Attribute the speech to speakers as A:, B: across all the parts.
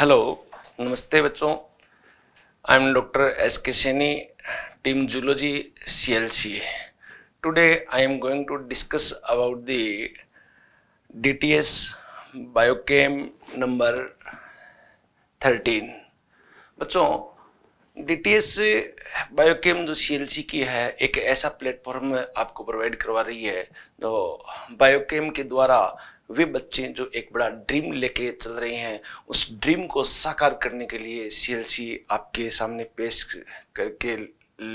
A: Hello नमस्ते बच्चों I am doctor S K Saini team zoology C L C today I am going to discuss about the D T S biochem number thirteen बच्चों D T S biochem जो C L सी की है एक ऐसा platform आपको provide करवा रही है जो बायोकेम के द्वारा वे बच्चे जो एक बड़ा ड्रीम लेके चल रहे हैं उस ड्रीम को साकार करने के लिए सी आपके सामने पेश करके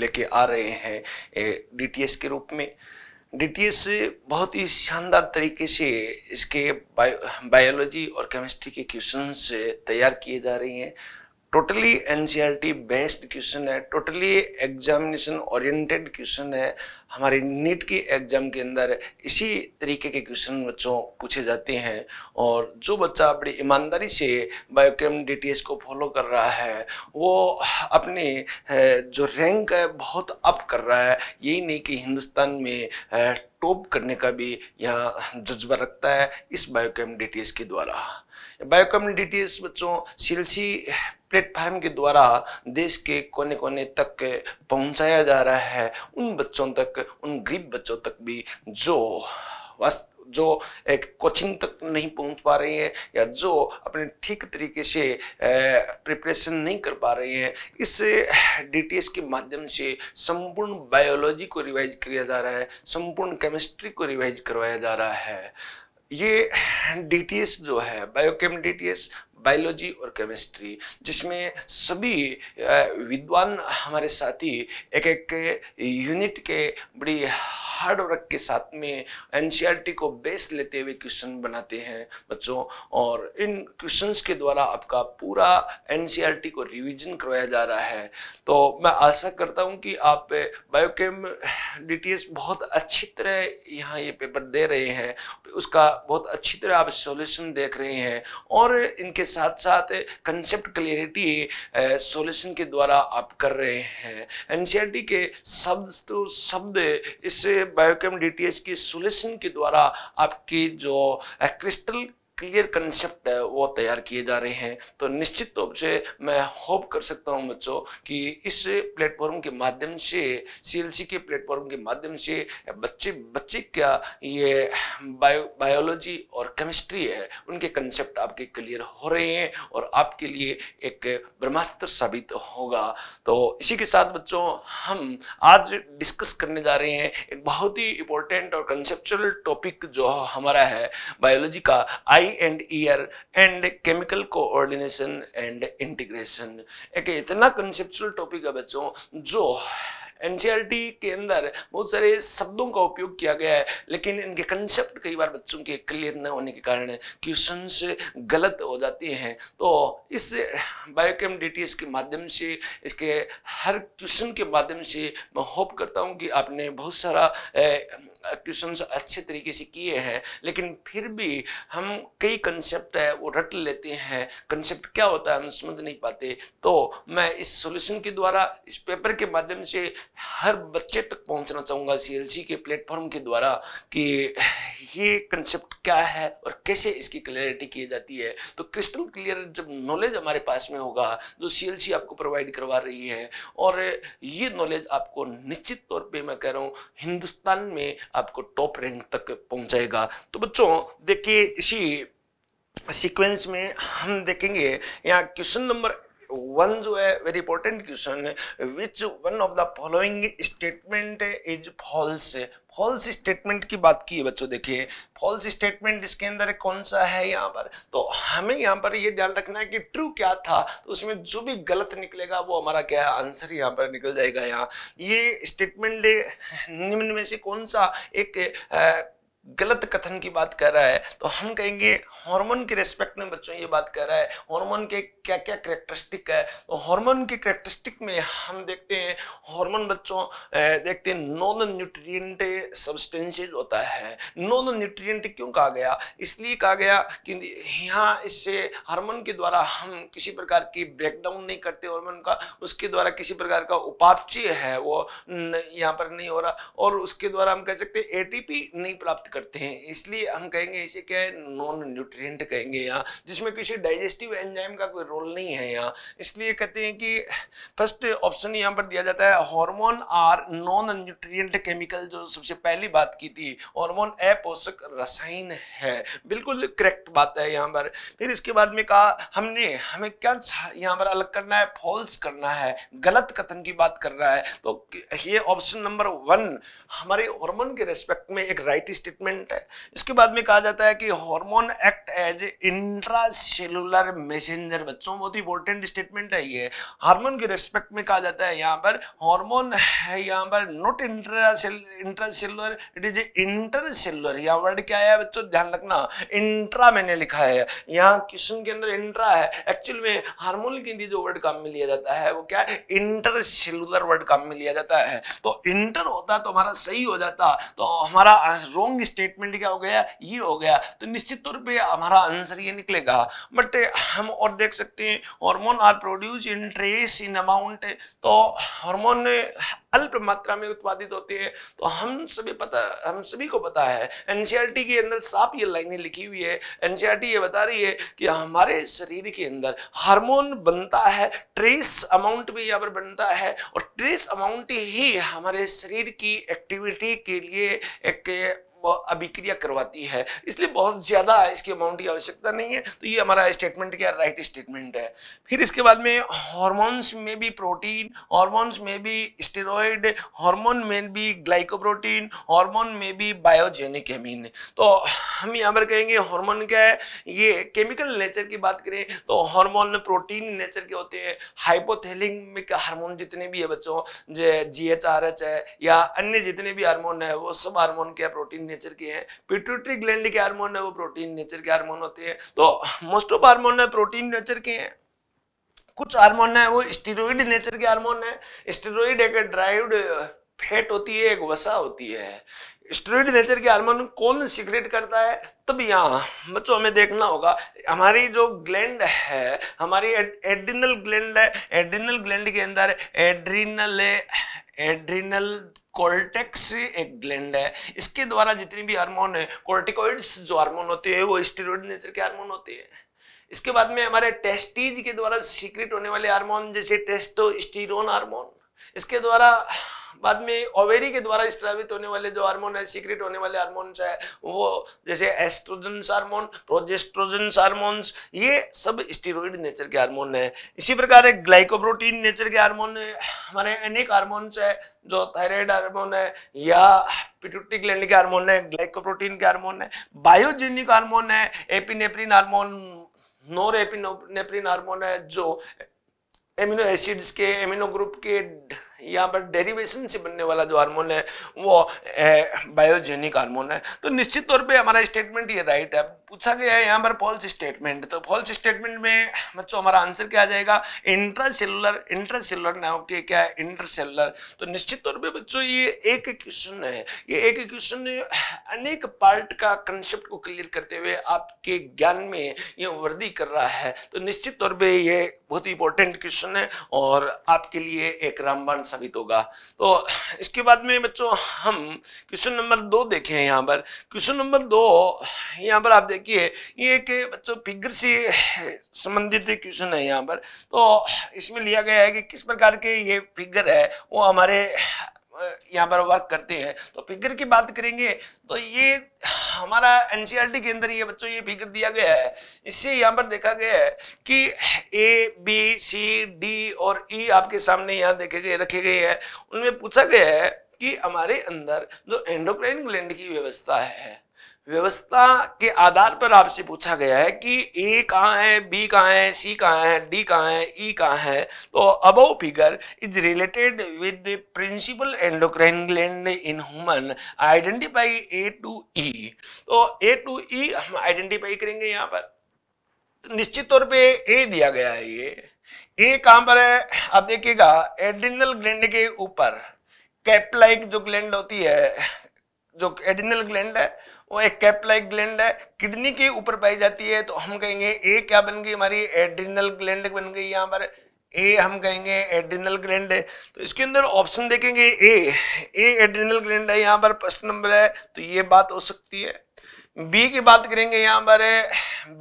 A: लेके आ रहे हैं डी के रूप में डी बहुत ही शानदार तरीके से इसके बायोलॉजी और केमिस्ट्री के क्वेश्चन तैयार किए जा रहे हैं टोटली एनसीईआरटी बेस्ड क्वेश्चन है टोटली एग्जामिनेशन ओरिएंटेड क्वेश्चन है हमारे नीट की एग्जाम के अंदर इसी तरीके के क्वेश्चन बच्चों पूछे जाते हैं और जो बच्चा अपनी ईमानदारी से बायोकेम डीटीएस को फॉलो कर रहा है वो अपने जो रैंक है बहुत अप कर रहा है यही नहीं कि हिंदुस्तान में टॉप करने का भी यहाँ जज्बा रखता है इस बायोकेम डीटीएस के द्वारा बायोकम एस बच्चों सी प्लेटफार्म के द्वारा देश के कोने कोने तक पहुंचाया जा रहा है उन बच्चों तक उन गरीब बच्चों तक भी जो जो एक कोचिंग तक नहीं पहुंच पा रहे हैं या जो अपने ठीक तरीके से प्रिपरेशन नहीं कर पा रहे हैं इस डीटीएस के माध्यम से संपूर्ण बायोलॉजी को रिवाइज किया जा रहा है संपूर्ण केमिस्ट्री को रिवाइज करवाया जा रहा है ये डीटीएस जो है बायोकेम डीटीएस बायोलॉजी और केमिस्ट्री जिसमें सभी विद्वान हमारे साथी एक एक यूनिट के बड़ी हार्ड वर्क के साथ में एन को बेस लेते हुए क्वेश्चन बनाते हैं बच्चों और इन क्वेश्चंस के द्वारा आपका पूरा एन को रिवीजन करवाया जा रहा है तो मैं आशा करता हूँ कि आप बायोकेम डीटीएस बहुत अच्छी तरह यहाँ ये पेपर दे रहे हैं उसका बहुत अच्छी तरह आप सॉल्यूशन देख रहे हैं और इनके साथ साथ कंसेप्ट क्लियरिटी सॉल्यूशन के द्वारा आप कर रहे हैं एनसीईआरटी के शब्द तो शब्द इस बायोकेम डीटीएस के सॉल्यूशन के द्वारा आपकी जो क्रिस्टल क्लियर कंसेप्ट है वो तैयार किए जा रहे हैं तो निश्चित रूप से मैं होप कर सकता हूं बच्चों कि इस प्लेटफॉर्म के माध्यम से सीएलसी के प्लेटफॉर्म के माध्यम से बच्चे बच्चे क्या ये बायो बायोलॉजी और केमिस्ट्री है उनके कंसेप्ट आपके क्लियर हो रहे हैं और आपके लिए एक ब्रह्मास्त्र साबित होगा तो इसी के साथ बच्चों हम आज डिस्कस करने जा रहे हैं एक बहुत ही इंपॉर्टेंट और कंसेप्चुअल टॉपिक जो हमारा है बायोलॉजी का eye eye and ear and chemical coordination and integration एक इतना कंसेप्चुअल टॉपिक है बच्चों जो एनसीईआरटी e के अंदर बहुत सारे शब्दों का उपयोग किया गया है लेकिन इनके कंसेप्ट कई बार बच्चों के क्लियर न होने के कारण क्वेश्चन गलत हो जाते हैं तो इस बायोकेम डीटीएस के माध्यम से इसके हर क्वेश्चन के माध्यम से मैं होप करता हूँ कि आपने बहुत सारा क्वेश्चन अच्छे तरीके से किए हैं लेकिन फिर भी हम कई कंसेप्ट है वो रट लेते हैं कंसेप्ट क्या होता है हम समझ नहीं पाते तो मैं इस सोल्यूशन के द्वारा इस पेपर के माध्यम से हर बच्चे तक पहुंचना चाहूँगा सी के प्लेटफॉर्म के द्वारा कि ये कंसेप्ट क्या है और कैसे इसकी क्लियरिटी की जाती है तो क्रिस्टल क्लियर जब नॉलेज हमारे पास में होगा जो सी आपको प्रोवाइड करवा रही है और ये नॉलेज आपको निश्चित तौर पर मैं कह रहा हूँ हिंदुस्तान में आपको टॉप रैंक तक पहुंचाएगा तो बच्चों देखिए इसी सीक्वेंस में हम देखेंगे यहाँ क्वेश्चन नंबर वन जो है वेरी इंपॉर्टेंट क्वेश्चन है which one of the following statement is false false statement की बात की है बच्चों देखिए फॉल्स स्टेटमेंट इसके अंदर कौन सा है यहाँ पर तो हमें यहाँ पर ये ध्यान रखना है कि ट्रू क्या था तो उसमें जो भी गलत निकलेगा वो हमारा क्या है आंसर यहाँ पर निकल जाएगा यहाँ ये स्टेटमेंट निम्न में से कौन सा एक आ, गलत कथन की बात कर रहा है तो हम कहेंगे हार्मोन के रेस्पेक्ट में बच्चों ये बात कर रहा है हार्मोन के क्या क्या करेक्टरिस्टिक है तो हार्मोन के करेक्टरिस्टिक में हम देखते हैं हार्मोन बच्चों देखते हैं नॉन न्यूट्रिएंट सब्सटेंसेज होता है नॉन न्यूट्रिएंट क्यों कहा गया इसलिए कहा गया कि यहाँ इससे हार्मोन के द्वारा हम किसी प्रकार की ब्रेकडाउन नहीं करते हार्मोन का उसके द्वारा किसी प्रकार का उपापचय है वो यहाँ पर नहीं हो रहा और उसके द्वारा हम कह सकते हैं पी नहीं प्राप्त करते हैं इसलिए हम कहेंगे इसे क्या है नॉन न्यूट्रिएंट कहेंगे यहाँ जिसमें किसी डाइजेस्टिव एंजाइम का कोई रोल नहीं है यहाँ इसलिए कहते हैं कि फर्स्ट ऑप्शन यहाँ पर दिया जाता है hormone are non nutrient chemical जो सबसे पहली बात की थी हार्मोन अपोषक रसायन है बिल्कुल करेक्ट बात है यहाँ पर फिर इसके बाद में कहा हमने हमें क्या यहाँ पर अलग करना है फॉल्स करना है गलत कथन की बात कर रहा है तो ये ऑप्शन नंबर वन हमारे हॉर्मोन के रेस्पेक्ट में एक राइट स्टेटमेंट स्टेटमेंट है इसके बाद में कहा जाता है कि hormone act as intracellular messenger बच्चों बहुत इंपॉर्टेंट स्टेटमेंट है ये हार्मोन के रेस्पेक्ट में कहा जाता है यहाँ पर हार्मोन है यहाँ पर not intra intracellular it is intercellular यहाँ वर्ड क्या है बच्चों ध्यान रखना इंट्रा मैंने लिखा है यहाँ क्वेश्चन के अंदर इंट्रा है एक्चुअल में हार्मोन के लिए जो वर्ड काम में लिया जाता है वो क्या है इंटर सेलुलर वर्ड काम में लिया जाता है तो इंटर होता तो हमारा सही हो जाता तो हमारा रॉन्ग हाँ, स्टेटमेंट क्या हो गया ये हो गया तो निश्चित तौर पे हमारा आंसर ये निकलेगा बट हम और देख सकते हैं hormone are produce in trace in amount तो हार्मोन अल्प मात्रा में उत्पादित होते हैं तो हम सभी पता हम सभी को पता है एनसीईआरटी के अंदर साफ ये लाइनें लिखी हुई है एनसीईआरटी ये बता रही है कि हमारे शरीर के अंदर हार्मोन बनता है ट्रेस अमाउंट भी यहाँ पर बनता है और ट्रेस अमाउंट ही हमारे शरीर की एक्टिविटी के लिए एक अभिक्रिया करवाती है इसलिए बहुत ज़्यादा इसकी अमाउंट की आवश्यकता नहीं है तो ये हमारा स्टेटमेंट क्या राइट स्टेटमेंट है फिर इसके बाद में हॉर्मोन्स में भी प्रोटीन हॉर्मोन्स में भी स्टेरॉयड हॉर्मोन में भी ग्लाइकोप्रोटीन हॉर्मोन में भी बायोजेनिक एमीन तो हम यहाँ पर कहेंगे हॉर्मोन क्या है ये केमिकल नेचर की बात करें तो हॉर्मोन प्रोटीन नेचर के होते हैं में हार्मोन जितने भी है बच्चों जी एच आर एच है या अन्य जितने भी हार्मोन है वो सब हार्मोन क्या प्रोटीन नेचर के हैं पिट्यूटरी ग्लैंड के हार्मोन है वो प्रोटीन नेचर के हार्मोन होते हैं तो मोस्ट ऑफ हार्मोन है प्रोटीन नेचर के हैं कुछ हार्मोन है वो स्टेरॉइड नेचर के हार्मोन है स्टेरॉइड एक ड्राइव्ड फैट होती है एक वसा होती है स्टेरॉइड नेचर के हार्मोन कौन सिक्रेट करता है तब यहाँ बच्चों हमें देखना होगा हमारी जो ग्लैंड है हमारी एड्रिनल ग्लैंड है एड्रिनल ग्लैंड के अंदर एड्रिनल एड्रिनल कॉर्टेक्स एक ग्लैंड है इसके द्वारा जितनी भी हार्मोन है कोर्टिकोइड्स जो हार्मोन होते हैं वो स्टेरॉइड नेचर के हार्मोन होते हैं इसके बाद में हमारे टेस्टीज के द्वारा सीक्रेट होने वाले हार्मोन जैसे टेस्टोस्टेरोन हार्मोन इसके द्वारा बाद में ओवेरी के द्वारा स्त्रावित होने वाले जो हार्मोन है सीक्रेट होने वाले हार्मोन है वो जैसे एस्ट्रोजन हार्मोन प्रोजेस्ट्रोजन हार्मोन ये सब स्टीरोइड नेचर के हार्मोन है इसी प्रकार एक ग्लाइकोप्रोटीन नेचर के हार्मोन है हमारे अनेक हार्मोन्स है जो थायराइड हार्मोन है या पिटुटिक ग्लैंड के हार्मोन है ग्लाइकोप्रोटीन के हार्मोन है बायोजेनिक हार्मोन है epinephrine hormone norepinephrine hormone है जो एमिनो एसिड्स के एमिनो ग्रुप के यहाँ पर डेरिवेशन से बनने वाला जो हार्मोन है वो बायोजेनिक हार्मोन है तो निश्चित तौर पे हमारा स्टेटमेंट ये राइट है पूछा गया है यहाँ पर फॉल्स स्टेटमेंट तो फॉल्स स्टेटमेंट में बच्चों हमारा आंसर क्या आ जाएगा इंट्रा सेलुलर इंट्रा सेलुलर ना के क्या है इंटर सेलुलर तो निश्चित तौर पर बच्चों ये एक क्वेश्चन है ये एक क्वेश्चन अनेक पार्ट का कंसेप्ट को क्लियर करते हुए आपके ज्ञान में ये वृद्धि कर रहा है तो निश्चित तौर पर ये बहुत इंपॉर्टेंट क्वेश्चन है और आपके लिए एक रामबाण साबित होगा तो इसके बाद में बच्चों हम क्वेश्चन नंबर दो देखें यहाँ पर क्वेश्चन नंबर दो यहाँ पर आप देखिए ये एक बच्चों फिगर से संबंधित क्वेश्चन है यहाँ पर तो इसमें लिया गया है कि किस प्रकार के ये फिगर है वो हमारे यहाँ पर वर्क करते हैं तो फिगर की बात करेंगे तो ये हमारा टी e के अंदर ये बच्चों ये फिगर दिया गया है इससे यहाँ पर देखा गया है कि ए बी सी डी और ई e आपके सामने यहाँ देखे गए रखे गए हैं उनमें पूछा गया है कि हमारे अंदर जो एंडोक्राइन ग्लैंड की व्यवस्था है व्यवस्था के आधार पर आपसे पूछा गया है कि ए कहाँ है बी कहाँ है सी कहाँ है डी कहाँ है ई e कहाँ है तो अब figure is related with principal endocrine gland in human identify A to E तो ए टू ई हम आइडेंटिफाई करेंगे यहाँ पर निश्चित तौर पे ए दिया गया है ये ए कहाँ पर है आप देखिएगा एडिनल ग्लैंड के ऊपर कैपलाइक जो ग्लैंड होती है जो एडिनल ग्लैंड है वो एक कैपलाइक ग्लैंड है किडनी के ऊपर पाई जाती है तो हम कहेंगे ए क्या बन गई हमारी एड्रिनल ग्लैंड बन गई यहाँ पर ए हम कहेंगे एड्रिनल ग्लैंड है तो इसके अंदर ऑप्शन देखेंगे ए ए एड्रिनल ग्लैंड है यहाँ पर फर्स्ट नंबर है तो ये बात हो सकती है बी की बात करेंगे यहाँ पर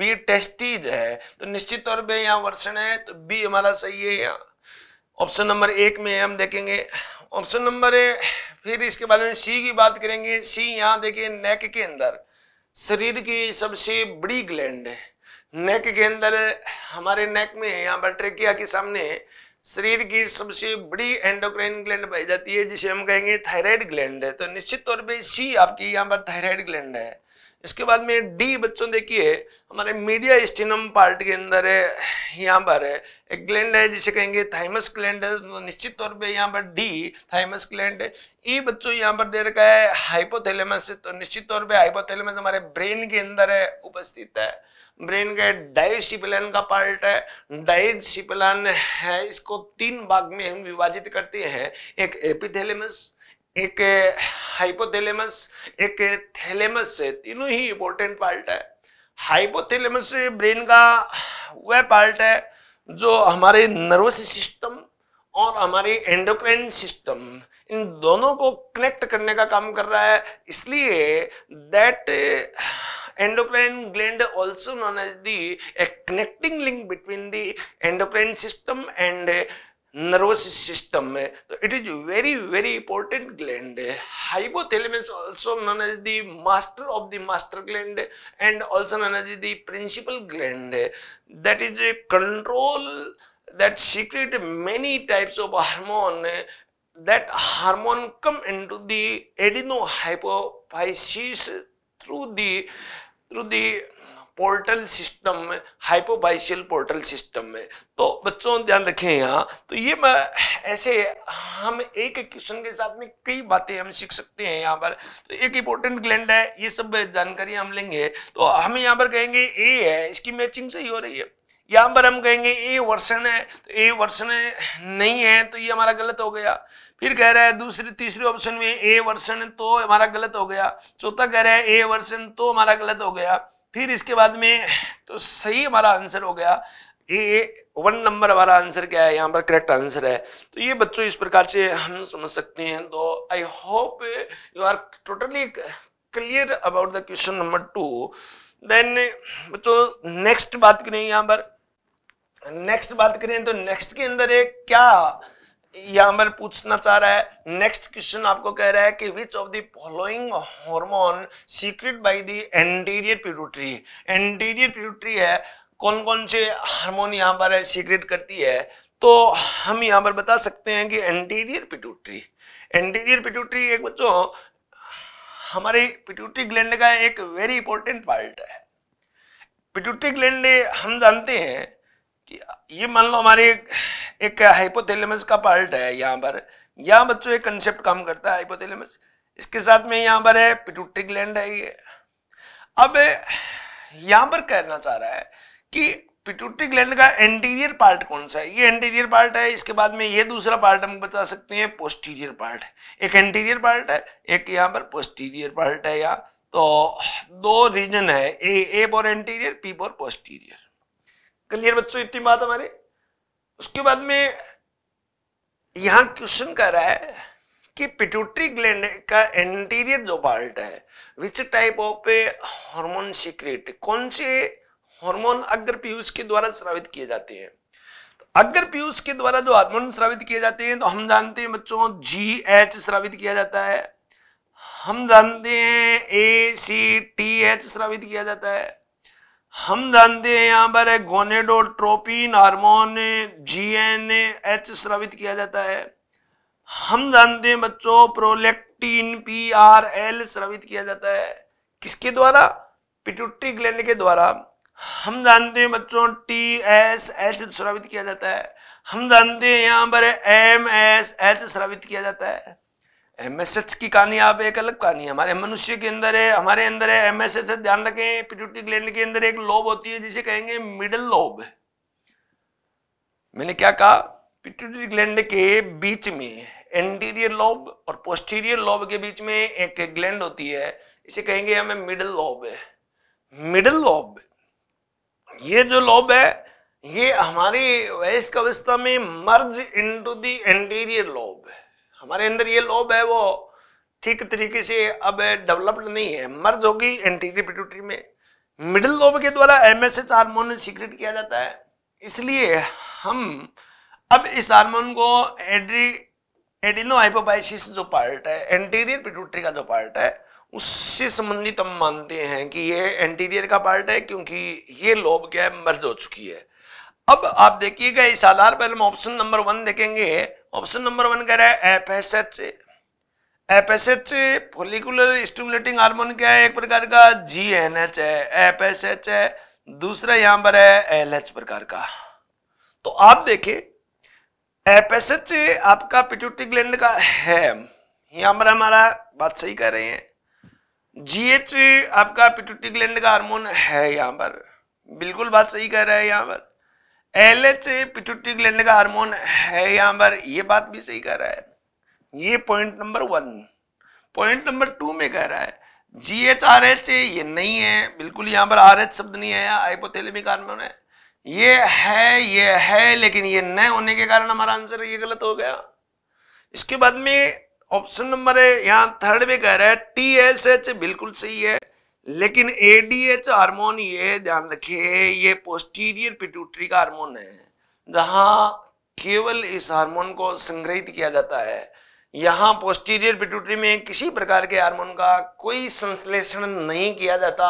A: बी टेस्टीज है तो निश्चित तौर पर यहाँ वर्षण है तो बी हमारा सही है यहाँ ऑप्शन नंबर एक में हम देखेंगे ऑप्शन नंबर ए फिर इसके बारे में सी की बात करेंगे सी यहाँ देखिए नेक के अंदर शरीर की सबसे बड़ी ग्लैंड है नेक के अंदर हमारे नेक में यहाँ पर ट्रेकिया के सामने शरीर की सबसे बड़ी एंडोक्राइन ग्लैंड पाई जाती है जिसे हम कहेंगे थायराइड ग्लैंड है तो निश्चित तौर पे सी आपकी यहाँ पर थायराइड ग्लैंड है इसके बाद में डी बच्चों देखिए हमारे मीडिया स्टिनम पार्ट के अंदर है यहाँ पर है एक ग्लैंड है जिसे कहेंगे थाइमस ग्लैंड है तो निश्चित तौर पे यहाँ पर डी थाइमस ग्लैंड है ई e बच्चों यहाँ पर दे रखा है हाइपोथैलेमस तो निश्चित तौर पे हाइपोथैलेमस हमारे ब्रेन के अंदर है उपस्थित है ब्रेन का डाइसिपलान का पार्ट है डाइसिपलान है इसको तीन भाग में हम विभाजित करते हैं एक एपिथेलेमस एक हाइपोथैलेमस एक थैलेमस है तीनों ही इंपॉर्टेंट पार्ट है हाइपोथैलेमस ब्रेन का वह पार्ट है जो हमारे नर्वस सिस्टम और हमारे एंडोक्राइन सिस्टम इन दोनों को कनेक्ट करने का काम कर रहा है इसलिए that endocrine gland also known as the a connecting link between the endocrine system and nervous system so it is very very important gland hypothalamus also known as the master of the master gland and also known as the principal gland that is a control that secrete many types of hormone that hormone come into the adenohypophysis through the through the portal system में hypophyseal portal system में तो बच्चों ध्यान रखें यहाँ तो ये ऐसे हम एक क्वेश्चन के साथ में कई बातें हम सीख सकते हैं यहाँ पर तो एक इंपॉर्टेंट ग्लैंड है ये सब जानकारी हम लेंगे तो हम यहाँ पर कहेंगे ए है इसकी मैचिंग सही हो रही है यहाँ पर हम कहेंगे ए वर्षण है तो ए वर्षण नहीं है तो ये हमारा गलत हो गया फिर कह रहा है दूसरे तीसरे ऑप्शन में ए वर्षण तो हमारा गलत हो गया चौथा कह रहा है ए वर्षण तो हमारा गलत हो गया फिर इसके बाद में तो सही हमारा आंसर हो गया ये वन नंबर हमारा आंसर क्या है यहाँ पर करेक्ट आंसर है तो ये बच्चों इस प्रकार से हम समझ सकते हैं तो I hope you are totally clear about the question number two then बच्चों नेक्स्ट बात करें यहाँ पर नेक्स्ट बात करें तो नेक्स्ट के अंदर है क्या यहां पर पूछना चाह रहा है नेक्स्ट क्वेश्चन आपको कह रहा है कि which of the following hormone secrete by the anterior pituitary anterior pituitary है कौन कौन से हार्मोन यहाँ पर सीक्रेट करती है तो हम यहाँ पर बता सकते हैं कि एंटीरियर पिट्यूटरी एंटीरियर पिट्यूटरी एक बच्चों हमारे पिट्यूटरी ग्लैंड का एक वेरी इंपॉर्टेंट पार्ट है पिट्यूटरी ग्लैंड हम जानते हैं कि ये मान लो हमारे एक हाइपोथैलेमस का पार्ट है यहाँ पर यहाँ बच्चों एक कंसेप्ट काम करता है हाइपोथैलेमस इसके साथ में यहाँ पर है पिटुटिक ग्लैंड है ये अब यहाँ पर कहना चाह रहा है कि पिटूटिक ग्लैंड का एंटीरियर पार्ट कौन सा है ये एंटीरियर पार्ट है इसके बाद में ये दूसरा पार्ट हम बता सकते हैं पोस्टीरियर पार्ट एक एंटीरियर पार्ट है एक यहाँ पर पोस्टीरियर पार्ट है यहाँ तो दो रीजन है A A for anterior P for posterior clear बच्चों तो इतनी बात हमारी उसके बाद में यहां क्वेश्चन कह रहा है कि पिट्यूटरी ग्लैंड का एंटीरियर जो पार्ट है which type of a secrete कौन से हॉर्मोन अग्र पीयूष के द्वारा श्रावित किए जाते हैं तो अगर पीयूष के द्वारा जो हार्मोन श्रावित किए जाते हैं तो हम जानते हैं बच्चों जी एच श्रावित किया जाता है हम जानते हैं ए सी टी एच श्रावित किया जाता है हम जानते हैं यहाँ पर है gonadotropin hormone G N H स्रावित किया जाता है हम जानते हैं बच्चों प्रोलेक्टिन पी आर एल स्रावित किया जाता है किसके द्वारा पिटुट्री ग्लैंड के द्वारा हम जानते हैं बच्चों टी एस एच स्रावित किया जाता है हम जानते हैं यहाँ पर एम एस एच स्रावित किया जाता है एम एस एच की एक अलग कहानी है हमारे मनुष्य के अंदर है हमारे अंदर है एम एस एच ध्यान रखें पिट्यूटरी ग्लैंड के अंदर एक लोब होती है जिसे कहेंगे मिडल लोब मैंने क्या कहा पिट्यूटरी ग्लैंड के बीच में एंटीरियर लोब और पोस्टीरियर लोब के बीच में एक ग्लैंड होती है इसे कहेंगे हमें मिडल लोब है मिडल लोब ये जो लोब है ये हमारी वयस्क अवस्था में merge into the anterior lobe है हमारे अंदर ये लोब है वो ठीक तरीके से अब डेवलप्ड नहीं है मर्ज होगी एंटीरी पिट्यूटरी में मिडिल लोब के द्वारा एमएसएच हार्मोन सीक्रेट किया जाता है इसलिए हम अब इस हार्मोन को एड्री एडिनो हाइपोबाइसिस जो पार्ट है एंटीरियर पिट्यूटरी का जो पार्ट है उससे संबंधित हम मानते हैं कि ये एंटीरियर का पार्ट है क्योंकि ये लोब क्या है मर्ज हो चुकी है अब आप देखिएगा इस आधार पर हम ऑप्शन नंबर वन देखेंगे ऑप्शन नंबर वन कह रहा है FSH FSH follicular stimulating hormone क्या है एक प्रकार का जी एन एच है एफएसएच है दूसरा यहां पर है एलएच प्रकार का तो आप देखें एफएसएच आपका पिट्यूटरी ग्लैंड का है यहां पर हमारा बात सही कह रहे हैं जीएच आपका पिट्यूटरी ग्लैंड का हार्मोन है यहां पर बिल्कुल बात सही कह रहा है यहां पर एल एच पिटूटी ग्लैंड का हार्मोन है यहाँ पर ये बात भी सही कह रहा है ये point number one point number two में कह रहा है जी एच आर एच ये नहीं है बिल्कुल यहाँ पर आर एच शब्द नहीं है हाइपोथैलेमिक हार्मोन है ये है ये है लेकिन ये न होने के कारण हमारा आंसर ये गलत हो गया इसके बाद में ऑप्शन नंबर है यहाँ थर्ड में कह रहा है टी एस एच बिल्कुल सही है लेकिन एडीएच हार्मोन ये ध्यान रखिए ये पोस्टीरियर पिट्यूटरी का हार्मोन है जहां केवल इस हार्मोन को संग्रहित किया जाता है यहाँ पोस्टीरियर पिट्यूटरी में किसी प्रकार के हार्मोन का कोई संश्लेषण नहीं किया जाता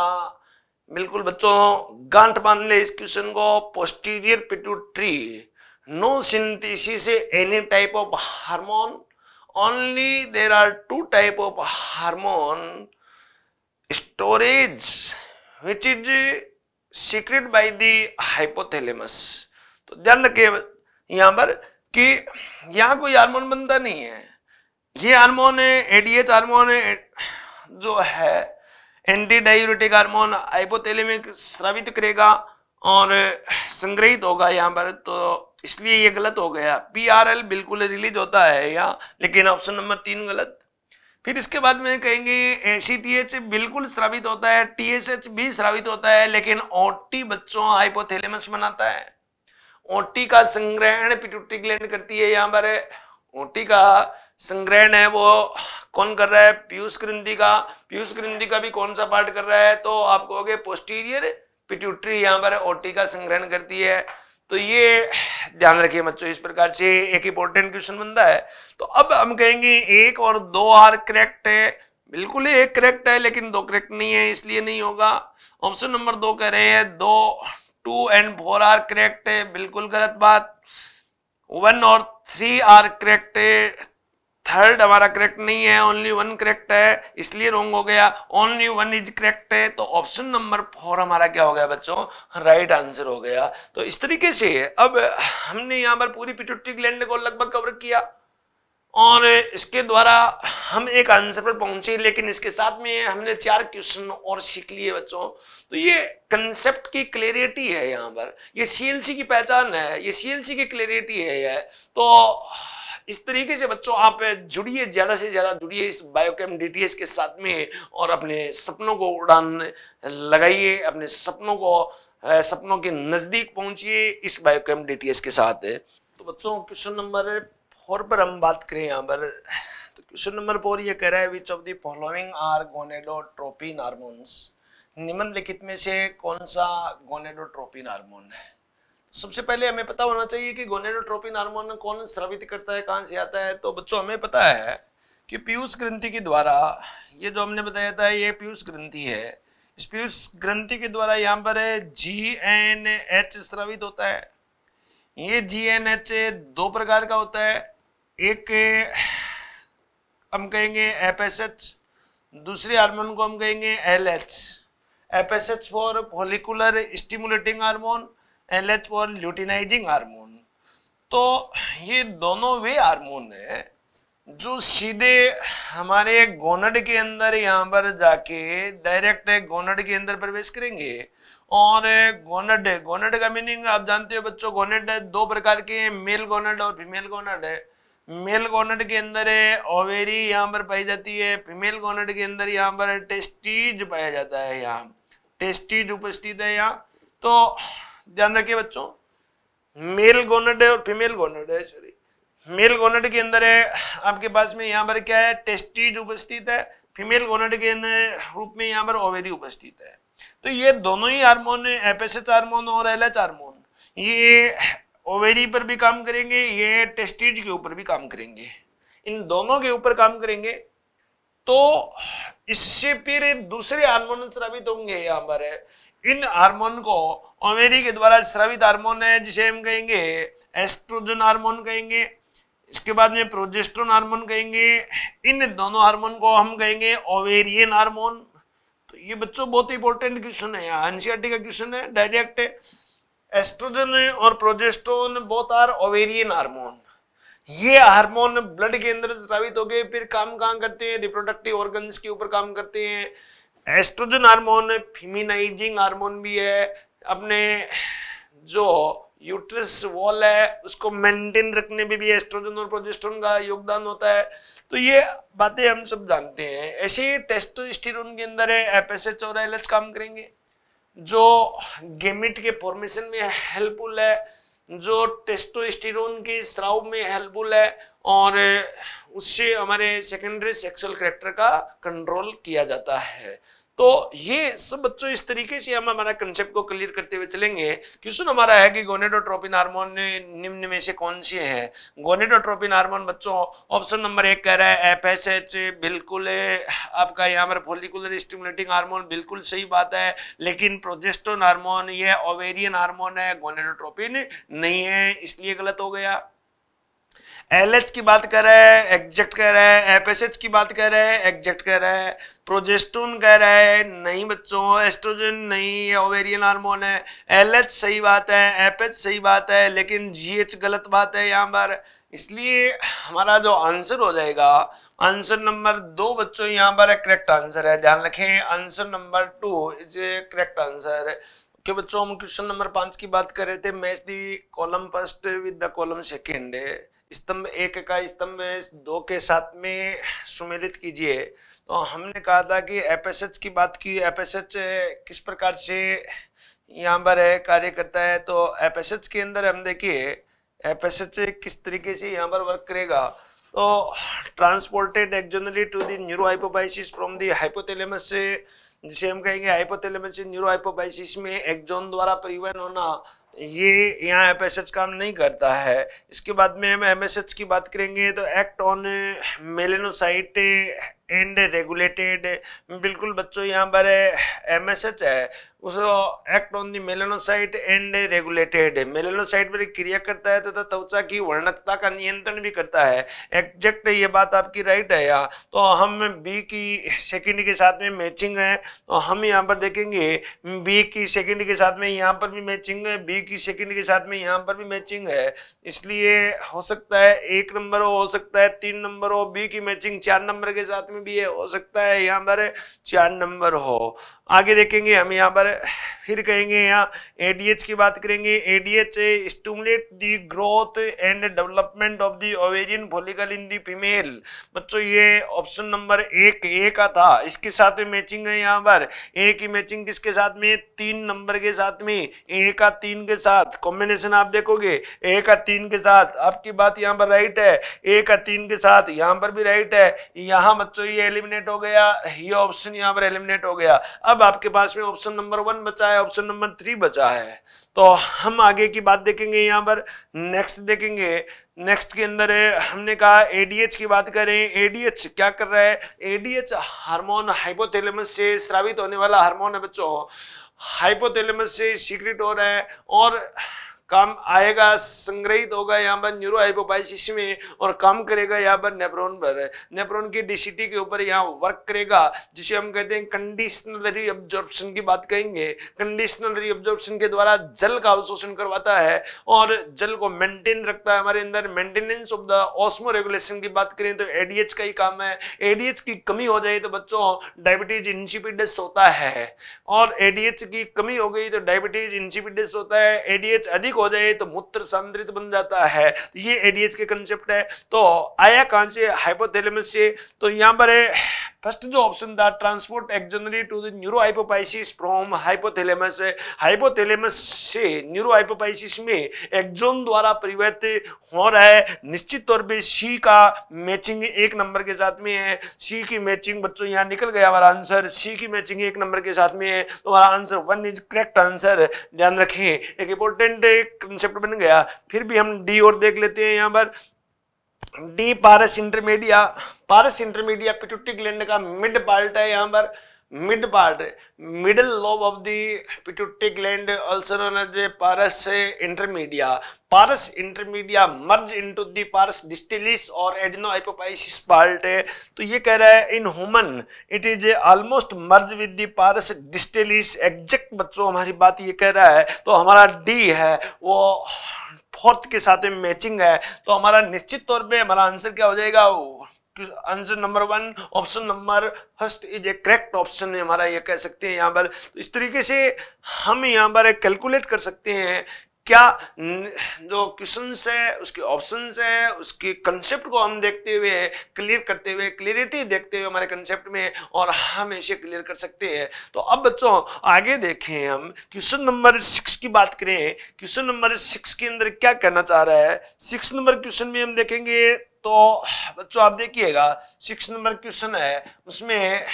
A: बिल्कुल बच्चों गांठ बांध ले इस क्वेश्चन को posterior pituitary no synthesis any type of hormone only there are two type of hormone storage which is secrete by the hypothalamus तो ध्यान रखिए यहाँ पर कि यहाँ कोई हार्मोन बनता नहीं है ये हार्मोन है एडीएच हार्मोन है जो है एंटी डायूरेटिक हार्मोन हाइपोथैलेमिक स्रावित करेगा और संग्रहित होगा यहाँ पर तो इसलिए ये गलत हो गया पीआरएल बिल्कुल रिलीज होता है यहाँ लेकिन ऑप्शन नंबर तीन गलत फिर इसके बाद में कहेंगे टी एच बिल्कुल स्रावित होता है टीएसएच भी स्रावित होता है लेकिन ओटी बच्चों हाइपोथेलेमस बनाता है ओटी का संग्रहण पिट्यूटरी ग्लैंड करती है यहाँ पर ओटी का संग्रहण है वो कौन कर रहा है पीयूष ग्रंथि का पीयूष ग्रंथि का भी कौन सा पार्ट कर रहा है तो आप कहोगे पोस्टीरियर पिट्यूटरी यहाँ पर ओटी का संग्रहण करती है तो ये ध्यान रखिए बच्चों इस प्रकार से एक इंपॉर्टेंट क्वेश्चन बनता है तो अब हम कहेंगे एक और दो आर करेक्ट है बिल्कुल एक करेक्ट है लेकिन दो करेक्ट नहीं है इसलिए नहीं होगा ऑप्शन नंबर दो कह रहे हैं दो two and four are correct है बिल्कुल गलत बात वन और थ्री आर करेक्ट है थर्ड हमारा करेक्ट नहीं है ओनली वन करेक्ट है इसलिए रोंग हो गया ओनली वन इज करेक्ट है तो ऑप्शन नंबर फोर हमारा क्या हो गया बच्चों राइट right आंसर हो गया तो इस तरीके से अब हमने यहाँ पर पूरी पिटुटी ग्लैंड को लगभग कवर किया और इसके द्वारा हम एक आंसर पर पहुंचे लेकिन इसके साथ में हमने चार क्वेश्चन और सीख लिए बच्चों तो ये कंसेप्ट की क्लियरिटी है यहाँ पर ये सीएलसी की पहचान है ये सीएलसी की क्लियरिटी है यह तो इस तरीके से बच्चों आप जुड़िए ज़्यादा से ज़्यादा जुड़िए इस बायोकेम डीटीएस के साथ में और अपने सपनों को उड़ान लगाइए अपने सपनों को सपनों के नज़दीक पहुंचिए इस बायोकेम डीटीएस के साथ तो बच्चों क्वेश्चन नंबर फोर पर हम बात करें यहाँ पर तो क्वेश्चन नंबर फोर ये कह रहा है which of the following are gonadotropin hormones निम्नलिखित में से कौन सा गोनेडोट्रोपिन हार्मोन है सबसे पहले हमें पता होना चाहिए कि गोनेडोट्रोपिन हार्मोन कौन स्रावित करता है कहाँ से आता है तो बच्चों हमें पता है कि पीयूष ग्रंथि के द्वारा ये जो हमने बताया था ये पीयूष ग्रंथि है इस पीयूष ग्रंथि के द्वारा यहाँ पर जी एन एच स्रावित होता है ये जी एन एच दो प्रकार का होता है एक हम कहेंगे एप एस एच दूसरे हार्मोन को हम कहेंगे L H F S H for follicular stimulating hormone L H for luteinizing hormone तो ये दोनों वे हार्मोन है जो सीधे हमारे गोनड के अंदर यहाँ पर जाके डायरेक्ट गोनड के अंदर प्रवेश करेंगे और गोनड गोनड का मीनिंग आप जानते हो बच्चों गोनड दो प्रकार के मेल गोनड और फीमेल गोनड है मेल गोनड के अंदर ओवेरी यहाँ पर पाई जाती है फीमेल गोनड के अंदर यहाँ पर टेस्टीज पाया जाता है यहाँ टेस्टीज उपस्थित है यहाँ तो ध्यान रखिए बच्चों मेल गोनेडे और फीमेल गोनड है सॉरी मेल गोनड के अंदर है आपके पास में यहाँ पर क्या है टेस्टिड उपस्थित है फीमेल गोनड के रूप में यहाँ पर ओवेरी उपस्थित है तो ये दोनों ही हार्मोन एपेसिस हार्मोन और एल एच हार्मोन ये ओवेरी पर भी काम करेंगे ये टेस्टिड के ऊपर भी काम करेंगे इन दोनों के ऊपर काम करेंगे तो इससे फिर दूसरे हार्मोन स्रावित होंगे यहाँ पर इन हार्मोन को ओमेरी के द्वारा स्रावित हार्मोन है जिसे हम कहेंगे एस्ट्रोजन हार्मोन कहेंगे इसके बाद में प्रोजेस्ट्रोन हार्मोन कहेंगे इन दोनों हार्मोन को हम कहेंगे ओवेरियन हार्मोन तो ये बच्चों बहुत इंपॉर्टेंट क्वेश्चन है एनसीआरटी का क्वेश्चन है डायरेक्ट एस्ट्रोजन और progesterone both are ovarian hormone ये हार्मोन ब्लड के अंदर स्रावित हो गए फिर काम कहाँ करते हैं रिप्रोडक्टिव ऑर्गन्स के ऊपर काम करते हैं एस्ट्रोजन हार्मोन फिमिनाइजिंग हार्मोन भी है अपने जो यूट्रस वॉल है उसको मेंटेन रखने में भी, भी एस्ट्रोजन और प्रोजेस्ट्रोन का योगदान होता है तो ये बातें हम सब जानते हैं ऐसे ही टेस्टोस्टेरोन के अंदर है एफएसएच और एलएच काम करेंगे जो गेमिट के फॉर्मेशन में हेल्पफुल है जो टेस्टोस्टेरोन के स्राव में हेल्पफुल है और उससे हमारे सेकेंडरी सेक्सुअल करेक्टर का कंट्रोल किया जाता है तो ये सब बच्चों इस तरीके से हम हमारा कंसेप्ट को क्लियर करते हुए चलेंगे क्वेश्चन हमारा है कि गोनेडोट्रोपिन हार्मोन निम्न में से कौन से है गोनेडोट्रोपिन हार्मोन बच्चों ऑप्शन नंबर एक कह रहा है एफ एस एच बिल्कुल आपका यहाँ पर फोलिकुलर स्टिमुलेटिंग हार्मोन बिल्कुल सही बात है लेकिन प्रोजेस्टोन हार्मोन ये ओवेरियन हार्मोन है गोनेडोट्रोपिन नहीं है इसलिए गलत हो गया एच की बात कर रहा है एग्जेक्ट कर रहा है एच की बात कर रहे हैं एग्जेक्ट कर रहे हैं प्रोजेस्टोन कह रहा है नहीं बच्चों एस्ट्रोजन नहीं है ओवेरियन हार्मोन है एच सही बात है एच सही बात है लेकिन एच गलत बात है यहाँ पर इसलिए हमारा जो आंसर हो जाएगा आंसर नंबर दो बच्चों यहाँ पर करेक्ट आंसर है ध्यान रखें answer number two is correct answer okay बच्चों हम क्वेश्चन नंबर पांच की बात कर रहे थे match the column first with the column second स्तंभ एक का स्तंभ दो के साथ में सुमेलित कीजिए तो हमने कहा था कि एफ की बात की एफ किस प्रकार से यहाँ पर है कार्य करता है तो एफ के अंदर हम देखिए एफ किस तरीके से यहाँ पर वर्क करेगा तो transported axonally to the neurohypophysis from the hypothalamus से जिसे हम कहेंगे हाइपोथेलेमस से न्यूरो हाइपोबाइसिस में एक्जोन द्वारा परिवहन होना ये यहाँ एफ काम नहीं करता है इसके बाद में हम एम की बात करेंगे तो act on melanocyte and regulated बिल्कुल बच्चों यहाँ पर एम एस एच है उस act on the melanocyte and regulated melanocyte पर क्रिया करता है तथा तो त्वचा की वर्णकता का नियंत्रण भी करता है एग्जैक्ट ये बात आपकी राइट है यहाँ तो हम बी की सेकंड के साथ में मैचिंग है तो हम यहाँ पर देखेंगे बी की सेकंड के साथ में यहाँ पर भी मैचिंग है बी की सेकंड के साथ में यहाँ पर भी मैचिंग है इसलिए हो सकता है एक नंबर हो सकता है तीन नंबर हो बी की मैचिंग चार नंबर के साथ में भी है हो सकता है यहाँ पर चार नंबर हो आगे देखेंगे हम यहाँ पर फिर कहेंगे यहाँ एडीएच की बात करेंगे ADH stimulate the growth and development of the ovarian follicle in the female बच्चों ये ऑप्शन नंबर एक ए का था इसके साथ में मैचिंग है यहाँ पर ए की मैचिंग किसके साथ में तीन नंबर के साथ में ए का तीन के साथ कॉम्बिनेशन आप देखोगे ए का तीन के साथ आपकी बात यहाँ पर राइट है ए का तीन के साथ यहाँ पर भी राइट है यहाँ बच्चों तो ये एलिमिनेट हो गया ये ऑप्शन यहाँ पर एलिमिनेट हो गया अब आपके पास में ऑप्शन नंबर वन बचा है ऑप्शन नंबर थ्री बचा है तो हम आगे की बात देखेंगे यहाँ पर नेक्स्ट देखेंगे नेक्स्ट के अंदर है हमने कहा एडीएच की बात करें एडीएच क्या कर रहा है एडीएच हार्मोन हाइपोथैलेमस से स्रावित होने वाला हार्मोन है बच्चों हाइपोथैलेमस से सीक्रेट हो रहा है और काम आएगा संग्रहित होगा यहाँ पर न्यूरो हाइपोपाइसिस में और काम करेगा यहाँ पर नेप्रोन पर नेप्रोन की डिसिटी के ऊपर यहाँ वर्क करेगा जिसे हम कहते हैं कंडीशनल ऑब्जॉर्प्शन की बात कहेंगे कंडीशनल ऑब्जॉर्प्शन के द्वारा जल का अवशोषण करवाता है और जल को मेंटेन रखता है हमारे अंदर maintenance of the osmoregulation की बात करें तो एडीएच का ही काम है एडीएच की कमी हो जाए तो बच्चों डायबिटीज इंसिपिडस होता है और एडीएच की कमी हो गई तो डायबिटीज इंसिपिडस होता है एडीएच अधिक हो जाए तो मूत्र सांद्रित बन जाता है तो ये एडीएच के कंसेप्ट है तो आया कहाँ से हाइपोथैलेमस से तो यहाँ पर है First is the option that transport axonally to the neurohypophysis from hypothalamus. Hypothalamus से neurohypophysis में एक्जोन द्वारा परिवर्त हो रहा है निश्चित तौर पे सी का मैचिंग एक नंबर के साथ में है सी की मैचिंग बच्चों यहाँ निकल गया हमारा आंसर सी की मैचिंग एक नंबर के साथ में है तो हमारा answer one is correct answer ध्यान रखें एक इंपॉर्टेंट कंसेप्ट बन गया फिर भी हम डी और देख लेते हैं यहाँ पर the pars intermedia pars intermedia pituitary gland का मिड पार्ट है यहाँ पर mid part middle lobe of the pituitary gland also known as pars intermedia pars intermedia merge into the pars distalis और एडिनो हाइपोपाइसिस पार्ट है तो ये कह रहा है in human it is almost merge with the pars distalis exact बच्चों हमारी बात ये कह रहा है तो हमारा डी है वो फोर्थ के साथ में मैचिंग है तो हमारा निश्चित तौर पे हमारा आंसर क्या हो जाएगा answer number one option number first is a correct option है हमारा ये कह सकते हैं यहाँ पर तो इस तरीके से हम यहाँ पर कैलकुलेट कर सकते हैं क्या जो क्वेश्चन है उसके ऑप्शन है उसके कंसेप्ट को हम देखते हुए क्लियर करते हुए क्लियरिटी देखते हुए हमारे कंसेप्ट में और हम इसे क्लियर कर सकते हैं तो अब बच्चों आगे देखें हम क्वेश्चन नंबर सिक्स की बात करें क्वेश्चन नंबर सिक्स के अंदर क्या कहना चाह रहा है सिक्स नंबर क्वेश्चन में हम देखेंगे तो बच्चों आप देखिएगा सिक्स नंबर क्वेश्चन है उसमें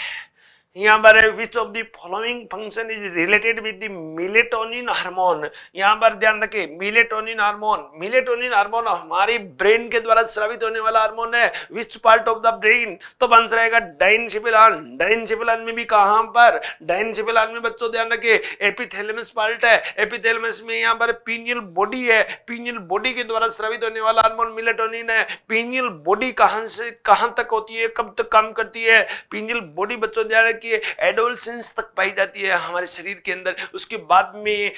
A: यहाँ पर which of the following function is related with the melatonin hormone यहाँ पर ध्यान रखे मिलेटोनिन हार्मोन मिलेटोनिन हार्मोन हमारी ब्रेन के द्वारा स्रावित होने वाला हार्मोन है which part of the brain तो आंसर आएगा डाइन शिपिलान में भी कहाँ पर डाइन में बच्चों ध्यान रखे एपिथेलमस पार्ट है एपिथेलमस में यहाँ पर पीनियल बॉडी है पीनियल बॉडी के द्वारा स्रावित होने वाला हार्मोन मिलेटोनिन है पीनियल बॉडी कहाँ से कहाँ तक होती है कब तक काम करती है पीनियल बॉडी बच्चों ध्यान रखे की एडोलसेंस तक पाई जाती है हमारे शरीर के अंदर उसके बाद में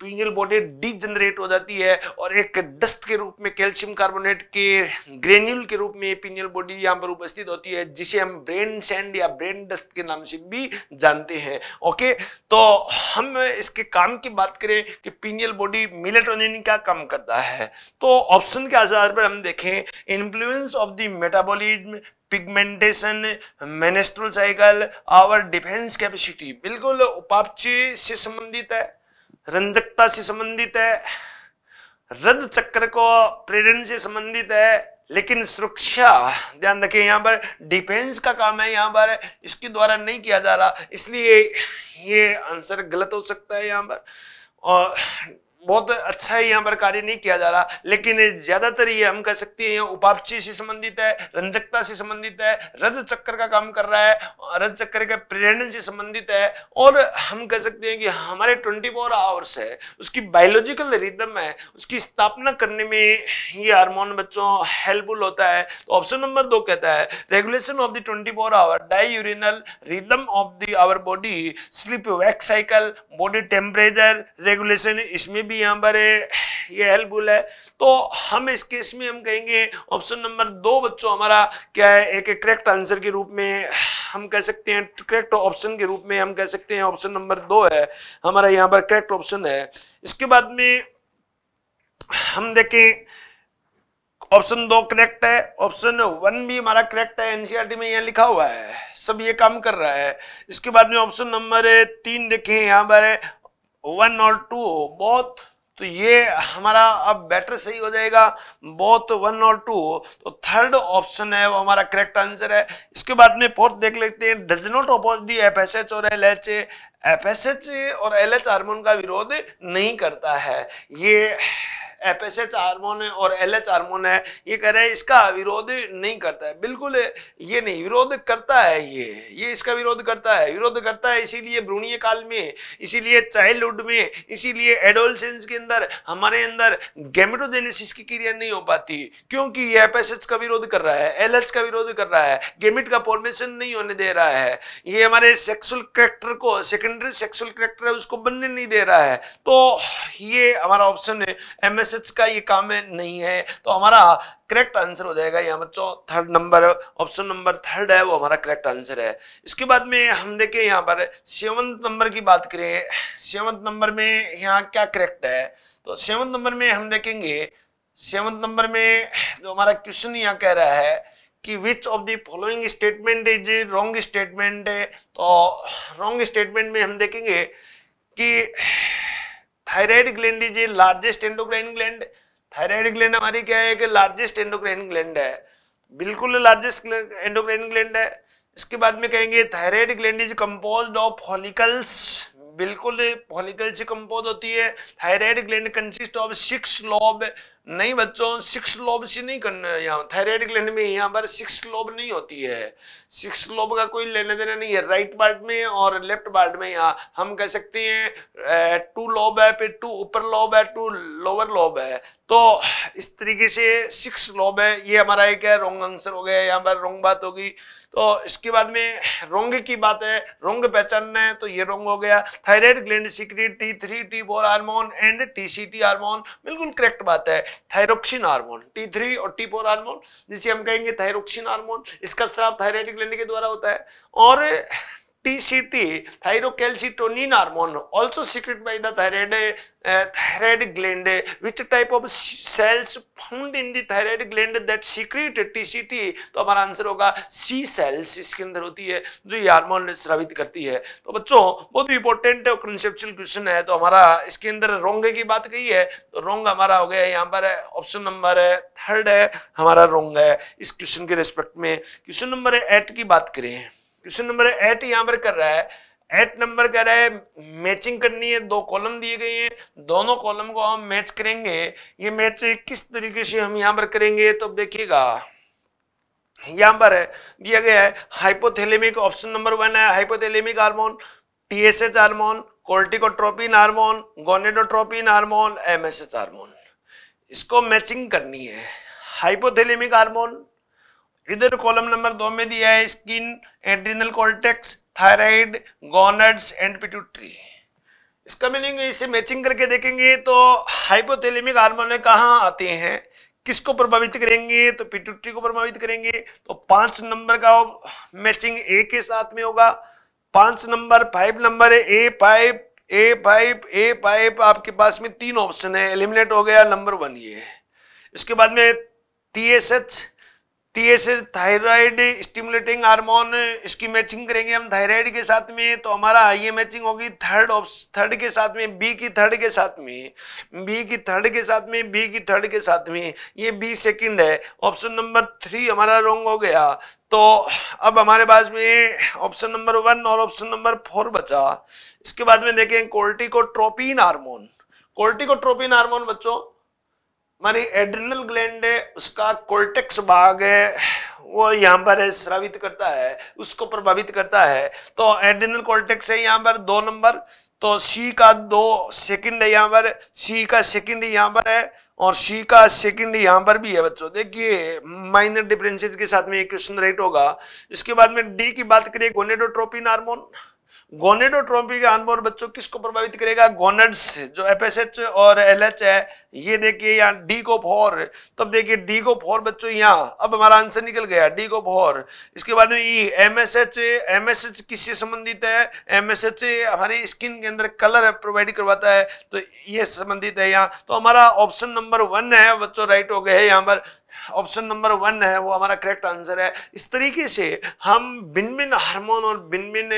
A: पिंगल बॉडी डिजनरेट हो जाती है और एक डस्ट के रूप में कैल्शियम कार्बोनेट के ग्रेन्यूल के रूप में पिंगल बॉडी यहाँ पर उपस्थित होती है जिसे हम ब्रेन सैंड या ब्रेन डस्ट के नाम से भी जानते हैं ओके तो हम इसके काम की बात करें कि पिंगल बॉडी मिलेटोनिन क्या काम करता है तो ऑप्शन के आधार पर हम देखें influence of the metabolism pigmentation menstrual cycle our defence capacity बिल्कुल उपापचय से संबंधित है रंजकता से संबंधित है रद चक्र को प्रेरण से संबंधित है लेकिन सुरक्षा ध्यान रखिए यहाँ पर डिफेंस का काम है यहाँ पर इसके द्वारा नहीं किया जा रहा इसलिए ये आंसर गलत हो सकता है यहाँ पर और बहुत अच्छा है यहाँ पर कार्य नहीं किया जा रहा लेकिन ज्यादातर ये हम कह सकते हैं उपापची से संबंधित है रंजकता से संबंधित है रज चक्कर का काम कर रहा है रज चक्कर के प्रेरणा से संबंधित है और हम कह सकते हैं कि हमारे ट्वेंटी फोर आवर्स है उसकी बायोलॉजिकल रिदम है उसकी स्थापना करने में ये हार्मोन बच्चों हेल्पफुल होता है तो ऑप्शन नंबर दो कहता है regulation of the twenty four hour diurnal rhythm of the our body sleep wake cycle body temperature regulation इसमें भी भी यहाँ पर ये हेल्पफुल है तो हम इस केस में हम कहेंगे ऑप्शन नंबर दो बच्चों हमारा क्या है एक करेक्ट आंसर के रूप में हम कह सकते हैं करेक्ट ऑप्शन के रूप में हम कह सकते हैं ऑप्शन नंबर दो है हमारा यहाँ पर करेक्ट ऑप्शन है इसके बाद में हम देखें ऑप्शन दो करेक्ट है ऑप्शन वन भी हमारा करेक्ट है एनसीईआरटी e में यहाँ लिखा हुआ है सब ये काम कर रहा है इसके बाद में ऑप्शन नंबर तीन देखें यहाँ पर वन और टू हो बोथ तो ये हमारा अब बेटर सही हो जाएगा बोथ वन और टू तो थर्ड ऑप्शन है वो हमारा करेक्ट आंसर है इसके बाद में फोर्थ देख लेते हैं does not oppose the F S H और L H F S H और एल एच हारमोन का विरोध नहीं करता है ये एफ एच हारमोन है और एल एच हारमोन है ये कह रहे हैं इसका विरोध नहीं करता है बिल्कुल ये नहीं विरोध करता है ये ये इसका विरोध करता है विरोध करता है इसीलिए भ्रूणीय काल में इसीलिए चाइल्डहुड में इसीलिए एडोलसेंस के अंदर हमारे अंदर गेमिटोजेनेसिस की क्रिया नहीं हो पाती क्योंकि ये एफ का विरोध कर रहा है एल का विरोध कर रहा है गेमिट का फॉर्मेशन नहीं होने दे रहा है ये हमारे सेक्सुअल करेक्टर को सेकेंडरी सेक्सुअल करेक्टर है उसको बनने नहीं दे रहा है तो ये हमारा ऑप्शन है एम एस एसेट्स का ये काम है नहीं है तो हमारा करेक्ट आंसर हो जाएगा यहाँ बच्चों third number option number third है वो हमारा करेक्ट आंसर है इसके बाद में हम देखें यहाँ पर सेवंथ नंबर की बात करें सेवंथ नंबर में यहाँ क्या करेक्ट है तो सेवंथ नंबर में हम देखेंगे सेवंथ नंबर में जो हमारा क्वेश्चन यहाँ कह रहा है कि which of the following statement is wrong statement तो रॉन्ग स्टेटमेंट में हम देखेंगे कि thyroid gland is largest endocrine gland thyroid gland हमारी क्या है कि लार्जेस्ट एंडोक्राइन ग्लैंड है बिल्कुल लार्जेस्ट एंडोक्राइन ग्लैंड है इसके बाद में कहेंगे thyroid gland is compose of follicles बिल्कुल फॉलिकल्स कंपोज होती है thyroid gland consist of six lobe नहीं बच्चों सिक्स लोब से नहीं करना यहाँ थायराइड ग्लैंड में यहाँ पर सिक्स लोब नहीं होती है सिक्स लोब का कोई लेने देना नहीं है राइट पार्ट में और लेफ्ट पार्ट में यहाँ हम कह सकते हैं टू लोब है फिर टू ऊपर लोब है टू लोअर लोब है तो इस तरीके से सिक्स लोब है ये हमारा एक है रोंग आंसर हो गया यहाँ पर रोंग बात होगी तो इसके बाद में रोंग की बात है रोंग पहचानना है तो ये रोंग हो गया thyroid gland secrete T three T four hormone and T C T hormone बिल्कुल करेक्ट बात है थायरोक्सिन हार्मोन टी थ्री और टी फोर हार्मोन जिसे हम कहेंगे थायरोक्सिन हार्मोन इसका स्राव थायराइड ग्लैंड के द्वारा होता है और TCT, thyrocalcitonin hormone, also secreted by the thyroid, uh, thyroid gland. Which type of cells found in the thyroid gland that secrete TCT? तो हमारा आंसर होगा C cells इसके अंदर होती है जो ये हार्मोन स्रावित करती है तो बच्चों बहुत इंपॉर्टेंट और कंसेप्चुअल क्वेश्चन है तो हमारा इसके अंदर रोंगे की बात कही है तो रोंग हमारा हो गया यहाँ पर ऑप्शन नंबर है थर्ड है हमारा रोंग है इस क्वेश्चन के रेस्पेक्ट में क्वेश्चन नंबर एट की बात करें क्वेश्चन नंबर एट यहां पर कर रहा है एट नंबर कह रहा है मैचिंग करनी है दो कॉलम दिए गए हैं दोनों कॉलम को हम मैच करेंगे ये मैच किस तरीके से हम यहाँ पर करेंगे तो देखिएगा यहां पर दिया गया है हाइपोथैलेमिक ऑप्शन नंबर वन है hypothalamic hormone TSH hormone corticotropin hormone gonadotropin hormone MSH hormone इसको मैचिंग करनी है हाइपोथैलेमिक हार्मोन इधर कॉलम नंबर दो में दिया है skin adrenal cortex thyroid gonads and pituitary इसका मीनिंग इसे मैचिंग करके देखेंगे तो हाइपोथैलेमिक हार्मोन कहाँ आते हैं किसको प्रभावित करेंगे तो पिट्यूटरी को प्रभावित करेंगे तो पांच नंबर का मैचिंग ए के साथ में होगा पांच नंबर फाइव नंबर है A five A five A five आपके पास में तीन ऑप्शन है एलिमिनेट हो गया नंबर वन ये इसके बाद में T S H TSH thyroid stimulating hormone इसकी मैचिंग करेंगे हम थायराइड के साथ में तो हमारा ये मैचिंग होगी थर्ड ऑफ थर्ड के साथ में बी की थर्ड के साथ में बी की थर्ड के साथ में बी की थर्ड के साथ में ये बी सेकंड है ऑप्शन नंबर थ्री हमारा रॉन्ग हो गया तो अब हमारे पास में ऑप्शन नंबर वन और ऑप्शन नंबर फोर बचा इसके बाद में देखें कोर्टिकोट्रोपिन हार्मोन ट्रोपिन हार्मोन बच्चों हमारी एड्रिनल ग्लैंड है उसका कोल्टेक्स भाग है वो यहाँ पर श्रावित स्रावित करता है उसको प्रभावित करता है तो एड्रिनल कोल्टेक्स है यहाँ पर दो नंबर तो सी का दो सेकंड है यहाँ पर सी का सेकंड यहाँ पर है और सी का सेकंड यहाँ पर भी है बच्चों देखिए माइनर डिफरेंसेस के साथ में एक क्वेश्चन राइट होगा इसके बाद में डी की बात करिए गोनेडोट्रोपिन हार्मोन गोनेडोट्रोपी के अनबोर्न बच्चों किसको प्रभावित करेगा गोनेड्स जो एफएसएच और एलएच है ये देखिए यहाँ डी को फोर तब देखिए डी को फोर बच्चों यहाँ अब हमारा आंसर निकल गया डी को फोर इसके बाद में ई एमएसएच एमएसएच किससे संबंधित है एमएसएच हमारी स्किन के अंदर कलर प्रोवाइड करवाता है तो ये संबंधित है यहाँ तो हमारा ऑप्शन नंबर वन है बच्चों राइट हो गए यहाँ पर ऑप्शन नंबर वन है वो हमारा करेक्ट आंसर है इस तरीके से हम भिन्न भिन्न हार्मोन और भिन्न भिन्न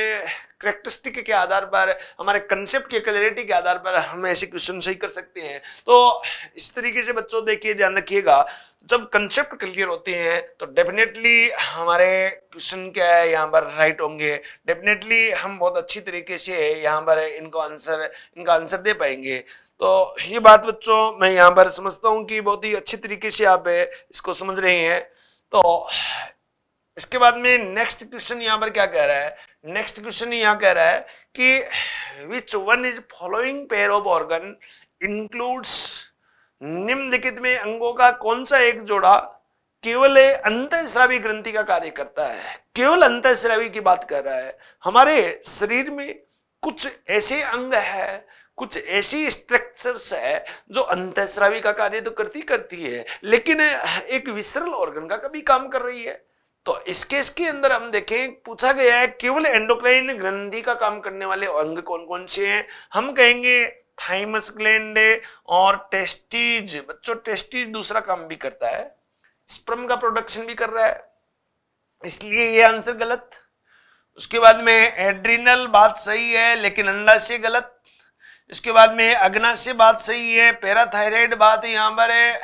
A: करेक्टरिस्टिक के आधार पर हमारे कंसेप्ट के क्लैरिटी के आधार पर हम ऐसे क्वेश्चन सही कर सकते हैं तो इस तरीके से बच्चों देखिए ध्यान रखिएगा जब कंसेप्ट क्लियर होते हैं तो डेफिनेटली हमारे क्वेश्चन क्या है यहाँ पर राइट होंगे डेफिनेटली हम बहुत अच्छी तरीके से यहाँ पर इनको आंसर इनका आंसर दे पाएंगे तो ये बात बच्चों मैं यहाँ पर समझता हूँ कि बहुत ही अच्छी तरीके से आप इसको समझ रहे हैं तो इसके बाद में नेक्स्ट क्वेश्चन यहाँ पर क्या कह रहा है नेक्स्ट क्वेश्चन यहाँ कह रहा है कि which one is following pair of organ includes निम्नलिखित में अंगों का कौन सा एक जोड़ा केवल अंत श्रावी ग्रंथि का कार्य करता है केवल अंत श्रावी की बात कर रहा है हमारे शरीर में कुछ ऐसे अंग है कुछ ऐसी स्ट्रक्चर्स है जो अंतस्रावी का कार्य तो करती करती है लेकिन एक विसरल ऑर्गन का कभी काम कर रही है तो इस केस के अंदर हम देखें पूछा गया है केवल एंडोक्राइन ग्रंथि का काम करने वाले अंग कौन कौन से हैं हम कहेंगे थाइमस ग्लैंड और टेस्टीज बच्चों टेस्टीज दूसरा काम भी करता है स्प्रम का प्रोडक्शन भी कर रहा है इसलिए ये आंसर गलत उसके बाद में एड्रिनल बात सही है लेकिन अंडाशय गलत इसके बाद में अग्नाशय बात सही है पैराथायराइड बात यहाँ पर है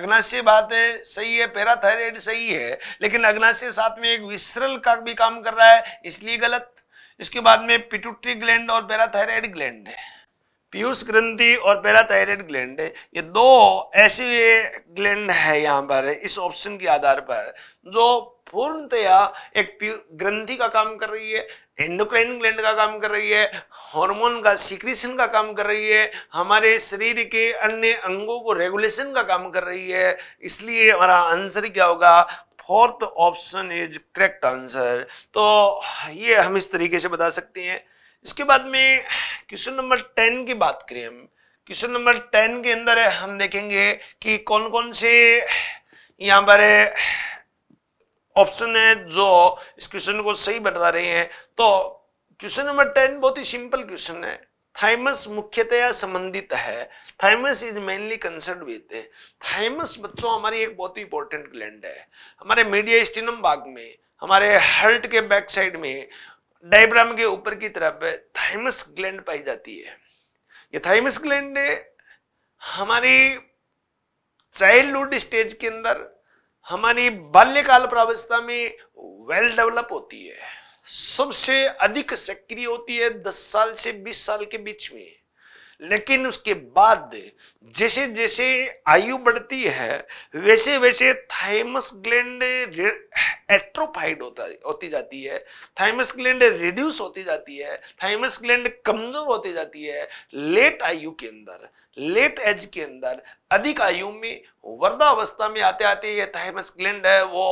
A: अग्नाश्य बात है सही है पैराथायराइड सही है लेकिन अग्नाशय साथ में एक विसरल का भी काम कर रहा है इसलिए गलत इसके बाद में पिटूट्री ग्लैंड और पैराथायराइड ग्लैंड है पीयूष ग्रंथि और पैराथायराइड ग्लैंड है ये दो ऐसे ग्लैंड है यहाँ पर इस ऑप्शन के आधार पर जो पूर्णतया एक ग्रंथि का काम कर रही है एंडोक्राइन ग्लैंड तो का काम कर रही है हार्मोन का सिक्रीशन का काम कर रही है हमारे शरीर के अन्य अंगों को रेगुलेशन का काम कर रही है इसलिए हमारा आंसर क्या होगा fourth option is correct answer तो ये हम इस तरीके से बता सकते हैं इसके बाद में क्वेश्चन नंबर टेन की बात करें हम क्वेश्चन नंबर टेन के अंदर हम देखेंगे कि कौन कौन से यहाँ पर ऑप्शन है जो इस क्वेश्चन को सही बता रहे हैं तो क्वेश्चन नंबर टेन बहुत ही सिंपल क्वेश्चन है थाइमस मुख्यतया संबंधित है thymus is mainly concerned with thymus बच्चों हमारी एक बहुत ही इंपॉर्टेंट ग्लैंड है हमारे मीडिया स्टिनम भाग में हमारे हर्ट के बैक साइड में डायब्राम के ऊपर की तरफ थाइमस ग्लैंड पाई जाती है ये थाइमस ग्लैंड हमारी चाइल्डहुड स्टेज के अंदर हमारी बाल्यकाल प्रावस्था में वेल डेवलप होती है सबसे अधिक सक्रिय होती है दस साल से बीस साल के बीच में लेकिन उसके बाद जैसे जैसे आयु बढ़ती है वैसे वैसे थाइमस ग्लैंड एट्रोफाइड होता होती जाती है थाइमस ग्लैंड रिड्यूस होती जाती है थाइमस ग्लैंड कमजोर होती जाती है लेट आयु के अंदर लेट एज के अंदर अधिक आयु में वर्धावस्था में आते आते ये थाइमस ग्लैंड है वो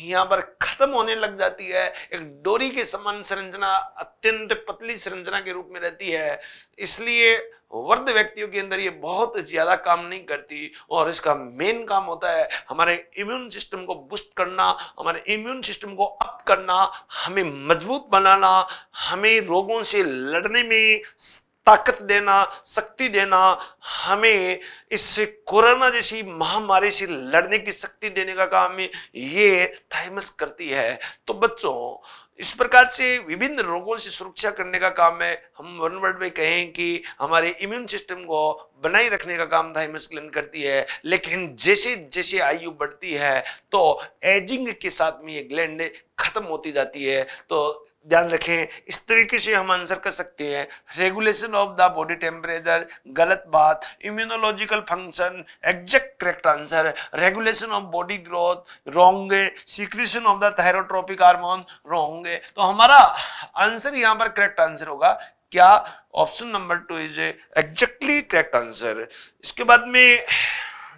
A: यहाँ पर खत्म होने लग जाती है एक डोरी के समान संरचना अत्यंत पतली संरचना के रूप में रहती है इसलिए वर्ध व्यक्तियों के अंदर ये बहुत ज्यादा काम नहीं करती और इसका मेन काम होता है हमारे इम्यून सिस्टम को बूस्ट करना हमारे इम्यून सिस्टम को अप करना हमें मजबूत बनाना हमें रोगों से लड़ने में ताकत देना शक्ति देना हमें इस कोरोना जैसी महामारी से लड़ने की शक्ति देने का काम ये थाइमस करती है तो बच्चों इस प्रकार से विभिन्न रोगों से सुरक्षा करने का काम है हम वन वर्ड में कहें कि हमारे इम्यून सिस्टम को बनाए रखने का काम थाइमस ग्लैंड करती है लेकिन जैसे जैसे आयु बढ़ती है तो एजिंग के साथ में ये ग्लैंड खत्म होती जाती है तो ध्यान रखें इस तरीके से हम आंसर कर सकते हैं regulation of the body temperature गलत बात immunological function exact correct answer regulation of body growth wrong secretion of the thyrotropic hormone wrong तो हमारा आंसर यहाँ पर करेक्ट आंसर होगा क्या option number two is exactly correct answer इसके बाद में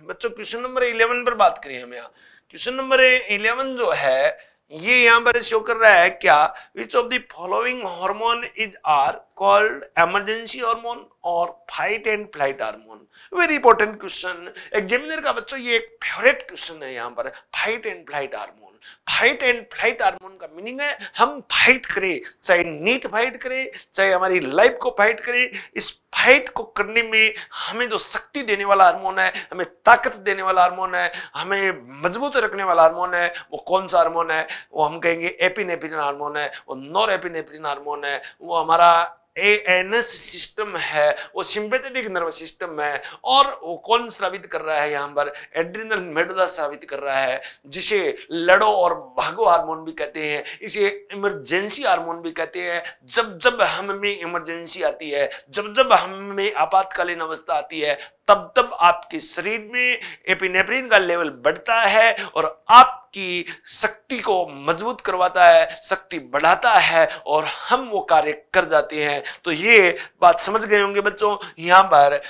A: बच्चों क्वेश्चन नंबर इलेवन पर बात करें हम यहाँ क्वेश्चन नंबर इलेवन जो है ये यहाँ पर शो कर रहा है क्या which of the following hormone is are called emergency hormone और fight and flight hormone very important question examiner का बच्चों ये एक फेवरेट क्वेश्चन है यहाँ पर fight and flight hormone fight and flight hormone का मीनिंग है हम फाइट करें चाहे नीट फाइट करें चाहे हमारी लाइफ को फाइट करें इस फाइट को करने में हमें जो शक्ति देने वाला हार्मोन है हमें ताकत देने वाला हार्मोन है हमें मजबूत रखने वाला हार्मोन है वो कौन सा हार्मोन है वो हम कहेंगे एपिनेपिन हार्मोन है वो नॉर एपिनेपिन हार्मोन है वो हमारा एनस सिस्टम है वो सिंपेथेटिक नर्वस सिस्टम है और वो कौन स्रावित कर रहा है यहाँ पर एड्रिनल मेडुला स्रावित कर रहा है जिसे लड़ो और भागो हार्मोन भी कहते हैं इसे इमरजेंसी हार्मोन भी कहते हैं जब जब हम में इमरजेंसी आती है जब जब हम में आपातकालीन अवस्था आती है तब तब आपके शरीर में एपिनेप्रिन का लेवल बढ़ता है और आप की शक्ति को मजबूत करवाता है शक्ति बढ़ाता है और हम वो कार्य कर जाते हैं तो ये बात समझ गए होंगे बच्चों यहाँ पर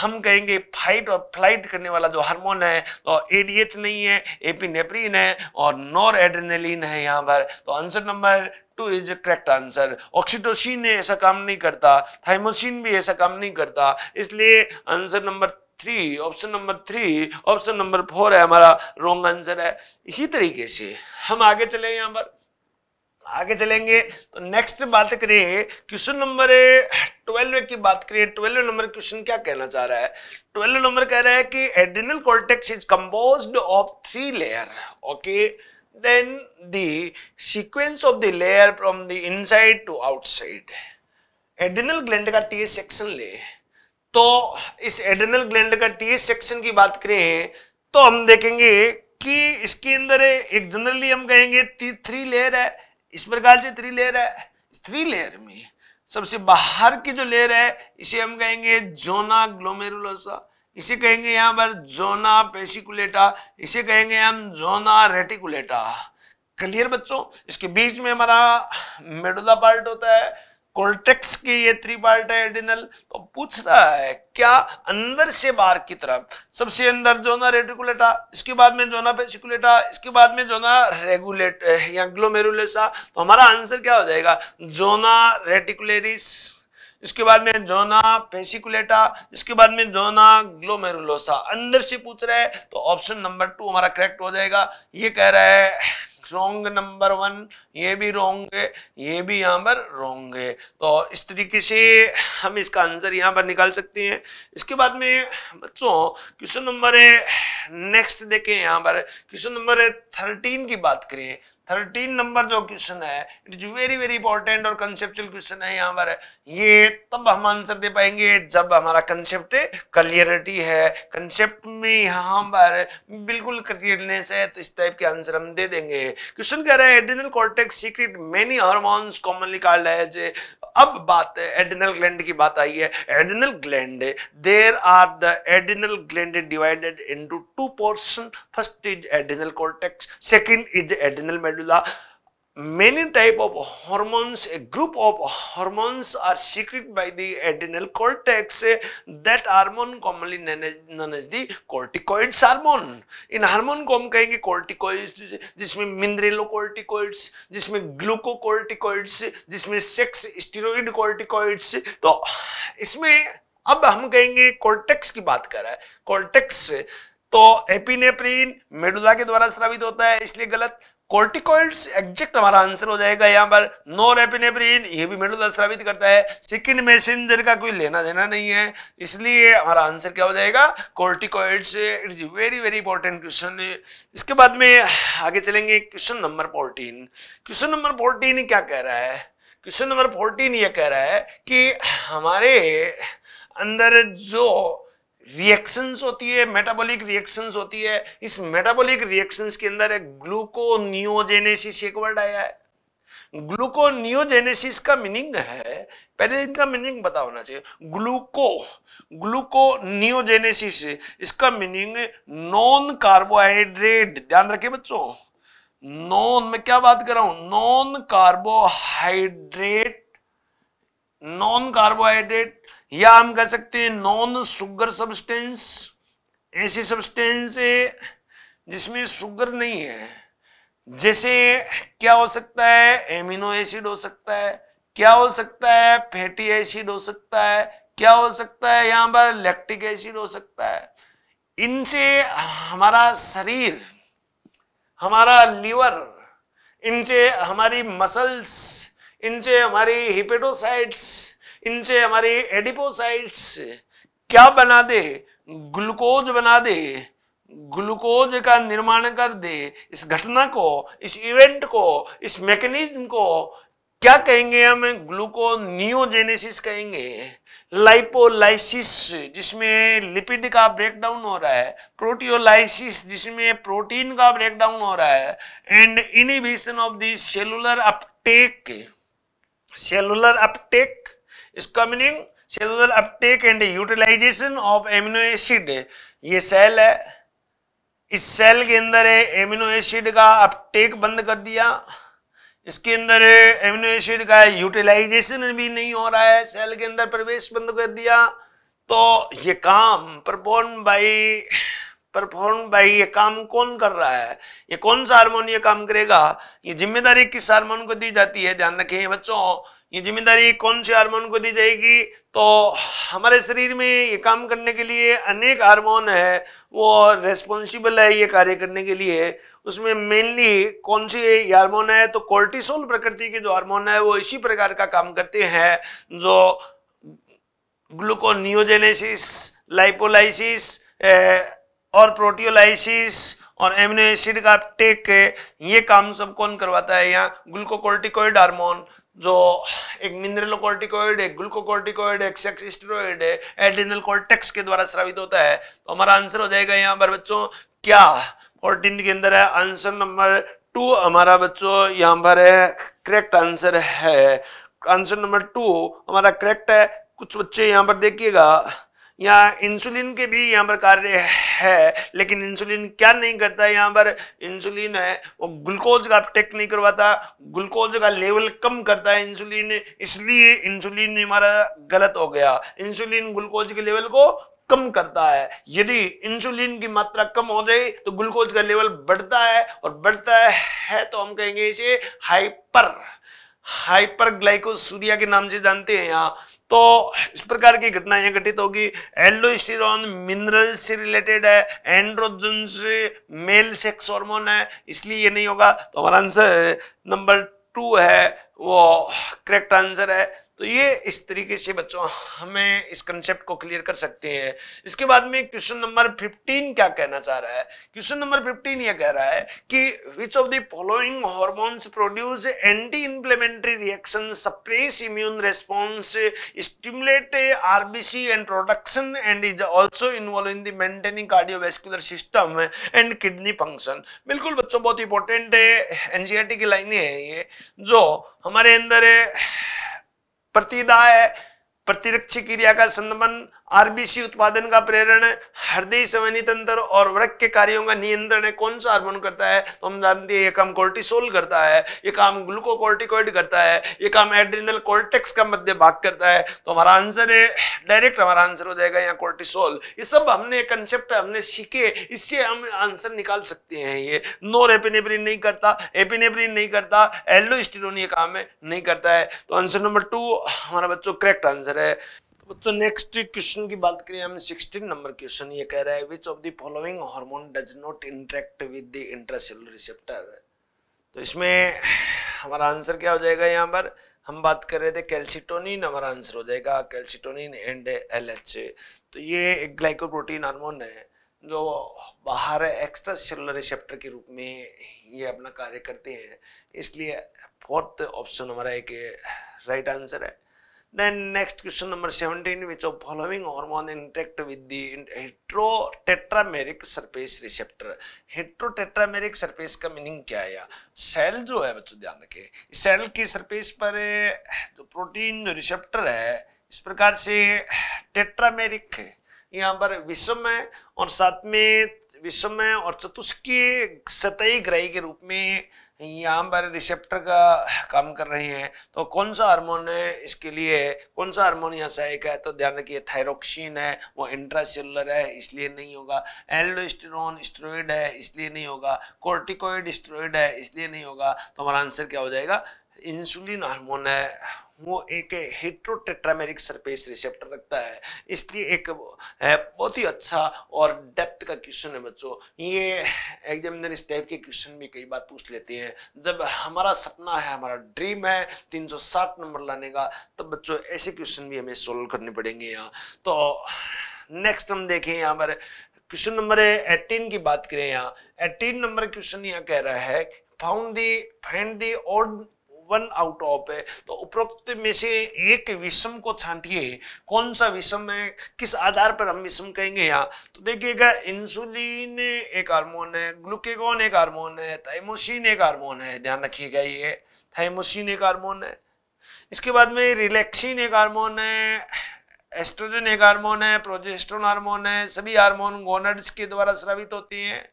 A: हम कहेंगे फाइट और फ्लाइट करने वाला जो हार्मोन है तो एडीएच नहीं है एपी नेप्रीन है और नॉर एड्रेनलिन है यहाँ पर तो answer number two is correct answer oxytocin ऐसा काम नहीं करता थाइमोसिन भी ऐसा काम नहीं करता इसलिए answer number three option number three option number four है हमारा रॉन्ग आंसर है इसी तरीके से हम आगे चले यहां पर आगे चलेंगे तो नेक्स्ट बात करें क्वेश्चन नंबर ट्वेल्व की बात करें ट्वेल्व नंबर क्वेश्चन क्या कहना चाह रहा है ट्वेल्व नंबर कह रहा है कि adrenal cortex is composed of three layer okay then the sequence of the layer from the inside to outside adrenal gland का टी सेक्शन ले तो इस एड्रेनल ग्लैंड का टी सेक्शन की बात करें तो हम देखेंगे कि इसके अंदर एक जनरली हम कहेंगे थ्री लेयर है इस प्रकार से थ्री लेयर है थ्री लेयर में सबसे बाहर की जो लेयर है इसे हम कहेंगे जोना ग्लोमेरुलोसा इसे कहेंगे यहां पर जोना पेसिकुलेटा इसे कहेंगे हम जोना रेटिकुलेटा क्लियर बच्चों इसके बीच में हमारा मेडुला पार्ट होता है कोल्टेक्स के ये थ्री पार्ट है एडिनल तो पूछ रहा है क्या अंदर से बाहर की तरफ सबसे अंदर जोना रेटिकुलेटा इसके बाद में जोना पेसिकुलेटा इसके बाद में जोना रेगुलेट या ग्लोमेरुलेसा तो हमारा आंसर क्या हो जाएगा जोना रेटिकुलेरिस इसके बाद में जोना पेसिकुलेटा इसके बाद में जोना ग्लोमेरुलोसा अंदर से पूछ रहा है तो ऑप्शन नंबर टू हमारा करेक्ट हो जाएगा ये कह रहा है रोंग नंबर वन ये भी रोंग है ये भी यहाँ पर रोंग है तो इस तरीके से हम इसका आंसर यहाँ पर निकाल सकते हैं इसके बाद में बच्चों क्वेश्चन नंबर है नेक्स्ट देखें यहाँ पर क्वेश्चन नंबर है थर्टीन की बात करें थर्टीन नंबर जो क्वेश्चन है it is very very important और कंसेप्चुअल क्वेश्चन है यहाँ पर ये तब हम आंसर दे पाएंगे जब हमारा कंसेप्ट क्लियरिटी है कंसेप्ट में यहाँ पर बिल्कुल क्लियरनेस है तो इस टाइप के आंसर हम दे देंगे क्वेश्चन कह रहा है adrenal cortex secrete many hormones commonly called as अब बात एडिनल ग्लैंड की बात आई है adrenal gland there are the adrenal gland divided into two portion first is adrenal cortex second is adrenal medulla many type of hormones a group of hormones are secreted by the adrenal cortex that hormone commonly known as the corticoids hormone in hormone ko hum kahenge corticoids jisme mineralocorticoids jisme glucocorticoids jisme sex steroid corticoids to isme ab hum kahenge cortex ki baat kar raha hai cortex तो epinephrine medulla के द्वारा स्रावित होता है इसलिए गलत corticoids exact हमारा answer हो जाएगा यहाँ पर नो रेपिनेप्रीन ये भी मेडुला स्रावित करता है सिकिन मैसेंजर का कोई लेना देना नहीं है इसलिए हमारा आंसर क्या हो जाएगा corticoids it very very important question इसके बाद में आगे चलेंगे question number fourteen question number fourteen क्या कह रहा है क्वेश्चन नंबर फोर्टीन ये कह रहा है कि हमारे अंदर जो रिएक्शंस होती है मेटाबॉलिक रिएक्शंस होती है इस मेटाबॉलिक रिएक्शंस के अंदर एक ग्लूकोनियोजेनेसिस एक वर्ड आया है ग्लूकोनियोजेनेसिस का मीनिंग है पहले इनका मीनिंग बता होना चाहिए ग्लूको ग्लूकोनियोजेनेसिस इसका मीनिंग नॉन कार्बोहाइड्रेट ध्यान रखिए बच्चों नॉन मैं क्या बात कर रहा हूं नॉन कार्बोहाइड्रेट नॉन कार्बोहाइड्रेट या हम कह सकते हैं नॉन शुगर सब्सटेंस ऐसी सब्सटेंस जिसमें शुगर नहीं है जैसे क्या हो सकता है एमिनो एसिड हो सकता है क्या हो सकता है फैटी एसिड हो सकता है क्या हो सकता है यहां पर लैक्टिक एसिड हो सकता है इनसे हमारा शरीर हमारा लीवर इनसे हमारी मसल्स इनसे हमारी हिपेटोसाइट्स इनसे हमारे एडिपोसाइट्स क्या बना दे ग्लूकोज बना दे ग्लूकोज का निर्माण कर दे इस घटना को इस इवेंट को इस मैकेनिज्म को क्या कहेंगे हम ग्लूकोनियोजेनेसिस कहेंगे लाइपोलाइसिस जिसमें लिपिड का ब्रेकडाउन हो रहा है प्रोटियोलाइसिस जिसमें प्रोटीन का ब्रेकडाउन हो रहा है and inhibition of the cellular uptake cellular uptake is communing cellular uptake and utilization of amino acid ये सेल है इस सेल के अंदर एमिनो एसिड का अपटेक बंद कर दिया इसके अंदर एमिनो एसिड का यूटिलाइजेशन भी नहीं हो रहा है सेल के अंदर प्रवेश बंद कर दिया तो ये काम परफॉर्म बाई परफॉर्म बाई ये काम कौन कर रहा है ये कौन सा हारमोन ये काम करेगा ये जिम्मेदारी किस हारमोन को दी जाती है ध्यान रखें बच्चों ये जिम्मेदारी कौन से हार्मोन को दी जाएगी तो हमारे शरीर में ये काम करने के लिए अनेक हार्मोन है वो रेस्पॉन्सिबल है ये कार्य करने के लिए उसमें मेनली कौन से हार्मोन है तो कोर्टिसोल प्रकृति के जो हार्मोन है वो इसी प्रकार का काम करते हैं जो ग्लूकोनियोजेनेसिस लाइपोलाइसिस और प्रोटियोलाइसिस और एमिनो एसिड का टेक ये काम सब कौन करवाता है यहाँ ग्लूकोकोर्टिकोइड हार्मोन जो एक मिनरल एक है ग्लूकोकॉर्टिकॉइड एक सेक्स स्टेरॉइड है एड्रिनल कॉर्टेक्स के द्वारा स्रावित होता है तो हमारा आंसर हो जाएगा यहाँ पर बच्चों क्या फोर्टीन के अंदर है आंसर नंबर टू हमारा बच्चों यहाँ पर है करेक्ट आंसर है आंसर नंबर टू हमारा करेक्ट है कुछ बच्चे यहाँ पर देखिएगा या इंसुलिन के भी यहाँ पर कार्य है लेकिन इंसुलिन क्या नहीं करता है यहाँ पर इंसुलिन है वो ग्लूकोज का टेक नहीं करवाता ग्लूकोज का लेवल कम करता है इंसुलिन इसलिए इंसुलिन हमारा गलत हो गया इंसुलिन ग्लूकोज के लेवल को कम करता है यदि इंसुलिन की मात्रा कम हो जाए तो ग्लूकोज का लेवल बढ़ता है और बढ़ता है तो हम कहेंगे इसे हाइपर हाइपर ग्लाइकोसूरिया के नाम से जानते हैं यहाँ तो इस प्रकार की घटना यहाँ घटित होगी एल्डोस्टिरॉन मिनरल से रिलेटेड है एंड्रोजन से मेल सेक्स हार्मोन है इसलिए ये नहीं होगा तो हमारा आंसर नंबर टू है वो करेक्ट आंसर है तो ये इस तरीके से बच्चों हमें इस कंसेप्ट को क्लियर कर सकते हैं इसके बाद में क्वेश्चन नंबर 15 क्या कहना चाह रहा है क्वेश्चन नंबर 15 ये कह रहा है कि which of the following hormones produce anti inflammatory reaction suppress immune response stimulate RBC and production and is also involve in detaining maintaining cardiovascular system and kidney function बिल्कुल बच्चों बहुत इंपॉर्टेंट है एनजीआरटी की लाइने है ये जो हमारे अंदर प्रतिदा है प्रतिरक्ष क्रिया का संबंध आरबीसी उत्पादन का प्रेरण है हृदय सवनी तंत्र और वृक्ष के कार्यों का नियंत्रण है कौन सा हार्मोन करता है तो हम जानते हैं ये काम कोर्टिसोल करता है ये काम ग्लूकोकोर्टिकोइड करता है ये काम एड्रिनल कोर्टेक्स का मध्य भाग करता है तो हमारा आंसर है डायरेक्ट हमारा आंसर हो जाएगा यहाँ कोर्टिसोल ये सब हमने कंसेप्ट हमने सीखे इससे हम आंसर निकाल सकते हैं ये नोर एपिनेप्रिन नहीं करता एपिनेप्रिन नहीं करता एल्डो ये काम है नहीं करता है तो आंसर नंबर टू हमारा बच्चों करेक्ट आंसर आंसर है तो बच्चों नेक्स्ट क्वेश्चन की बात करें हम 16 नंबर क्वेश्चन ये कह रहा है which of the following hormone does not interact with the intracellular receptor तो इसमें हमारा आंसर क्या हो जाएगा यहाँ पर हम बात कर रहे थे कैल्सिटोनिन हमारा आंसर हो जाएगा कैल्सिटोनिन एंड एल तो ये एक ग्लाइकोप्रोटीन हार्मोन है जो बाहर एक्स्ट्रा सेलुलर रिसेप्टर के रूप में ये अपना कार्य करते हैं इसलिए फोर्थ ऑप्शन हमारा एक राइट आंसर है Then next question number 17, which of following hormone interact with the heterotetrameric surface receptor? Heterotetrameric surface का मीनिंग क्या है सेल जो है बच्चों ध्यान रखें सेल की सरफेस पर जो प्रोटीन जो रिसेप्टर है इस प्रकार से टेट्रामेरिक है यहाँ पर विषम है और साथ में विषम है और चतुष्कीय सतही ग्राही के रूप में यहाँ पर रिसेप्टर का काम कर रहे हैं तो कौन सा हार्मोन है इसके लिए कौन सा हार्मोन यहाँ सहायक है तो ध्यान रखिए थायरोक्सिन है वो इंट्रासेलुलर है इसलिए नहीं होगा एल्डोस्टेरोन स्टेरॉइड है इसलिए नहीं होगा कोर्टिकोइड स्टेरॉइड है इसलिए नहीं होगा तो हमारा आंसर क्या हो जाएगा इंसुलिन हार्मोन है वो एक हेट्रोटेट्रामेरिक सरफेस रिसेप्टर रखता है इसलिए एक बहुत ही अच्छा और डेप्थ का क्वेश्चन है बच्चों ये एग्जामिनर इस टाइप के क्वेश्चन भी कई बार पूछ लेते हैं जब हमारा सपना है हमारा ड्रीम है 360 नंबर लाने का तब बच्चों ऐसे क्वेश्चन भी हमें सोल्व करने पड़ेंगे यहाँ तो नेक्स्ट हम देखें यहाँ पर क्वेश्चन नंबर एटीन की बात करें यहाँ एटीन नंबर क्वेश्चन यहाँ कह रहा है found the find the odd one out of है तो उपरोक्त में से एक विषम को छांटिए कौन सा विषम है किस आधार पर हम विषम कहेंगे यहाँ तो देखिएगा इंसुलिन एक हार्मोन है ग्लूकेगोन एक हार्मोन है थाइमोसिन एक हार्मोन है ध्यान रखिएगा ये थाइमोसिन एक हार्मोन है इसके बाद में रिलैक्सिन एक हार्मोन है एस्ट्रोजन एक हार्मोन है प्रोजेस्ट्रोन हार्मोन है सभी हार्मोन गोनड्स के द्वारा स्रावित होती हैं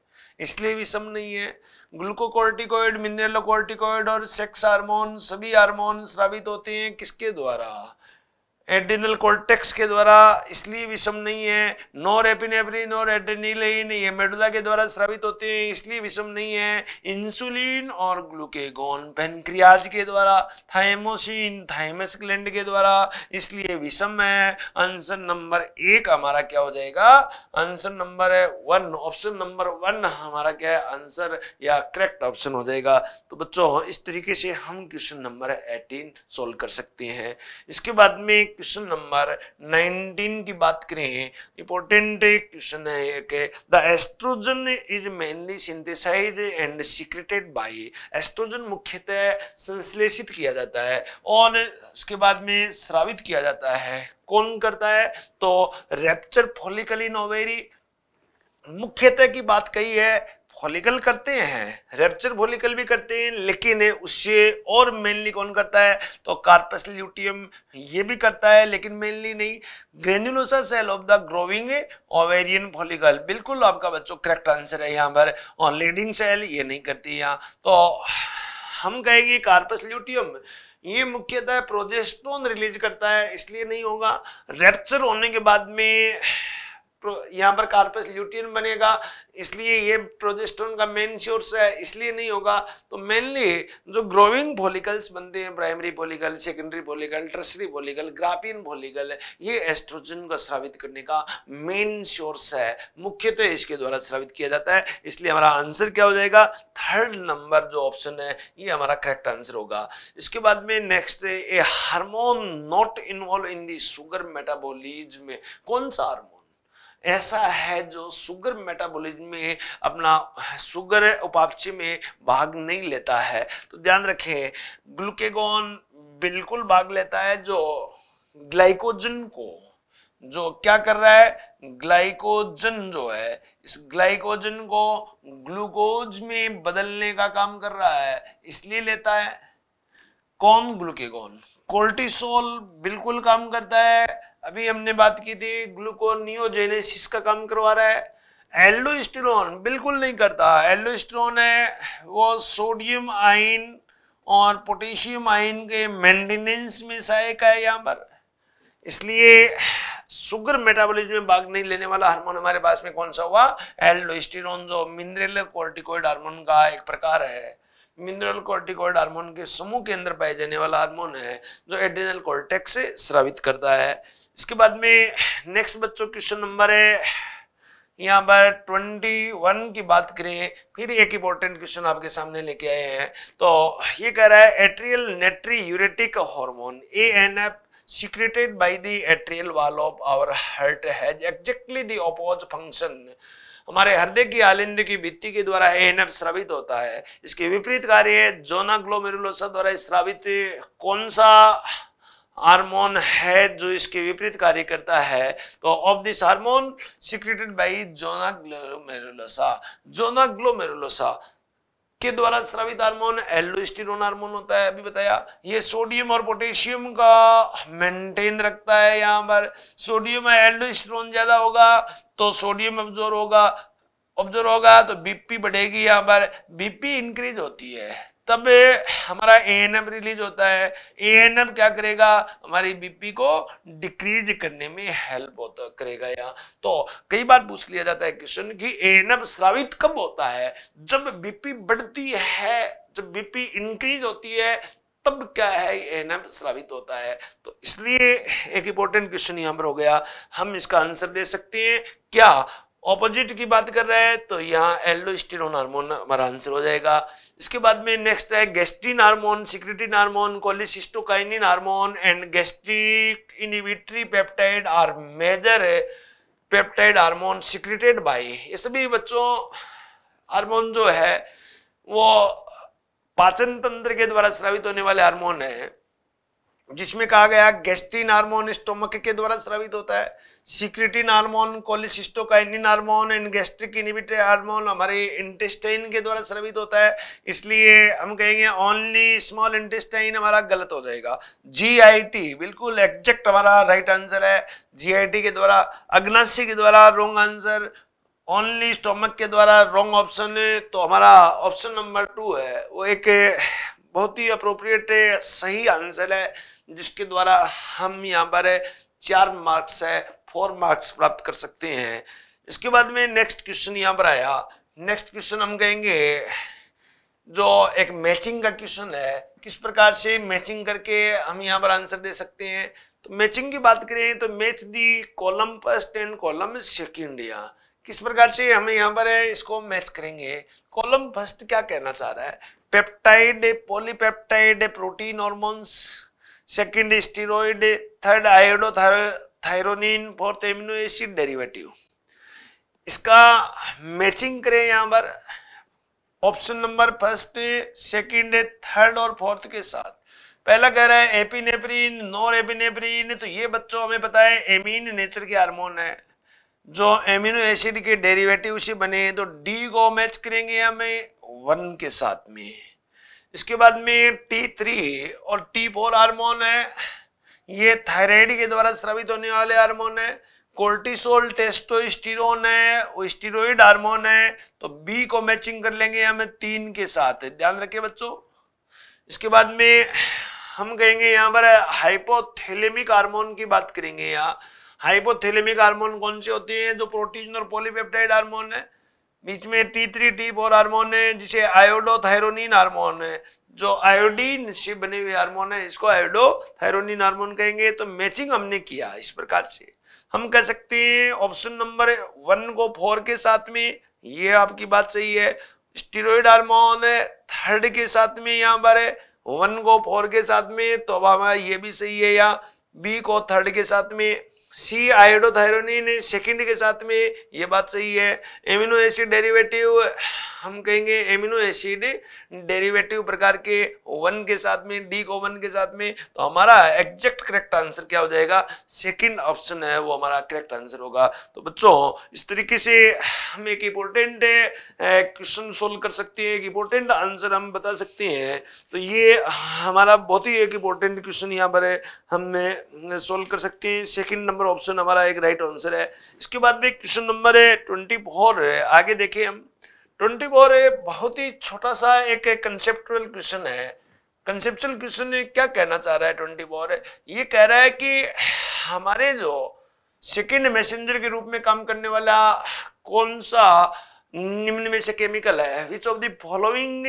A: इसलिए विषम नहीं है ग्लूकोकोर्टिकोइड मिनरलोकोर्टिकोइड और सेक्स हार्मोन सभी हार्मोन स्रावित होते हैं किसके द्वारा एड्रिनल कॉर्टेक्स के द्वारा इसलिए विषम नहीं है नोर एपिनेफ्रिन और एड्रेनिलाइन ये मेडुला के द्वारा स्रावित होते हैं इसलिए विषम नहीं है इंसुलिन और ग्लूकेगोन पेनक्रियाज के द्वारा थायमोसिन थाइमस ग्लैंड के द्वारा इसलिए विषम है आंसर नंबर एक हमारा क्या हो जाएगा आंसर नंबर है वन ऑप्शन नंबर वन हमारा क्या है आंसर या करेक्ट ऑप्शन हो जाएगा तो बच्चों इस तरीके से हम क्वेश्चन नंबर एटीन सोल्व कर सकते हैं इसके बाद में क्वेश्चन नंबर 19 की बात करें इंपॉर्टेंट क्वेश्चन है एक the oestrogen is mainly synthesize and secreted by oestrogen मुख्यतः संश्लेषित किया जाता है और उसके बाद में श्रावित किया जाता है कौन करता है तो रेप्चर फोलिकल इन ओवेरी मुख्यतः की बात कही है होलिकल करते हैं रेप्चर होलिकल भी करते हैं लेकिन उससे और मेनली कौन करता है तो कार्पस ल्यूटियम ये भी करता है लेकिन मेनली नहीं granulosa cell of the growing ovarian follicle बिल्कुल आपका बच्चों करेक्ट आंसर है यहाँ पर और लीडिंग सेल ये नहीं करती यहाँ तो हम कहेंगे कार्पस ल्यूटियम ये मुख्यतः प्रोजेस्टोन रिलीज करता है इसलिए नहीं होगा रेप्चर होने के बाद में यहाँ पर कार्पस ल्यूटिन बनेगा इसलिए ये प्रोजेस्टोन का मेन सोर्स है इसलिए नहीं होगा तो मेनली जो ग्रोविंग फोलिकल्स बनते हैं primary follicle secondary follicle tertiary follicle Graafian follicle ये एस्ट्रोजन का स्रावित करने का मेन सोर्स है मुख्यतः तो इसके द्वारा स्रावित किया जाता है इसलिए हमारा आंसर क्या हो जाएगा थर्ड नंबर जो ऑप्शन है ये हमारा करेक्ट आंसर होगा इसके बाद में next a hormone not involve in the sugar metabolism में कौन सा हारमोन ऐसा है जो शुगर मेटाबॉलिज्म में अपना शुगर उपापचय में भाग नहीं लेता है तो ध्यान रखें ग्लूकेगोन बिल्कुल भाग लेता है जो ग्लाइकोजन को जो क्या कर रहा है ग्लाइकोजन जो है इस ग्लाइकोजन को ग्लूकोज में बदलने का काम कर रहा है इसलिए लेता है कौन ग्लूकेगोन कोल्टिसोल बिल्कुल काम करता है अभी हमने बात की थी ग्लूकोनियोजेनेसिस का काम करवा रहा है एल्डोस्टेरोन बिल्कुल नहीं करता एल्डोस्टेरोन है वो सोडियम आयन और पोटेशियम आयन के मेंटेनेंस में सहायक है यहाँ पर इसलिए शुगर मेटाबॉलिज्म में भाग नहीं लेने वाला हार्मोन हमारे पास में कौन सा हुआ एल्डोस्टेरोन जो मिनरल कोर्टिकोइड हार्मोन का एक प्रकार है मिनरल कोर्टिकोइड हार्मोन के समूह के अंदर पाए जाने वाला हार्मोन है जो एड्रिनल कॉर्टेक्स से स्रावित करता है इसके बाद में नेक्स्ट बच्चों क्वेश्चन नंबर है यहाँ पर 21 की बात करें फिर एक इंपॉर्टेंट क्वेश्चन आपके सामने लेके आए हैं तो ये कह रहा है atrial natriuretic hormone A N F secreted by the atrial wall of our heart has exactly the opposite function हमारे हृदय की आलिंद की भित्ति के द्वारा ए एन एफ स्रावित होता है इसके विपरीत कार्य जोना ग्लोमेरुलोसा द्वारा स्रावित कौन सा हार्मोन है जो इसके विपरीत कार्य करता है तो of this hormone secreted by zona zona glomerulosa के द्वारा स्रावित हार्मोन एल्डोस्टिरोन हार्मोन होता है अभी बताया ये सोडियम और पोटेशियम का मेंटेन रखता है यहाँ पर सोडियम में एल्डोस्टिरोन ज्यादा होगा तो सोडियम ऑब्जोर होगा ऑब्जोर होगा तो बीपी बढ़ेगी यहाँ पर बीपी इंक्रीज होती है तब हमारा ए एन एम रिलीज होता है ए एन एम क्या करेगा हमारी बीपी को डिक्रीज करने में हेल्प होता करेगा यहाँ तो कई बार पूछ लिया जाता है क्वेश्चन कि ए एन एम स्रावित कब होता है जब बीपी बढ़ती है जब बीपी इंक्रीज होती है तब क्या है एन एम श्रावित होता है तो इसलिए एक इंपॉर्टेंट क्वेश्चन यहाँ पर हो गया हम इसका आंसर दे सकते हैं क्या ऑपोजिट की बात कर रहे हैं तो यहाँ एल्डोस्टेरोन हार्मोन हमारा आंसर हो जाएगा इसके बाद में नेक्स्ट है gastrin hormone secretin hormone cholecystokinin hormone and gastric inhibitory peptide are major peptide hormone secreted by ये सभी बच्चों हार्मोन जो है वो पाचन तंत्र के द्वारा स्रावित होने वाले हार्मोन है जिसमें कहा गया गेस्टिन हार्मोन स्टोमक के द्वारा स्रावित होता है secretin hormone cholecystokinin hormone and gastric inhibitor hormone हमारे इंटेस्टाइन के द्वारा स्रवित होता है इसलिए हम कहेंगे ओनली स्मॉल इंटेस्टाइन हमारा गलत हो जाएगा जीआईटी बिल्कुल एग्जैक्ट हमारा राइट आंसर है जीआईटी के द्वारा अग्नासी के द्वारा रोंग आंसर ओनली स्टोमक के द्वारा रॉन्ग ऑप्शन तो हमारा ऑप्शन नंबर टू है वो एक बहुत ही अप्रोप्रिएट सही आंसर है जिसके द्वारा हम यहाँ पर चार मार्क्स है फोर मार्क्स प्राप्त कर सकते हैं इसके बाद में नेक्स्ट क्वेश्चन यहाँ पर आया नेक्स्ट क्वेश्चन हम कहेंगे जो एक मैचिंग का क्वेश्चन है किस प्रकार से मैचिंग करके हम यहाँ पर आंसर दे सकते हैं तो मैचिंग की बात करें तो match the column first and column second या किस प्रकार से हमें यहाँ पर है इसको मैच करेंगे कॉलम फर्स्ट क्या कहना चाह रहा है peptide polypeptide protein hormones second steroid third iodothyronine fourth amino acid derivative इसका मैचिंग करें यहाँ पर option number first second third और फोर्थ के साथ पहला कह रहा है एपिनेप्रीन नॉर एपिनेप्रीन तो ये बच्चों हमें पता है एमीन नेचर के हार्मोन है जो एमिनो एसिड के डेरिवेटिव से बने हैं तो डी को मैच करेंगे हमें वन के साथ में इसके बाद में टी थ्री और टी फोर हार्मोन है ये थायराइड के द्वारा स्रावित होने वाले हार्मोन है कोर्टिसोल टेस्टोस्टिरोन है स्टीरोइड हार्मोन है तो बी को मैचिंग कर लेंगे हमें तीन के साथ ध्यान रखिए बच्चों इसके बाद में हम कहेंगे यहाँ पर हाइपोथेलेमिक हार्मोन की बात करेंगे यहाँ हाइपोथेलेमिक हार्मोन कौन से होते हैं जो प्रोटीन और पॉलीपेप्टाइड हार्मोन है बीच में T three T four hormone है जिसे आयोडोथायरोनिन हार्मोन है जो आयोडीन से बने हुए हार्मोन है इसको आयोडो थायरोनिन हार्मोन कहेंगे तो मैचिंग हमने किया इस प्रकार से हम कह सकते हैं ऑप्शन नंबर वन को फोर के साथ में ये आपकी बात सही है स्टीरोइड हार्मोन है थर्ड के साथ में यहाँ पर है वन को फोर के साथ में तो अब हमारा ये भी सही है या बी को थर्ड के साथ में सी आयोडोथायरोनिन सेकंड के साथ में ये बात सही है एमिनो एसिड डेरिवेटिव हम कहेंगे एमिनो एसिड डेरिवेटिव प्रकार के ओवन के साथ में डी वन के साथ में तो हमारा एग्जैक्ट करेक्ट आंसर क्या हो जाएगा सेकंड ऑप्शन है वो हमारा करेक्ट आंसर होगा तो बच्चों इस तरीके से हम एक इम्पोर्टेंट क्वेश्चन सोल्व कर सकते हैं एक इंपॉर्टेंट आंसर हम बता सकते हैं तो ये हमारा बहुत ही एक इंपॉर्टेंट क्वेश्चन यहाँ पर है हम सोल्व कर सकते हैं सेकेंड नंबर ऑप्शन हमारा एक राइट आंसर है इसके बाद में क्वेश्चन नंबर है ट्वेंटी फोर आगे देखें हम ट्वेंटी फोर ए बहुत ही छोटा सा एक कंसेप्टुअल क्वेश्चन है कंसेप्चुअल क्वेश्चन क्या कहना चाह रहा है ट्वेंटी फोर ये कह रहा है कि हमारे जो सेकेंड मैसेंजर के रूप में काम करने वाला कौन सा निम्न में से केमिकल है which of the following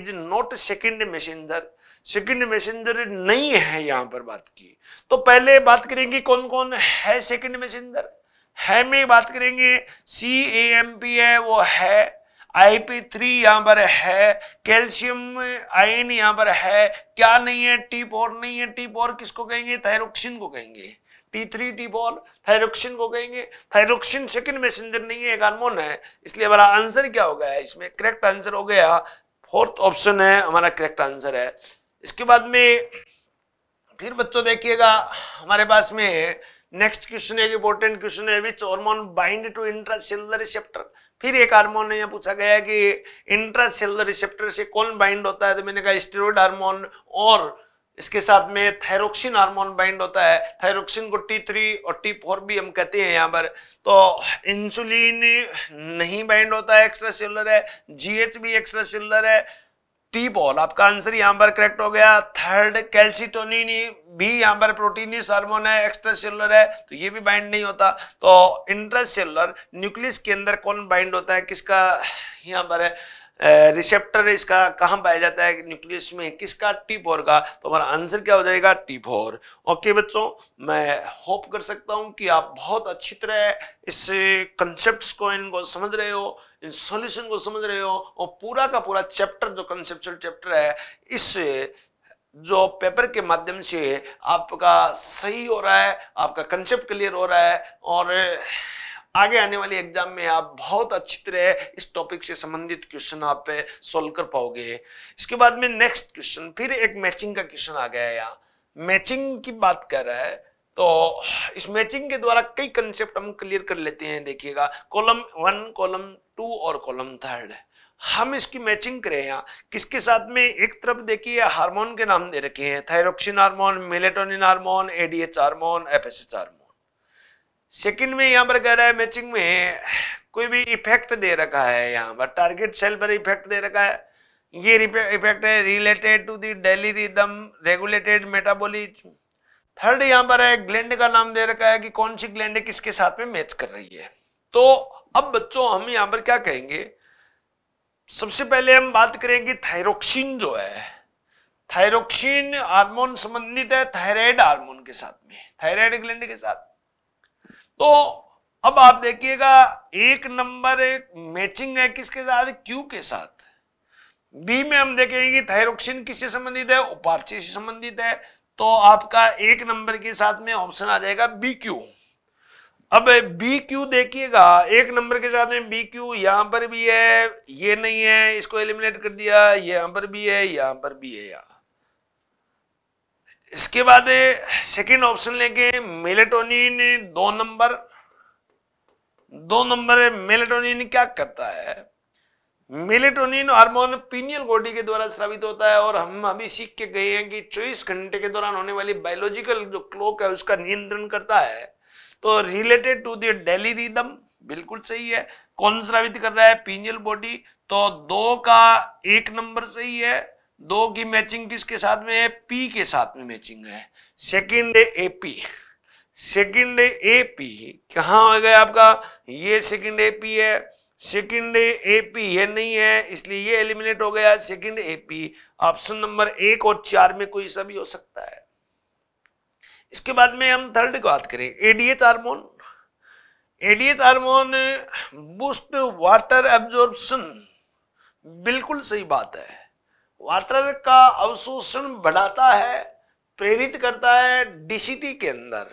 A: is not second messenger second messenger नहीं है यहाँ पर बात की तो पहले बात करेंगे कौन कौन है सेकेंड मैसेंजर है में बात करेंगे सी ए एम पी है वो है आई पी थ्री यहाँ पर है कैल्शियम आयन यहाँ पर है क्या नहीं है टी फोर नहीं है टी फोर किसको कहेंगे थायरोक्सिन को कहेंगे T three T four thyroxine को कहेंगे थायरोक्सिन सेकंड मैसेंजर नहीं है एक हार्मोन है इसलिए हमारा आंसर क्या हो गया है इसमें करेक्ट आंसर हो गया फोर्थ ऑप्शन है हमारा करेक्ट आंसर है इसके बाद में फिर बच्चों देखिएगा हमारे पास में नेक्स्ट क्वेश्चन एक इंपॉर्टेंट क्वेश्चन है which hormone bind to intracellular receptor फिर एक हार्मोन ने यहाँ पूछा गया है कि इंट्रासेलर रिसेप्टर से कौन बाइंड होता है तो मैंने कहा स्टेरॉइड हार्मोन और इसके साथ में थायरोक्सिन हार्मोन बाइंड होता है थायरोक्सिन को टी थ्री और टी फोर भी हम कहते हैं यहाँ पर तो इंसुलिन नहीं बाइंड होता है एक्स्ट्रा सेलर है जीएच भी एक्स्ट्रा सेलर है टी बॉल आपका आंसर यहां पर करेक्ट हो गया थर्ड कैल्सिटोनिन e भी यहां पर प्रोटीनिस हार्मोन e, है एक्स्ट्रासेलुलर है तो ये भी बाइंड नहीं होता तो इंट्रासेलुलर न्यूक्लियस के अंदर कौन बाइंड होता है किसका यहां पर है रिसेप्टर इसका कहां पाया जाता है न्यूक्लियस में किसका टी फोर का तो हमारा आंसर क्या हो जाएगा टी फोर ओके बच्चों मैं होप कर सकता हूं कि आप बहुत अच्छी तरह इस कंसेप्ट को इनको समझ रहे हो सॉल्यूशन को समझ रहे हो और पूरा का पूरा चैप्टर जो कंसेप्चुअल चैप्टर है इस जो पेपर के माध्यम से आपका सही हो रहा है आपका कंसेप्ट क्लियर हो रहा है और आगे आने वाले एग्जाम में आप बहुत अच्छी तरह इस टॉपिक से संबंधित क्वेश्चन आप सॉल्व कर पाओगे इसके बाद में नेक्स्ट क्वेश्चन फिर एक मैचिंग का क्वेश्चन आ गया है यहाँ मैचिंग की बात कर रहा है तो इस मैचिंग के द्वारा कई कंसेप्ट हम क्लियर कर लेते हैं देखिएगा कॉलम वन कॉलम टू और कॉलम थर्ड है हम इसकी मैचिंग करें यहाँ किसके साथ में एक तरफ देखिए हार्मोन के नाम दे रखे हैं thyroxine hormone melatonin hormone ADH hormone FSH hormone second में यहाँ पर कह रहा है मैचिंग में कोई भी इफेक्ट दे रखा है यहाँ पर टारगेट सेल पर इफेक्ट दे रखा है ये इफेक्ट है related to the daily rhythm regulated metabolism third यहाँ पर है ग्लैंड का नाम दे रखा है कि कौन सी ग्लैंड किसके साथ में मैच कर रही है तो अब बच्चों हम यहां पर क्या कहेंगे सबसे पहले हम बात करेंगे थायरोक्सिन जो है थायरोक्सिन हार्मोन संबंधित है थायराइड हार्मोन के साथ में थायराइड ग्लैंड के साथ तो अब आप देखिएगा एक नंबर एक मैचिंग है किसके साथ क्यू के साथ बी में हम देखेंगे थायरोक्सिन किससे संबंधित है उपार्ची से संबंधित है तो आपका एक नंबर के साथ में ऑप्शन आ जाएगा बी क्यू अब बी क्यू देखिएगा एक नंबर के साथ में बी क्यू यहां पर भी है ये नहीं है इसको एलिमिनेट कर दिया ये यहां पर भी है यहां पर भी है यहां इसके बाद सेकंड ऑप्शन लेके मेलेटोनिन दो नंबर दो नंबर मेलेटोनिन क्या करता है मेलेटोनिन हार्मोन पीनियल बॉडी के द्वारा स्रावित होता है और हम अभी सीख के गए हैं कि 24 घंटे के दौरान होने वाली बायोलॉजिकल जो क्लोक है उसका नियंत्रण करता है तो related to daily daily rhythm बिल्कुल सही है कौन श्रावित कर रहा है पीनियल बॉडी तो दो का एक नंबर सही है दो की मैचिंग किसके साथ में है पी के साथ में मैचिंग है second A P second A P कहाँ हो गया आपका ये सेकेंड ए पी है सेकंड एपी ये नहीं है इसलिए ये एलिमिनेट हो गया सेकंड एपी ऑप्शन नंबर एक और चार में कोई सा भी हो सकता है इसके बाद में हम थर्ड की बात करें ADH hormone ADH hormone boost water absorption बिल्कुल सही बात है वाटर का अवशोषण बढ़ाता है प्रेरित करता है डीसीटी के अंदर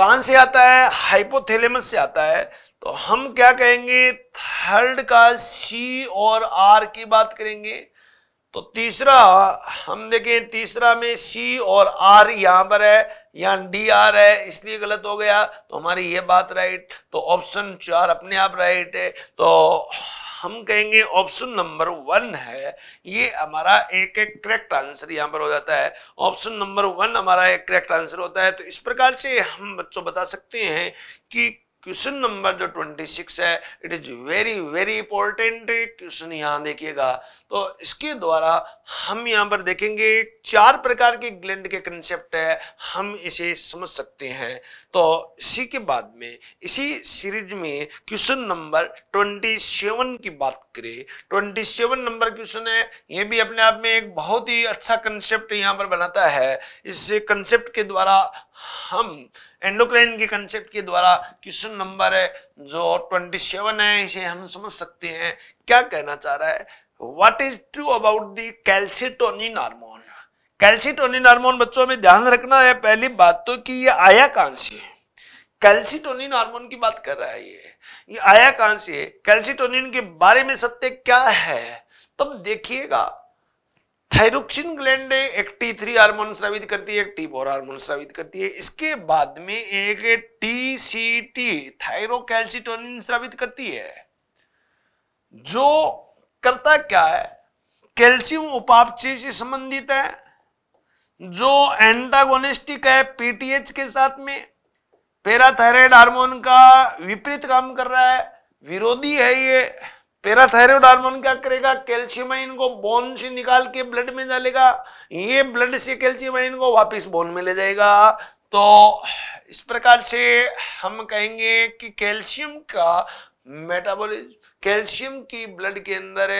A: कहां से आता है हाइपोथैलेमस से आता है तो हम क्या कहेंगे थर्ड का सी और आर की बात करेंगे तो तीसरा हम देखें तीसरा में सी और आर यहां पर है यहाँ डी आ रहा है इसलिए गलत हो गया तो हमारी ये बात राइट तो ऑप्शन चार अपने आप राइट है तो हम कहेंगे ऑप्शन नंबर वन है ये हमारा एक एक करेक्ट आंसर यहाँ पर हो जाता है ऑप्शन नंबर वन हमारा एक करेक्ट आंसर होता है तो इस प्रकार से हम बच्चों बता सकते हैं कि क्वेश्चन नंबर जो 26 है it is very very important question यहाँ देखिएगा तो इसके द्वारा हम यहाँ पर देखेंगे चार प्रकार के ग्लैंड के कंसेप्ट है हम इसे समझ सकते हैं तो इसी के बाद में इसी सीरीज में क्वेश्चन नंबर 27 की बात करें 27 नंबर क्वेश्चन है ये भी अपने आप में एक बहुत ही अच्छा कंसेप्ट यहाँ पर बनाता है इस कंसेप्ट के द्वारा हम एंडोक्राइन के कंसेप्ट के द्वारा क्वेश्चन नंबर है जो 27 है इसे हम समझ सकते हैं क्या कहना चाह रहा है what is true about the calcitonin hormone calcitonin hormone बच्चों में ध्यान रखना है पहली बात तो कि ये आया कहां से कैल्सिटोनिन हार्मोन की बात कर रहा है ये ये आया कहां से कैल्सिटोनिन के बारे में सत्य क्या है तब देखिएगा थायरोक्सिन ग्लैंड एक टी थ्री हार्मोन स्रावित करती है एक टी फोर हार्मोन स्रावित करती है इसके बाद में एक टी सी टी थायरोकैल्सिटोनिन स्रावित करती है जो करता क्या है कैल्शियम उपापचय से संबंधित है जो एंटागोनिस्टिक है पीटीएच के साथ में पैराथायराइड हार्मोन का विपरीत काम कर रहा है विरोधी है ये पैराथायरॉयड हार्मोन क्या करेगा कैल्शियम आइन को बोन से निकाल के ब्लड में डालेगा ये ब्लड से कैल्शियम आइन को वापस बोन में ले जाएगा तो इस प्रकार से हम कहेंगे कि कैल्शियम का मेटाबॉलिज्म कैल्शियम की ब्लड के अंदर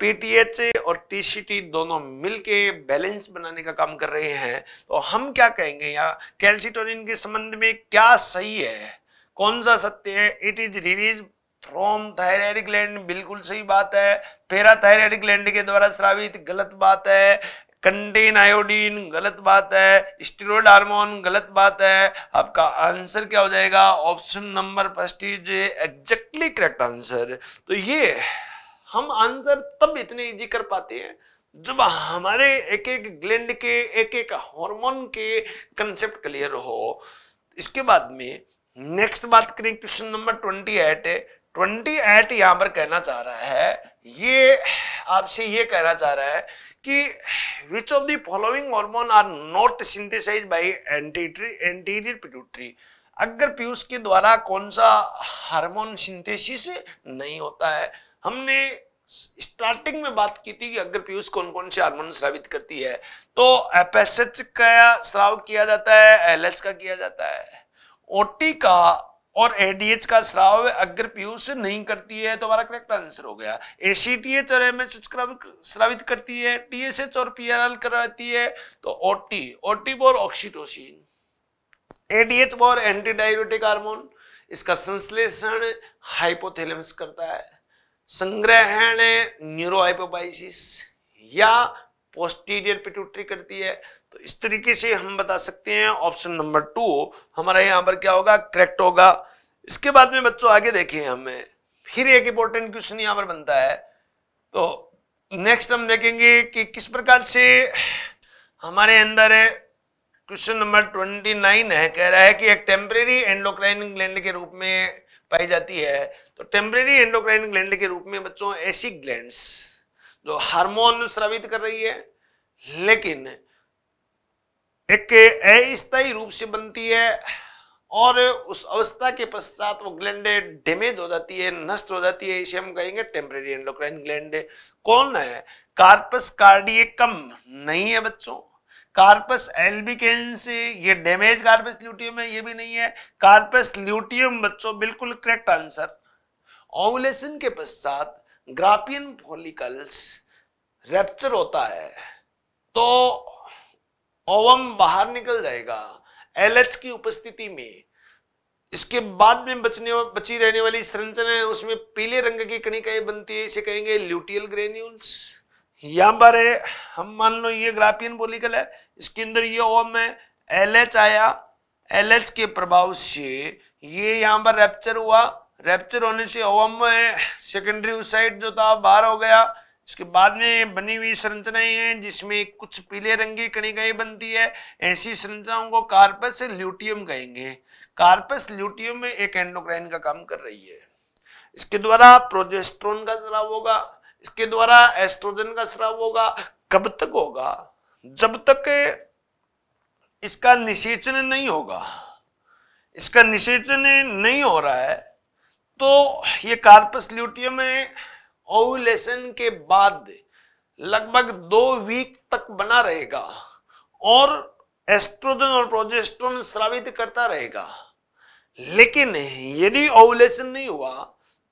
A: पीटीएच और टीसीटी दोनों मिलके बैलेंस बनाने का काम कर रहे हैं तो हम क्या कहेंगे या कैल्सिटोनिन के संबंध में क्या सही है कौन सा सत्य है it is release from thyroid gland बिल्कुल सही बात है पेरा थायराइड ग्लैंड के द्वारा स्रावित गलत बात है कंटेन आयोडीन गलत बात है स्टीरोड हार्मोन गलत बात है आपका आंसर क्या हो जाएगा option number first is exactly correct answer तो ये हम आंसर तब इतने इजी कर पाते हैं जब हमारे एक एक ग्लैंड के एक एक हार्मोन के कंसेप्ट क्लियर हो इसके बाद में नेक्स्ट बात करें question number twenty eight twenty eight यहां पर कहना चाह रहा है ये आपसे ये कहना चाह रहा है कि which of the following hormone are not synthesize by anterior anterior pituitary अगर पीयूष के द्वारा कौन सा हार्मोन सिंथेसिस नहीं होता है हमने स्टार्टिंग में बात की थी कि अगर पीयूष कौन कौन से हार्मोन स्रावित करती है तो एपेसएच का स्राव किया जाता है एलएच का किया जाता है ओटी का और एडीएच का स्राव अगर पीयूष नहीं करती है तो हमारा करेक्ट आंसर हो गया एसीटीएच और एमएसएच स्रावित करती है टीएसएच और पीआरएल करवाती है तो OT OT or oxytocin ADH or anti diabetic hormone इसका संश्लेषण हाइपोथैलेमस करता है संग्रहण न्यूरोहाइपोबाइसिस या पोस्टीरियर पिट्यूटरी करती है तो इस तरीके से हम बता सकते हैं ऑप्शन नंबर टू हमारा यहाँ पर क्या होगा करेक्ट होगा इसके बाद में बच्चों आगे देखें हमें फिर एक इंपॉर्टेंट क्वेश्चन यहाँ पर बनता है तो नेक्स्ट हम देखेंगे कि किस प्रकार से हमारे अंदर क्वेश्चन नंबर ट्वेंटी नाइन है कह रहा है कि एक टेम्परेरी एंडोक्राइन ग्लैंड के रूप में पाई जाती है तो टेम्परेरी एंडोक्राइन ग्लैंड के रूप में बच्चों ऐसी ग्लैंड जो हार्मोन स्रावित कर रही है लेकिन एक अस्थायी रूप से बनती है और उस अवस्था के पश्चात वो ग्लैंड डेमेज हो जाती है नष्ट हो जाती है इसे हम कहेंगे टेम्परेरी एंडोक्राइन ग्लैंड कौन है कार्पस कार्डियकम नहीं है बच्चों कार्पस एल्बिकेंस ये डैमेज कार्पस ल्यूटियम है ये भी नहीं है कार्पस ल्यूटियम बच्चों बिल्कुल करेक्ट आंसर ओवुलेशन के पश्चात ग्राफियन फॉलिकल्स रेप्चर होता है तो ओवम बाहर निकल जाएगा एलएच की उपस्थिति में इसके बाद में बचने बची रहने वाली संरचना है उसमें पीले रंग की कणिकाएं बनती है इसे कहेंगे ल्यूटियल ग्रेन्यूल्स यहां पर है हम मान लो ये ग्राफियन बोलिकल है इसके अंदर ये ओम है एलएच आया एलएच के प्रभाव से ये यहाँ पर रैप्चर हुआ रैप्चर होने से ओम है सेकेंडरी उसाइड जो था बाहर हो गया उसके बाद में बनी हुई संरचनाएं हैं जिसमें कुछ पीले रंग की कणिकाएं बनती है ऐसी संरचनाओं को कार्पस ल्यूटियम कहेंगे कार्पस ल्यूटियम में एक एंडोक्राइन का काम कर रही है इसके द्वारा प्रोजेस्ट्रोन का श्राव होगा इसके द्वारा एस्ट्रोजन का श्राव होगा कब तक होगा जब तक इसका निषेचन नहीं होगा इसका निषेचन नहीं हो रहा है तो ये कार्पस ल्यूटियम है ओवुलेशन के बाद लगभग दो वीक तक बना रहेगा और एस्ट्रोजन और प्रोजेस्ट्रोन स्रावित करता रहेगा लेकिन यदि ओवुलेशन नहीं हुआ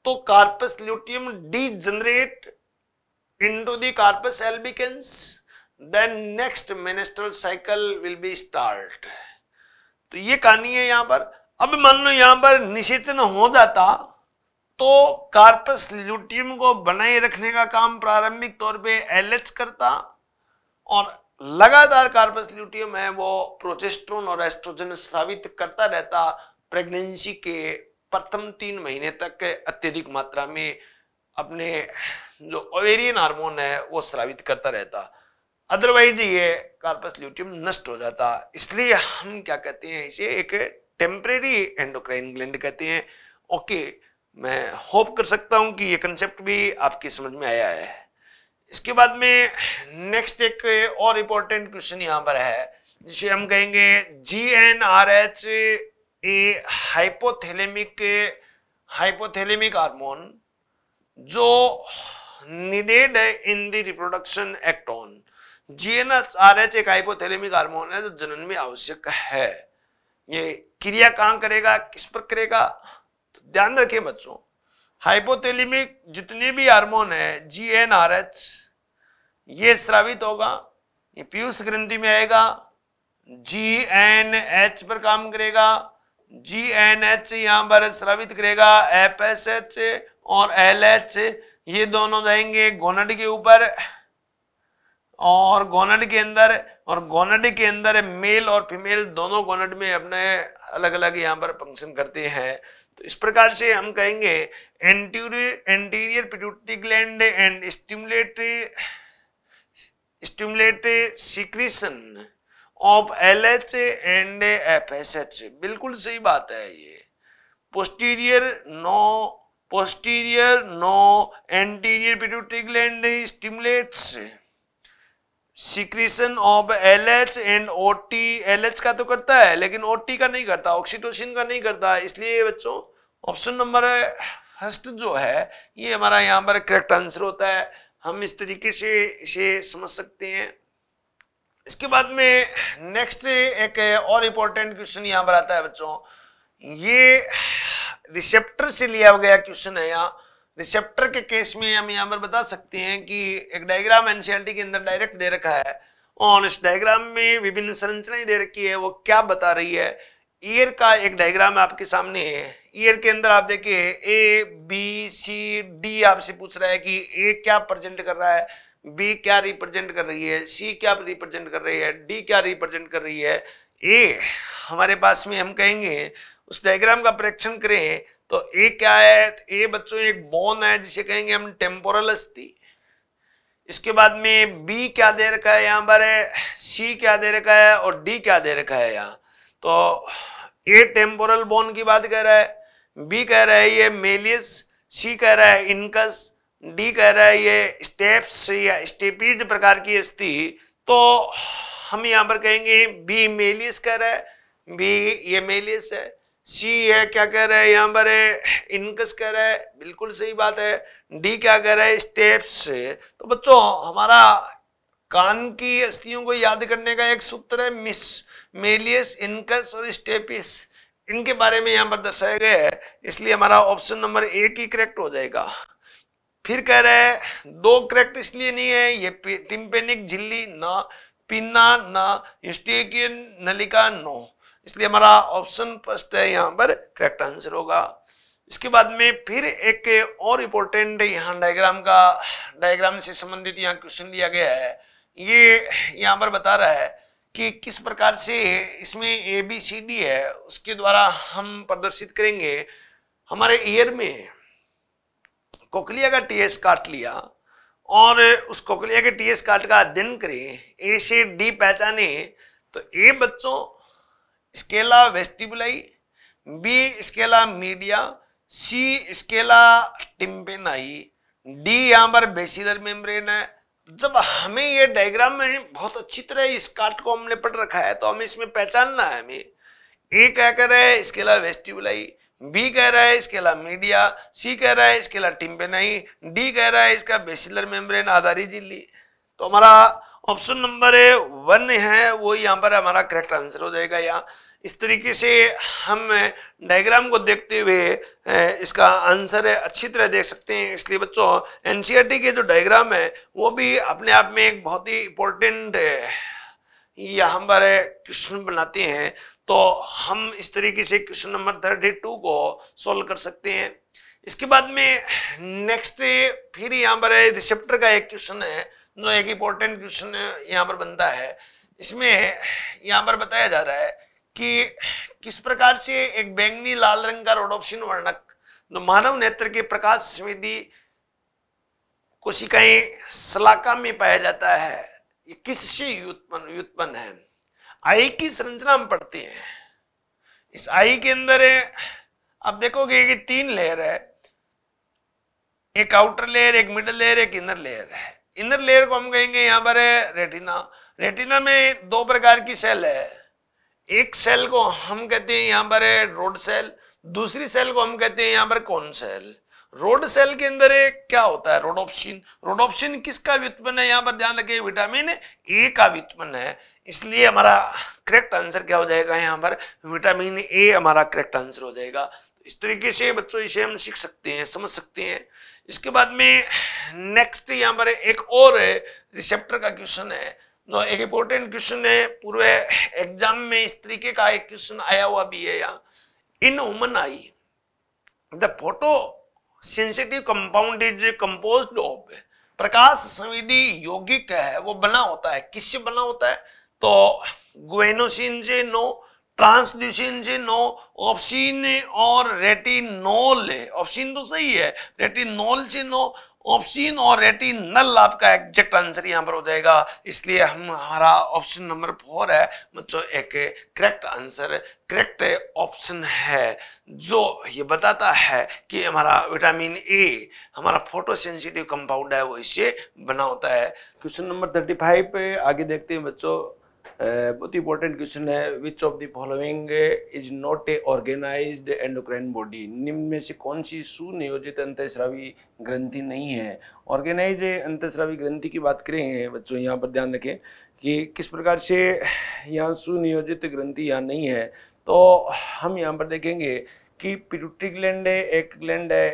A: तो corpus luteum de degenerate into the corpus albicans then next menstrual cycle will be start तो ये कहानी है यहां पर अब मान लो यहां पर निषेचन हो जाता तो कार्पस ल्यूटियम को बनाए रखने का काम प्रारंभिक तौर पे एलएच करता और लगातार कार्पस ल्यूटियम है वो प्रोजेस्ट्रोन और एस्ट्रोजन स्रावित करता रहता प्रेगनेंसी के प्रथम तीन महीने तक अत्यधिक मात्रा में अपने जो ओवेरियन हार्मोन है वो स्रावित करता रहता अदरवाइज ये कार्पस ल्यूटियम नष्ट हो जाता इसलिए हम क्या कहते हैं इसे एक टेम्परेरी एंडोक्राइन ग्लैंड कहते हैं ओके okay, मैं होप कर सकता हूं कि ये कंसेप्ट भी आपकी समझ में आया है इसके बाद में नेक्स्ट एक और इम्पोर्टेंट क्वेश्चन यहाँ पर है जिसे हम कहेंगे G N R H a hypothalamic hypothalamic hormone जो नीडेड है in the reproduction action G N R H एक हाइपोथेलेमिक हार्मोन है जो जनन में आवश्यक है ये क्रिया कहाँ करेगा किस पर करेगा ध्यान रखें बच्चों हाइपोथैलेमिक जितने भी हार्मोन है जी एन आर एच ये स्रावित होगा ये पीयूष ग्रंथि में आएगा जी एन एच पर काम करेगा जी एन एच यहां पर स्रावित करेगा एफ एस एच और एल एच ये दोनों जाएंगे गोनड के ऊपर और गोनड के अंदर और गोनड के अंदर मेल और फीमेल दोनों गोनड में अपने अलग अलग यहां पर फंक्शन करते हैं तो इस प्रकार से हम कहेंगे anterior anterior pituitary gland and stimulatory stimulatory secretion of L H and F S H बिल्कुल सही बात है ये posterior no posterior no anterior pituitary gland stimulates secretion of L H and O T L H का तो करता है लेकिन ओ टी का नहीं करता ऑक्सीटोसिन का नहीं करता इसलिए बच्चों ऑप्शन नंबर फर्स्ट जो है ये हमारा यहाँ पर करेक्ट आंसर होता है हम इस तरीके से इसे समझ सकते हैं इसके बाद में नेक्स्ट एक और इम्पोर्टेंट क्वेश्चन यहाँ पर आता है बच्चों ये रिसेप्टर से लिया गया क्वेश्चन है यहाँ रिसेप्टर के केस में हम यहाँ पर बता सकते हैं कि एक डायग्राम एनसीआरटी के अंदर डायरेक्ट दे रखा है और इस डायग्राम में विभिन्न संरचनाएं दे रखी है वो क्या बता रही है ईयर का एक डायग्राम आपके सामने है ईयर के अंदर आप देखिए ए बी सी डी आपसे पूछ रहा है कि ए क्या प्रेजेंट कर रहा है बी क्या रिप्रेजेंट कर रही है सी क्या रिप्रेजेंट कर रही है डी क्या रिप्रेजेंट कर रही है ए हमारे पास में हम कहेंगे उस डायग्राम का प्रेक्षण करें तो ए क्या है ए तो बच्चों एक बोन है जिसे कहेंगे हम टेम्पोरल अस्थि इसके बाद में बी क्या दे रखा है यहाँ पर सी क्या दे रखा है और डी क्या दे रखा है यहाँ तो ए टेम्पोरल बोन की बात कर रहा है बी कह रहा है ये मेलियस सी कह रहा है इनकस डी कह रहा है ये स्टेप्स या स्टेपीड प्रकार की अस्थि तो हम यहाँ पर कहेंगे बी मेलियस कह रहा है बी ये मेलियस है सी है क्या कह रहा है यहाँ पर है इनकस कह रहा है बिल्कुल सही बात है डी क्या कह रहा है स्टेप्स तो बच्चों हमारा कान की अस्थियों को याद करने का एक सूत्र है मिस मेलियस इनकस और स्टेपिस इनके बारे में यहां पर दर्शाया गया है इसलिए हमारा ऑप्शन नंबर एक ही करेक्ट हो जाएगा फिर कह रहे हैं दो करेक्ट इसलिए नहीं है ये टिम्पेनिक झिल्ली ना पिन्ना ना स्टेकियन नलिका नो इसलिए हमारा ऑप्शन फर्स्ट है यहाँ पर करेक्ट आंसर होगा इसके बाद में फिर एक और इम्पोर्टेंट यहाँ डायग्राम का डायग्राम से संबंधित यहाँ क्वेश्चन दिया गया है ये यहाँ पर बता रहा है कि किस प्रकार से इसमें ए बी सी डी है उसके द्वारा हम प्रदर्शित करेंगे हमारे ईयर में कोकलिया का टी एस काट लिया और उस कोकलिया के टी एस काट का अध्ययन करें ए से डी पहचाने तो ए बच्चों scala vestibuli B scala media C scala tympani D यहाँ पर बेसिलर मेम्ब्रेन है जब हमें ये डायग्राम में बहुत अच्छी तरह इस काट को हमने पढ़ रखा है तो हमें इसमें पहचानना है हमें ए क्या कह रहा है इसके अलावा वेस्टिबुलाई बी कह रहा है इसके अलावा मीडिया सी कह रहा है इसके अलावा टिम्पेनाई डी कह रहा है इसका बेसिलर मेम्ब्रेन आधारित झिल्ली तो हमारा ऑप्शन नंबर वन है वो यहाँ पर हमारा करेक्ट आंसर हो जाएगा यहाँ इस तरीके से हम डायग्राम को देखते हुए इसका आंसर अच्छी तरह देख सकते हैं इसलिए बच्चों एन e के जो डायग्राम है वो भी अपने आप में एक बहुत ही इम्पोर्टेंट यहाँ पर क्वेश्चन बनाते हैं तो हम इस तरीके से क्वेश्चन नंबर थर्टी टू को सॉल्व कर सकते हैं इसके बाद में नेक्स्ट फिर यहाँ पर रिसेप्टर का एक क्वेश्चन है जो एक इम्पोर्टेंट क्वेश्चन यहाँ पर बनता है इसमें यहाँ पर बताया जा रहा है कि किस प्रकार से एक बैंगनी लाल रंग का रोडोप्सिन वर्णक मानव नेत्र के प्रकाश संवेदी कोशिकाएं सलाका में पाया जाता है ये किससे व्युत्पन्न व्युत्पन्न है आई की संरचना हम पढ़ते हैं इस आई के अंदर आप देखोगे कि तीन लेयर है एक आउटर लेयर एक मिडल लेयर एक इनर लेयर है इनर लेयर को हम कहेंगे यहां पर है रेटिना रेटिना में दो प्रकार की सेल है एक सेल को हम कहते हैं यहां पर है रोड सेल दूसरी सेल को हम कहते हैं यहां पर कौन सेल रोड सेल के अंदर एक क्या होता है रोडोप्शिन रोडोप्शिन किसका व्युत्पन्न है यहां पर ध्यान रखिए विटामिन ए का व्युत्पन्न है इसलिए हमारा करेक्ट आंसर क्या हो जाएगा यहां पर विटामिन ए हमारा करेक्ट आंसर हो जाएगा इस तरीके से बच्चों इसे हम सीख सकते हैं समझ सकते हैं इसके बाद में नेक्स्ट यहां पर एक और रिसेप्टर का क्वेश्चन है तो एक इंपोर्टेंट क्वेश्चन है पूर्व एग्जाम में इस तरीके का एक क्वेश्चन आया हुआ भी है यहाँ in woman eye the photo sensitive compound is compose of प्रकाश संविधि यौगिक है वो बना होता है किससे बना होता है तो ग्वेनोसिन से नो ट्रांसल्यूसिन से नो ऑप्सिन और रेटिनोल है ऑप्सिन तो सही है रेटिनोल से नो ऑप्शन और नल आपका एग्जैक्ट आंसर यहाँ पर हो जाएगा इसलिए हमारा ऑप्शन नंबर फोर है मतलब एक करेक्ट आंसर करेक्ट ऑप्शन है जो ये बताता है कि हमारा विटामिन ए हमारा फोटो सेंसिटिव कंपाउंड है वो इससे बना होता है क्वेश्चन नंबर थर्टी फाइव पे आगे देखते हैं बच्चों बहुत इंपॉर्टेंट क्वेश्चन है which of the following is not a organized endocrine body निम्न में से कौन सी सुनियोजित अंतस्रावी ग्रंथि नहीं है ऑर्गेनाइज अंतस्रावी ग्रंथि की बात करेंगे बच्चों यहाँ पर ध्यान रखें कि किस प्रकार से यहाँ सुनियोजित ग्रंथि यहाँ नहीं है तो हम यहाँ पर देखेंगे कि पिटूटी ग्लैंड है एक ग्लैंड है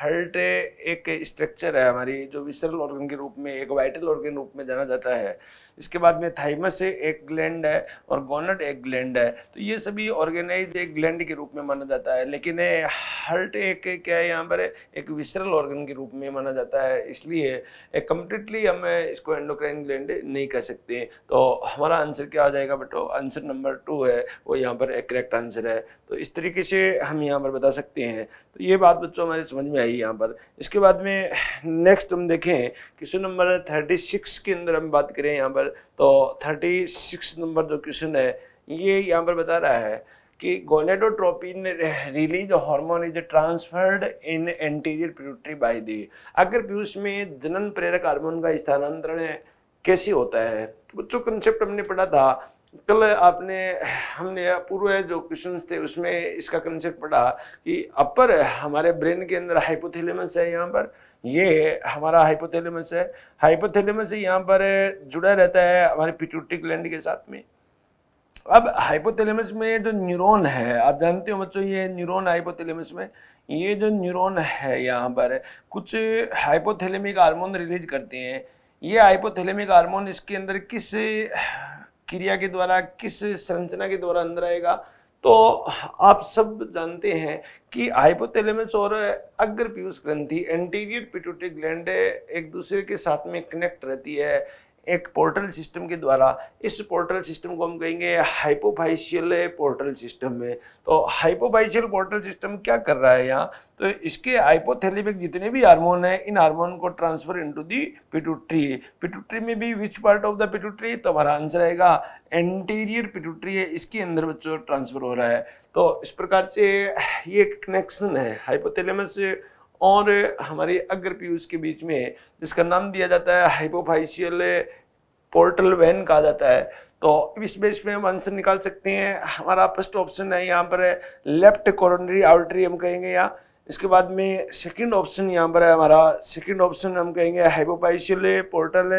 A: हर्ट एक स्ट्रक्चर है हमारी जो विसरल ऑर्गन के रूप में एक वाइटल ऑर्गन रूप में जाना जाता है इसके बाद में थाइमस एक ग्लैंड है और गोनड एक ग्लैंड है तो ये सभी ऑर्गेनाइज एक ग्लैंड के रूप में माना जाता है लेकिन हर्ट एक क्या है यहाँ पर एक विसरल ऑर्गन के रूप में माना जाता है इसलिए कम्प्लीटली हम इसको एंडोक्राइन ग्लैंड नहीं कह सकते तो हमारा आंसर क्या आ जाएगा बेटो आंसर नंबर टू है वो यहाँ पर एक करेक्ट आंसर है तो इस तरीके से हम यहाँ पर बता सकते हैं तो ये बात बच्चों हमारी समझ में आई यहाँ पर इसके बाद में नेक्स्ट हम देखें क्वेश्चन नंबर थर्टी सिक्स के अंदर हम बात करें यहाँ पर पर तो थर्टी सिक्स नंबर जो क्वेश्चन है ये यहाँ पर बता रहा है कि gonadotropin release hormone is transferred in anterior pituitary by the अगर पीयूष में जनन प्रेरक हार्मोन का स्थानांतरण कैसे होता है तो जो कंसेप्ट हमने पढ़ा था कल आपने हमने पूर्व जो क्वेश्चन थे उसमें इसका कंसेप्ट पढ़ा कि अपर हमारे ब्रेन के अंदर हाइपोथिलेमस है यहाँ पर ये हमारा हाइपोथैलेमस है हाइपोथैलेमस से यहाँ पर जुड़ा रहता है हमारे पिट्यूटरी ग्लैंड के साथ में अब हाइपोथैलेमस में जो न्यूरॉन है आप जानते हो बच्चों ये न्यूरॉन हाइपोथैलेमस में ये जो न्यूरॉन है यहाँ पर कुछ हाइपोथैलेमिक हार्मोन रिलीज करते हैं ये हाइपोथैलेमिक हार्मोन इसके अंदर किस क्रिया के द्वारा किस संरचना के द्वारा अंदर आएगा तो आप सब जानते हैं कि हाइपोथैलेमस और अग्र पीयूष ग्रंथि एंटीरियर पिट्यूटरी ग्लैंड एक दूसरे के साथ में कनेक्ट रहती है एक पोर्टल सिस्टम के द्वारा इस पोर्टल सिस्टम को हम कहेंगे हाइपोफाइशियल पोर्टल सिस्टम में तो हाइपोफाइशियल पोर्टल सिस्टम क्या कर रहा है यहाँ तो इसके हाइपोथैलेमिक जितने भी हार्मोन है इन हार्मोन को transfer into the pituitary pituitary में भी which part of the pituitary तो हमारा आंसर आएगा एंटीरियर पिटूट्री है इसके अंदर बच्चों ट्रांसफर हो रहा है तो इस प्रकार से ये कनेक्शन है हाइपोथेलेमस और हमारे अग्र पीयूष के बीच में जिसका नाम दिया जाता है हाइपोफाइशियल पोर्टल वैन कहा जाता है तो इस बेस हम आंसर निकाल सकते हैं हमारा फर्स्ट ऑप्शन है यहाँ पर है लेफ्ट कॉरनरी आउटरी हम कहेंगे यहाँ इसके बाद में सेकंड ऑप्शन यहाँ पर है हमारा सेकंड ऑप्शन हम कहेंगे हाइपोपाइशियल पोर्टल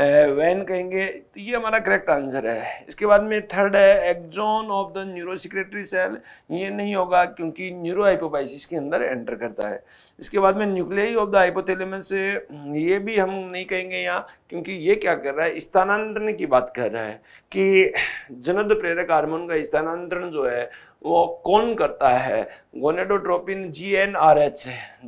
A: वैन कहेंगे तो ये हमारा करेक्ट आंसर है इसके बाद में थर्ड है axon of the neurosecretory cell ये नहीं होगा क्योंकि न्यूरो हाइपोपाइसिस के अंदर एंटर करता है इसके बाद में न्यूक्लियाई ऑफ द हाइपोथैलेमस ये भी हम नहीं कहेंगे यहाँ क्योंकि ये क्या कर रहा है स्थानांतरण की बात कर रहा है कि जनद प्रेरक हार्मोन का स्थानांतरण जो है वो कौन करता है gonadotropin G N R H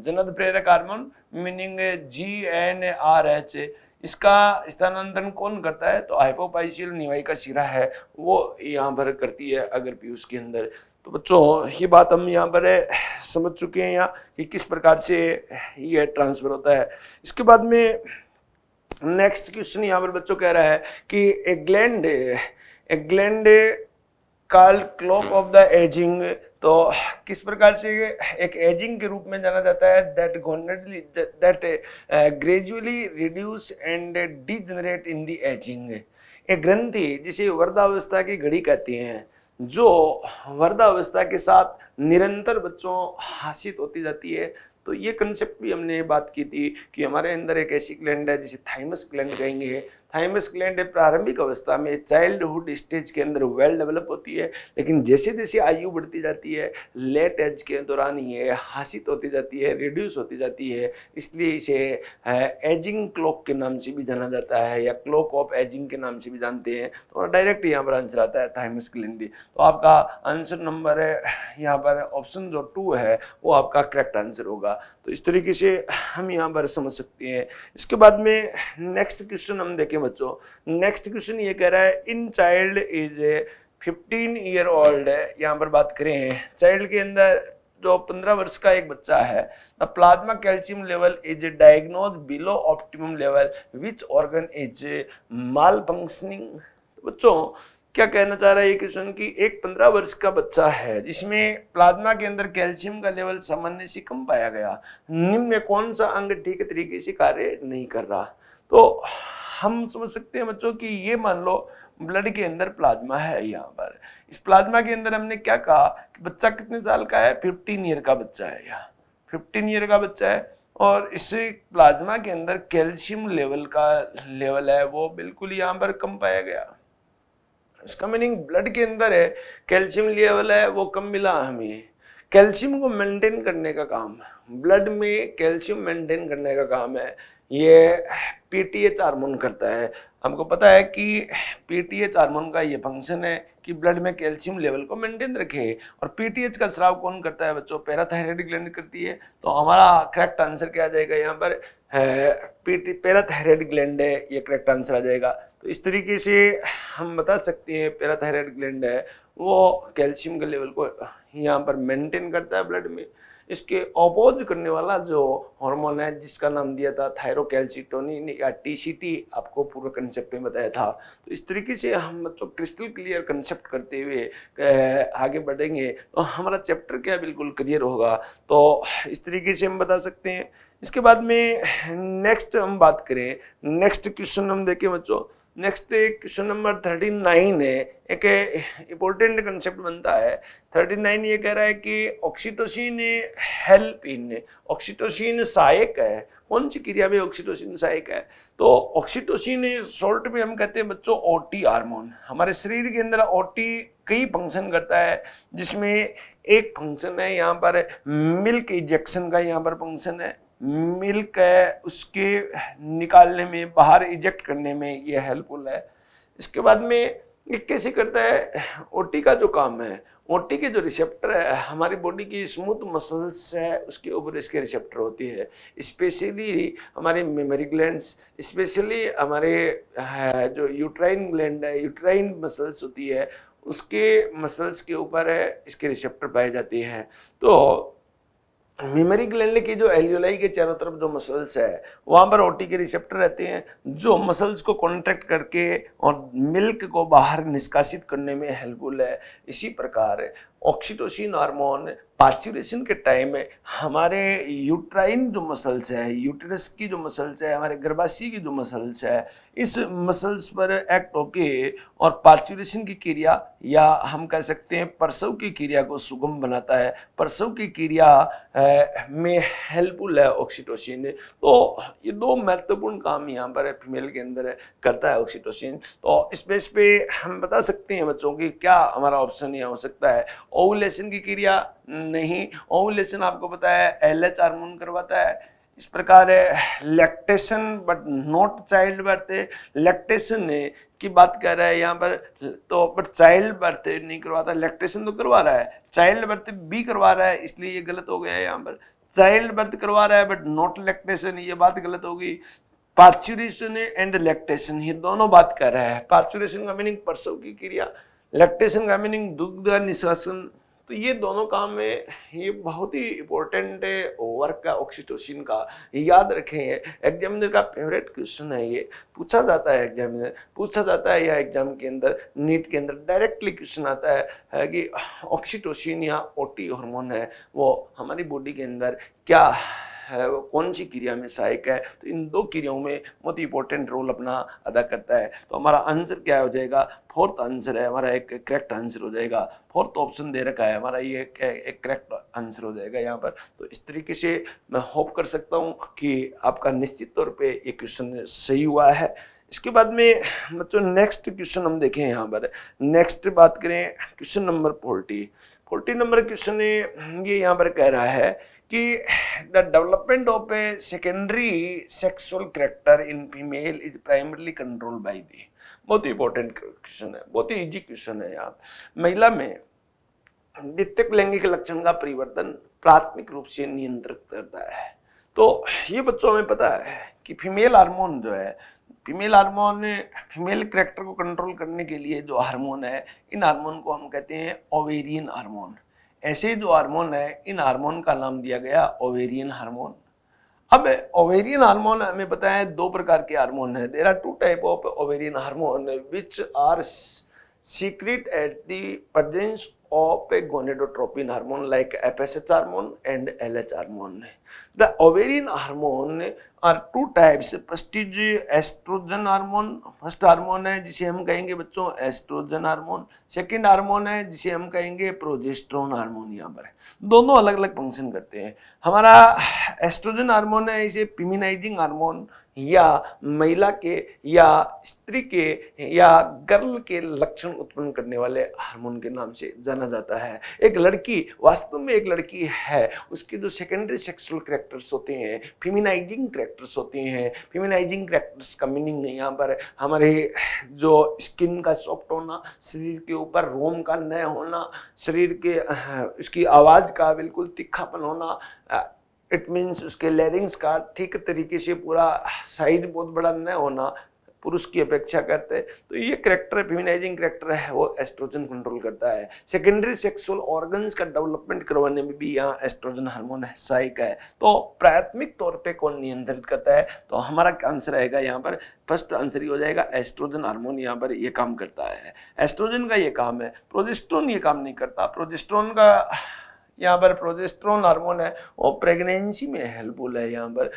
A: जनद प्रेरक hormone meaning G N R H इसका स्थानांतरण कौन करता है तो हाइपोपाइशियल निवाई का सिरा है वो यहाँ पर करती है अगर पीयूष के अंदर तो बच्चों ये बात हम यहाँ पर समझ चुके हैं यहाँ कि किस प्रकार से ये ट्रांसफर होता है इसके बाद में नेक्स्ट क्वेश्चन यहाँ पर बच्चों कह रहा है कि a gland a gland call clock of the aging तो किस प्रकार से एक एजिंग के रूप में जाना जाता है that gonadally that gradually reduce and generate in the aging एक ग्रंथि जिसे वर्धावस्था की घड़ी कहती हैं जो वर्धावस्था के साथ निरंतर बच्चों हासित होती जाती है तो ये कंसेप्ट भी हमने बात की थी कि हमारे अंदर एक ऐसी ग्लैंड है जिसे थाइमस ग्लैंड कहेंगे थाइमस ग्लैंड प्रारंभिक अवस्था में चाइल्डहुड स्टेज के अंदर वेल डेवलप होती है लेकिन जैसे जैसे आयु बढ़ती जाती है लेट एज के दौरान ये हासित होती जाती है रिड्यूस होती जाती है इसलिए इसे एजिंग क्लॉक के नाम से भी जाना जाता है या क्लॉक ऑफ एजिंग के नाम से भी जानते हैं तो डायरेक्ट यहाँ पर आंसर आता है थाइमस ग्लैंड तो आपका आंसर नंबर है यहाँ पर ऑप्शन जो टू है वो आपका करेक्ट आंसर होगा तो इस तरीके से हम यहाँ पर समझ सकते हैं इसके बाद में नेक्स्ट क्वेश्चन हम देखें बच्चों नेक्स्ट क्वेश्चन ये कह रहा है in child is a fifteen year old है यहाँ पर बात करें चाइल्ड के अंदर जो पंद्रह वर्ष का एक बच्चा है the plasma calcium level is diagnose below optimum level which organ is malfunctioning बच्चों क्या कहना चाह रहा है ये क्वेश्चन कि एक पंद्रह वर्ष का बच्चा है जिसमें प्लाज्मा के अंदर कैल्शियम का लेवल सामान्य से कम पाया गया निम्न में कौन सा अंग ठीक तरीके से कार्य नहीं कर रहा तो हम समझ सकते हैं बच्चों की ये मान लो ब्लड के अंदर प्लाज्मा है यहाँ पर इस प्लाज्मा के अंदर हमने क्या कहा कि बच्चा कितने साल का है फिफ्टीन ईयर का बच्चा है यहाँ फिफ्टीन ईयर का बच्चा है और इस प्लाज्मा के अंदर कैल्शियम लेवल का लेवल है वो बिल्कुल यहाँ पर कम पाया गया इसका मीनिंग ब्लड के अंदर है कैल्शियम लेवल है वो कम मिला हमें कैल्शियम को मेंटेन करने का काम है ब्लड में कैल्शियम मेंटेन करने का काम है ये पीटीएच हार्मोन करता है हमको पता है कि पीटीएच हार्मोन का ये फंक्शन है कि ब्लड में कैल्शियम लेवल को मेंटेन रखे और पीटीएच का स्राव कौन करता है बच्चों पैराथायराइड ग्लैंड करती है तो हमारा करेक्ट आंसर क्या आ जाएगा यहाँ पर पीटी पैराथायराइड ग्लैंड है ये करेक्ट आंसर आ जाएगा तो इस तरीके से हम बता सकते हैं पैराथायराइड ग्लैंड है वो कैल्शियम के लेवल को यहाँ पर मेंटेन करता है ब्लड में इसके अपोज करने वाला जो हार्मोन है जिसका नाम दिया था थायरोकैल्सिटोनिन या टीसीटी आपको पूरा कंसेप्ट में बताया था तो इस तरीके से हम मतलब तो क्रिस्टल क्लियर कंसेप्ट करते हुए आगे बढ़ेंगे तो हमारा चैप्टर क्या बिल्कुल क्लियर होगा तो इस तरीके से हम बता सकते हैं इसके बाद में नेक्स्ट हम बात करें नेक्स्ट क्वेश्चन हम देखें बच्चों नेक्स्ट एक क्वेश्चन नंबर थर्टी नाइन है एक इम्पोर्टेंट कंसेप्ट बनता है थर्टी नाइन ये कह रहा है कि ऑक्सीटोसिन हेल्प इन ऑक्सीटोसिन सहायक है कौन सी क्रिया में ऑक्सीटोसिन सहायक है तो ऑक्सीटोसिन शॉर्ट में हम कहते हैं बच्चों ओटी हार्मोन हमारे शरीर के अंदर ओटी कई फंक्शन करता है जिसमें एक फंक्शन है यहाँ पर मिल्क इंजेक्शन का यहाँ पर फंक्शन है मिलकर उसके निकालने में बाहर इजेक्ट करने में ये हेल्पफुल है इसके बाद में ये कैसे करता है ओटी का जो काम है ओटी के जो रिसेप्टर है हमारी बॉडी की स्मूथ मसल्स है उसके ऊपर इसके रिसेप्टर होती है स्पेशली हमारे मेमोरी ग्लैंड्स स्पेशली हमारे जो यूट्राइन ग्लैंड है यूट्राइन मसल्स होती है उसके मसल्स के ऊपर इसके रिसेप्टर पाए जाते हैं तो मेमरी ग्लैंड की जो एल्यूलाई के चारों तरफ जो मसल्स है वहाँ पर ओटी के रिसेप्टर रहते हैं जो मसल्स को कॉन्ट्रैक्ट करके और मिल्क को बाहर निष्कासित करने में हेल्पफुल है इसी प्रकार ऑक्सीटोसिन हार्मोन पास्चुरेशन के टाइम में हमारे यूट्राइन जो मसल्स है यूटरस की जो मसल्स है हमारे गर्भाशय की जो मसल्स है इस मसल्स पर एक्ट होके और पार्चुरेशन की क्रिया या हम कह सकते हैं प्रसव की क्रिया को सुगम बनाता है प्रसव की क्रिया में हेल्पफुल है ऑक्सीटोसिन तो ये दो महत्वपूर्ण काम यहाँ पर फीमेल के अंदर करता है ऑक्सीटोसिन तो इस बेस पे हम बता सकते हैं बच्चों की क्या हमारा ऑप्शन ये हो सकता है ओवलेशन की क्रिया नहीं ओवलेशन आपको पता है एल एच हारमोन करवाता है इस प्रकार है lactation but not childbirth lactation की बात कर रहा है यहाँ पर तो पर चाइल्ड बर्थ नहीं करवाता लैक्टेशन तो करवा रहा है चाइल्ड बर्थ भी करवा रहा है इसलिए ये गलत हो गया है यहाँ पर चाइल्ड बर्थ करवा रहा है बट नॉट लैक्टेशन ये बात गलत होगी पार्चुरेशन एंड लैक्टेशन ये दोनों बात कर रहा है पार्चुरेशन का मीनिंग परसों की क्रिया लैक्टेशन का मीनिंग दुग्ध निष्कासन तो ये दोनों काम में ये बहुत ही इंपॉर्टेंट है वर्क का ऑक्सीटोसिन का याद रखें एग्जामिनर का फेवरेट क्वेश्चन है ये पूछा जाता है एग्जामिनर पूछा जाता है या एग्जाम के अंदर नीट के अंदर डायरेक्टली क्वेश्चन आता है, है कि ऑक्सीटोसिन या ओटी हार्मोन है वो हमारी बॉडी के अंदर क्या कौन सी क्रिया में सहायक है तो इन दो क्रियाओं में बहुत इंपॉर्टेंट रोल अपना अदा करता है तो हमारा आंसर क्या हो जाएगा फोर्थ आंसर है हमारा एक करेक्ट आंसर हो जाएगा फोर्थ ऑप्शन दे रखा है हमारा ये एक करेक्ट आंसर हो जाएगा यहाँ पर तो इस तरीके से मैं होप कर सकता हूँ कि आपका निश्चित तौर पर ये क्वेश्चन सही हुआ है इसके बाद में बच्चों नेक्स्ट क्वेश्चन हम देखें यहाँ पर नेक्स्ट बात करें question number forty forty number question ये यहाँ पर कह रहा है कि the development of a secondary sexual character in female is primarily control by the बहुत ही इंपॉर्टेंट क्वेश्चन है बहुत ही इजी क्वेश्चन है यार महिला में द्वितीय लैंगिक लक्षण का परिवर्तन प्राथमिक रूप से नियंत्रित करता है तो ये बच्चों में पता है कि फीमेल हार्मोन जो है फीमेल हार्मोन फीमेल करेक्टर को कंट्रोल करने के लिए जो हार्मोन है इन हार्मोन को हम कहते हैं ओवेरियन हार्मोन ऐसे जो हार्मोन है इन हार्मोन का नाम दिया गया ओवेरियन हार्मोन अब ओवेरियन हार्मोन हमें पता है दो प्रकार के हार्मोन है there are two type of ovarian hormone which are secrete at the presence of a gonadotropin hormone like FSH hormone and LH hormone. The ovarian hormone are two types First is estrogen hormone first hormone है जिसे हम कहेंगे बच्चों estrogen hormone second hormone है जिसे हम कहेंगे progesterone hormone यहाँ पर है दोनों अलग अलग फंक्शन करते हैं हमारा estrogen hormone है इसे feminizing hormone या महिला के या स्त्री के या गर्ल के लक्षण उत्पन्न करने वाले हार्मोन के नाम से जाना जाता है एक लड़की वास्तव में एक लड़की है उसके जो सेकेंडरी सेक्सुअल करेक्टर्स होते हैं फिमिनाइजिंग करेक्टर्स होते हैं फिमिनाइजिंग करेक्टर्स का मीनिंग यहाँ पर हमारे जो स्किन का सॉफ्ट होना शरीर के ऊपर रोम का न होना शरीर के उसकी आवाज़ का बिल्कुल तिखापन होना इट मीन्स उसके लेरिंग्स का ठीक तरीके से पूरा साइज बहुत बड़ा न होना पुरुष की अपेक्षा करते हैं तो ये करेक्टर फिमिनाइजिंग करेक्टर है वो एस्ट्रोजन कंट्रोल करता है सेकेंडरी सेक्सुअल ऑर्गन्स का डेवलपमेंट करवाने में भी यहाँ एस्ट्रोजन हार्मोन है सहायक है तो प्राथमिक तौर पे कौन नियंत्रित करता है तो हमारा आंसर आएगा यहाँ पर फर्स्ट आंसर ही हो जाएगा एस्ट्रोजन हार्मोन यहाँ पर ये काम करता है एस्ट्रोजन का ये काम है प्रोजेस्ट्रोन ये काम नहीं करता प्रोजेस्ट्रोन का यहाँ पर प्रोजेस्ट्रोन हार्मोन है वो प्रेगनेंसी में हेल्पफुल है यहाँ पर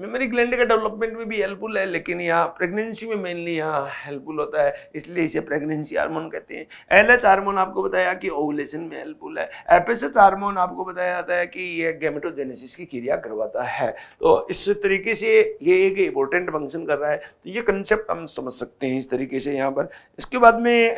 A: मेमोरी ग्लैंड का डेवलपमेंट में भी हेल्पफुल है लेकिन यहाँ प्रेगनेंसी में मेनली यहाँ हेल्पफुल होता है इसलिए इसे प्रेगनेंसी हार्मोन कहते हैं एल एच हार्मोन आपको बताया कि ओवलेशन में हेल्पफुल है एफ एस एच हार्मोन आपको बताया जाता है कि ये गेमेटोजेनेसिस की क्रिया करवाता है तो इस तरीके से ये एक इंपॉर्टेंट फंक्शन कर रहा है तो ये कंसेप्ट हम समझ सकते हैं इस तरीके से यहाँ पर इसके बाद में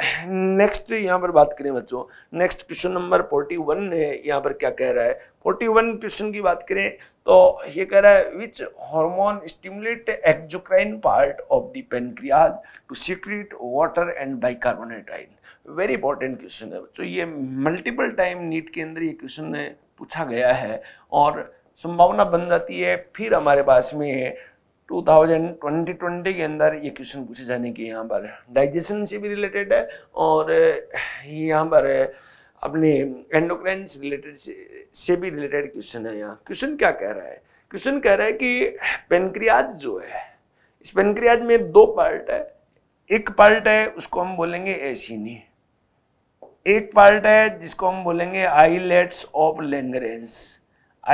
A: नेक्स्ट यहाँ पर बात करें बच्चों next question number forty one है यहाँ पर क्या कह रहा है 41 क्वेश्चन की बात करें तो ये कह रहा है which hormone stimulate exocrine part of the pancreas to secrete water and bicarbonate ion very important question है तो ये मल्टीपल टाइम नीट के अंदर ये क्वेश्चन पूछा गया है और संभावना बन जाती है फिर हमारे पास में है 2020 के अंदर ये क्वेश्चन पूछे जाने की यहाँ पर डाइजेशन से भी रिलेटेड है और यहाँ पर है, अपने एंडोक्राइन से रिलेटेड से, भी रिलेटेड क्वेश्चन है यहाँ क्वेश्चन क्या कह रहा है क्वेश्चन कह रहा है कि पेनक्रियाज जो है इस पेनक्रियाज में दो पार्ट है एक पार्ट है उसको हम बोलेंगे एसिनी एक पार्ट है जिसको हम बोलेंगे islets of Langerhans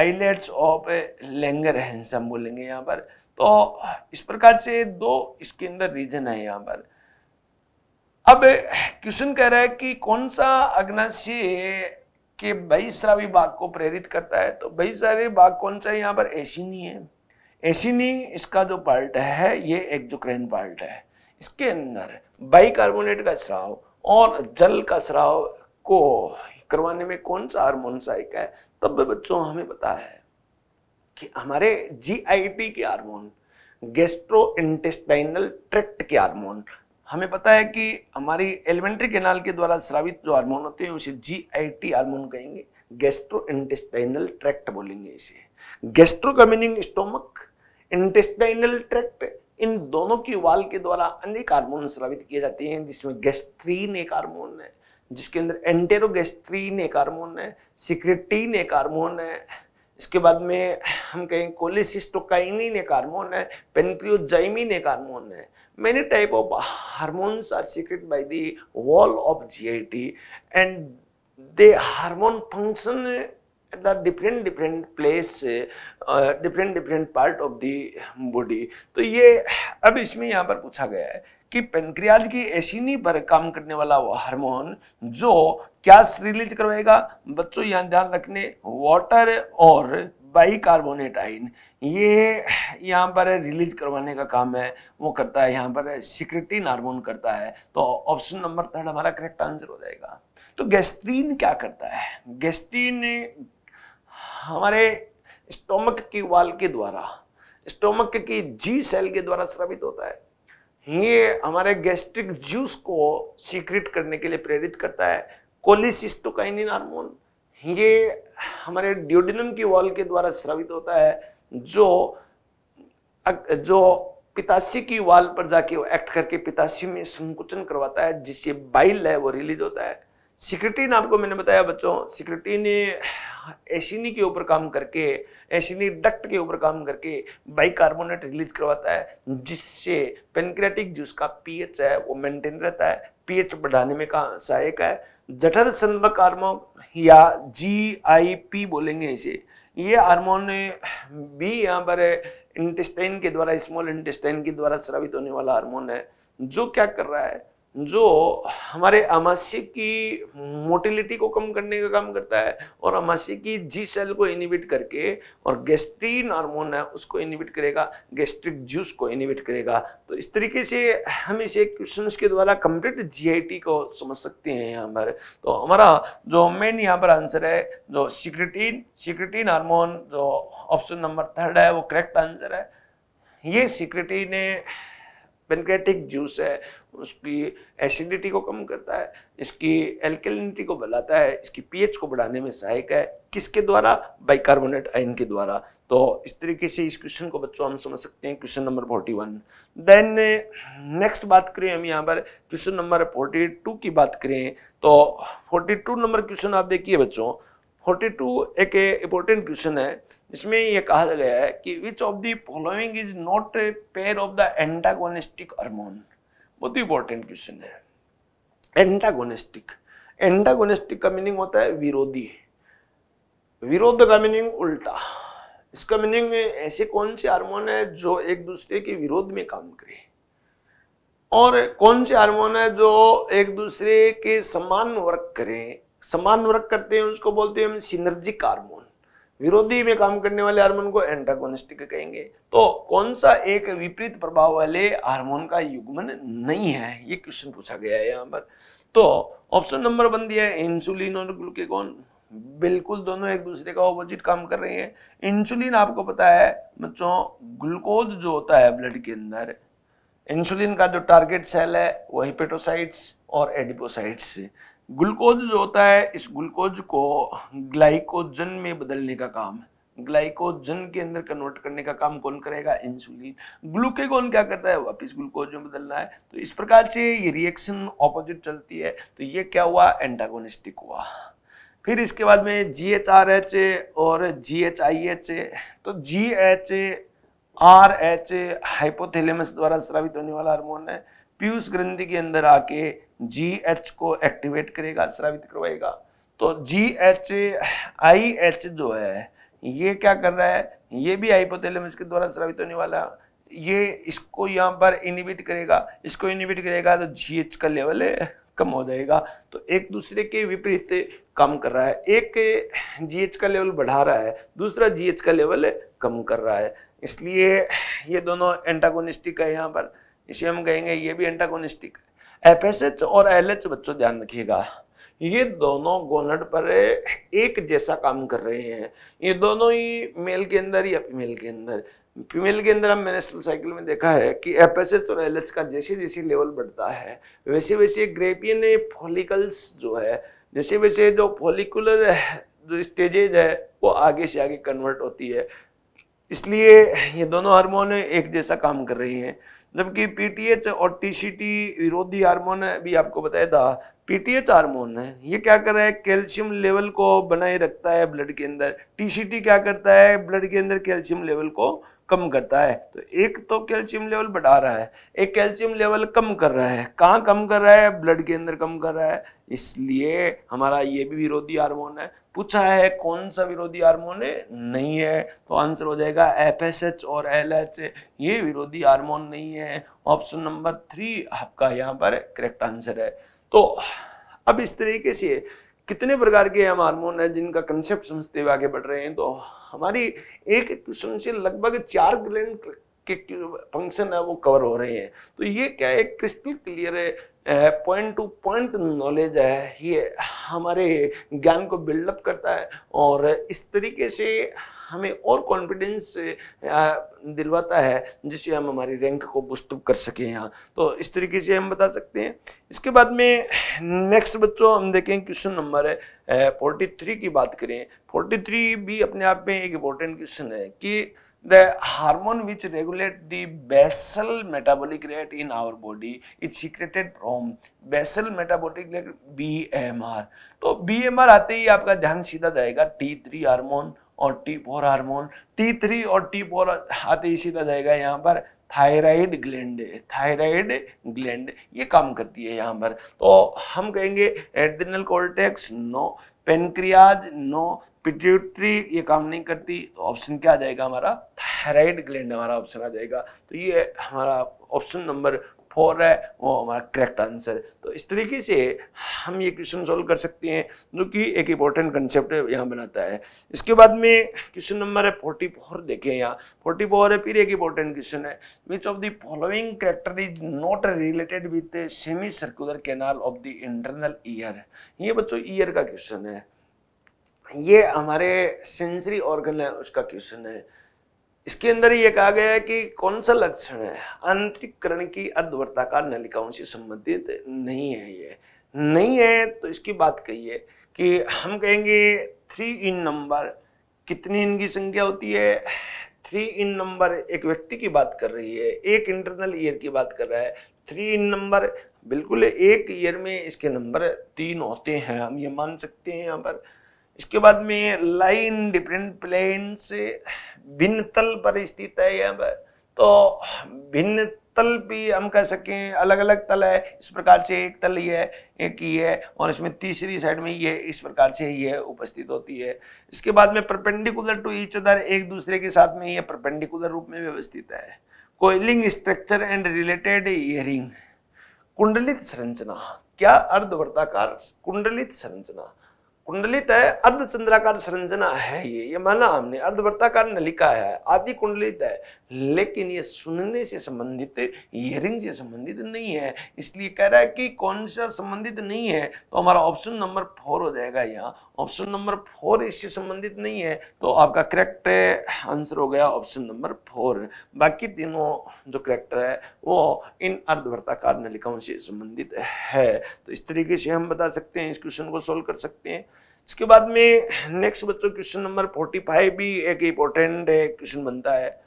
A: islets of Langerhans हम बोलेंगे यहाँ पर तो इस प्रकार से दो इसके अंदर रीजन है यहाँ पर अब क्वेश्चन कह रहा है कि कौन सा अग्नाशय के बहिश्रावी भाग को प्रेरित करता है तो बहिश्रावी भाग कौन सा यहाँ पर एसिनी है एसिनी इसका जो पार्ट है ये क्रेन पार्ट है इसके अंदर बाइकार्बोनेट का स्राव और जल का स्राव को करवाने में कौन सा हार्मोन सहायक है तब बच्चों हमें पता है कि हमारे जीआईटी के हार्मोन गेस्ट्रो इंटेस्टाइनल ट्रैक्ट के हार्मोन हमें पता है कि हमारी एलिमेंट्री केनाल के द्वारा स्रावित जो हार्मोन होते हैं उसे जी आई टी हार्मोन कहेंगे गेस्ट्रो इंटेस्टाइनल ट्रैक्ट बोलेंगे इसे गेस्ट्रो का मीनिंग स्टोमक इंटेस्टाइनल ट्रैक्ट इन दोनों की वाल के द्वारा अनेक हार्मोन स्रावित किए जाते हैं जिसमें गेस्ट्रीन एक हार्मोन है जिसके अंदर एंटेरोगेस्ट्रीन एक हार्मोन है सिक्रेटीन एक हार्मोन है इसके बाद में हम कहें कोलेसिस्टोकाइनिन एक हार्मोन है पेनक्रियोजाइमिन एक हार्मोन है many type of hormones are secreted by the wall of GIT and the hormone function at the different different place uh, different different part of the body तो ये अब इसमें यहाँ पर पूछा गया है कि पेनक्रियाज की एसिनी पर काम करने वाला हार्मोन जो क्या रिलीज करवाएगा बच्चों यहाँ ध्यान रखने वाटर और बाई कार्बोनेट आइन ये यहाँ पर रिलीज करवाने का काम है वो करता है यहाँ पर सिक्रेटिन हार्मोन करता है तो ऑप्शन नंबर थर्ड हमारा करेक्ट आंसर हो जाएगा तो गैस्ट्रीन क्या करता है गैस्ट्रीन हमारे स्टोमक की वाल के द्वारा स्टोमक की जी सेल के द्वारा स्रावित होता है ये हमारे गैस्ट्रिक जूस को सीक्रेट करने के लिए प्रेरित करता है कोलिसिस्टोकाइनिन हार्मोन ये हमारे ड्यूडिनम की वॉल के द्वारा स्रावित होता है जो जो पिताशी की वाल पर जाके वो एक्ट करके पिताशी में संकुचन करवाता है जिससे बाइल है वो रिलीज होता है सिक्रेटिन आपको मैंने बताया बच्चों सिक्रेटिन एसिनी के ऊपर काम करके एसिनी डक्ट के ऊपर काम करके बाइकार्बोनेट रिलीज करवाता है जिससे पेनक्रेटिक जूस का पीएच है वो मेंटेन रहता है पीएच बढ़ाने में का सहायक है जठर संबक हार्मोन या जी आई पी बोलेंगे इसे ये हार्मोन भी यहाँ पर इंटेस्टाइन के द्वारा स्मॉल इंटेस्टाइन के द्वारा स्रावित होने वाला हार्मोन है जो क्या कर रहा है जो हमारे अमाशय की मोटिलिटी को कम करने का काम करता है और अमाशय की जी सेल को इनिबिट करके और गेस्ट्रीन हार्मोन है उसको इनिबिट करेगा गैस्ट्रिक जूस को इनिबिट करेगा तो इस तरीके से हम इसे क्वेश्चन के द्वारा कंप्लीट जी को समझ सकते हैं यहाँ पर तो हमारा जो मेन यहाँ पर आंसर है जो सिक्रेटीन सिक्रेटीन हारमोन जो ऑप्शन नंबर थर्ड है वो करेक्ट आंसर है ये सिक्रेटीन पेनक्रेटिक जूस है उसकी एसिडिटी को कम करता है इसकी एल्केलिनिटी को बढ़ाता है इसकी पीएच को बढ़ाने में सहायक है किसके द्वारा बाइकार्बोनेट आयन के द्वारा तो इस तरीके से इस क्वेश्चन को बच्चों हम समझ सकते हैं question number forty one then next बात करें हम यहाँ पर क्वेश्चन नंबर फोर्टी टू की बात करें तो फोर्टी टू नंबर क्वेश्चन आप देखिए बच्चों फोर्टी टू एक इम्पोर्टेंट क्वेश्चन है जिसमें यह कहा गया है कि which of the following is not a pair of the antagonistic hormone बहुत ही इंपॉर्टेंट क्वेश्चन है एंटागोनिस्टिक एंटागोनिस्टिक का मीनिंग होता है विरोधी विरोध का मीनिंग उल्टा इसका मीनिंग ऐसे कौन से हार्मोन है जो एक दूसरे के विरोध में काम करे और कौन से हार्मोन है जो एक दूसरे के समान वर्क करें समान वर्क करते हैं उसको बोलते हैं हम सिनर्जिक हार्मोन विरोधी में काम करने वाले हार्मोन को एंटागोनिस्टिक कहेंगे तो कौन सा एक विपरीत प्रभाव वाले हार्मोन का युग्मन नहीं है ये क्वेश्चन पूछा गया है यहाँ पर तो ऑप्शन नंबर वन दिया है इंसुलिन और ग्लूकेगोन बिल्कुल दोनों एक दूसरे का ऑपोजिट काम कर रहे हैं इंसुलिन आपको पता है बच्चों ग्लूकोज जो होता है ब्लड के अंदर इंसुलिन का जो टारगेट सेल है वो हिपेटोसाइट्स और एडिपोसाइट्स ग्लूकोज जो होता है इस ग्लूकोज को ग्लाइकोजन में बदलने का काम है ग्लाइकोजन के अंदर कन्वर्ट करने का काम कौन करेगा इंसुलिन ग्लूकेगोन क्या करता है वापिस ग्लूकोज में बदलना है तो इस प्रकार से ये रिएक्शन ऑपोजिट चलती है तो ये क्या हुआ एंटागोनिस्टिक हुआ फिर इसके बाद में जी एच आर एच और G H I H A तो G H R H hypothalamus द्वारा स्रावित होने वाला हार्मोन है पीयूष ग्रंथि के अंदर आके जी एच को एक्टिवेट करेगा स्रावित करवाएगा तो जी एच आई एच जो है ये क्या कर रहा है ये भी हाइपोथैलेमस के द्वारा स्रावित होने वाला ये इसको यहाँ पर इनिबिट करेगा इसको इनिबिट करेगा तो जी एच का लेवल कम हो जाएगा तो एक दूसरे के विपरीत कम कर रहा है एक जी एच का लेवल बढ़ा रहा है दूसरा जी एच का लेवल कम कर रहा है इसलिए ये दोनों एंटागोनिस्टिक है यहाँ पर इसे हम कहेंगे ये भी एंटागोनिस्टिक है एफ और एल बच्चों ध्यान रखिएगा ये दोनों गोनट पर एक जैसा काम कर रहे हैं ये दोनों ही मेल के अंदर या फीमेल के अंदर फीमेल के अंदर हम मैनेस्टल साइकिल में देखा है कि एफ और एल का जैसे जैसे लेवल बढ़ता है वैसे वैसे ग्रेपियन फॉलिकल्स जो है जैसे वैसे जो फोलिकुलर जो स्टेजेज है वो आगे से आगे कन्वर्ट होती है इसलिए ये दोनों हार्मोन एक जैसा काम कर रही हैं जबकि पीटीएच और टीसीटी विरोधी हार्मोन भी आपको बताया था पीटीएच हार्मोन है ये क्या कर रहा है कैल्शियम लेवल को बनाए रखता है ब्लड के अंदर टीसीटी क्या करता है ब्लड के अंदर कैल्शियम लेवल को कम करता है तो एक तो कैल्शियम लेवल बढ़ा रहा है एक कैल्शियम लेवल कम कर रहा है कहाँ कम कर रहा है ब्लड के अंदर कम कर रहा है इसलिए हमारा ये भी विरोधी हार्मोन है पूछा है कौन सा विरोधी हार्मोन है नहीं है तो आंसर हो जाएगा एफ एस एच और एल एच ये विरोधी हार्मोन नहीं है ऑप्शन नंबर थ्री आपका यहाँ पर करेक्ट आंसर है तो अब इस तरीके से कितने प्रकार के हम हार्मोन है जिनका कंसेप्ट समझते हुए आगे बढ़ रहे हैं तो हमारी एक एक क्वेश्चन से लगभग चार ग्लैंड के फंक्शन है वो कवर हो रहे हैं तो ये क्या है क्रिस्टल क्लियर है पॉइंट टू पॉइंट नॉलेज है ये हमारे ज्ञान को बिल्डअप करता है और इस तरीके से हमें और कॉन्फिडेंस दिलवाता है जिससे हम हमारी रैंक को बुस्टअप कर सकें यहाँ तो इस तरीके से हम बता सकते हैं इसके बाद में नेक्स्ट बच्चों हम देखें क्वेश्चन नंबर फोर्टी थ्री की बात करें फोर्टी थ्री भी अपने आप में एक इम्पोर्टेंट क्वेश्चन है कि the hormone which regulate the basal metabolic rate in our body is secreted from basal metabolic rate BMR so, BMR aate hi aapka dhyan seedha jayega T3 hormone और T4 hormone T3 और T4 आते ही सीधा जाएगा यहाँ पर thyroid gland thyroid gland ये काम करती है यहाँ पर तो हम कहेंगे adrenal cortex no pancreas no pituitary ये काम नहीं करती तो ऑप्शन क्या आ जाएगा हमारा थायराइड ग्लैंड हमारा ऑप्शन आ जाएगा तो ये हमारा ऑप्शन नंबर फोर है वो हमारा करेक्ट आंसर तो इस तरीके से हम ये क्वेश्चन सॉल्व कर सकते हैं जो कि एक इंपॉर्टेंट कंसेप्ट यहाँ बनाता है इसके बाद में क्वेश्चन नंबर है फोर्टी फोर देखें यहाँ फोर्टी फोर है फिर एक इंपॉर्टेंट क्वेश्चन है which of the following character is not related with semicircular canal of the internal ear ये बच्चों ईयर का क्वेश्चन है ये हमारे सेंसरी ऑर्गन है उसका क्वेश्चन है इसके अंदर ये कहा गया है कि कौन सा लक्षण है आंतरिकरण की का नलिकाओं से संबंधित नहीं है ये नहीं है तो इसकी बात कही है कि हम कहेंगे थ्री इन नंबर कितनी इनकी संख्या होती है थ्री इन नंबर एक व्यक्ति की बात कर रही है एक इंटरनल ईयर की बात कर रहा है थ्री इन नंबर बिल्कुल एक ईयर में इसके नंबर तीन होते हैं हम ये मान सकते हैं यहाँ पर इसके बाद में लाइन डिफरेंट प्लेन से भिन्न तल पर स्थित है यहाँ पर तो भिन्न तल भी हम कह हैं अलग अलग तल है इस प्रकार से एक तल ये है एक ये है और इसमें तीसरी साइड में ये इस प्रकार से ये उपस्थित होती है इसके बाद में परपेंडिकुलर टू ईच अदर एक दूसरे के साथ में ये परपेंडिकुलर रूप में व्यवस्थित है coiling structure and related hearing कुंडलित संरचना क्या अर्धवर्ताकार कुंडलित संरचना कुंडलित है अर्ध चंद्राकार संरचना है ये ये माना हमने अर्धवर्ताकार नलिका है आदि कुंडलित है लेकिन ये सुनने से संबंधित हियरिंग से संबंधित नहीं है इसलिए कह रहा है कि कौन सा संबंधित नहीं है तो हमारा ऑप्शन नंबर फोर हो जाएगा यहाँ ऑप्शन नंबर फोर इससे संबंधित नहीं है तो आपका करेक्ट आंसर eh, हो गया ऑप्शन नंबर फोर बाकी तीनों जो करेक्टर है वो इन अर्धवर्ताकार नलिकाओं से संबंधित है तो इस तरीके से हम बता सकते हैं इस क्वेश्चन को सोल्व कर सकते हैं इसके बाद में नेक्स्ट बच्चों क्वेश्चन नंबर फोर्टी फाइव भी एक इंपॉर्टेंट क्वेश्चन eh, बनता है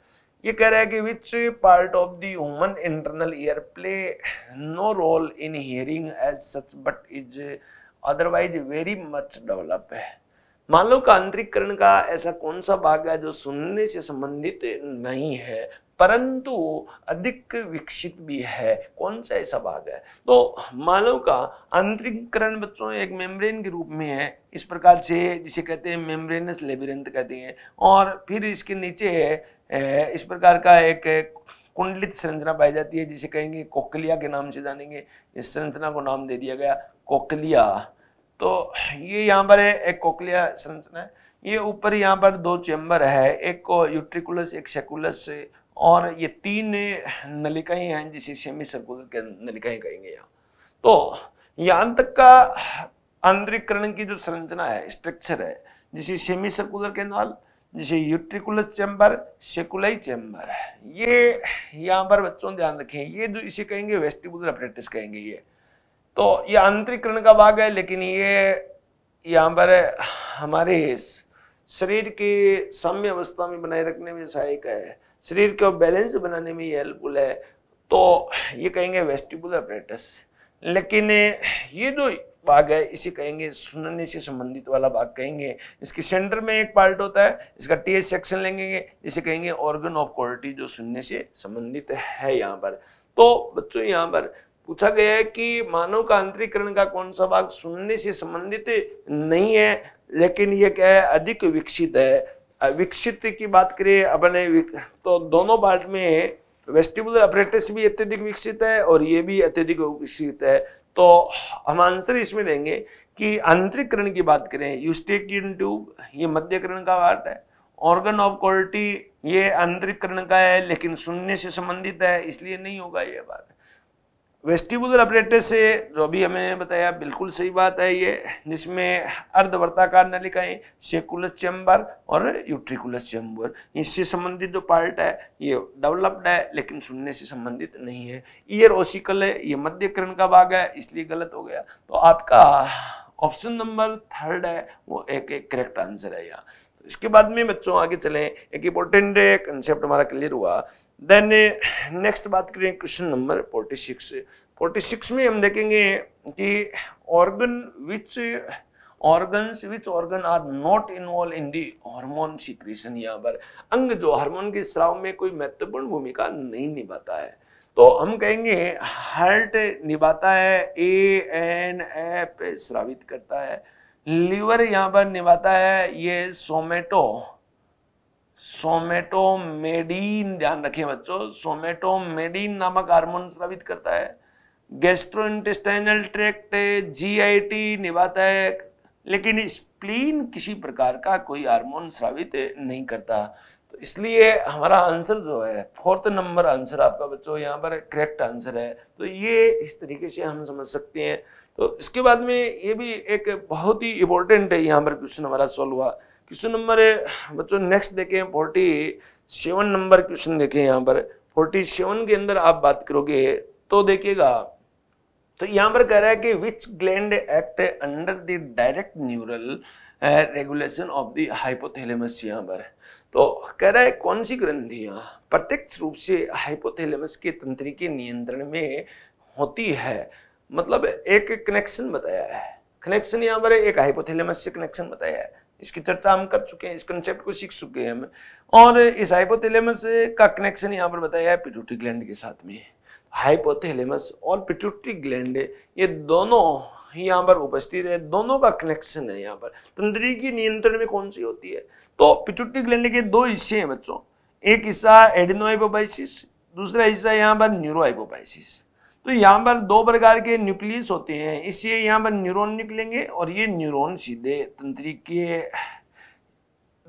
A: ये कह रहा है कि which part of the human internal ear play no role in hearing as such but is otherwise very much develop है मानव का अंतरिकरण का ऐसा कौन सा भाग है जो सुनने से संबंधित नहीं है परंतु अधिक विकसित भी है कौन सा ऐसा भाग है तो मानव का अंतरिकरण बच्चों एक मेम्ब्रेन के रूप में है इस प्रकार से जिसे कहते हैं मेम्ब्रेनस लेबिरंत कहते हैं और फिर इसके नीचे है इस प्रकार का एक कुंडलित संरचना पाई जाती है जिसे कहेंगे कोकलिया के नाम से जानेंगे इस संरचना को नाम दे दिया गया कोकलिया तो ये यहाँ पर है एक कोकलिया संरचना है ये ऊपर यहाँ पर दो चैम्बर है एक को यूट्रिकुलस एक सेकुलस और ये तीन नलिकाएं हैं जिसे सेमी सर्कुलर के नलिकाएं कहेंगे यहाँ तो यहाँ तक का आंतरिकरण की जो संरचना है स्ट्रक्चर है जिसे सेमी सर्कुलर के नाल जिसे यूट्रिकुलस चैम्बर सेकुलाई चैम्बर ये यहाँ पर बच्चों ध्यान रखें ये जो इसे कहेंगे वेस्टिबुलर अपरेटिस कहेंगे ये तो ये आंतरिकरण का भाग है लेकिन ये यहाँ पर हमारे शरीर की साम्य अवस्था में बनाए रखने में सहायक है शरीर को बैलेंस बनाने में ये हेल्पफुल है तो ये कहेंगे वेस्टिबुल अपरेटस लेकिन ये जो भाग है इसे कहेंगे सुनने से संबंधित वाला भाग कहेंगे इसके सेंटर में एक पार्ट होता है इसका टी सेक्शन लेंगे इसे कहेंगे ऑर्गन ऑफ क्वालिटी जो सुनने से संबंधित है यहाँ पर तो बच्चों यहाँ पर पूछा गया है कि मानव का अंतरिकरण का कौन सा भाग सुनने से संबंधित नहीं है लेकिन यह क्या है अधिक विकसित है विकसित की बात करें अपने तो दोनों पार्ट में वेस्टिबुलर अपरेटस भी अत्यधिक विकसित है और ये भी अत्यधिक विकसित है तो हम आंसर इसमें देंगे कि आंतरिकरण की बात करें यूस्टेकिन ट्यूब ये मध्यकरण का पार्ट है ऑर्गन ऑफ क्वालिटी ये आंतरिकरण का है लेकिन सुनने से संबंधित है इसलिए नहीं होगा ये बात वेस्टिबुलर अपरेटर से जो भी हमने बताया बिल्कुल सही बात है ये जिसमें अर्धवर्ताकार नलिकाएं सेकुलस चैम्बर और यूट्रिकुलस चैम्बर इससे संबंधित जो पार्ट है ये डेवलप्ड है लेकिन सुनने से संबंधित नहीं है ईयर ओसिकल है ये मध्यकरण का भाग है इसलिए गलत हो गया तो आपका ऑप्शन नंबर थर्ड है वो एक एक करेक्ट आंसर है यहाँ इसके बाद में बच्चों आगे चले एक इंपॉर्टेंट कंसेप्ट हमारा क्लियर हुआ देन नेक्स्ट बात करें question number forty six forty six में हम देखेंगे कि organ which organs which organ are not involve in the hormone secretion यहाँ पर अंग जो हार्मोन के स्राव में कोई महत्वपूर्ण भूमिका नहीं निभाता है तो हम कहेंगे हार्ट निभाता है ए एन एफ स्रावित करता है लीवर यहां पर निभाता है ये सोमेटो सोमेटोमेडीन ध्यान रखिए बच्चों सोमेटोमेडीन नामक हार्मोन स्रावित करता है गेस्ट्रो जी ट्रैक्ट टी निभाता है लेकिन स्प्लीन किसी प्रकार का कोई हार्मोन स्रावित नहीं करता तो इसलिए हमारा आंसर जो है फोर्थ नंबर आंसर आपका बच्चों यहाँ पर करेक्ट आंसर है तो ये इस तरीके से हम समझ सकते हैं तो इसके बाद में ये भी एक बहुत ही इम्पोर्टेंट है यहाँ पर क्वेश्चन हमारा सॉल्व हुआ क्वेश्चन नंबर बच्चों नेक्स्ट देखें फोर्टी सेवन नंबर क्वेश्चन देखें यहाँ पर फोर्टी सेवन के अंदर आप बात करोगे तो देखिएगा तो यहाँ पर कह रहा है कि which gland act under the direct neural regulation of the hypothalamus यहाँ पर तो कह रहा है कौन सी ग्रंथियाँ प्रत्यक्ष रूप से हाइपोथैलेमस के तंत्री के नियंत्रण में होती है मतलब एक कनेक्शन बताया है कनेक्शन यहाँ पर एक हाइपोथेलेमस से कनेक्शन बताया है इसकी चर्चा हम कर चुके हैं इस कंसेप्ट को सीख चुके हैं हम और इस हाइपोथेलेमस का कनेक्शन यहाँ पर बताया है पिट्यूटरी ग्लैंड के साथ में हाइपोथेलेमस और पिट्यूटरी ग्लैंड ये दोनों यहाँ पर उपस्थित है दोनों का कनेक्शन है यहाँ पर तंत्री की नियंत्रण में कौन सी होती है तो पिट्यूटरी ग्लैंड के दो हिस्से हैं बच्चों एक हिस्सा एडिनोहाइपोबाइसिस दूसरा हिस्सा यहाँ पर न्यूरोहाइपोबाइसिस तो यहाँ पर दो प्रकार के न्यूक्लियस होते हैं इससे यहाँ पर न्यूरॉन निकलेंगे और ये न्यूरॉन सीधे तंत्री के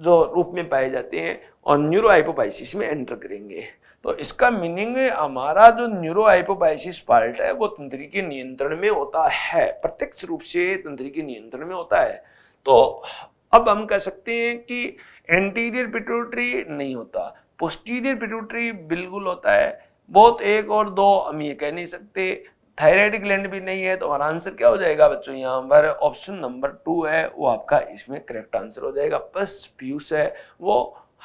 A: जो रूप में पाए जाते हैं और न्यूरोपोपाइसिस में एंटर करेंगे तो इसका मीनिंग हमारा जो आइपोपाइसिस पार्ट है वो तंत्री के नियंत्रण में होता है प्रत्यक्ष रूप से तंत्री के नियंत्रण में होता है तो अब हम कह सकते हैं कि एंटीरियर पिट्यूटरी नहीं होता पोस्टीरियर पिट्यूटरी बिल्कुल होता है बहुत एक और दो हम ये कह नहीं सकते थायराइड ग्लैंड भी नहीं है तो हमारा आंसर क्या हो जाएगा बच्चों यहाँ पर ऑप्शन नंबर टू है वो आपका इसमें करेक्ट आंसर हो जाएगा प्लस पीयूष है वो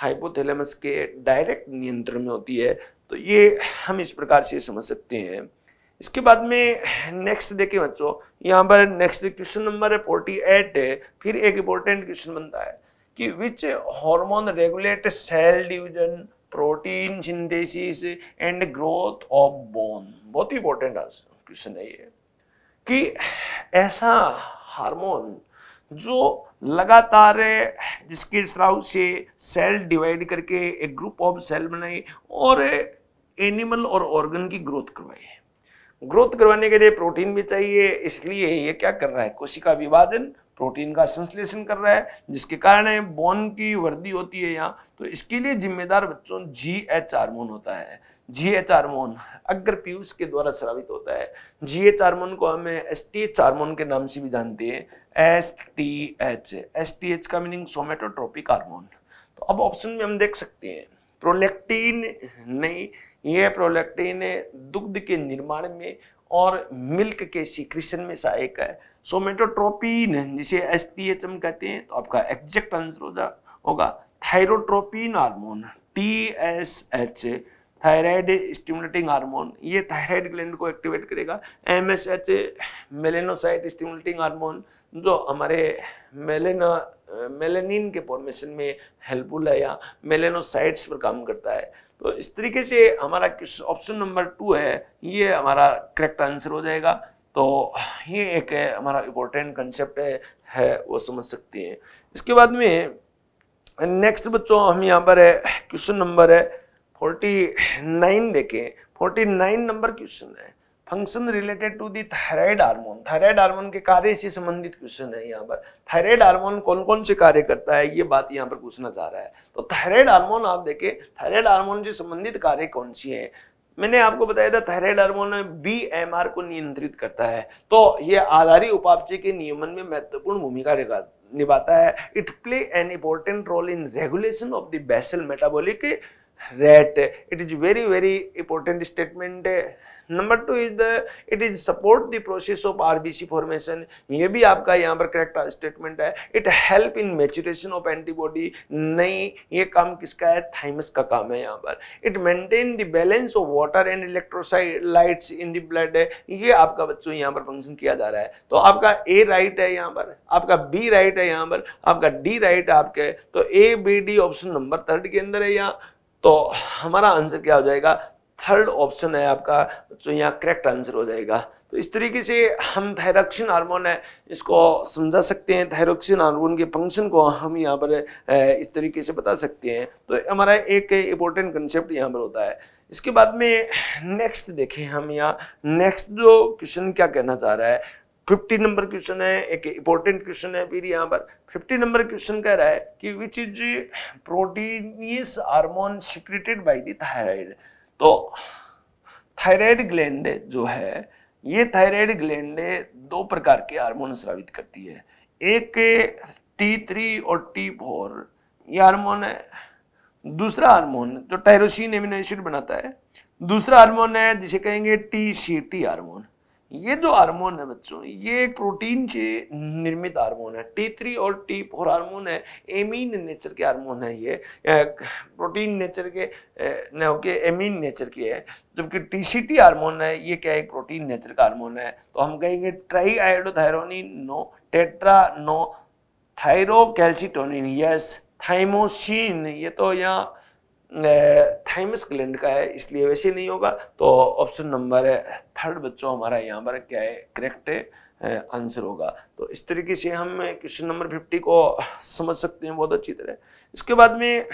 A: हाइपोथैलेमस के डायरेक्ट नियंत्रण में होती है तो ये हम इस प्रकार से समझ सकते हैं इसके बाद में नेक्स्ट देखें बच्चों यहाँ पर next question number forty eight है फिर एक इम्पोर्टेंट क्वेश्चन बनता है कि which hormone regulate cell division protein synthesis and growth of bone बहुत ही इंपॉर्टेंट क्वेश्चन है ये कि ऐसा हार्मोन जो लगातार जिसके स्राव से सेल डिवाइड करके एक ग्रुप ऑफ सेल बनाए और एनिमल और ऑर्गन की ग्रोथ करवाए ग्रोथ करवाने के लिए प्रोटीन भी चाहिए इसलिए ये क्या कर रहा है कोशिका विभाजन प्रोटीन का संश्लेषण कर रहा है जिसके कारण बोन की वृद्धि होती है यहाँ तो इसके लिए जिम्मेदार बच्चों जी एच हारमोन होता है जी एच हारमोन अग्र पीयूष के द्वारा स्रावित होता है जी एच हारमोन को हमें एस टी एच हारमोन के नाम से भी जानते हैं S T H S T H का मीनिंग सोमेटोट्रोपिक हारमोन तो अब ऑप्शन में हम देख सकते हैं प्रोलेक्टिन नहीं ये प्रोलेक्टिन दुग्ध के निर्माण में और मिल्क के सिक्रिशन में सहायक है सोमेटोट्रोपिन जिसे एस टी एच हम कहते हैं तो आपका एग्जैक्ट आंसर होगा thyrotropin hormone T S H thyroid stimulating hormone ये थायराइड ग्लैंड को एक्टिवेट करेगा M S H melanocyte stimulating hormone जो हमारे मेलेना मेलेनिन के फॉर्मेशन में हेल्पफुल है या मेलेनोसाइट्स पर काम करता है तो इस तरीके से हमारा ऑप्शन नंबर टू है ये हमारा करेक्ट आंसर हो जाएगा तो ये एक हमारा इम्पोर्टेंट कंसेप्ट है, है वो समझ सकते हैं इसके बाद में नेक्स्ट बच्चों हम यहाँ पर है क्वेश्चन नंबर है फोर्टी नाइन देखें फोर्टी नाइन नंबर क्वेश्चन है function related to the thyroid hormone thyroid hormone के कार्य से संबंधित क्वेश्चन है यहाँ पर थायराइड हार्मोन कौन कौन से कार्य करता है ये बात यहाँ पर पूछना चाह रहा है तो थायराइड हार्मोन आप देखें थायराइड हार्मोन से संबंधित कार्य कौन सी है मैंने आपको बताया था thyroid hormone B M R को नियंत्रित करता है तो यह आधारी उपापचय के नियमन में महत्वपूर्ण भूमिका निभाता है it play an important role in regulation of the basal metabolic rate it is very very important statement number two is the it is support the process of RBC formation ये भी आपका यहाँ पर करेक्ट स्टेटमेंट है it help in maturation of antibody नहीं ये काम किसका है थाइमस का काम है यहाँ पर it maintain the balance of water and electrolytes in the blood है ये आपका बच्चों यहाँ पर फंक्शन किया जा रहा है तो आपका ए राइट है यहाँ पर आपका बी राइट है यहाँ पर आपका डी राइट आपके तो A B D option number third के अंदर है यहाँ तो हमारा आंसर क्या हो जाएगा थर्ड ऑप्शन है आपका तो यहाँ करेक्ट आंसर हो जाएगा तो इस तरीके से हम थायरॉक्सिन हार्मोन है इसको समझा सकते हैं थायरोक्सिन हार्मोन के फंक्शन को हम यहाँ पर इस तरीके से बता सकते हैं तो हमारा एक इम्पोर्टेंट कंसेप्ट यहाँ पर होता है इसके बाद में नेक्स्ट देखें हम यहाँ नेक्स्ट जो क्वेश्चन क्या कहना चाह रहा है फिफ्टी नंबर क्वेश्चन है एक इंपॉर्टेंट क्वेश्चन है फिर यहाँ पर फिफ्टी नंबर क्वेश्चन कह रहा है कि which is proteinaceous hormone secreted by the thyroid तो थायराइड ग्लैंड जो है ये थायराइड ग्लैंड दो प्रकार के हार्मोन स्रावित करती है एक टी थ्री और टी फोर ये हार्मोन है दूसरा हार्मोन जो टायरोसिन एमिनो एसिड बनाता है दूसरा हार्मोन है जिसे कहेंगे टी सी टी हार्मोन ये जो हार्मोन है बच्चों ये प्रोटीन से निर्मित हार्मोन है टी थ्री और टी फोर हार्मोन है एमीन नेचर के हार्मोन है ये प्रोटीन नेचर के न होके एमीन नेचर के है जबकि टी सी टी हार्मोन है ये क्या है प्रोटीन नेचर का हार्मोन है तो हम कहेंगे triiodothyronine no tetra no thyro calcitonin yes thymosin ये तो यहाँ थाइमस ग्लैंड का है इसलिए वैसे नहीं होगा तो ऑप्शन नंबर थर्ड बच्चों हमारा यहाँ पर क्या है करेक्ट आंसर होगा तो इस तरीके से हम क्वेश्चन नंबर फिफ्टी को समझ सकते हैं बहुत अच्छी तरह इसके बाद में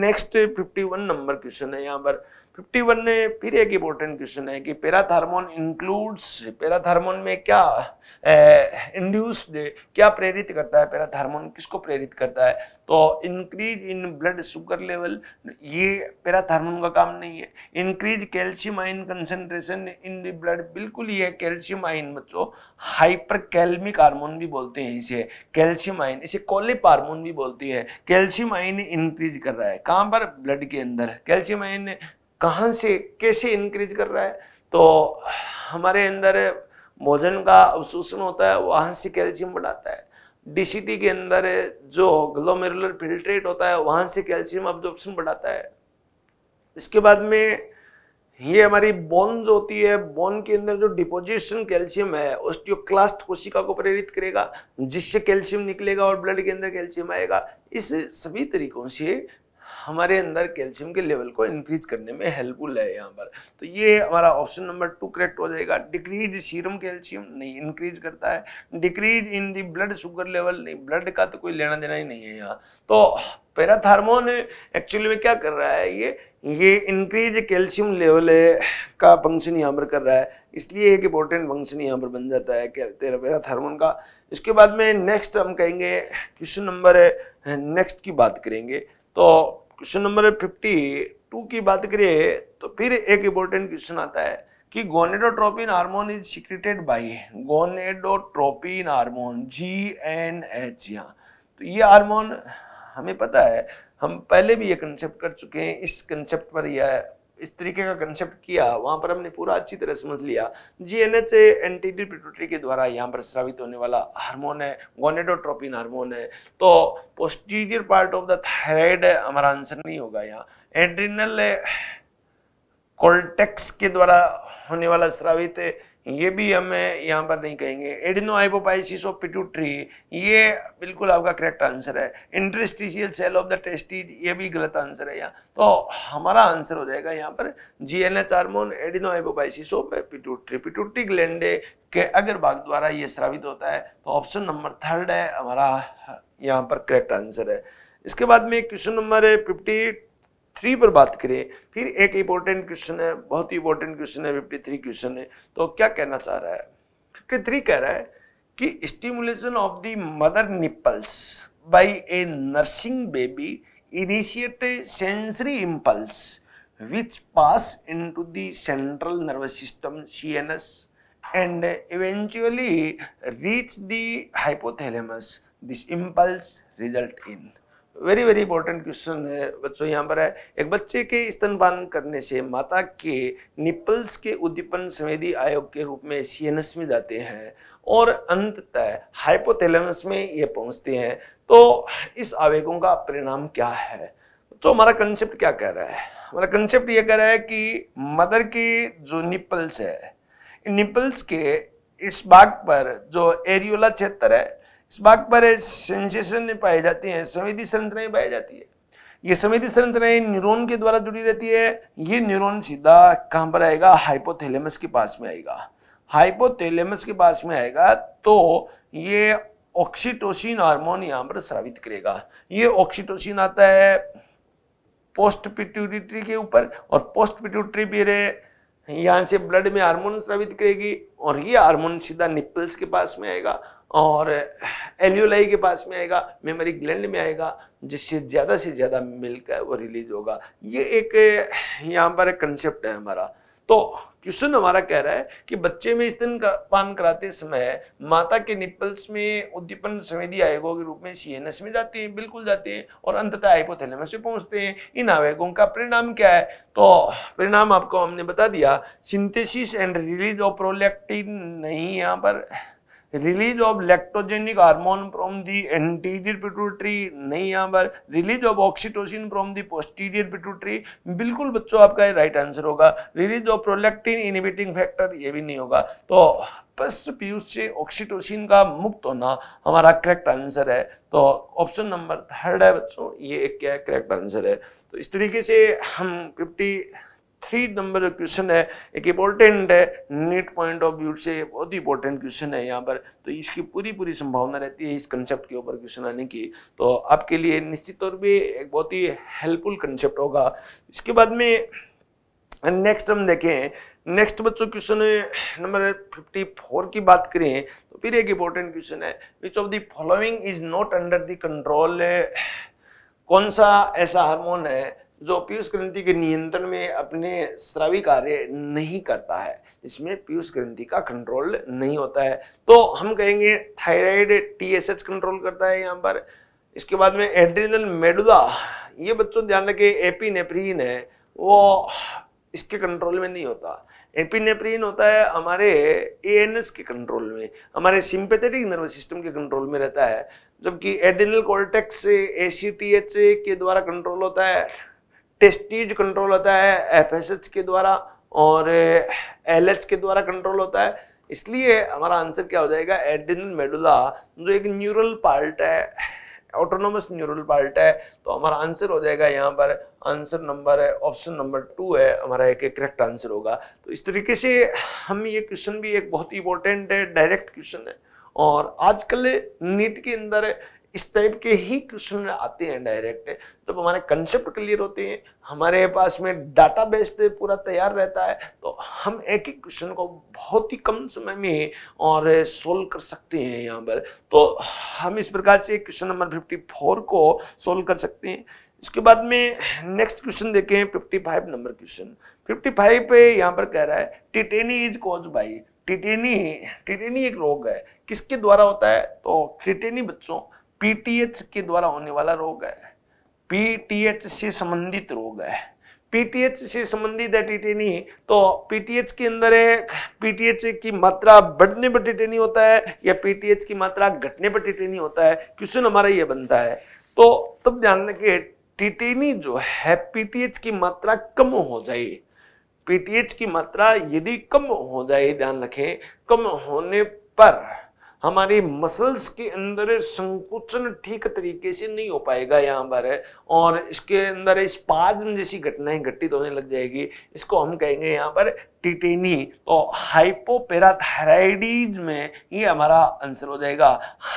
A: next fifty one number question है यहाँ पर 51 ने फिर एक इंपॉर्टेंट क्वेश्चन है कि पैराथार्मोन इंक्लूड्स पैराथार्मोन में क्या इंड्यूस्ड क्या प्रेरित करता है पैराथार्मोन किसको प्रेरित करता है तो increase in blood sugar level ये पैराथार्मोन का काम नहीं है increase calcium ion concentration in the blood बिल्कुल ही है कैल्शियम आइन बच्चों हाइपर कैलमिक हार्मोन भी बोलते हैं इसे कैल्शियम आइन इसे कॉलिप हार्मोन भी बोलती है कैल्शियम आइन इंक्रीज कर रहा है कहाँ पर ब्लड के अंदर कैल्शियम आइन कहाँ से कैसे इंक्रीज कर रहा है तो हमारे अंदर भोजन का अवशोषण होता है वहाँ से कैल्शियम बढ़ाता है डीसीटी के अंदर जो ग्लोमेरुलर फिल्ट्रेट होता है वहाँ से कैल्शियम ऑब्जॉर्प्शन बढ़ाता है इसके बाद में ये हमारी बोन जो होती है बोन के अंदर जो डिपोजिशन कैल्शियम है ऑस्टियोक्लास्ट कोशिका को प्रेरित करेगा जिससे कैल्शियम निकलेगा और ब्लड के अंदर कैल्शियम आएगा इस सभी तरीकों से हमारे अंदर कैल्शियम के लेवल को इंक्रीज करने में हेल्पफुल है यहाँ पर तो ये हमारा ऑप्शन नंबर टू करेक्ट हो जाएगा डिक्रीज सीरम कैल्शियम नहीं इंक्रीज करता है decrease in the blood sugar level नहीं ब्लड का तो कोई लेना देना ही नहीं है यहाँ तो पैराथार्मोन एक्चुअली में क्या कर रहा है ये ये इंक्रीज कैल्शियम लेवल का फंक्शन यहाँ पर कर रहा है इसलिए एक इंपॉर्टेंट फंक्शन यहाँ पर बन जाता है तेरा पैरा थार्मोन का इसके बाद में नेक्स्ट हम कहेंगे क्वेश्चन नंबर नेक्स्ट की बात करेंगे तो क्वेश्चन नंबर फिफ्टी टू की बात करिए तो फिर एक इंपॉर्टेंट क्वेश्चन आता है कि gonadotropin hormone is secreted by gonadotropin hormone G N H यहाँ तो ये हार्मोन हमें पता है हम पहले भी ये कंसेप्ट कर चुके हैं इस कंसेप्ट पर यह इस तरीके का कंसेप्ट किया वहाँ पर हमने पूरा अच्छी तरह समझ लिया जी एन एच एंटीडी के द्वारा यहाँ पर स्रावित होने वाला हार्मोन है गोनेडोट्रोपिन हार्मोन है तो posterior part of the thyroid हमारा आंसर नहीं होगा यहाँ एंड्रीनल कोल्टेक्स के द्वारा होने वाला स्रावित ये भी हम यहाँ पर नहीं कहेंगे एडिनो हाइपोपाइसिस ऑफ पिट्यूटरी ये बिल्कुल आपका करेक्ट आंसर है interstitial cell of the testis ये भी गलत आंसर है यहाँ तो हमारा आंसर हो जाएगा यहाँ पर G N H hormone adenohypophysis of pituitary pituitary ग्लैंडे के अगर भाग द्वारा ये श्रावित होता है तो ऑप्शन नंबर थर्ड है हमारा यहाँ पर करेक्ट आंसर है इसके बाद में क्वेश्चन नंबर है फिफ्टी थ्री पर बात करें फिर एक इंपॉर्टेंट क्वेश्चन है बहुत ही इंपॉर्टेंट क्वेश्चन है फिफ्टी थ्री क्वेश्चन है तो क्या कहना चाह रहा है फिफ्टी थ्री कह रहा है कि stimulation of the mother nipples by a nursing baby initiate a sensory impulse which pass into central nervous system C N S and eventually reach hypothalamus this impulse result in very very important question है बच्चों यहाँ पर है एक बच्चे के स्तनपान करने से माता के निपल्स के उद्दीपन संवेदी आयोग के रूप में सीएनएस में जाते हैं और अंततः हाइपोथैलेमस में ये पहुंचते हैं तो इस आवेगों का परिणाम क्या है तो हमारा कंसेप्ट क्या कह रहा है हमारा कंसेप्ट ये कह रहा है कि मदर के जो निपल्स है निपल्स के इस भाग पर जो एरियोला क्षेत्र है इस बात पर सेंसेशन पाई जाती है संवेदी संरचनाएं पाई जाती है ये समिति संरचनाएं न्यूरोन के द्वारा जुड़ी रहती है ये न्यूरोन सीधा कहां पर आएगा हाइपोथैलेमस के पास में आएगा हाइपोथैलेमस के पास में आएगा तो ये ऑक्सीटोसिन हार्मोन यहां पर स्रावित करेगा ये ऑक्सीटोसिन आता है पोस्ट पिट्यूटरी के ऊपर और पोस्ट पिट्यूटरी भी रहे यहाँ से ब्लड में हार्मोन स्रावित करेगी और ये हार्मोन सीधा निप्पल्स के पास में आएगा और एल्यूलाई eh, के पास में आएगा मेमोरी ग्लैंड में आएगा जिससे ज़्यादा से ज़्यादा मिल्क है वो रिलीज होगा ये एक eh, यहाँ पर एक कंसेप्ट है हमारा तो क्वेश्चन हमारा कह रहा है कि बच्चे में स्तन पान कराते समय माता के निप्पल्स में उद्दीपन संवेदी आयोगों के रूप में सीएनएस में जाते हैं बिल्कुल जाते हैं और अंततः हाइपोथैलेमस में पहुंचते हैं इन आवेगों का परिणाम क्या है तो परिणाम आपको हमने बता दिया synthesis and release of prolactin नहीं यहाँ पर release of lactogenic hormone from the anterior pituitary नहीं यहाँ पर release of oxytocin from the posterior pituitary बिल्कुल बच्चों आपका ये राइट आंसर होगा release of prolactin inhibiting factor ये भी नहीं होगा तो स्पष्ट पीयूष से ऑक्सीटोसिन का मुक्त होना हमारा करेक्ट आंसर है तो ऑप्शन नंबर थर्ड है बच्चों ये क्या करेक्ट आंसर है तो इस तरीके से हम फिफ्टी थ्री नंबर जो क्वेश्चन है एक इंपॉर्टेंट है नेट पॉइंट ऑफ व्यू से बहुत ही इंपॉर्टेंट क्वेश्चन है यहाँ पर तो इसकी पूरी पूरी संभावना रहती है इस कंसेप्ट के ऊपर क्वेश्चन आने की तो आपके लिए निश्चित तौर पर एक बहुत ही हेल्पफुल कंसेप्ट होगा इसके बाद में नेक्स्ट हम देखें नेक्स्ट बच्चों क्वेश्चन नंबर फिफ्टी फोर की बात करें तो फिर एक इंपॉर्टेंट क्वेश्चन है which of the following is not under the control कौन सा ऐसा हार्मोन है जो पीयूष ग्रंथि के नियंत्रण में अपने श्रावी कार्य नहीं करता है इसमें पीयूष ग्रंथि का कंट्रोल नहीं होता है तो हम कहेंगे थायराइड टीएसएच कंट्रोल करता है यहाँ पर इसके बाद में एड्रिनल मेडुला ये बच्चों ध्यान रखें एपी नेप्रीन है वो इसके कंट्रोल में नहीं होता एपिनेप्रीन होता है हमारे ए के कंट्रोल में हमारे सिंपेथेटिक नर्वस सिस्टम के कंट्रोल में रहता है जबकि एडिनल टी एच के द्वारा कंट्रोल होता है टेस्टीज कंट्रोल होता है एफ के द्वारा और एल eh, के द्वारा कंट्रोल होता है इसलिए हमारा आंसर क्या हो जाएगा एडिनल मेडुला जो एक न्यूरल पार्ट है ऑटोनोमस न्यूरल पार्ट है तो हमारा आंसर हो जाएगा यहाँ पर आंसर नंबर है ऑप्शन नंबर टू है हमारा एक करेक्ट आंसर होगा तो इस तरीके से हम ये क्वेश्चन भी एक बहुत इंपॉर्टेंट है डायरेक्ट क्वेश्चन है और आजकल नीट के अंदर इस टाइप के ही क्वेश्चन आते हैं डायरेक्ट जब तो हमारे कंसेप्ट क्लियर होते हैं हमारे पास में डाटा बेस पूरा तैयार रहता है तो हम एक ही क्वेश्चन को बहुत ही कम समय में और सोल्व कर सकते हैं यहाँ पर तो हम इस प्रकार से क्वेश्चन नंबर फिफ्टी फोर को सोल्व कर सकते हैं इसके बाद में नेक्स्ट क्वेश्चन देखें fifty five number question five पे यहाँ पर कह रहा है tetany is cause by tetany tetany एक रोग है किसके द्वारा होता है तो टिटेनी बच्चों पीटीएच के द्वारा होने वाला रोग है पीटीएच से संबंधित रोग है पीटीएच से संबंधित है टिटेनी तो पीटीएच के अंदर एक पीटीएच की मात्रा बढ़ने पर टिटेनी होता है या पीटीएच की मात्रा घटने पर टिटेनी होता है क्वेश्चन हमारा ये बनता है तो तब ध्यान रखिए टिटेनी जो है पीटीएच की मात्रा कम हो जाए पीटीएच की मात्रा यदि कम हो जाए ध्यान रखें कम होने पर हमारी मसल्स के अंदर संकुचन ठीक तरीके से नहीं हो पाएगा यहाँ पर और इसके अंदर स्पाज्म जैसी घटनाएं घटित होने लग जाएगी इसको हम कहेंगे यहाँ पर टिटेनी तो हाइपोपेराथराइडीज में ये हमारा आंसर हो जाएगा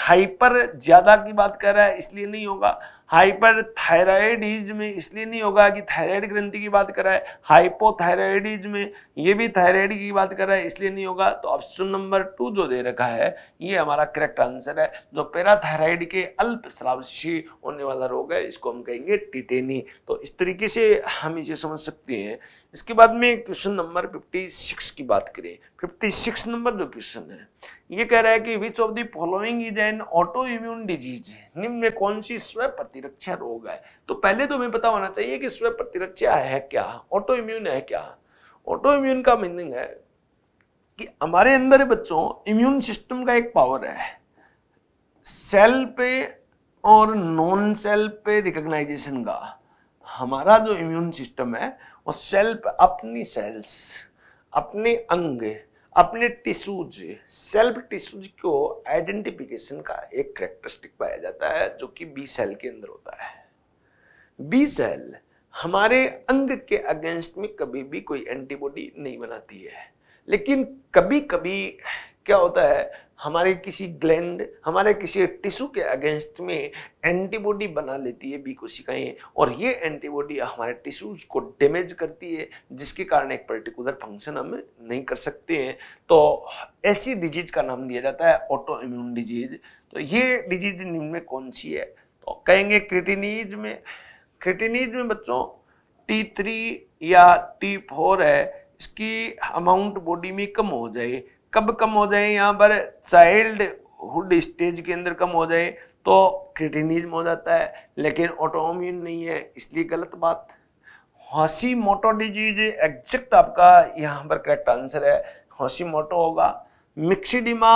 A: हाइपर ज़्यादा की बात कर रहा है इसलिए नहीं होगा हाइपरथायराइडिज में इसलिए नहीं होगा कि थायराइड ग्रंथि की बात कर रहा है हाइपोथायराइडिज में ये भी थायराइड की बात कर रहा है इसलिए नहीं होगा तो ऑप्शन नंबर टू जो दे रखा है ये हमारा करेक्ट आंसर है जो पैराथायराइड के अल्प श्रावशी होने वाला रोग है इसको हम कहेंगे टिटेनी तो इस तरीके से हम इसे समझ सकते हैं इसके बाद में क्वेश्चन नंबर फिफ्टी सिक्स की बात करें फिफ्टी नंबर जो क्वेश्चन है ये कह रहा है कि which of the following is an autoimmune disease निम्न में कौन सी स्व प्रतिरक्षा रोग है तो पहले तो हमें पता होना चाहिए कि स्व प्रतिरक्षा है क्या ऑटो इम्यून है क्या ऑटो इम्यून का मीनिंग है कि हमारे अंदर बच्चों इम्यून सिस्टम का एक पावर है सेल पे और नॉन सेल पे रिकोगनाइजेशन का हमारा जो इम्यून सिस्टम है वो सेल्फ अपनी सेल्स अपने अंग अपने टिश्यूज सेल्फ टिश्यूज को आइडेंटिफिकेशन का एक करेक्टरिस्टिक पाया जाता है जो कि बी सेल के अंदर होता है बी सेल हमारे अंग के अगेंस्ट में कभी भी कोई एंटीबॉडी नहीं बनाती है लेकिन कभी कभी क्या होता है हमारे किसी ग्लैंड हमारे किसी टिश्यू के अगेंस्ट में एंटीबॉडी बना लेती है बी कोशिकाएं और ये एंटीबॉडी हमारे टिश्यूज को डैमेज करती है जिसके कारण एक पर्टिकुलर फंक्शन हम नहीं कर सकते हैं तो ऐसी डिजीज का नाम दिया जाता है ऑटो इम्यून डिजीज तो ये डिजीज निम्न में कौन सी है तो कहेंगे क्रिटिनीज में क्रिटिनीज में बच्चों टी थ्री या टी फोर है इसकी अमाउंट बॉडी में कम हो जाए कब कम हो जाए यहाँ पर चाइल्डहुड स्टेज के अंदर कम हो जाए तो क्रिटिनिज्म हो जाता है लेकिन ऑटोमिन नहीं है इसलिए गलत बात हॉसी मोटो डिजीज एग्जैक्ट आपका यहाँ पर करेक्ट आंसर है हॉसी मोटो होगा मिक्सिडिमा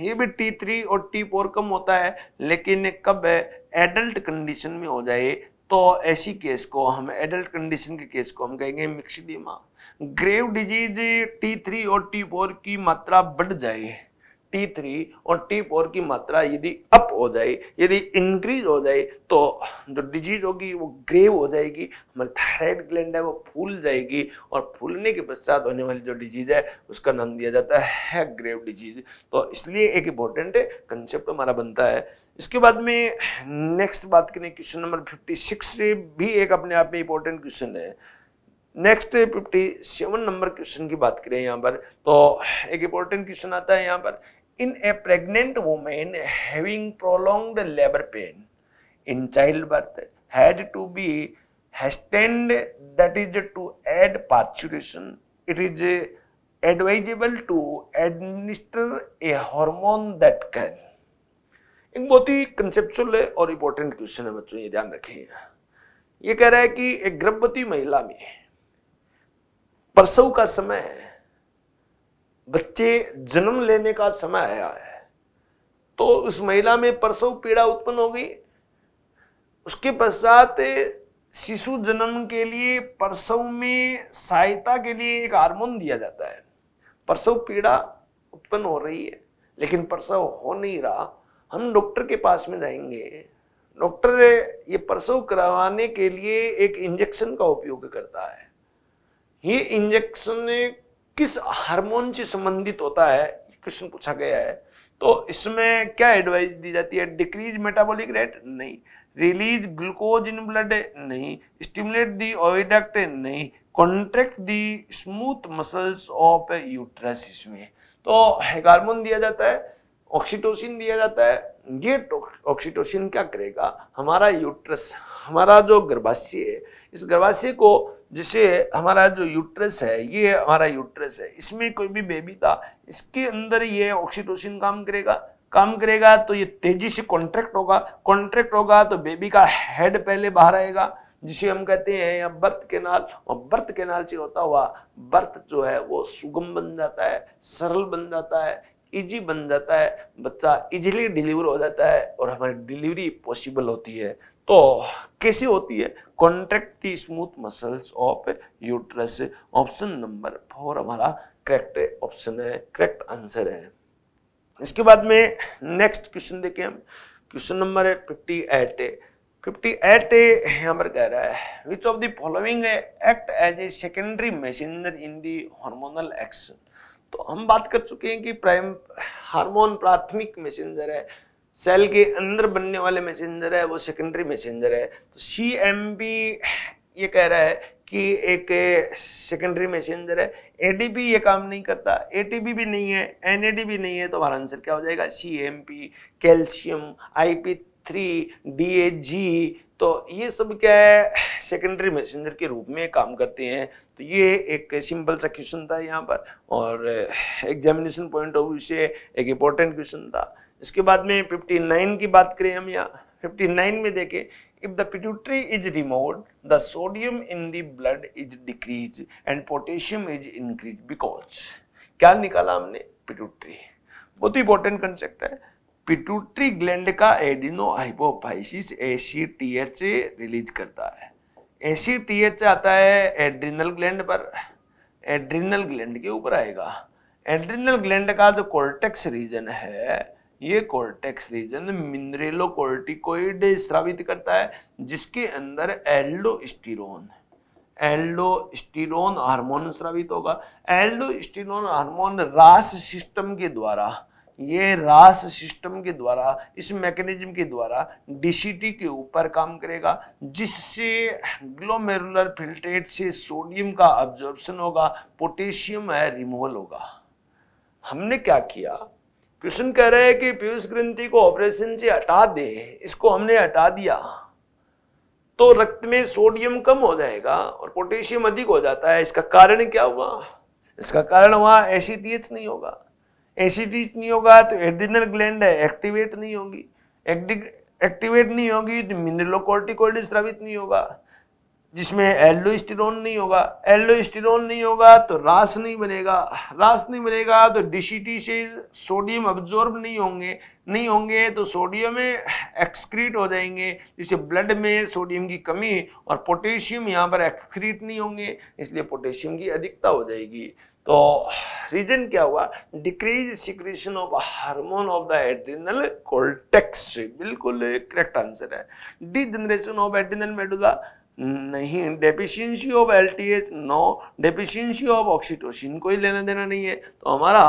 A: ये भी टी थ्री और टी फोर कम होता है लेकिन कब एडल्ट कंडीशन में हो जाए तो ऐसी केस को हम एडल्ट कंडीशन के केस को हम कहेंगे myxoedema grave disease T three और टी फोर की मात्रा बढ़ जाए टी थ्री और टी फोर की मात्रा यदि अप हो जाए यदि इंक्रीज हो जाए तो जो डिजीज होगी वो ग्रेव हो जाएगी हमारे थायराइड ग्लैंड है वो फूल जाएगी और फूलने के पश्चात होने वाली जो डिजीज है उसका नाम दिया जाता है ग्रेव डिजीज तो इसलिए एक इंपॉर्टेंट कंसेप्ट हमारा बनता है इसके बाद में नेक्स्ट बात करें क्वेश्चन नंबर फिफ्टी सिक्स भी एक अपने आप में इंपॉर्टेंट क्वेश्चन है next fifty seven number question की बात करें यहाँ पर तो एक इंपॉर्टेंट क्वेश्चन आता है यहाँ पर in a pregnant woman having prolonged labor pain in childbirth had to be hastened that is to add parturition it is advisable to administer a hormone that can एक बहुत ही कंसेप्चुअल है और important question है बच्चों ये ध्यान रखें ये कह रहा है कि एक गर्भवती महिला में प्रसव का समय बच्चे जन्म लेने का समय आया है तो उस महिला में प्रसव पीड़ा उत्पन्न हो गई उसके पश्चात शिशु जन्म के लिए प्रसव में सहायता के लिए एक हार्मोन दिया जाता है प्रसव पीड़ा उत्पन्न हो रही है लेकिन प्रसव हो नहीं रहा हम डॉक्टर के पास में जाएंगे डॉक्टर ये प्रसव करवाने के लिए एक इंजेक्शन का उपयोग करता है ये इंजेक्शन किस हार्मोन से संबंधित होता है क्वेश्चन पूछा गया है तो इसमें क्या एडवाइस दी जाती है डिक्रीज मेटाबॉलिक रेट नहीं रिलीज ग्लूकोज इन ब्लड नहीं स्टिमुलेट दी ओविडक्ट नहीं contract the smooth muscles of uterus इसमें तो हार्मोन दिया जाता है ऑक्सीटोसिन दिया जाता है ये ऑक्सीटोसिन क्या करेगा हमारा यूट्रस हमारा जो गर्भाशय है इस गर्भाशय को जिसे हमारा जो यूट्रस है ये हमारा यूट्रस है इसमें कोई भी बेबी था इसके अंदर ये ऑक्सीटोसिन काम करेगा काम करेगा तो ये तेजी से कॉन्ट्रैक्ट होगा कॉन्ट्रैक्ट होगा तो बेबी का हेड पहले बाहर आएगा जिसे हम कहते हैं या बर्थ केनाल और बर्थ केनाल से होता हुआ बर्थ जो है वो सुगम बन जाता है सरल बन जाता है इजी बन जाता है बच्चा इजीली डिलीवर हो जाता है और हमारी डिलीवरी पॉसिबल होती है तो कैसे होती है contract smooth smooth of uterus option number four हमारा करेक्ट ऑप्शन है करेक्ट आंसर है इसके बाद में नेक्स्ट क्वेश्चन देखें हम क्वेश्चन नंबर है फिफ्टी एट फिफ्टी एट यहाँ पर कह रहा है which of the following act as a secondary messenger in the hormonal action तो हम बात कर चुके हैं कि प्राइम हार्मोन प्राथमिक मैसेंजर है सेल के अंदर बनने वाले मैसेंजर है वो सेकेंडरी मैसेंजर है तो सी एम पी ये कह रहा है कि एक सेकेंडरी मैसेंजर है ए डी बी ये काम नहीं करता ए टी बी भी नहीं है एन ए डी भी नहीं है तो हमारा आंसर क्या हो जाएगा C M P calcium I P three D A G तो ये सब क्या है सेकेंडरी मैसेंजर के रूप में काम करते हैं तो ये एक सिंपल सा क्वेश्चन था यहाँ पर और एग्जामिनेशन पॉइंट ऑफ व्यू से एक इम्पोर्टेंट क्वेश्चन था इसके बाद में 59 की बात करें हम यहाँ 59 में देखें if the pituitary is remote the sodium in the blood is decrease and potassium is increase because क्या निकाला हमने पिट्यूटरी बहुत इंपॉर्टेंट कंसेप्ट है पिट्यूटरी ग्लैंड का एडिनो हाइपोफाइसिस एसीटीएच रिलीज करता है एसीटीएच आता है एड्रिनल ग्लैंड पर एड्रिनल ग्लैंड के ऊपर आएगा एड्रिनल ग्लैंड का जो कोर्टेक्स रीजन है ये कोर्टेक्स रीजन मिनरेलो कोर्टिकोइड स्रावित करता है जिसके अंदर एल्डोस्टिरोन एल्डोस्टिरोन हार्मोन स्रावित होगा एल्डोस्टिरोन हार्मोन रास सिस्टम के द्वारा ये रास सिस्टम के द्वारा इस मैकेनिज्म के द्वारा डीसीटी के ऊपर काम करेगा जिससे ग्लोमेरुलर फिल्ट्रेट से सोडियम का ऑब्जॉर्प्शन होगा पोटेशियम है रिमूवल होगा हमने क्या किया कृष्ण कह रहे हैं कि पीयूष ग्रंथि को ऑपरेशन से हटा दे इसको हमने हटा दिया तो रक्त में सोडियम कम हो जाएगा और पोटेशियम अधिक हो जाता है इसका कारण क्या हुआ इसका कारण हुआ एसिडीएच नहीं होगा एसिडीएच नहीं होगा तो एडिनल ग्लैंड है एक्टिवेट नहीं होगी एक्टिवेट नहीं होगी तो मिनरलोकॉर्टिकॉइड स्रावित नहीं होगा जिसमें एल्डोस्टिरोन नहीं होगा एल्डोस्टिरोन नहीं होगा तो रास नहीं बनेगा रास नहीं बनेगा तो डिशीटी से सोडियम अब्जॉर्ब नहीं होंगे नहीं होंगे तो सोडियम एक्सक्रीट हो जाएंगे जिससे ब्लड में सोडियम की कमी और पोटेशियम यहाँ पर एक्सक्रीट नहीं होंगे इसलिए पोटेशियम की अधिकता हो जाएगी तो रीजन क्या हुआ decrease secretion of hormone of the adrenal cortex बिल्कुल करेक्ट आंसर है degeneration of adrenal medulla नहीं deficiency of L T H no deficiency of oxytocin कोई लेना देना नहीं है तो हमारा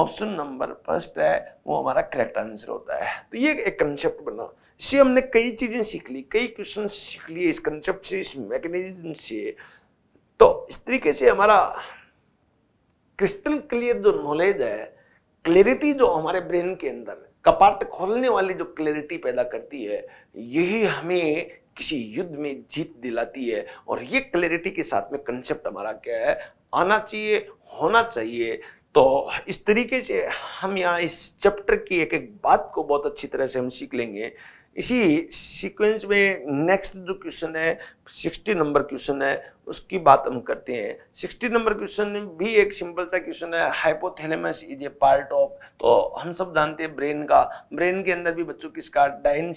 A: ऑप्शन नंबर फर्स्ट है वो हमारा करेक्ट आंसर होता है तो ये एक कंसेप्ट बना इससे हमने कई चीज़ें सीख ली कई क्वेश्चन सीख लिए इस कंसेप्ट से इस मैकेनिज्म से तो इस तरीके से हमारा क्रिस्टल क्लियर जो नॉलेज है क्लैरिटी जो हमारे ब्रेन के अंदर कपाट खोलने वाली जो क्लैरिटी पैदा करती है यही हमें किसी युद्ध में जीत दिलाती है और ये क्लैरिटी के साथ में कंसेप्ट हमारा क्या है आना चाहिए होना चाहिए तो इस तरीके से हम यहाँ इस चैप्टर की एक एक बात को बहुत अच्छी तरह से हम सीख लेंगे इसी सीक्वेंस में नेक्स्ट जो क्वेश्चन है सिक्सटी नंबर क्वेश्चन है उसकी बात हम करते हैं सिक्सटी नंबर क्वेश्चन भी एक सिंपल सा क्वेश्चन है hypothalamus is a part of तो हम सब जानते हैं ब्रेन का ब्रेन के अंदर भी बच्चों किसका डाइन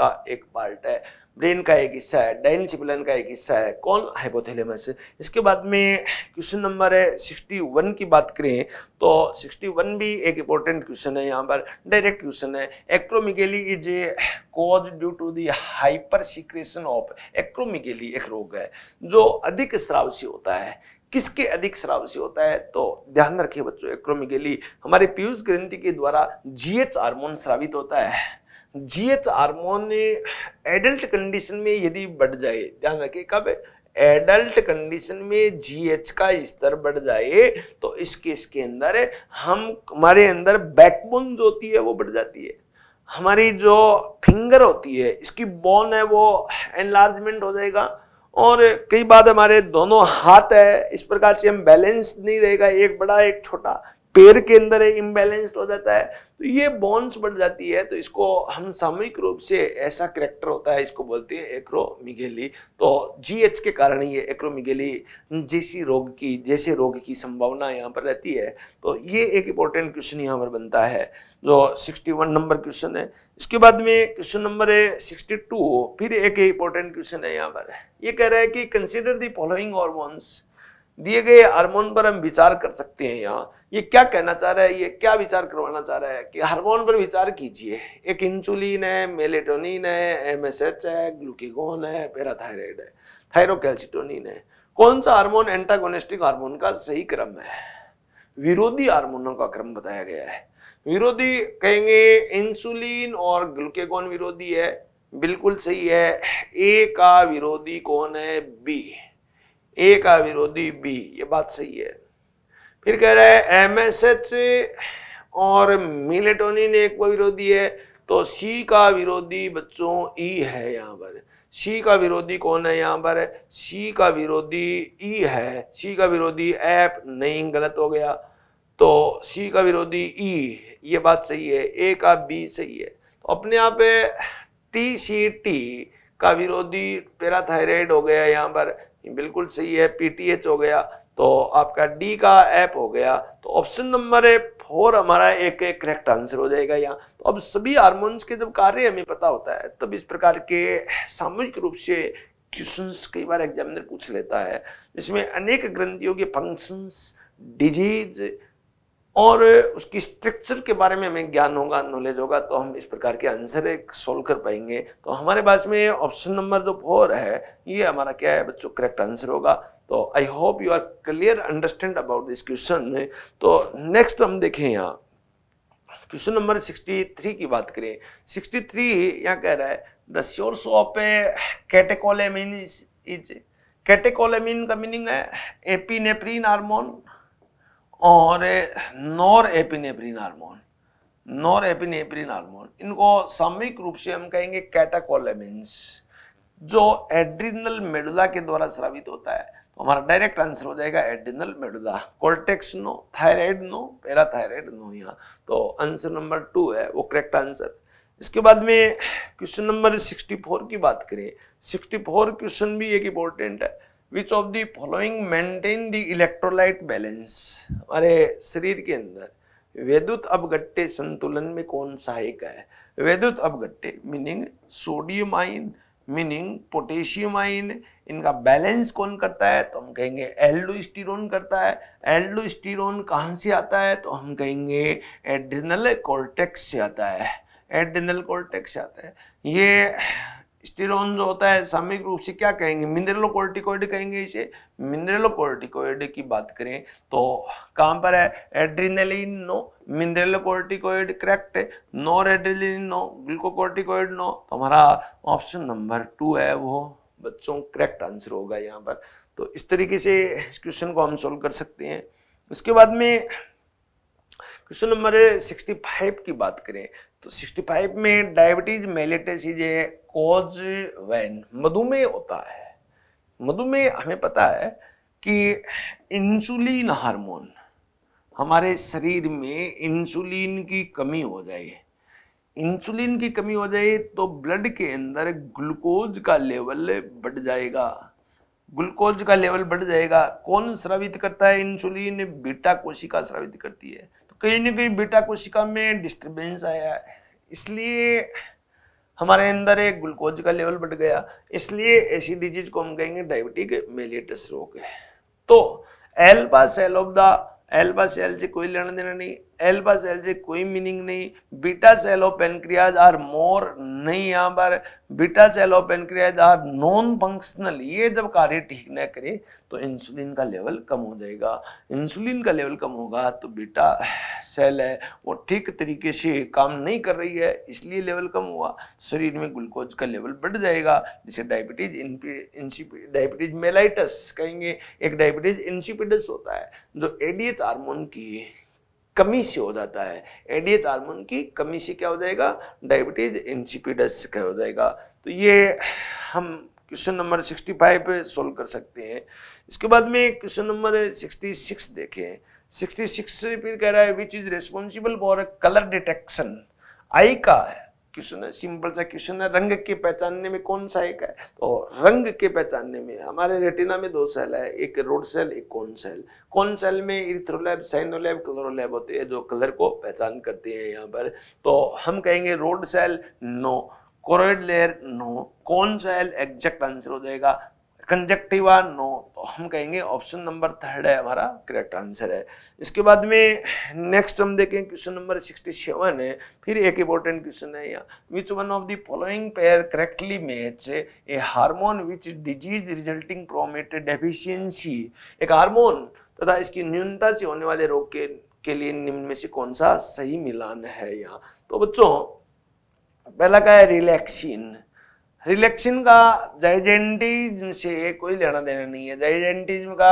A: का एक पार्ट है ब्रेन का एक हिस्सा है डाइन का एक हिस्सा है कौन हाइपोथैलेमस इसके बाद में क्वेश्चन नंबर है सिक्सटी वन की बात करें तो सिक्सटी वन भी एक इंपॉर्टेंट क्वेश्चन है यहाँ पर डायरेक्ट क्वेश्चन है acromegaly is a cause due to the hypersecretion of acromegaly एक रोग है जो अधिक स्राव से होता है किसके अधिक श्राव से होता है तो ध्यान रखिए बच्चों एक्रोमिकेली हमारे पीयूष ग्रंथि के द्वारा जीएच हार्मोन श्रावित होता है जीएच तो हार्मोन एडल्ट कंडीशन में यदि बढ़ जाए ध्यान रखिए कब एडल्ट कंडीशन में जीएच का स्तर बढ़ जाए तो इस केस के अंदर हम हमारे अंदर बैकबोन जो होती है वो बढ़ जाती है हमारी जो फिंगर होती है इसकी बोन है वो एनलार्जमेंट हो जाएगा और कई बार हमारे दोनों हाथ है इस प्रकार से हम बैलेंस नहीं रहेगा एक बड़ा एक छोटा पेड़ के अंदर इम्बेलेंस्ड हो जाता है तो ये बोन्स बढ़ जाती है तो इसको हम सामूहिक रूप से ऐसा करेक्टर होता है इसको बोलते हैं एक्रोमिगेली तो जीएच के कारण ये एक्रोमिगेली जैसी रोग की जैसे रोग की संभावना यहाँ पर रहती है तो ये एक इंपॉर्टेंट क्वेश्चन यहाँ पर बनता है जो वन नंबर क्वेश्चन है इसके बाद में क्वेश्चन नंबर है 62 फिर एक इम्पोर्टेंट क्वेश्चन है यहाँ पर ये कह रहा है कि कंसिडर दी फॉलोइंग हॉर्मोन्स दिए गए हार्मोन पर हम विचार कर सकते हैं यहाँ ये क्या कहना चाह रहा है ये क्या विचार करवाना चाह रहा है कि हार्मोन पर विचार कीजिए एक इंसुलिन है मेलेटोनिन है एच है ग्लूकेगोन है पैराथायराइड है थायरोकैल्सिटोनिन है कौन सा हार्मोन एंटागोनिस्टिक हार्मोन का सही क्रम है विरोधी हार्मोनों का क्रम बताया गया है विरोधी कहेंगे इंसुलिन और ग्लूकेगोन विरोधी है बिल्कुल सही है ए का विरोधी कौन है बी ए का विरोधी बी ये बात सही है फिर कह रहा है एमएसएच और मिलेटोनिन एक विरोधी है तो सी का विरोधी बच्चों ई e है यहाँ पर सी का विरोधी कौन है यहाँ पर सी का विरोधी ई e है सी का विरोधी एप नहीं गलत हो गया तो सी का विरोधी ई e, ये बात सही है ए का बी सही है तो अपने आप टी सी टी का विरोधी पेराथायराइड हो गया यहाँ पर बिल्कुल सही है पीटीएच हो गया तो आपका डी का ऐप हो गया तो ऑप्शन नंबर है फोर हमारा एक एक करेक्ट आंसर हो जाएगा यहाँ तो अब सभी हारमोन्स के जब कार्य हमें पता होता है तब इस प्रकार के सामूहिक रूप से क्वेश्चंस कई बार एग्जामिनर पूछ लेता है जिसमें अनेक ग्रंथियों के फंक्शंस डिजीज और उसकी स्ट्रक्चर के बारे में हमें ज्ञान होगा नॉलेज होगा तो हम इस प्रकार के आंसर एक सोल्व कर पाएंगे तो हमारे पास में ऑप्शन नंबर जो फोर है ये हमारा क्या है बच्चों करेक्ट आंसर होगा तो I hope you are clear understand about this question तो नेक्स्ट हम देखें यहाँ क्वेश्चन नंबर 63 की बात करें 63 यहाँ कह रहा है the source of a catecholamine is catecholamine का मीनिंग है नेप्रीन हारमोन और norepinephrine hormone norepinephrine hormone इनको सामूहिक रूप से हम कहेंगे कैटाकोलेमिन्स जो एड्रिनल मेडुला के द्वारा स्रावित होता है तो हमारा डायरेक्ट आंसर हो जाएगा adrenal medulla cortex no thyroid no thyroid no यहाँ तो आंसर नंबर टू है वो करेक्ट आंसर इसके बाद में क्वेश्चन नंबर फोर की बात करें फोर क्वेश्चन भी एक इम्पोर्टेंट है which of the following maintain the electrolyte balance हमारे शरीर के अंदर वैद्युत अपघट्टे संतुलन में कौन सहायक है वैद्युत अपघट्टे meaning sodium ion meaning potassium ion इनका बैलेंस कौन करता है तो हम कहेंगे एल्डोस्टिरोन करता है एल्डोस्टिरोन कहाँ से आता है तो हम कहेंगे एड्रिनल कॉर्टेक्स से आता है एड्रिनल कॉर्टेक्स से आता है ये स्टीरोन जो होता है सामयिक रूप से क्या कहेंगे मिनरलो कोर्टिकोइड कहेंगे इसे मिनरलो कोर्टिकोइड की बात करें तो कहां पर है adrenaline no mineralocorticoid correct है no adrenaline no glucocorticoid no तो हमारा ऑप्शन नंबर टू है वो बच्चों करेक्ट आंसर होगा यहाँ पर तो इस तरीके से इस क्वेश्चन को हम सोल्व कर सकते हैं उसके बाद में क्वेश्चन नंबर 65 की बात करें तो 65 में diabetes mellitus is a cause when मधुमेह होता है मधुमेह हमें पता है कि इंसुलिन हार्मोन हमारे शरीर में इंसुलिन की कमी हो जाए इंसुलिन की कमी हो जाए तो ब्लड के अंदर ग्लूकोज का लेवल बढ़ जाएगा ग्लूकोज का लेवल बढ़ जाएगा कौन स्रावित करता है इंसुलिन बीटा कोशिका स्रावित करती है कहीं ना कहीं बीटा कोशिका में डिस्टर्बेंस आया है इसलिए हमारे अंदर एक ग्लूकोज का लेवल बढ़ गया इसलिए ऐसी डिजीज को हम कहेंगे डायबिटिक मेलेटस रोग है तो alpha cell of the alpha cell से कोई लेना देना नहीं एल्बा सेल से कोई मीनिंग नहीं beta cell of pancreas are more नहीं यहाँ पर beta cell of pancreas are non functional ये जब कार्य ठीक न करे तो इंसुलिन का लेवल कम हो जाएगा इंसुलिन का लेवल कम होगा तो बीटा सेल है वो ठीक तरीके से काम नहीं कर रही है इसलिए लेवल कम हुआ शरीर में ग्लूकोज का लेवल बढ़ जाएगा जिसे डायबिटीज डायबिटीज मेलाइटस कहेंगे एक डायबिटीज इंसिपिडस होता है जो एडीएच हारमोन की कमी से हो जाता है एडियत हार्मोन की कमी से क्या हो जाएगा डायबिटीज इंसिपिडस क्या हो जाएगा तो ये हम क्वेश्चन नंबर 65 पे सोल्व कर सकते हैं इसके बाद में क्वेश्चन नंबर 66 देखें 66 से फिर कह रहा है which is responsible for colour detection eye का है कृष्ण सिंपल सा कृष्ण रंग के पहचानने में कौन सा एक है तो रंग के पहचानने में हमारे रेटिना में दो सेल है एक रोड सेल एक कौन सेल कौन सेल में इरिथ्रोलैब साइनोलैब क्लोरोलैब होते हैं जो कलर को पहचान करते हैं यहाँ पर तो हम कहेंगे rod cell no choroid layer no cone cell exact answer हो जाएगा कंजक्टिवा नो तो हम कहेंगे ऑप्शन नंबर थर्ड है हमारा करेक्ट आंसर है इसके बाद में नेक्स्ट हम देखें क्वेश्चन नंबर सिक्सटी सेवन है फिर एक इंपॉर्टेंट क्वेश्चन है यहाँ which one of the following pair correctly match a hormone which disease resulting from it deficiency एक हार्मोन तथा तो इसकी न्यूनता से होने वाले रोग के के लिए निम्न में से कौन सा सही मिलान है यहाँ तो बच्चों पहला क्या है रिलैक्सिन रिलेक्शन का जाइजेंटिज्म से कोई लेना देना नहीं है जाइजेंटिज्म का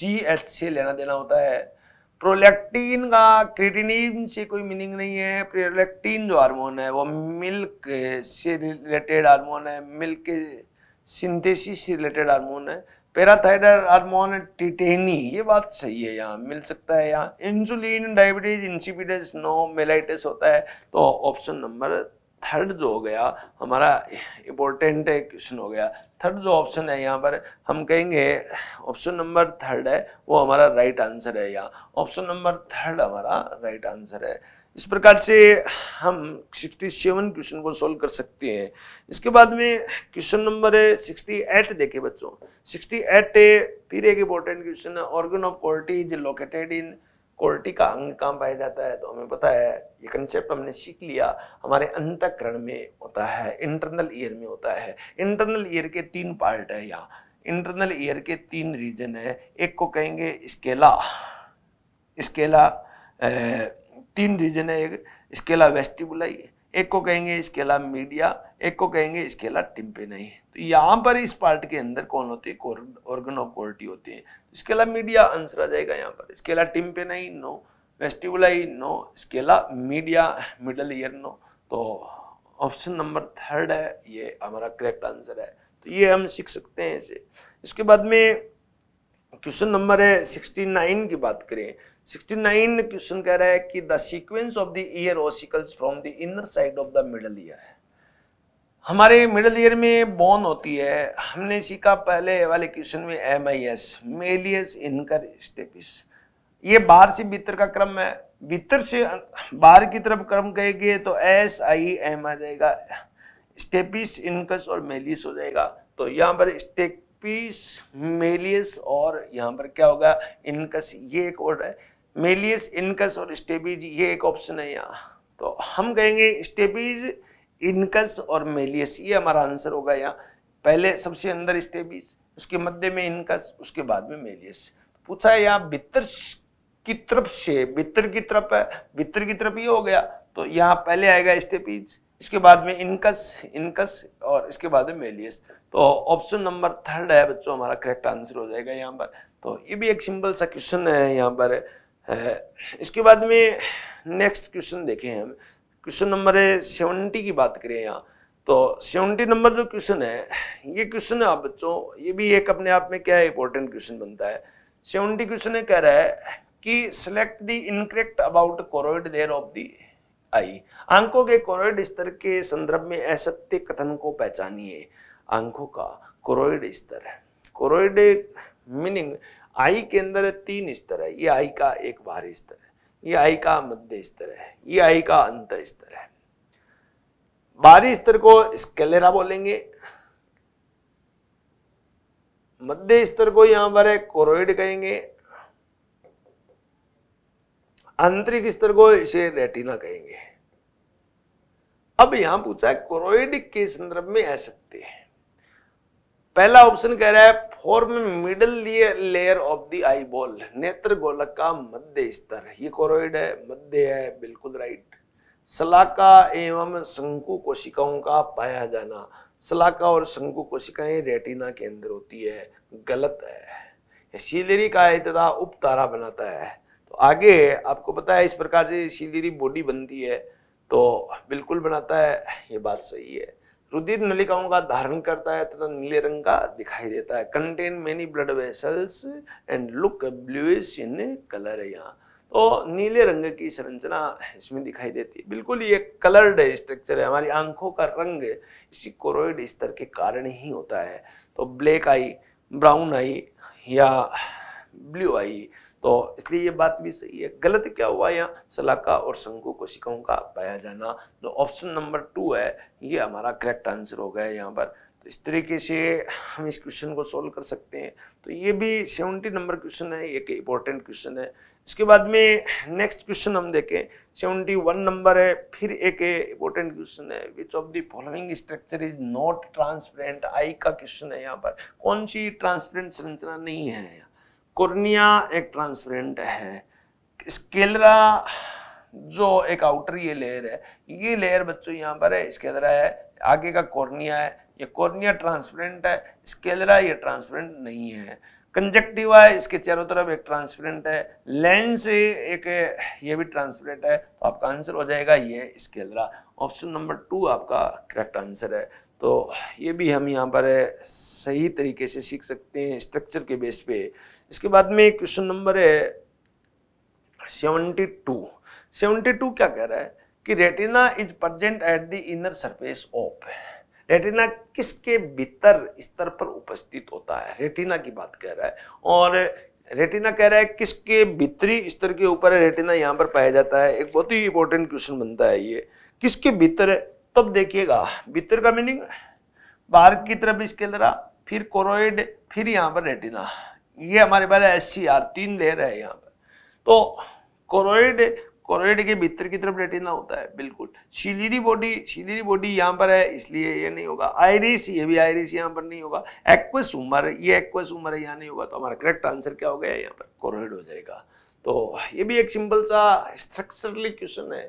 A: जी एच से लेना देना होता है प्रोलेक्टिन का क्रिटिनिन से कोई मीनिंग नहीं है प्रोलेक्टिन जो हार्मोन है वो मिल्क से रिलेटेड हार्मोन है मिल्क के सिंथेसिस से रिलेटेड हार्मोन है पैराथाइड हार्मोन टिटेनी ये बात सही है यहाँ मिल सकता है यहाँ insulin diabetes insipidus no mellitus होता है तो ऑप्शन नंबर थर्ड जो हो गया हमारा इम्पोर्टेंट क्वेश्चन हो गया थर्ड जो ऑप्शन है यहाँ पर हम कहेंगे ऑप्शन नंबर थर्ड है वो हमारा राइट right आंसर है यहाँ ऑप्शन नंबर थर्ड हमारा राइट right आंसर है इस प्रकार से हम 67 क्वेश्चन को सोल्व कर सकते हैं इसके बाद में क्वेश्चन नंबर है 68 देखे बच्चों 68 फिर एक इम्पोर्टेंट क्वेश्चन है organ of Corti is located in Corti का अंग काम पाया जाता है तो हमें पता है ये कंसेप्ट हमने सीख लिया हमारे अंतकरण में होता है इंटरनल ईयर में होता है इंटरनल ईयर के तीन पार्ट है यहाँ इंटरनल ईयर के तीन रीजन है एक को कहेंगे स्केला स्केला तीन रीजन है एक स्केला वेस्टिबुलाई एक को कहेंगे स्केला मीडिया एक को कहेंगे स्केला टिम्पेनाई तो यहाँ पर इस पार्ट के अंदर कौन होते हैं ऑर्गन ऑफ क्वालिटी होते हैं इसके मीडिया आंसर आ जाएगा यहाँ पर इसके पे नहीं no vestibuli no scala media middle ear no तो ऑप्शन नंबर थर्ड है ये हमारा करेक्ट आंसर है तो ये हम सीख सकते हैं इसे इसके बाद में क्वेश्चन नंबर है सिक्सटी नाइन की बात करें सिक्सटी नाइन क्वेश्चन कह रहा है कि the sequence of the ear ossicles from the inner side of the middle ear है हमारे मिडिल ईयर में बॉन होती है हमने सीखा पहले वाले क्वेश्चन में M I S malleus incus stapes ये बाहर से भीतर का क्रम है भीतर से बाहर की तरफ क्रम कहेंगे तो एस आई एम आ जाएगा स्टेपिस इनकस और मेलियस हो जाएगा तो यहाँ पर स्टेपिस मेलियस और यहाँ पर क्या होगा इनकस ये एक ऑर्डर है मेलियस इनकस और स्टेपिज ये एक ऑप्शन है यहाँ तो हम कहेंगे स्टेपिज इनकस और मेलियस ये हमारा आंसर होगा यहाँ पहले सबसे अंदर स्टेबिस उसके मध्य में इनकस उसके बाद में मेलियस पूछा है यहाँ भितर की तरफ से भितर की तरफ है भितर की तरफ ये हो गया तो यहाँ पहले आएगा स्टेपीज इसके बाद में इनकस इनकस और इसके बाद में मेलियस तो ऑप्शन नंबर थर्ड है बच्चों हमारा करेक्ट आंसर हो जाएगा यहाँ पर तो ये भी एक सिंपल सा क्वेश्चन है यहाँ पर इसके बाद में नेक्स्ट क्वेश्चन देखें हम क्वेश्चन नंबर है सेवेंटी की बात करें यहाँ तो सेवेंटी नंबर जो क्वेश्चन है ये क्वेश्चन है आप बच्चों ये भी एक अपने आप में क्या इंपॉर्टेंट क्वेश्चन बनता है सेवेंटी क्वेश्चन कह रहा है कि select the incorrect about choroid layer of the eye आंखों के कोरोइड स्तर के संदर्भ में असत्य कथन को पहचानिए आंखों का कोरोइड स्तर कोरोइड मीनिंग आई के अंदर तीन स्तर है ये आई का एक बाहरी स्तर ये आई का मध्य स्तर है ये आई का अंत स्तर है बाहरी स्तर को स्केलेरा बोलेंगे मध्य स्तर को यहां पर है कोरोइड कहेंगे आंतरिक स्तर को इसे रेटिना कहेंगे अब यहां पूछा है कोरोइड के संदर्भ में आ सकते है पहला ऑप्शन कह रहा है form middle layer of the eyeball नेत्र गोलक का मध्य स्तर ये कोरोइड है मध्य है बिल्कुल राइट सलाका एवं शंकु कोशिकाओं का पाया जाना सलाका और शंकु कोशिकाएं रेटिना के अंदर होती है गलत है शिलेरी का उप उपतारा बनाता है तो आगे आपको पता है इस प्रकार से शिलेरी बॉडी बनती है तो बिल्कुल बनाता है ये बात सही है रुधिर नलिकाओं का धारण करता है तथा नीले रंग का दिखाई देता है contain many blood vessels and look bluish in colour है यहाँ तो नीले रंग की संरचना इसमें दिखाई देती है बिल्कुल ये कलर्ड स्ट्रक्चर है हमारी आंखों का रंग इसी कोरोइड स्तर के कारण ही होता है तो ब्लैक आई ब्राउन आई या ब्लू आई तो इसलिए ये बात भी सही है गलत क्या हुआ यहाँ सलाका और शंकु कोशिकाओं का पाया जाना जो ऑप्शन नंबर टू है ये हमारा करेक्ट आंसर हो गया है यहाँ पर तो इस तरीके से हम इस क्वेश्चन को सोल्व कर सकते हैं तो ये भी सेवेंटी नंबर क्वेश्चन है एक इम्पोर्टेंट क्वेश्चन है इसके बाद में नेक्स्ट क्वेश्चन हम देखें सेवेंटी वन नंबर है फिर एक इम्पोर्टेंट क्वेश्चन है which of the following structure is not transparent eye का क्वेश्चन है यहाँ पर कौन सी ट्रांसपेरेंट संरचना नहीं है कोर्निया एक ट्रांसपेरेंट है स्केलरा जो एक आउटर ये लेयर है ये लेयर बच्चों यहाँ पर है स्केलरा है आगे का कॉर्निया है ये कॉर्निया ट्रांसपेरेंट है स्केलरा ये ट्रांसपेरेंट नहीं है कंजक्टिवा इसके चारों तरफ एक ट्रांसपेरेंट है लेंस एक ये भी ट्रांसपेरेंट है तो आपका आंसर हो जाएगा ये स्केलरा ऑप्शन नंबर टू आपका करेक्ट आंसर है तो ये भी हम यहाँ पर सही तरीके से सीख सकते हैं स्ट्रक्चर के बेस पे इसके बाद में क्वेश्चन नंबर है सेवनटी टू सेवनटी टू क्या कह रहा है कि retina is present at the inner surface of retina किसके भीतर स्तर पर उपस्थित होता है रेटिना की बात कह रहा है और रेटिना कह रहा है किसके भीतरी स्तर के ऊपर रेटिना यहाँ पर पाया जाता है एक बहुत ही इंपॉर्टेंट क्वेश्चन बनता है ये किसके भीतर तब देखिएगा भीतर का मीनिंग बाहर की तरफ इसकेंद्रा फिर कोरोइड फिर यहाँ पर रेटिना ये हमारे पास एस सी आर तीन लेर है यहाँ पर तो कोरोइड कोरोइड के भीतर की तरफ रेटिना होता है बिल्कुल शिलीरी बॉडी शिलीरी बॉडी यहाँ पर है इसलिए ये नहीं होगा आयरिस ये भी आयरिस यहाँ पर नहीं होगा एक्वस उमर ये एक्वस उमर यहाँ नहीं होगा तो हमारा करेक्ट आंसर क्या हो गया यहाँ पर कोरोइड हो जाएगा तो ये भी एक सिंपल सा स्ट्रक्चरली क्वेश्चन है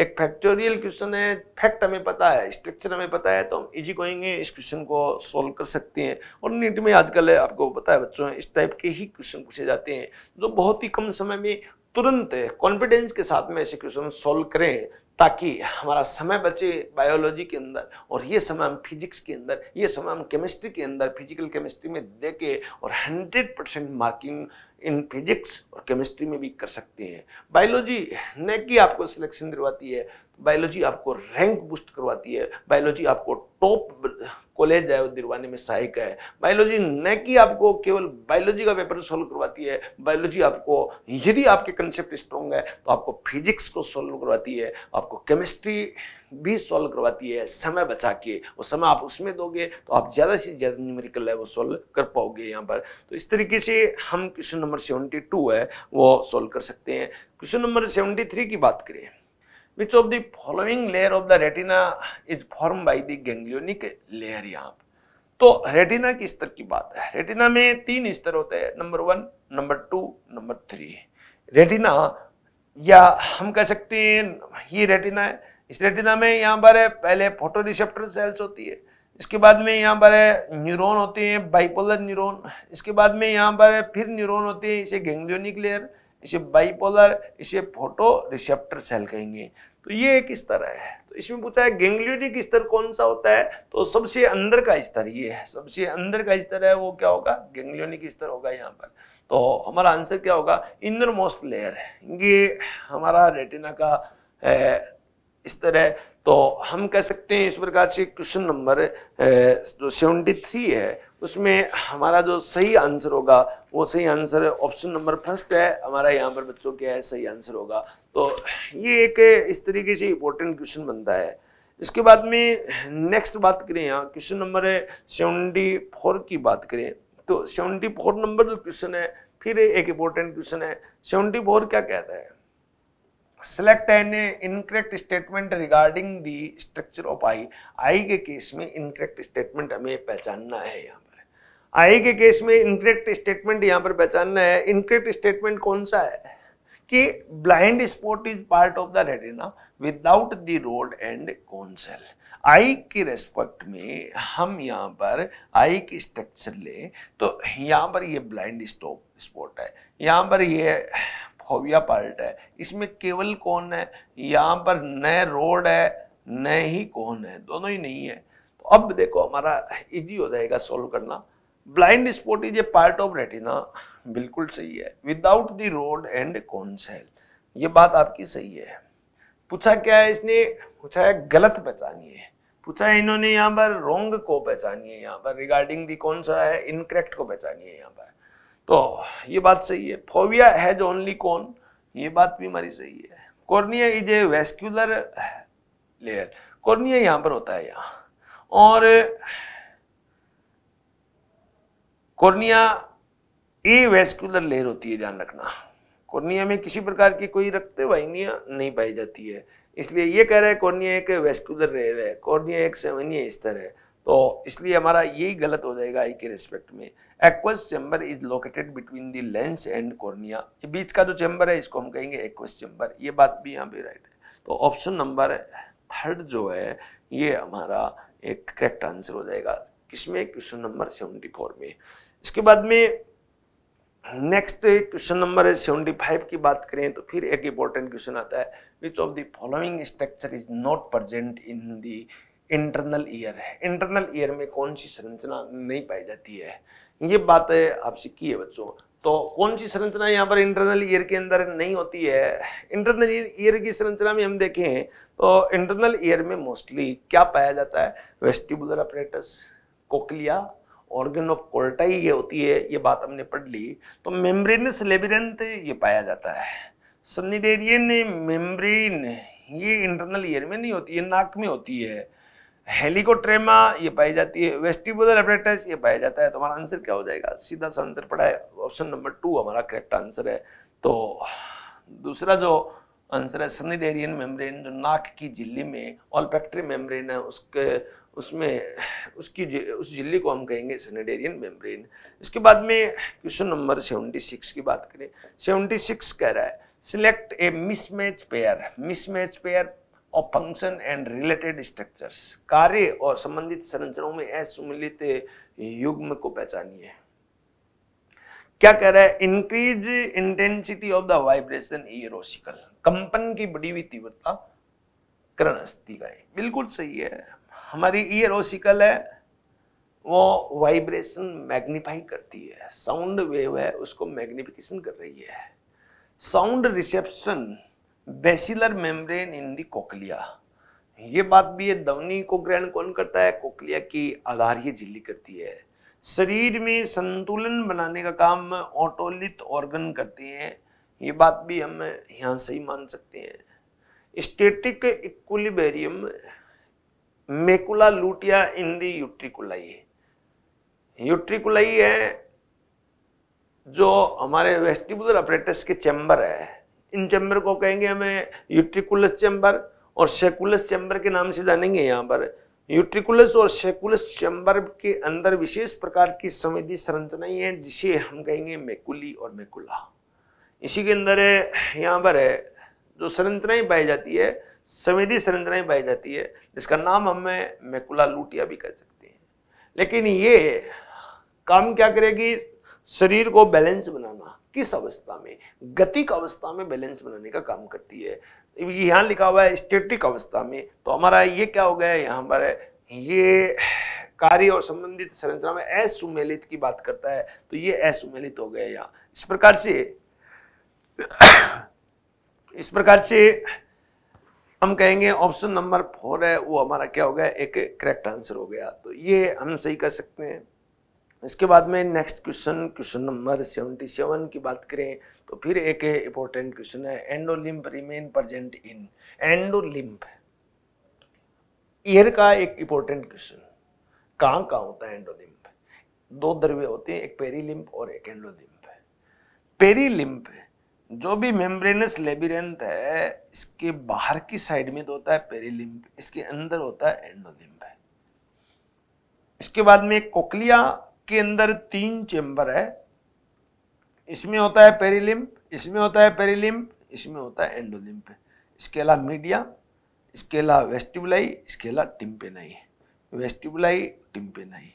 A: एक फैक्टोरियल क्वेश्चन है फैक्ट हमें पता है स्ट्रक्चर हमें पता है तो हम इजी गोइंगे इस क्वेश्चन को सोल्व कर सकते हैं और नीट में आजकल आपको पता है बच्चों इस टाइप के ही क्वेश्चन पूछे जाते हैं जो बहुत ही कम समय में तुरंत कॉन्फिडेंस के साथ में ऐसे क्वेश्चन सॉल्व करें ताकि हमारा समय बचे बायोलॉजी के अंदर और ये समय हम फिजिक्स के अंदर ये समय हम केमिस्ट्री के अंदर फिजिकल केमिस्ट्री में दे के और 100 परसेंट मार्किंग इन फिजिक्स और केमिस्ट्री में भी कर सकते हैं बायोलॉजी न कि आपको सिलेक्शन दिलवाती है बायोलॉजी आपको रैंक बूस्ट करवाती है बायोलॉजी आपको टॉप कॉलेज है दिलवाने में सहायक है बायोलॉजी न कि आपको केवल बायोलॉजी का पेपर सॉल्व करवाती है बायोलॉजी आपको यदि आपके कंसेप्ट स्ट्रॉन्ग है तो आपको फिजिक्स को सॉल्व करवाती है आपको केमिस्ट्री भी सॉल्व करवाती है समय बचा के वो समय आप उसमें दोगे तो आप ज़्यादा से ज़्यादा न्यूमेरिकल है वो सॉल्व कर पाओगे यहाँ पर तो इस तरीके से हम क्वेश्चन नंबर सेवेंटी टू है वो सॉल्व कर सकते हैं क्वेश्चन नंबर सेवेंटी थ्री की बात करें which of the following layer of the retina is formed by the ganglionic layer यहाँ तो रेटिना की स्तर की बात है रेटिना में तीन स्तर होते हैं number one number two number three retina या हम कह सकते हैं ये रेटिना है इस रेटिना में यहाँ पर है पहले फोटो रिसेप्टर सेल्स होती है इसके बाद में यहाँ पर है न्यूरोन होते हैं बाइपोलर न्यूरोन इसके बाद में यहाँ पर फिर न्यूरोन होते हैं इसे गेंग्लियोनिक लेयर इसे बाइपोलर इसे फोटो रिसेप्टर सेल कहेंगे तो ये एक स्तर है तो इसमें पूछा है गैंग्लियोनिक स्तर कौन सा होता है तो सबसे अंदर का स्तर ये है सबसे अंदर का स्तर है वो क्या होगा गैंग्लियोनिक स्तर होगा यहाँ पर तो हमारा आंसर क्या होगा इनर मोस्ट लेयर है ये हमारा रेटिना का स्तर है तो हम कह सकते हैं इस प्रकार से क्वेश्चन नंबर जो सेवेंटी थ्री है उसमें हमारा जो सही आंसर होगा वो सही आंसर ऑप्शन नंबर फर्स्ट है हमारा यहाँ पर बच्चों क्या है सही आंसर होगा तो ये एक इस तरीके से इंपॉर्टेंट क्वेश्चन बनता है इसके बाद में नेक्स्ट बात करें यहाँ क्वेश्चन नंबर सेवेंटी फोर की बात करें तो सेवेंटी फोर नंबर जो क्वेश्चन है फिर एक इंपॉर्टेंट क्वेश्चन है सेवेंटी फोर क्या कहता है select an incorrect statement regarding the structure of eye eye के केस में इनकरेक्ट स्टेटमेंट हमें पहचानना है यहाँ आई के केस में इनकरेक्ट स्टेटमेंट यहाँ पर पहचानना है इनकरेक्ट स्टेटमेंट कौन सा है कि blind spot is part of the retina without the rod and cone cell eye के रेस्पेक्ट में हम यहाँ पर आई की स्ट्रक्चर ले तो यहाँ पर ये ब्लाइंड स्टॉप स्पॉट है यहाँ पर ये फोविया पार्ट है इसमें केवल कौन है यहाँ पर न रोड है न ही कौन है दोनों ही नहीं है तो अब देखो हमारा इजी हो जाएगा सॉल्व करना blind spot is a part of retina बिल्कुल सही है without the rod and cone cell ये बात आपकी सही है पूछा क्या है इसने पूछा है गलत पहचानिए पूछा है इन्होंने यहाँ पर रोंग को पहचानिए यहाँ पर रिगार्डिंग दी कौन सा है इनकरेक्ट को पहचानिए यहाँ पर तो ये बात सही है फोविया हैज ओनली कौन ये बात भी हमारी सही है cornea is avascular layer cornea यहाँ पर होता है यहाँ और कोर्निया ए वेस्कुलर लेयर होती है ध्यान रखना कॉर्निया में किसी प्रकार की कोई रक्त वाहिनियाँ नहीं पाई जाती है इसलिए ये कह रहे हैं कॉर्निया एक वेस्कुलर लेयर है कॉर्निया एक सेवनीय स्तर है तो इसलिए हमारा यही गलत हो जाएगा आई के रेस्पेक्ट में aqueous chamber is located between the lens and cornea बीच का जो चैम्बर है इसको हम कहेंगे एक्वस चैम्बर ये बात भी यहाँ पे राइट है तो ऑप्शन नंबर थर्ड जो है ये हमारा एक करेक्ट आंसर हो जाएगा किसमें क्वेश्चन नंबर सेवेंटी फोर में इसके बाद में नेक्स्ट क्वेश्चन नंबर है सेवेंटी फाइव की बात करें तो फिर एक इंपॉर्टेंट क्वेश्चन आता है which of the following structure is not present in the internal ear है इंटरनल ईयर में कौन सी संरचना नहीं पाई जाती है ये बात आपसे की है बच्चों तो कौन सी संरचना यहाँ पर इंटरनल ईयर के अंदर नहीं होती है इंटरनल ईयर की संरचना में हम देखें तो इंटरनल ईयर में मोस्टली क्या पाया जाता है vestibular apparatus cochlea organ of Corti ये होती है ये बात हमने पढ़ ली तो मेम्ब्रेनस लेबिरेंथ ये पाया जाता है सनिडेरियन मेम्ब्रेन ये इंटरनल ईयर में नहीं होती ये नाक में होती है हेलिकोट्रेमा ये पाई जाती है वेस्टिबुलर एपरेटस ये पाया जाता है तो हमारा आंसर क्या हो जाएगा सीधा सा आंसर पड़ा है ऑप्शन नंबर टू हमारा करेक्ट आंसर है तो दूसरा जो आंसर है सनिडेरियन मेम्ब्रेन जो नाक की झिल्ली में ऑलपेक्ट्री मेम्ब्रेन है उसके उसमें उसकी उस झिल्ली को हम कहेंगे सेनेडेरियन मेम्ब्रेन इसके बाद में क्वेश्चन नंबर 76 की बात करें 76 कह रहा है select a mismatch pair mismatch pair of function and related structures कार्य और संबंधित संरचनाओं में असुमिलित युग्म को पहचानिए क्या कह रहा है increase intensity of the vibration ear ossicle कंपन की बढ़ी हुई तीव्रता करण अस्थि का बिल्कुल सही है हमारी ईयर ओसिकल है वो वाइब्रेशन मैग्नीफाई करती है साउंड वेव है उसको मैग्निफिकेशन कर रही है sound reception basilar membrane in the cochlea ये बात भी है दवनी को ग्रहण कौन करता है कोकलिया की आधारीय झिल्ली करती है शरीर में संतुलन बनाने का काम ऑटोलित ऑर्गन करती हैं ये बात भी हम यहाँ से ही मान सकते हैं स्टेटिक इक्वलिबेरियम मेकुला लूटिया इन दी यूट्रिकुलाई है यूट्रिकुलाई है जो हमारे वेस्टिबुलर अपरेटस के चैम्बर है इन चैम्बर को कहेंगे हमें यूट्रिकुलस चैम्बर और सेकुलस चैम्बर के नाम से जानेंगे यहाँ पर यूट्रिकुलस और सेकुलस चैम्बर के अंदर विशेष प्रकार की संवेदी संरचनाएं हैं जिसे हम कहेंगे मेकुली और मेकुला इसी के अंदर है यहाँ पर है जो संरचनाएं पाई जाती है समिधि संरचनाएं पाई जाती है जिसका नाम हमें मैकुला लूटिया भी कह सकते हैं लेकिन ये काम क्या करेगी शरीर को बैलेंस बनाना किस अवस्था में गतिक अवस्था में बैलेंस बनाने का काम करती है यहाँ लिखा हुआ है स्टेटिक अवस्था में तो हमारा ये क्या हो गया है यहाँ पर ये कार्य और संबंधित संरचना में असुमेलित की बात करता है तो ये असुमेलित हो गया यहाँ इस प्रकार से इस प्रकार से हम कहेंगे ऑप्शन नंबर फोर है वो हमारा क्या हो गया एक करेक्ट आंसर हो गया तो ये हम सही कर सकते हैं इसके बाद में next question question number seventy seven की बात करें तो फिर एक इंपॉर्टेंट क्वेश्चन है endolymph remain present in endolymph ear का एक इंपॉर्टेंट क्वेश्चन कहाँ कहाँ होता है एंडोलिम्प दो द्रव्य होते हैं एक पेरीलिम्प और एक एंडोलिम्प पेरीलिम्प जो भी मेम्ब्रेनस लेबिरेंथ है इसके बाहर की साइड में तो होता है पेरिलिम्प इसके अंदर होता है एंडोलिम्प है इसके बाद में कोकलिया के अंदर तीन चेम्बर है इसमें होता है पेरिलिम्प इसमें होता है पेरिलिम्प इसमें होता है एंडोलिम्प इसके अलावा मीडिया इसके अलावा वेस्टिबुलाई इसके अलावा टिम्पेनाई वेस्टिबुलाई टिम्पेनाई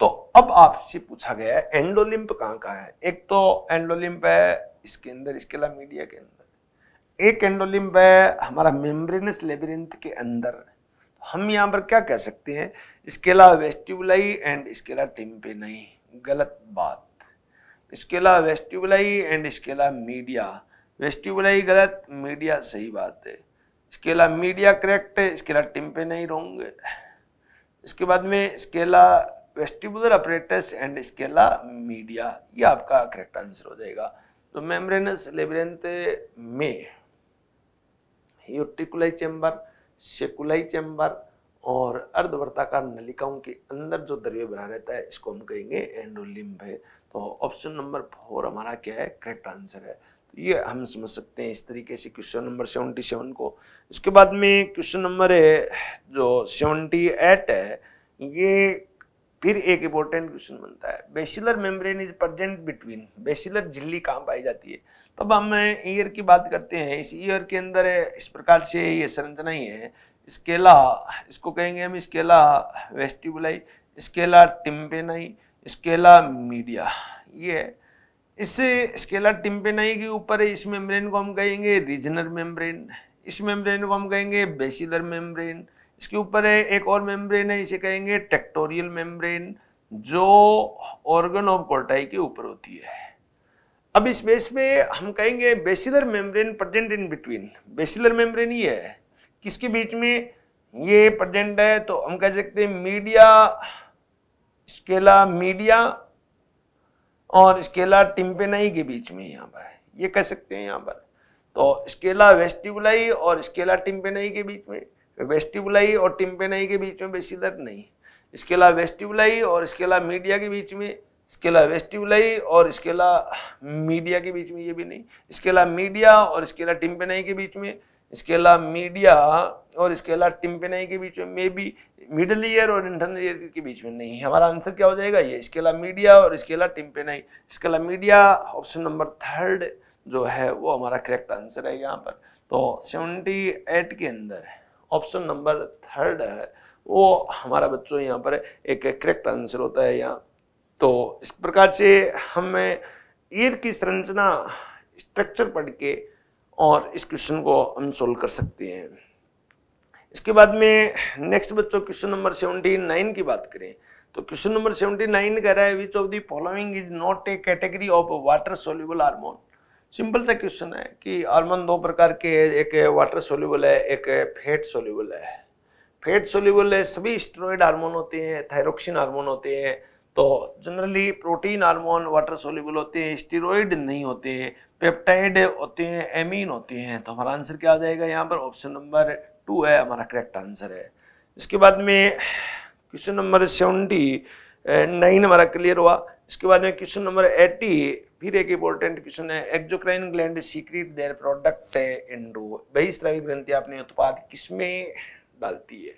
A: तो अब आपसे पूछा गया है एंडोलिम्प कहाँ का है एक तो एंडोलिम्प है इसके अंदर इसके अलावा मीडिया के अंदर एक एंडोलिम्ब है हमारा मेम्ब्रेनस लेबिरिंथ के अंदर तो हम यहाँ पर क्या कह सकते हैं इसके अलावा वेस्टिबुलाई एंड इसके अलावा टिम्पे नहीं गलत बात इसके अलावा वेस्टिबुलाई एंड इसके अलावा मीडिया वेस्टिबुलाई गलत मीडिया सही बात है इसके अलावा मीडिया करेक्ट है इसके अलावा टिम्पे नहीं रोंग इसके बाद में इसके अलावा वेस्टिबुलर अपरेटस एंड इसके अलावा मीडिया ये आपका करेक्ट आंसर हो जाएगा तो मेम्ब्रेनस labyrinth में यूटिकुलाई चैम्बर सेकुलाई चैम्बर और अर्धवर्ताकार नलिकाओं के अंदर जो द्रव्य बना रहता है इसको हम कहेंगे एंडोलिम्ब है तो ऑप्शन नंबर फोर हमारा क्या है करेक्ट आंसर है तो ये हम समझ सकते हैं इस तरीके से क्वेश्चन नंबर सेवेंटी सेवन को इसके बाद में क्वेश्चन नंबर है जो सेवेंटी एट है ये फिर एक इंपॉर्टेंट क्वेश्चन बनता है basilar membrane is present between basilar झिल्ली कहाँ पाई जाती है तब हम ईयर की बात करते हैं इस ईयर के अंदर इस प्रकार से ये संरचना ही है स्केला इसको कहेंगे हम scala vestibuli scala tympani scala media ये है इस स्केला टिम्पेनाई के ऊपर इस मेम्ब्रेन को हम कहेंगे रीजनल मेम्ब्रेन इस मेम्ब्रेन को हम कहेंगे बेसिलर मेम्ब्रेन इसके ऊपर है एक और मेम्ब्रेन है इसे कहेंगे टेक्टोरियल मेम्ब्रेन जो ऑर्गन ऑफ कोर्टाई के ऊपर होती है अब इस बेस में हम कहेंगे basilar membrane present in between basilar membrane ये है किसके बीच में ये प्रजेंट है तो हम कह सकते हैं मीडिया स्केला मीडिया और स्केला टिम्पेनाई के बीच में यहाँ पर ये कह सकते हैं यहाँ पर तो स्केला वेस्टिबुलाई और स्केला टिम्पेनाई के बीच में वेस्टिबुलाई और टिम्पेनाई के बीच में बेसी दर्द नहीं इसके अलावा वेस्टिबुलाई और इसके अलावा मीडिया के बीच में इसके अलावा वेस्टिबुलाई और इसके अलावा मीडिया के बीच में ये भी नहीं इसके अलावा मीडिया और इसके अलावा टिम्पेनाई के बीच में इसके अलावा मीडिया और इसके अलावा टिम्पेनाई के बीच में मे बी मिडल ईयर और इंटरनल ईयर के बीच में नहीं हमारा आंसर क्या हो जाएगा ये इसके अलावा मीडिया और इसके अलावा टिम्पेनाई इसके अलावा मीडिया ऑप्शन नंबर थर्ड जो है वो हमारा करेक्ट आंसर है यहाँ पर तो सेवेंटी एट के अंदर ऑप्शन नंबर थर्ड है वो हमारा बच्चों यहाँ पर एक करेक्ट आंसर होता है यहाँ तो इस प्रकार से हमें ईर की संरचना स्ट्रक्चर पढ़ के और इस क्वेश्चन को हम सोल्व कर सकते हैं इसके बाद में नेक्स्ट बच्चों क्वेश्चन नंबर सेवेंटी नाइन की बात करें तो क्वेश्चन नंबर सेवेंटी नाइन कह रहा है which of the following is not a category of water soluble hormone simple सा क्वेश्चन है कि आलमंड दो प्रकार के एक वाटर सोल्यूबल है एक फैट सोल्यूबल है फैट सोल्यूबल है सभी स्टेरॉइड हार्मोन होते हैं थायरोक्सिन हार्मोन होते हैं तो generally protein hormone water soluble होते हैं स्टेरॉइड नहीं होते हैं पेप्टाइड होते हैं एमीन होते हैं तो हमारा आंसर क्या आ जाएगा यहाँ पर ऑप्शन नंबर टू है हमारा करेक्ट आंसर है इसके बाद में क्वेश्चन नंबर सेवेंटी नाइन हमारा क्लियर हुआ इसके बाद में क्वेश्चन नंबर एट्टी फिर एक इंपॉर्टेंट क्वेश्चन है exocrine gland secrete their product है एंडो बहिस्रावी ग्रंथि आपने उत्पाद किसमें डालती है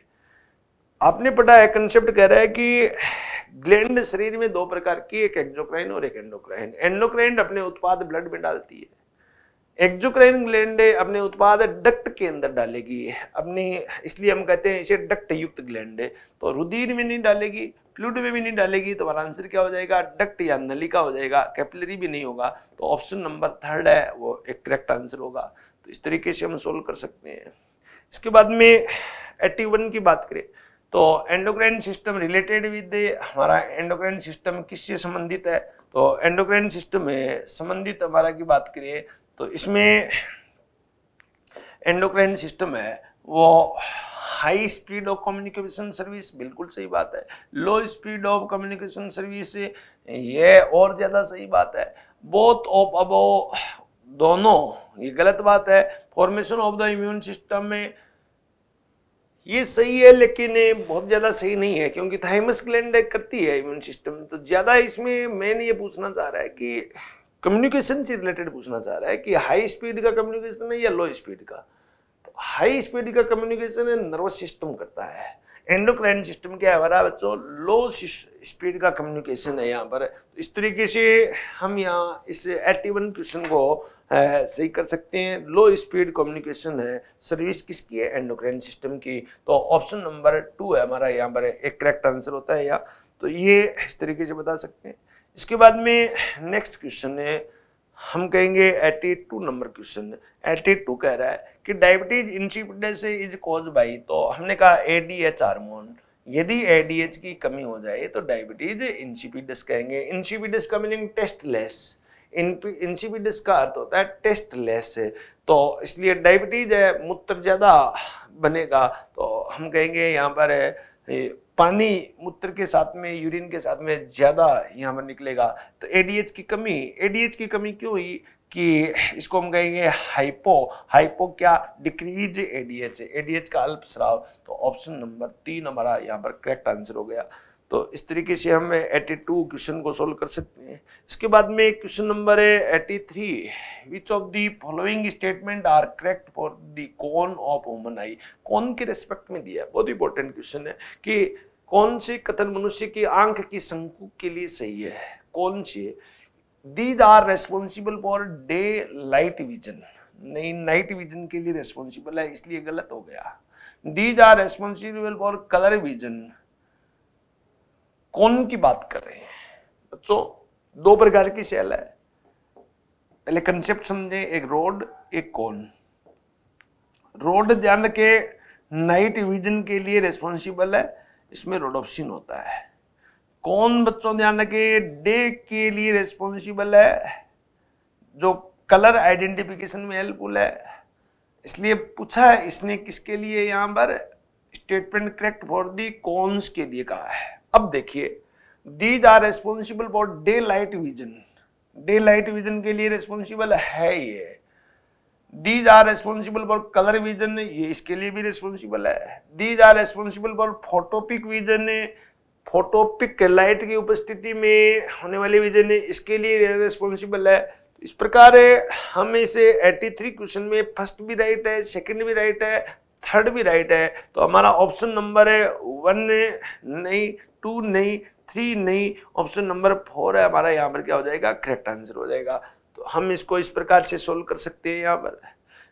A: आपने पढ़ा है कंसेप्ट कह रहा है कि ग्लैंड शरीर में दो प्रकार की एक एक्जोक्राइन और एक एंडोक्राइन एंडोक्राइन अपने उत्पाद ब्लड में डालती है एक्जुक्राइन ग्लैंड अपने उत्पाद डक्ट के अंदर डालेगी अपनी इसलिए हम कहते हैं इसे डक्ट युक्त ग्लैंड तो रुधिर में नहीं डालेगी फ्लूड में भी नहीं डालेगी तो हमारा आंसर क्या हो जाएगा डक्ट या नलिका हो जाएगा कैपिलरी भी नहीं होगा तो ऑप्शन नंबर थर्ड है वो एक करेक्ट आंसर होगा तो इस तरीके से हम सोल्व कर सकते हैं इसके बाद में एट्टी वन की बात करें तो एंडोक्राइन सिस्टम रिलेटेड विद हमारा एंडोक्राइन सिस्टम किससे संबंधित है तो एंडोक्राइन सिस्टम में संबंधित हमारा की बात करें तो इसमें एंडोक्राइन सिस्टम है वो high speed of communication service बिल्कुल सही बात है low speed of communication service ये और ज़्यादा सही बात है बोथ ऑफ अब दोनों ये गलत बात है formation of the immune system में ये सही है लेकिन बहुत ज़्यादा सही नहीं है क्योंकि थाइमस ग्लैंड करती है इम्यून सिस्टम तो ज़्यादा इसमें मैंने ये पूछना चाह रहा है कि कम्युनिकेशन से रिलेटेड पूछना चाह रहा है कि हाई स्पीड का कम्युनिकेशन है या लो स्पीड का तो हाई स्पीड का कम्युनिकेशन है नर्वस सिस्टम करता है एंडोक्राइन सिस्टम क्या है हमारा बच्चों लो स्पीड का कम्युनिकेशन है यहाँ पर तो इस तरीके से हम यहाँ इस एट्टी वन क्वेश्चन को सही कर सकते हैं लो स्पीड कम्युनिकेशन है सर्विस किसकी है एंडोक्राइन सिस्टम की तो ऑप्शन नंबर टू है हमारा यहाँ पर एक करेक्ट आंसर होता है यहाँ तो ये इस तरीके से बता सकते हैं इसके बाद में नेक्स्ट क्वेश्चन है हम कहेंगे eighty two number question eighty two कह रहा है कि diabetes insipidus is cause by तो हमने कहा ए डी एच हारमोन यदि ए डी एच की कमी हो जाए तो डायबिटीज इंसिपिडस कहेंगे इंसिपिडस का मीनिंग टेस्टलेस इंसिपिडस का अर्थ होता है टेस्टलेस तो इसलिए डायबिटीज है मूत्र ज़्यादा बनेगा तो हम कहेंगे यहाँ पर पानी मूत्र के साथ में यूरिन के साथ में ज़्यादा यहाँ पर निकलेगा तो एडीएच की कमी एडीएच की कमी क्यों हुई कि इसको हम कहेंगे हाइपो हाइपो क्या डिक्रीज एडीएच एडीएच का अल्पस्राव तो ऑप्शन नंबर तीन हमारा यहाँ पर करेक्ट आंसर हो गया तो इस तरीके से हम 82 क्वेश्चन को सोल्व कर सकते हैं इसके बाद में क्वेश्चन नंबर है 83 which of the following statement are correct for the cone of woman I कौन के रेस्पेक्ट में दिया बहुत इंपॉर्टेंट क्वेश्चन है कि कौन से कथन मनुष्य की आंख की शंकु के लिए सही है कौन से these are responsible for daylight vision नहीं नाइट विजन के लिए रेस्पॉन्सिबल है इसलिए गलत हो गया these are responsible for colour vision cone की बात कर रहे हैं बच्चों दो प्रकार की सेल है पहले कंसेप्ट समझे एक रोड एक कौन रोड ध्यान के नाइट विजन के लिए रेस्पॉन्सिबल है इसमें ऑप्शन होता है कौन बच्चों ध्यान रखे डे के लिए रेस्पॉन्सिबल है जो कलर आइडेंटिफिकेशन में हेल्पफुल है इसलिए पूछा है इसने किसके लिए यहां पर स्टेटमेंट करेक्ट फॉर दी कौन के लिए कहा है अब देखिए these are responsible for daylight vision daylight vision के लिए रेस्पॉन्सिबल है ये these are responsible for colour vision ये इसके लिए भी रेस्पॉन्सिबल है these are responsible for photopic vision photopic light की उपस्थिति में होने वाले विजन इसके लिए रेस्पॉन्सिबल है इस प्रकार हम इसे 83 क्वेश्चन में फर्स्ट भी राइट है सेकंड भी राइट है थर्ड भी राइट है तो हमारा ऑप्शन नंबर है वन नहीं टू नहीं थ्री नहीं ऑप्शन नंबर फोर है हमारा यहाँ पर क्या हो जाएगा करेक्ट आंसर हो जाएगा तो हम इसको इस प्रकार से सोल्व कर सकते हैं यहाँ पर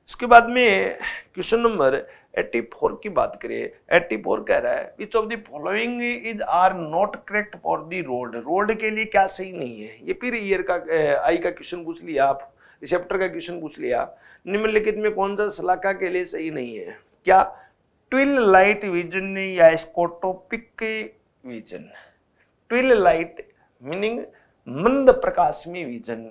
A: इसके बाद में क्वेश्चन नंबर 84 की बात करें 84 कह रहा है which of the following is are not correct for the rod rod के लिए क्या सही नहीं है ये फिर ईयर का आई का क्वेश्चन पूछ लिया आप रिसेप्टर का क्वेश्चन पूछ लिया निम्नलिखित में कौन सा सलाका के लिए सही नहीं है क्या ट्विल लाइट विजन या scotopic vision twilight meaning मंद प्रकाश में विजन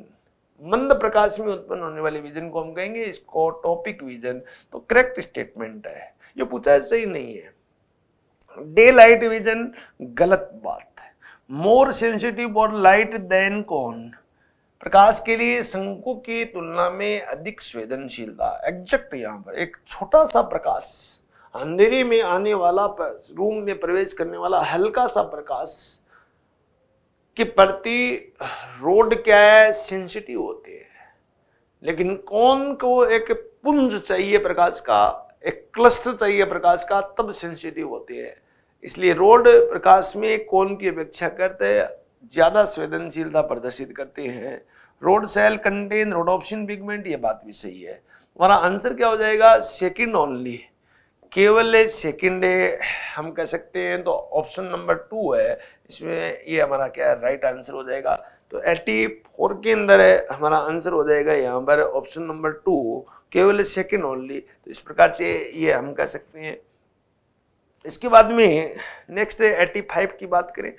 A: मंद प्रकाश में उत्पन्न होने वाले विजन को हम कहेंगे इसको टॉपिक विजन तो करेक्ट स्टेटमेंट है ये पूछा है सही नहीं है डे लाइट विजन गलत बात है मोर सेंसिटिव और लाइट देन कौन प्रकाश के लिए शंकु की तुलना में अधिक संवेदनशीलता एग्जैक्ट यहां पर एक छोटा सा प्रकाश अंधेरे में आने वाला रूम में प्रवेश करने वाला हल्का सा प्रकाश के प्रति रोड क्या है सेंसिटिव होते हैं लेकिन कौन को एक पुंज चाहिए प्रकाश का एक क्लस्टर चाहिए प्रकाश का तब सेंसिटिव होते हैं इसलिए रोड प्रकाश में कौन की अपेक्षा करते हैं ज़्यादा संवेदनशीलता प्रदर्शित करते हैं rod cell contain rhodopsin pigment ये बात भी सही है हमारा आंसर क्या हो जाएगा सेकंड ओनली केवल सेकेंड हम कह सकते हैं तो ऑप्शन नंबर टू है इसमें ये हमारा क्या है राइट आंसर हो जाएगा तो एटी फोर के अंदर है हमारा आंसर हो जाएगा यहाँ पर ऑप्शन नंबर टू केवल सेकेंड ओनली तो इस प्रकार से ये हम कह सकते हैं इसके बाद में नेक्स्ट एटी फाइव की बात करें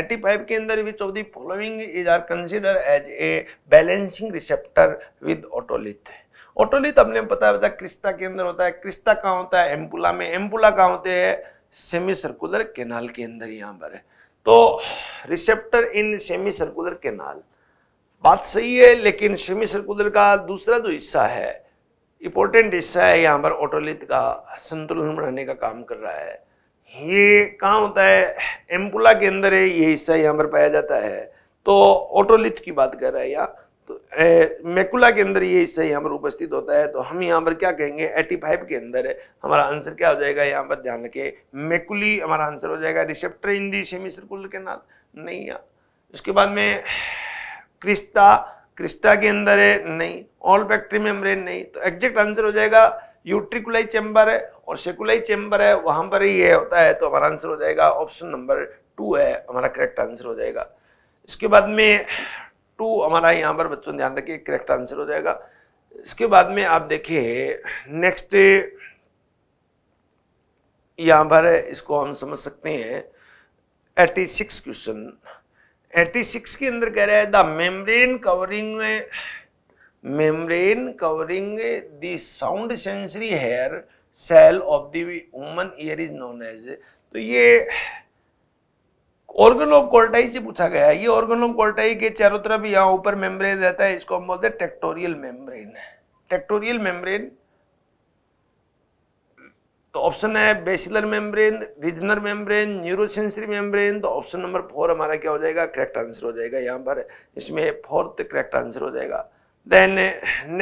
A: एटी फाइव के अंदर which of the following is are consider as a balancing receptor with otolith otolith हमने पता है क्रिस्टा के अंदर होता है क्रिस्टा कहाँ होता है एम्पुला में एम्पुला कहाँ होते हैं सेमी सर्कुलर केनाल के अंदर यहाँ पर है तो receptor in semicircular canal बात सही है लेकिन सेमी सर्कुलर का दूसरा जो हिस्सा है इंपॉर्टेंट हिस्सा है यहाँ पर ऑटोलिथ का संतुलन बनाने का काम कर रहा है ये कहाँ होता है एम्पुला के अंदर है ये हिस्सा यहाँ पर पाया जाता है तो ऑटोलिथ की बात कर रहा है यहाँ तो ए, मेकुला के अंदर ये सही यहाँ पर उपस्थित होता है तो हम यहाँ पर क्या कहेंगे 85 के अंदर हमारा आंसर क्या हो जाएगा यहाँ पर ध्यान रखें मेकुली हमारा आंसर हो जाएगा receptor in the semicircular canal नहीं यहाँ उसके बाद में क्रिस्टा क्रिस्टा के अंदर है नहीं ऑल फैक्ट्री मेम्ब्रेन नहीं तो एग्जैक्ट आंसर हो जाएगा यूट्रिकुलाई चैम्बर है और सेकुलाई चैम्बर है वहाँ पर ही ये होता है तो हमारा आंसर हो जाएगा ऑप्शन नंबर टू है हमारा करेक्ट आंसर हो जाएगा इसके बाद में टू हमारा यहाँ पर बच्चों ध्यान रखिए करेक्ट आंसर हो जाएगा इसके बाद में आप देखिए नेक्स्ट यहाँ पर इसको हम समझ सकते हैं eighty six question eighty six के अंदर कह रहा है the membrane covering membrane covering the sound sensory hair cell of the human ear is known as तो ये ऑर्गन ऑफ कोर्टाई से पूछा गया है ये ऑर्गन ऑफ कोर्टाई के चारों तरफ यहाँ ऊपर मेम्ब्रेन रहता है इसको हम बोलते हैं टेक्टोरियल मेम्ब्रेन टेक्टोरियल मेम्ब्रेन तो ऑप्शन है basilar membrane Reissner membrane neurosensory membrane तो ऑप्शन नंबर फोर हमारा क्या हो जाएगा करेक्ट आंसर हो जाएगा यहाँ पर इसमें फोर्थ करेक्ट आंसर हो जाएगा देन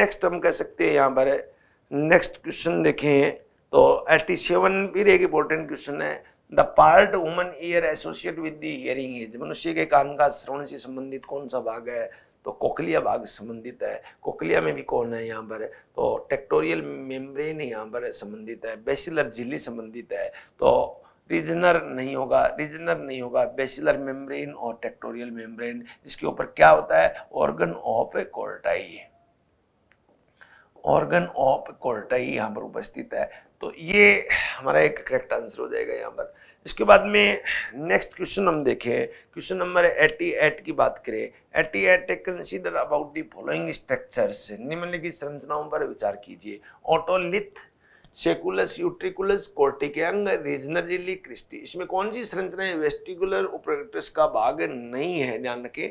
A: नेक्स्ट हम कह सकते हैं यहाँ पर नेक्स्ट क्वेश्चन देखें तो एट्टी सेवन फिर एक इंपॉर्टेंट क्वेश्चन है the part human ear associate with the hearing as मनुष्य के कान का श्रवण से संबंधित कौन सा भाग है तो कोकलिया भाग संबंधित है कोकलिया में भी कौन है यहाँ पर तो टेक्टोरियल मेम्ब्रेन यहाँ पर संबंधित है बेसिलर झिल्ली संबंधित है तो रीजनर नहीं होगा रीजनर नहीं होगा बेसिलर मेम्ब्रेन और टेक्टोरियल मेम्ब्रेन इसके ऊपर क्या होता है organ of Corti organ of Corti यहाँ पर उपस्थित है तो ये हमारा एक करेक्ट आंसर हो जाएगा यहाँ पर इसके बाद में नेक्स्ट क्वेश्चन हम देखें क्वेश्चन नंबर एटी एट की बात करें eighty eight a consider about the following structures निम्नलिखित संरचनाओं पर विचार कीजिए ऑटोलिथ सेकुलस यूट्रिकुलस कोर्टिकंग रीजनरली क्रिस्टी इसमें कौन सी संरचनाएं वेस्टिकुलर ओपरेटर्स का भाग नहीं है ध्यान रखें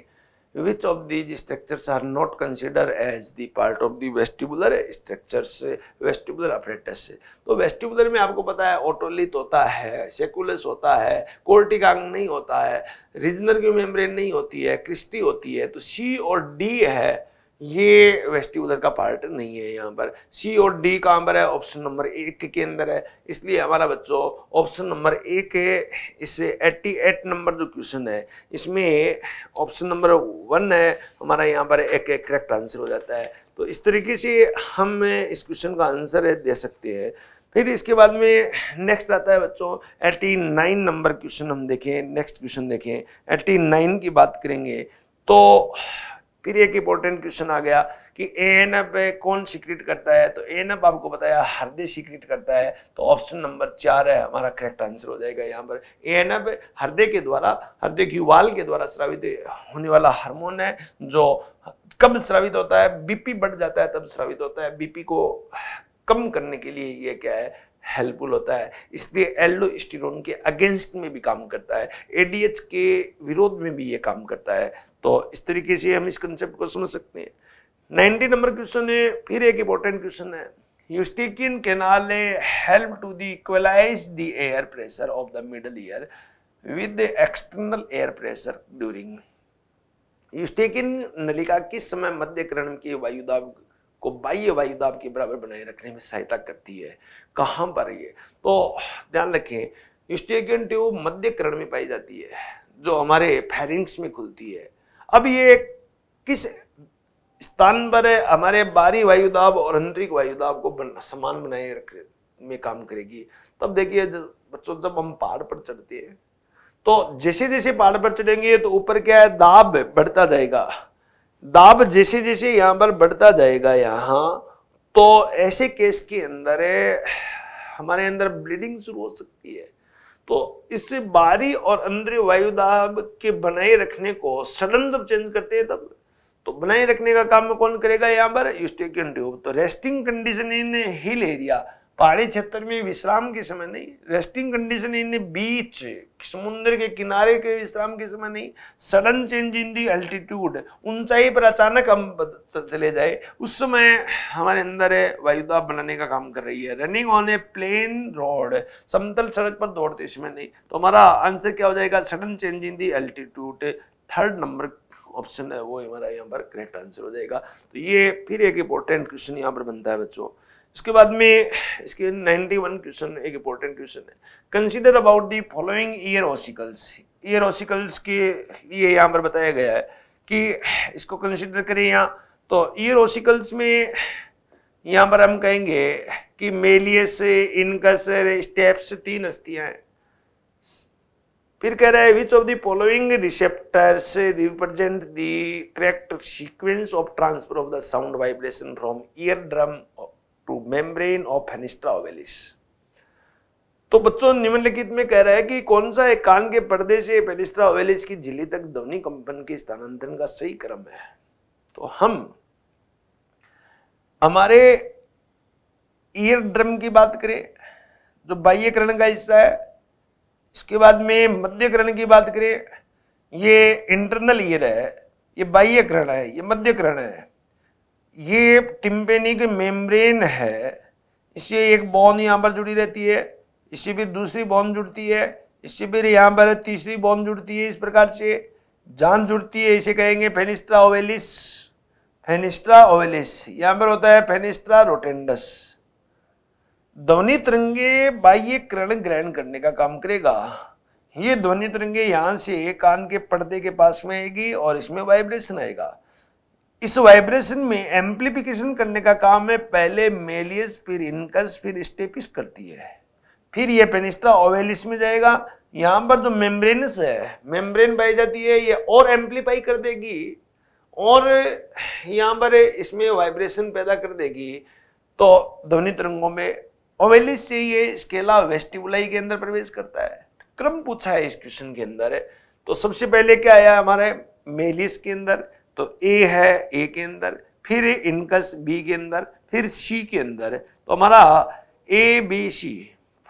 A: which of these structures are not considered as the part of the vestibular structures vestibular apparatus तो vestibular में आपको पता है otolith होता है seculus होता है cortical नहीं होता है रिजनर की मेम्ब्रेन नहीं होती है क्रिस्टी होती है तो C और D है ये वेस्टिबुलर का पार्ट नहीं है यहाँ पर सी और डी कहाँ पर है ऑप्शन नंबर एक के अंदर है इसलिए हमारा बच्चों ऑप्शन नंबर एक है इससे एट्टी एट नंबर जो क्वेश्चन है इसमें ऑप्शन नंबर वन है हमारा यहाँ पर एक एक करेक्ट आंसर हो जाता है तो इस तरीके से हम इस क्वेश्चन का आंसर दे सकते हैं फिर इसके बाद में नेक्स्ट आता है बच्चों एट्टी नाइन नंबर क्वेश्चन हम देखें नेक्स्ट क्वेश्चन देखें एट्टी नाइन की बात करेंगे तो फिर एक इंपॉर्टेंट क्वेश्चन आ गया कि ए एन एफ कौन सीक्रेट करता है तो ए एन एफ आपको बताया हृदय सीक्रेट करता है तो ऑप्शन नंबर चार है हमारा करेक्ट आंसर हो जाएगा यहाँ पर ए एन एफ हृदय के द्वारा हृदय की वाल के द्वारा स्रावित होने वाला हार्मोन है जो कब स्रावित होता है बीपी बढ़ जाता है तब स्रावित होता है बीपी को कम करने के लिए ये क्या है हेल्पफुल होता है इसलिए एल्डोस्टिरोन के अगेंस्ट में भी काम करता है एडीएच के विरोध में भी ये काम करता है तो इस तरीके से हम इस कंसेप्ट को समझ सकते हैं नाइन्टी नंबर क्वेश्चन है फिर एक इंपॉर्टेंट क्वेश्चन है eustachian canal help to equalize the air pressure of the middle ear with the external air pressure during eustachian नलिका किस समय मध्यकरण की वायुदाब को बाह्य वायुदाब के बराबर बनाए रखने में सहायता करती है कहाँ पर ये तो ध्यान रखें स्टेगन ट्यूब मध्य करण में पाई जाती है जो हमारे फेरिंग्स में खुलती है अब ये किस स्थान पर है हमारे बाहरी वायुदाब और आंतरिक वायुदाब को बन, समान बनाए रख में काम करेगी तब देखिए बच्चों जब हम पहाड़ पर चढ़ते हैं तो जैसे जैसे पहाड़ पर चढ़ेंगे तो ऊपर क्या है दाब बढ़ता जाएगा दाब जैसे जैसे यहाँ पर बढ़ता जाएगा यहाँ तो ऐसे केस के अंदर हमारे अंदर ब्लीडिंग शुरू हो सकती है तो इससे बाहरी और अंदर वायु दाब के बनाए रखने को सडन जब चेंज करते हैं तब तो बनाए रखने का काम कौन करेगा यहाँ पर यूस्टेकियन ट्यूब तो resting condition in hill area पहाड़ी क्षेत्र में विश्राम के समय नहीं रेस्टिंग कंडीशन इन बीच समुद्र के किनारे के विश्राम के समय नहीं sudden change in the altitude ऊंचाई पर अचानक हम चले जाए उस समय हमारे अंदर वायुदाब बनाने का काम कर रही है running on a plain road समतल सड़क पर दौड़ते समय नहीं तो हमारा आंसर क्या हो जाएगा sudden change in the altitude third number option है वो हमारा यहाँ पर करेक्ट आंसर हो जाएगा तो ये फिर एक इंपॉर्टेंट क्वेश्चन यहाँ पर बनता है बच्चों उसके बाद में इसके 91 क्वेश्चन एक इम्पोर्टेंट क्वेश्चन है consider about the following ear ossicles ear ossicles के लिए यहाँ पर बताया गया है कि इसको कंसीडर करें यहाँ तो ईयर ऑसिकल्स में यहाँ पर हम कहेंगे कि मेलियस इनकस स्टेप्स तीन अस्थियाँ हैं फिर कह रहा है which of the following receptors represent the correct sequence of transfer of the sound vibration from ear drum to membrane of fenestra ovalis तो बच्चों निम्नलिखित में कह रहा है कि कौन सा एक कान के पर्दे से पेनिस्ट्रा ओवेलिस की झिल्ली तक ध्वनि कंपन के स्थानांतरण का सही क्रम है तो हम हमारे ईयर ड्रम की बात करें जो बाह्यकरण का हिस्सा है इसके बाद में मध्यकरण की बात करें ये इंटरनल ईयर है ये बाह्यकरण है ये मध्यकरण है ये टिम्पेनिक मेम्ब्रेन है इससे एक बॉन यहाँ पर जुड़ी रहती है इससे फिर दूसरी बॉन जुड़ती है इससे फिर यहाँ पर तीसरी बॉन जुड़ती है इस प्रकार से जान जुड़ती है इसे कहेंगे फेनिस्ट्रा ओवेलिस फेनिस्ट्रा ओवेलिस यहाँ पर होता है फेनिस्ट्रा रोटेंडस ध्वनि तिरंगे बाह्य किरण ग्रहण करने का काम करेगा ये ध्वनि तिरंगे यहाँ से कान के पर्दे के पास में आएगी और इसमें वाइब्रेशन आएगा इस वाइब्रेशन में एम्प्लीफिकेशन करने का काम है पहले मेलियस फिर इनकस फिर स्टेपिस करती है फिर ये पेनिस्टा ओवेलिस में जाएगा यहाँ पर जो तो मेम्ब्रेनस है मेम्ब्रेन पाई जाती है ये और एम्प्लीफाई कर देगी और यहाँ पर इसमें वाइब्रेशन पैदा कर देगी तो ध्वनि तरंगों में ओवेलिस से ये स्केला वेस्टिबुलाई के अंदर प्रवेश करता है क्रम पूछा है इस क्वेश्चन के अंदर तो सबसे पहले क्या आया हमारे मेलिस के अंदर तो ए है ए के अंदर फिर इनकस बी के अंदर फिर सी के अंदर तो हमारा ए बी सी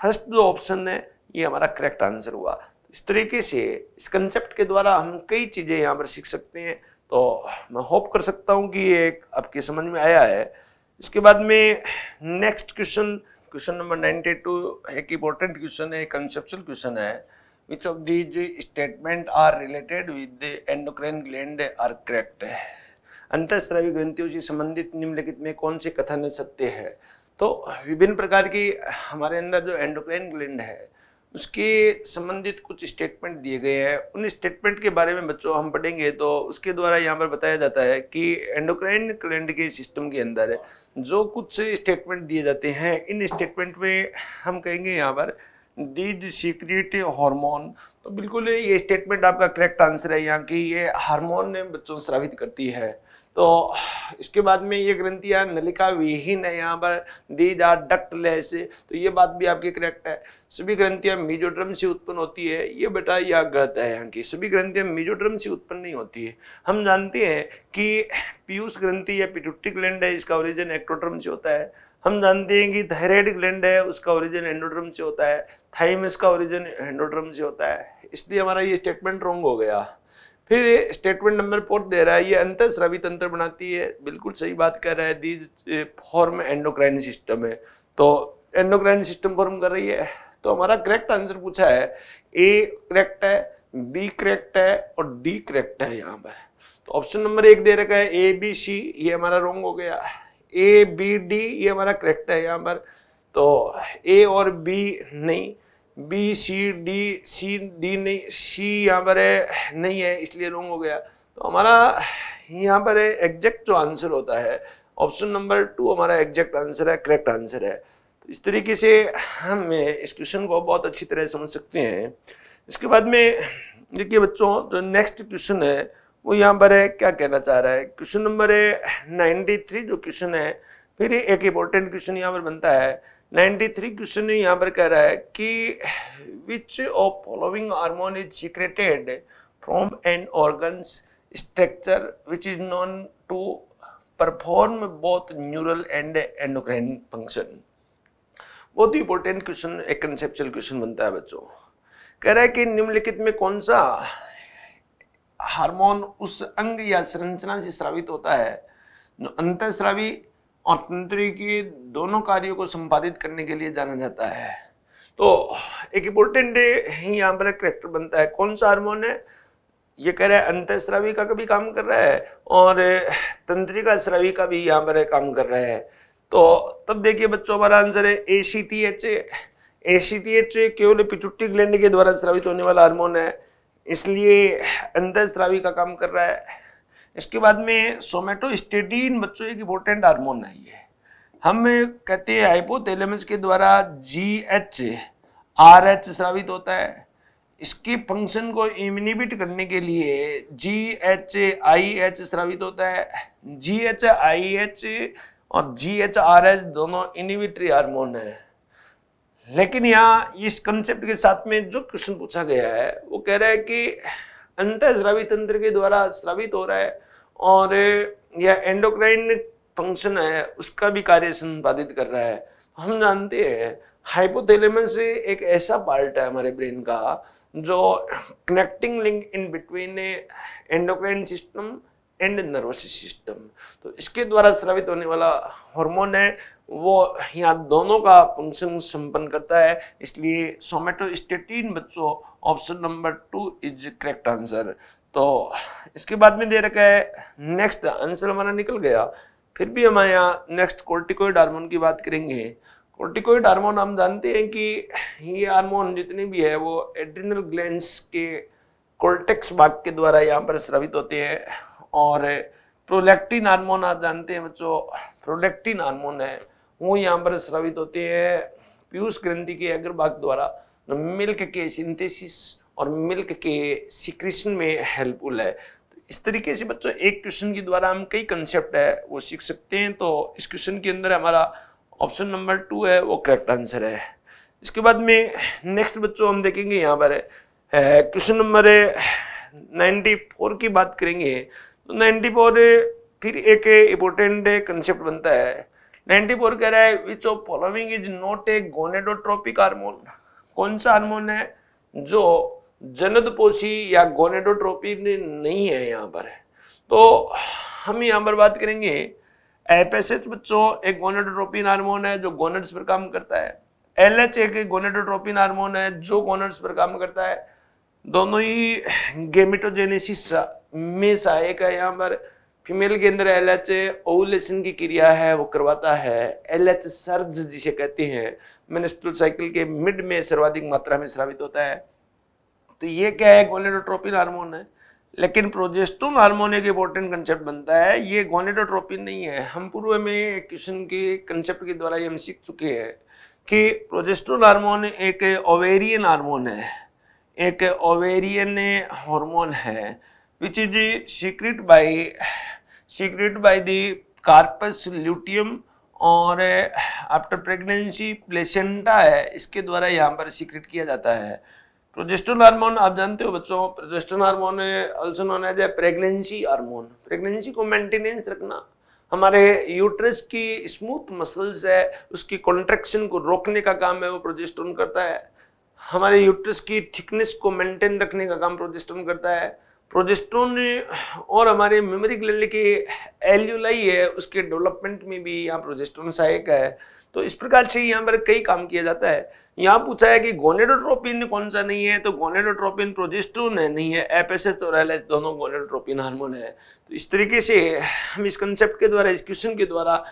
A: फर्स्ट जो ऑप्शन है ये हमारा करेक्ट आंसर हुआ इस तरीके से इस कंसेप्ट के द्वारा हम कई चीज़ें यहाँ पर सीख सकते हैं तो मैं होप कर सकता हूँ कि ये एक आपके समझ में आया है इसके बाद में next question question number ninety two एक इम्पोर्टेंट क्वेश्चन है कंसेप्चुअल क्वेश्चन है which of these statement are related with the endocrine gland are correct अंतस्रावी ग्रंथियों से संबंधित निम्नलिखित में कौन से कथन सत्य है तो विभिन्न प्रकार की हमारे अंदर जो एंडोक्राइन ग्लैंड है उसके संबंधित कुछ स्टेटमेंट दिए गए हैं उन स्टेटमेंट के बारे में बच्चों हम पढ़ेंगे तो उसके द्वारा यहाँ पर बताया जाता है कि एंडोक्राइन ग्लैंड के सिस्टम के अंदर जो कुछ स्टेटमेंट दिए जाते हैं इन स्टेटमेंट में हम कहेंगे यहाँ पर दीज सीक्रेट हार्मोन तो बिल्कुल ये स्टेटमेंट आपका करेक्ट आंसर है यहाँ की ये हार्मोन ने बच्चों स्रावित करती है तो इसके बाद में ये ग्रंथियाँ नलिका विहीन है यहाँ पर दीज आर डक्टलेस तो ये बात भी आपकी करेक्ट है सभी ग्रंथियाँ मीजोड्रम से उत्पन्न होती है ये बेटा यह गलत है यहाँ की सभी ग्रंथियाँ मीजोड्रम से उत्पन्न नहीं होती है हम जानते हैं कि पीयूष ग्रंथि या पिटुट्टी लैंड है इसका ओरिजिन एक्टोड्रम से होता है हम जानते हैं कि थायराइड ग्लैंड है उसका ओरिजिन एंडोड्रम से होता है थाइमस का ओरिजिन हेंडोड्रम से होता है इसलिए हमारा ये स्टेटमेंट रॉन्ग हो गया फिर ये स्टेटमेंट नंबर फोर्थ दे रहा है ये अंतर श्रवी तंत्र बनाती है बिल्कुल सही बात कर रहा है दीज फॉर्म एंडोक्राइन सिस्टम है तो एंडोक्राइन सिस्टम फॉर्म कर रही है तो हमारा करेक्ट आंसर पूछा है ए करेक्ट है बी करेक्ट है और डी करेक्ट है यहाँ पर तो ऑप्शन नंबर एक दे रखा है ए बी सी ये हमारा रॉन्ग हो गया ए बी डी ये हमारा करेक्ट है यहाँ पर तो ए और बी नहीं B C D C D नहीं सी यहाँ पर है eh, नहीं है इसलिए रॉन्ग हो गया तो हमारा यहाँ पर एग्जैक्ट eh, जो आंसर होता है ऑप्शन नंबर टू हमारा एग्जैक्ट आंसर है करेक्ट आंसर है तो इस तरीके से हम eh, इस क्वेश्चन को बहुत अच्छी तरह समझ सकते हैं इसके बाद में देखिए बच्चों जो नेक्स्ट क्वेश्चन है वो यहाँ पर है क्या कहना चाह रहा है क्वेश्चन नंबर है नाइन्टी थ्री जो क्वेश्चन है फिर एक इंपॉर्टेंट क्वेश्चन यहाँ पर बनता है 93 क्वेश्चन यहाँ पर कह रहा है कि which of following hormone is secreted from an organ structure which is known to perform both neural and endocrine function बहुत ही इंपॉर्टेंट क्वेश्चन एक कंसेप्चुअल क्वेश्चन बनता है बच्चों कह रहा है कि निम्नलिखित में कौन सा हार्मोन उस अंग या संरचना से स्रावित होता है जो अंतस्रावी और तंत्री की दोनों कार्यों को संपादित करने के लिए जाना जाता है तो एक इम्पोर्टेंट ही यहाँ पर एक करेक्टर बनता है कौन सा हार्मोन है ये कह रहा है श्रावी का भी काम कर रहा है और तंत्रिका श्रावी का भी यहाँ पर काम कर रहा है तो तब देखिए बच्चों हमारा आंसर है A C T H A C T H केवल पिचुट्टी ग्लैंड के द्वारा श्रावित होने वाला हार्मोन है इसलिए श्रावी का काम कर रहा है इसके बाद में सोमेटो स्टेडीन बच्चों एक इम्पोर्टेंट हार्मोन है ये हम कहते हैं हाइपोथैलेमस के द्वारा जी एच आर एच स्रावित होता है इसके फंक्शन को इम्यूनिबिट करने के लिए जी एच आई एच स्रावित होता है जी एच आई एच और जी एच आर एच दोनों इनिबिटरी हार्मोन है लेकिन यहाँ इस कंसेप्ट के साथ में जो क्वेश्चन पूछा गया है वो कह रहा है कि अंत स्रावी तंत्र के द्वारा स्रावित हो रहा है और यह एंडोक्राइन फंक्शन है उसका भी कार्य संपादित कर रहा है हम जानते हैं हाइपोथैलेमस एक ऐसा पार्ट है हमारे ब्रेन का जो connecting link in between endocrine system and nervous system तो इसके द्वारा स्रावित होने वाला हार्मोन है वो यहाँ दोनों का फंक्शन संपन्न करता है इसलिए सोमेटोस्टेटिन बच्चों option number two is correct answer तो इसके बाद में दे रखा है नेक्स्ट आंसर हमारा निकल गया फिर भी हम यहाँ नेक्स्ट कोर्टिकोइड हार्मोन की बात करेंगे कोर्टिकोइड हार्मोन हम जानते हैं कि ये हार्मोन जितने भी है वो एड्रिनल ग्लैंड के कोर्टेक्स भाग के द्वारा यहाँ पर स्रवित होते हैं और प्रोलैक्टिन हार्मोन आप जानते हैं बच्चों प्रोलैक्टिन हार्मोन है वो यहाँ पर स्रवित होते हैं पीयूष ग्रंथि के अग्रभाग द्वारा मिल्क के सिंथेसिस और मिल्क के सिक्रेशन में हेल्पफुल है तो इस तरीके से बच्चों एक क्वेश्चन के द्वारा हम कई कंसेप्ट है वो सीख सकते हैं तो इस क्वेश्चन के अंदर हमारा ऑप्शन नंबर टू है वो करेक्ट आंसर है इसके बाद में नेक्स्ट बच्चों हम देखेंगे यहाँ पर क्वेश्चन नंबर नाइन्टी फोर की बात करेंगे तो नाइन्टी फोर फिर एक इम्पोर्टेंट कंसेप्ट बनता है नाइन्टी फोर कह रहा है which of following is not a gonadotropic hormone कौन सा हार्मोन है जो जनदपोशी या गोनेडोट्रोपी नहीं है यहाँ पर तो हम यहाँ पर बात करेंगे एपेसिथ बच्चों एक गोनेडोट्रोपिन हार्मोन है जो गोनेड्स पर काम करता है एल एच एक गोनेडोट्रोपिन हार्मोन है जो गोनेड्स पर काम करता है दोनों ही गेमिटोजेनेसिस में सहायक है यहाँ पर फीमेल के अंदर एल एच ओवलेशन की क्रिया है वो करवाता है एल एच सर्ज जिसे कहते हैं मिनिस्ट्रल साइकिल के मिड में सर्वाधिक मात्रा में स्रावित होता है तो ये क्या है गोनेडोट्रोपिन हार्मोन है लेकिन प्रोजेस्टोन हार्मोन एक इंपॉर्टेंट कंसेप्ट बनता है ये गोनेडोट्रोपिन नहीं है हम पूर्व में एक क्वेश्चन के कंसेप्ट के द्वारा ये हम सीख चुके हैं कि प्रोजेस्टोन हार्मोन एक ओवेरियन हार्मोन है एक ओवेरियन हार्मोन है which is secrete by secrete by the corpus luteum और आफ्टर प्रेगनेंसी प्लेसेंटा है इसके द्वारा यहाँ पर सीक्रेट किया जाता है प्रोजेस्टोन हार्मोन आप जानते हो बच्चों प्रोजेस्टोन हार्मोन है also known as a pregnancy hormone pregnancy को मेंटेनेंस रखना हमारे यूट्रस की स्मूथ मसल्स है उसकी कॉन्ट्रेक्शन को रोकने का काम है वो प्रोजेस्टोन करता है हमारे यूट्रस की थिकनेस को मेंटेन रखने का काम प्रोजेस्टोन करता है प्रोजेस्टोन और हमारे मेमोरी ग्लैंड के एल्यूलाई है उसके डेवलपमेंट में भी यहाँ प्रोजेस्टोन सहायक है तो इस प्रकार से यहाँ पर कई काम किया जाता है यहाँ पूछा है कि गोनेडोट्रोपिन कौन सा नहीं है तो गोनेडोट्रोपिन प्रोजेस्ट्रोन है नहीं है एपेसिस तो एल दोनों गोनेडोट्रोपिन हार्मोन है तो इस तरीके से हम इस कंसेप्ट के द्वारा इस क्वेश्चन के द्वारा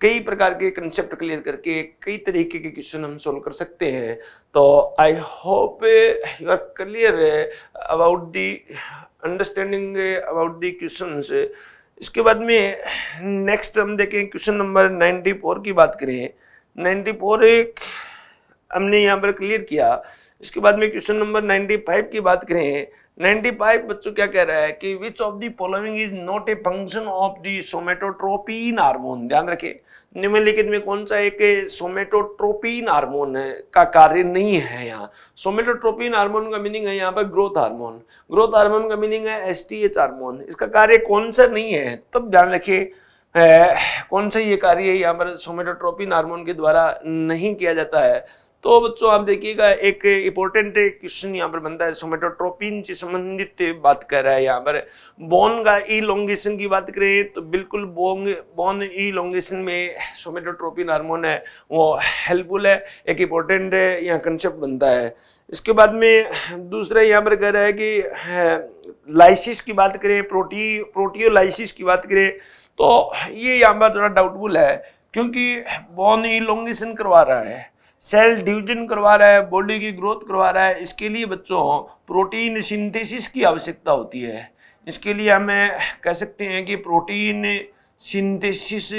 A: कई प्रकार के कंसेप्ट क्लियर करके कई तरीके के क्वेश्चन हम सोल्व कर सकते हैं तो I hope you are clear about the understanding about the question इसके बाद में नेक्स्ट हम देखें क्वेश्चन नंबर 94 की बात करें 94 एक हमने यहाँ पर क्लियर किया इसके बाद में क्वेश्चन नंबर 95 की बात करें 95 बच्चों क्या कह रहा है कि which of the following is not a function of the somatotropin hormone ध्यान रखें निम्नलिखित में कौन सा एक सोमेटोट्रोपिन हार्मोन का कार्य नहीं है यहाँ सोमेटोट्रोपिन हार्मोन का मीनिंग है यहाँ पर ग्रोथ हार्मोन ग्रोथ हार्मोन का मीनिंग है एस हार्मोन इसका कार्य कौन सा नहीं है तब ध्यान रखिए कौन सा ये कार्य यहाँ पर सोमेटोट्रोपिन हार्मोन के द्वारा नहीं किया जाता है तो बच्चों आप देखिएगा एक इंपॉर्टेंट क्वेश्चन यहाँ पर बनता है सोमेटोट्रोपिन से संबंधित बात कर रहा है यहाँ पर बोन का इलोंगेशन की बात करें तो बिल्कुल बोन बोन इलोंगेशन में सोमेटोट्रोपिन हार्मोन है वो हेल्पफुल है एक इंपॉर्टेंट यहाँ कंसेप्ट बनता है इसके बाद में दूसरा यहाँ पर कह रहा है कि लाइसिस की बात करें प्रोटी प्रोटियोलाइसिस की बात करें तो ये यहाँ पर थोड़ा डाउटफुल है क्योंकि बोन इलोंगेशन करवा रहा है सेल डिवीजन करवा रहा है बॉडी की ग्रोथ करवा रहा है इसके लिए बच्चों प्रोटीन सिंथेसिस की आवश्यकता होती है इसके लिए हमें कह सकते हैं कि प्रोटीन सिंथेसिस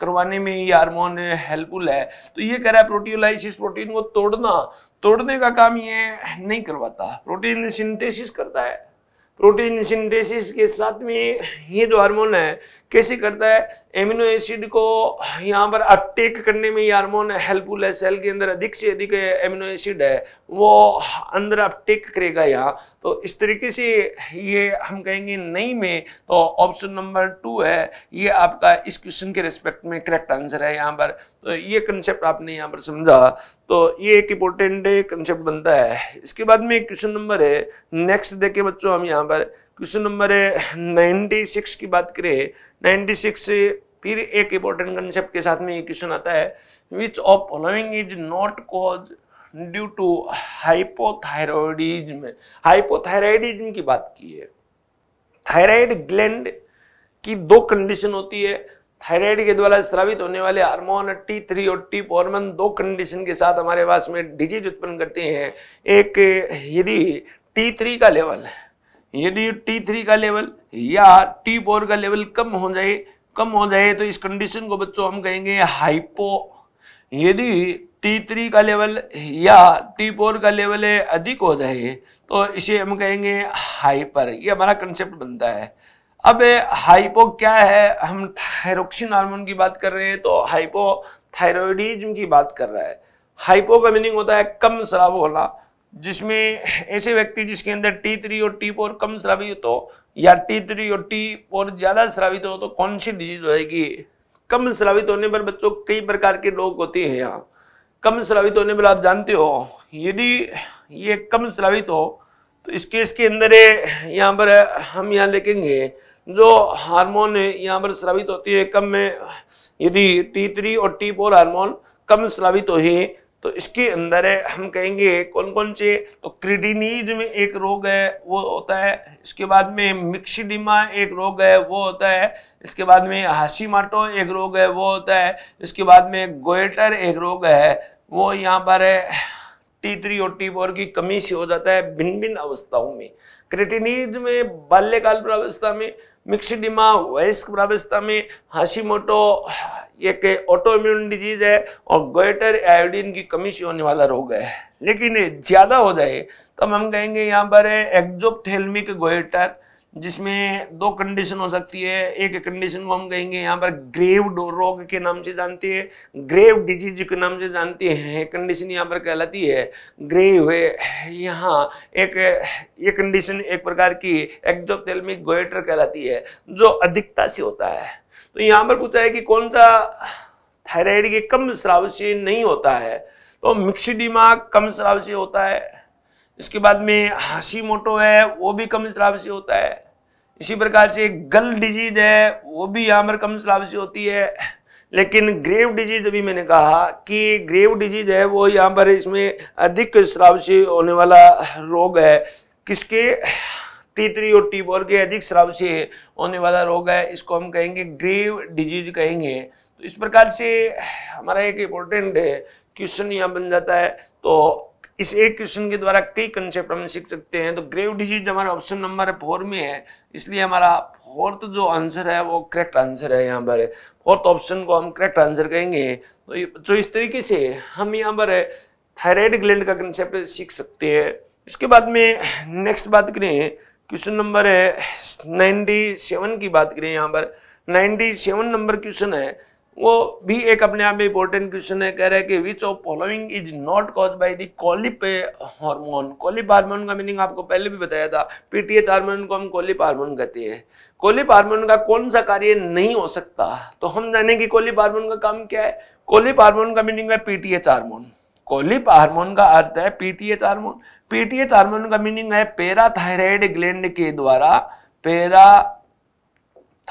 A: करवाने में ये हार्मोन हेल्पफुल है तो ये कह रहा है प्रोटीलाइसिस प्रोटीन को तोड़ना तोड़ने का काम ये नहीं करवाता प्रोटीन सिंथेसिस करता है प्रोटीन सिंथेसिस के साथ में ये जो हार्मोन है कैसे करता है एमिनो एसिड को यहाँ पर अपटेक करने में ये हारमोन हेल्पफुल है सेल के अंदर अधिक से अधिक एमिनो एसिड है वो अंदर अपटेक करेगा यहाँ तो इस तरीके से ये हम कहेंगे नहीं में तो ऑप्शन नंबर टू है ये आपका इस क्वेश्चन के रेस्पेक्ट में करेक्ट आंसर है यहाँ पर तो ये कंसेप्ट आपने यहाँ पर समझा तो ये एक इम्पोर्टेंट कंसेप्ट बनता है इसके बाद में क्वेश्चन नंबर है नेक्स्ट देखे बच्चों हम यहाँ पर क्वेश्चन नंबर है नाइन्टी सिक्स की बात करें 96 फिर एक इंपॉर्टेंट कंसेप्ट के साथ में ये क्वेश्चन आता है which of following is not cause due to hypothyroidism hypothyroidism की बात की है थायराइड ग्लैंड की दो कंडीशन होती है थायराइड के द्वारा स्रावित होने वाले हार्मोन टी थ्री और टी हॉर्मोन दो कंडीशन के साथ हमारे पास में डिजीज उत्पन्न करते हैं एक यदि टी थ्री का लेवल है यदि टी थ्री का लेवल या टी फोर का लेवल कम हो जाए कम हो जाए तो इस कंडीशन को बच्चों हम कहेंगे हाइपो यदि टी थ्री का लेवल या टी फोर का लेवल अधिक हो जाए तो इसे हम कहेंगे हाइपर ये हमारा कंसेप्ट बनता है अब हाइपो क्या है हम थायरोक्सिन हार्मोन की बात कर रहे हैं तो हाइपो थायरोइडिज्म की बात कर रहा है हाइपो का मीनिंग होता है कम शराब होना जिसमें ऐसे व्यक्ति जिसके अंदर टी थ्री और टी फोर कम श्रावित हो या टी थ्री और टी फोर ज़्यादा श्रावित हो तो कौन सी डिजीज होगी कम श्रावित होने पर बच्चों कई प्रकार के रोग होते हैं यहाँ कम श्रावित होने पर आप जानते हो यदि ये कम श्रावित हो तो इस केस के अंदर यहाँ पर हम यहाँ देखेंगे जो हार्मोन यहाँ पर श्रावित होती है कम में यदि टी थ्री और टी फोर हार्मोन कम श्रावित हो ही तो इसके अंदर है हम कहेंगे कौन कौन से तो क्रिडिनीज में एक रोग है वो होता है इसके बाद में मिक्सिडिमा एक रोग है वो होता है इसके बाद में हासीमाटो एक रोग है वो होता है इसके बाद में गोएटर एक रोग है वो यहाँ पर है टी थ्री और टी फोर की कमी से हो जाता है भिन्न भिन्न अवस्थाओं में क्रिटिनीज में बाल्यकाल प्रावस्था में मिक्सिडिमा वयस्क प्रावस्था में हाशिमोटो एक इम्यून डिजीज है और गोइटर आयोडीन की कमी से होने वाला रोग है लेकिन ज़्यादा हो जाए तब तो हम कहेंगे यहाँ पर है एक्जोपथेलमिक गोइटर जिसमें दो कंडीशन हो सकती है एक कंडीशन को हम कहेंगे यहाँ पर ग्रेव रोग के नाम से जानते हैं ग्रेव डिजीज के नाम से जानते हैं कंडीशन यहाँ पर कहलाती है ग्रेव यहाँ एक ये कंडीशन एक प्रकार की एक्जोथेलमिक गोइटर कहलाती है जो अधिकता से होता है तो यहाँ पर पूछा है कि कौन सा थायराइड के कम से नहीं होता है तो मिक्स दिमाग कम से होता है इसके बाद में हाशी मोटो है वो भी कम से होता है इसी प्रकार से गल डिजीज है वो भी यहाँ पर कम से होती है लेकिन ग्रेव डिजीज अभी मैंने कहा कि ग्रेव डिजीज है वो यहाँ पर इसमें अधिक से होने वाला रोग है किसके तीतरी और टीबोर के अधिक श्राव से होने वाला रोग है इसको हम कहेंगे ग्रीव डिजीज कहेंगे तो इस प्रकार से हमारा एक इम्पोर्टेंट क्वेश्चन यहाँ बन जाता है तो इस एक क्वेश्चन के द्वारा कई कंसेप्ट हम सीख सकते हैं तो ग्रेव डिजीज हमारा ऑप्शन नंबर फोर में है इसलिए हमारा फोर्थ जो आंसर है वो करेक्ट आंसर है यहाँ पर फोर्थ ऑप्शन को हम करेक्ट आंसर कहेंगे तो जो तो इस तरीके से हम यहाँ पर थायराइड ग्लैंड का कंसेप्ट सीख सकते हैं इसके बाद में नेक्स्ट बात करें क्वेश्चन नंबर है नाइन्टी सेवन की बात करें यहाँ पर नाइन्टी सेवन नंबर क्वेश्चन है वो भी एक अपने आप में इंपॉर्टेंट क्वेश्चन है कह रहे हैं कि which of following is not cause by the Collip hormone Collip hormone का मीनिंग आपको पहले भी बताया था पीटीएच हार्मोन को हम कॉलिप हार्मोन कहते हैं कोलिप हार्मोन का कौन सा कार्य नहीं हो सकता तो हम जाने की कोलिप हार्मोन का काम क्या है कोलिप हार्मोन का मीनिंग है पीटीएच हार्मोन कोलिप हार्मोन का अर्थ है पीटीएच हार्मोन पीटीएच हार्मोन का मीनिंग है पैराथायराइड ग्लैंड के द्वारा पैरा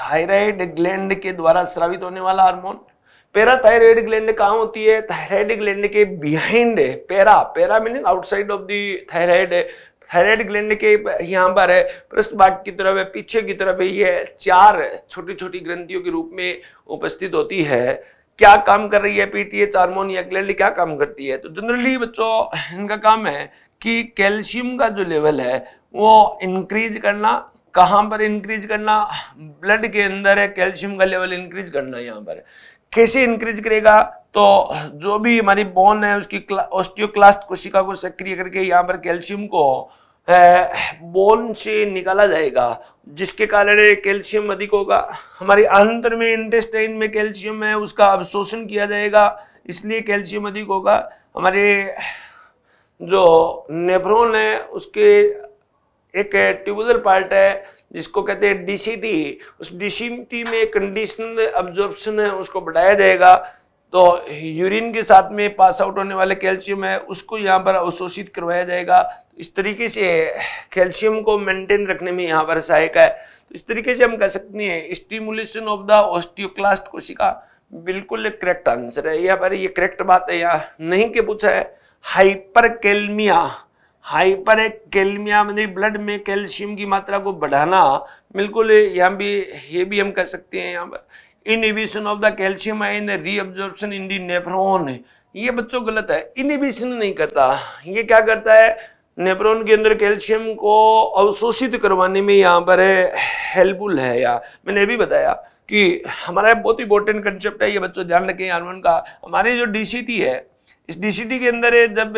A: थायराइड ग्लैंड के द्वारा स्रावित होने वाला हार्मोन पैराथायराइड ग्लैंड कहाँ होती है थायराइड ग्लैंड के बिहाइंड है para para meaning outside of the thyroid है थायराइड ग्लैंड के यहाँ पर है पृष्ठभाग की तरफ है पीछे की तरफ है ये चार छोटी छोटी ग्रंथियों के रूप में उपस्थित होती है क्या काम कर रही है पीटीएच हार्मोन या ग्लैंड क्या काम करती है तो जनरली बच्चों इनका काम है कि कैल्शियम का जो लेवल है वो इंक्रीज करना कहाँ पर इंक्रीज करना ब्लड के अंदर है कैल्शियम का लेवल इंक्रीज करना यहाँ पर कैसे इंक्रीज करेगा तो जो भी हमारी बोन है उसकी ऑस्टियोक्लास्ट कोशिका को सक्रिय करके यहाँ पर कैल्शियम को बोन से निकाला जाएगा जिसके कारण कैल्शियम अधिक होगा हमारी अंतर में इंटेस्टाइन में कैल्शियम है उसका अवशोषण किया जाएगा इसलिए कैल्शियम अधिक होगा हमारे जो नेफ्रोन है उसके एक ट्यूबुलर पार्ट है जिसको कहते हैं डीसीटी उस डीसीटी में कंडीशनल अब्जॉर्प्शन है उसको बढ़ाया जाएगा तो यूरिन के साथ में पास आउट होने वाले कैल्शियम है उसको यहाँ पर अवशोषित करवाया जाएगा इस तरीके से कैल्शियम को मेंटेन रखने में यहाँ पर सहायक है तो इस तरीके से हम कह सकते हैं स्टिमुलेशन ऑफ द ऑस्टियोक्लास्ट कोशिका बिल्कुल करेक्ट आंसर है यहाँ पर ये करेक्ट बात है यहाँ नहीं के पूछा है हाइपरकेल्मिया हाइपर कैल्मिया मतलब ब्लड में कैल्शियम की मात्रा को बढ़ाना बिल्कुल यहाँ भी ये भी हम कह सकते हैं यहाँ पर inhibition of the calcium and reabsorption in the ये बच्चों गलत है इनिबिशन नहीं करता ये क्या करता है नेफ्रॉन के अंदर कैल्शियम को अवशोषित करवाने में यहाँ पर हेल्पफुल है यार मैंने भी बताया कि हमारा बहुत इंपॉर्टेंट कंसेप्ट है ये बच्चों ध्यान रखें आर्मन का हमारे जो डीसीटी है इस डीसीटी के अंदर है जब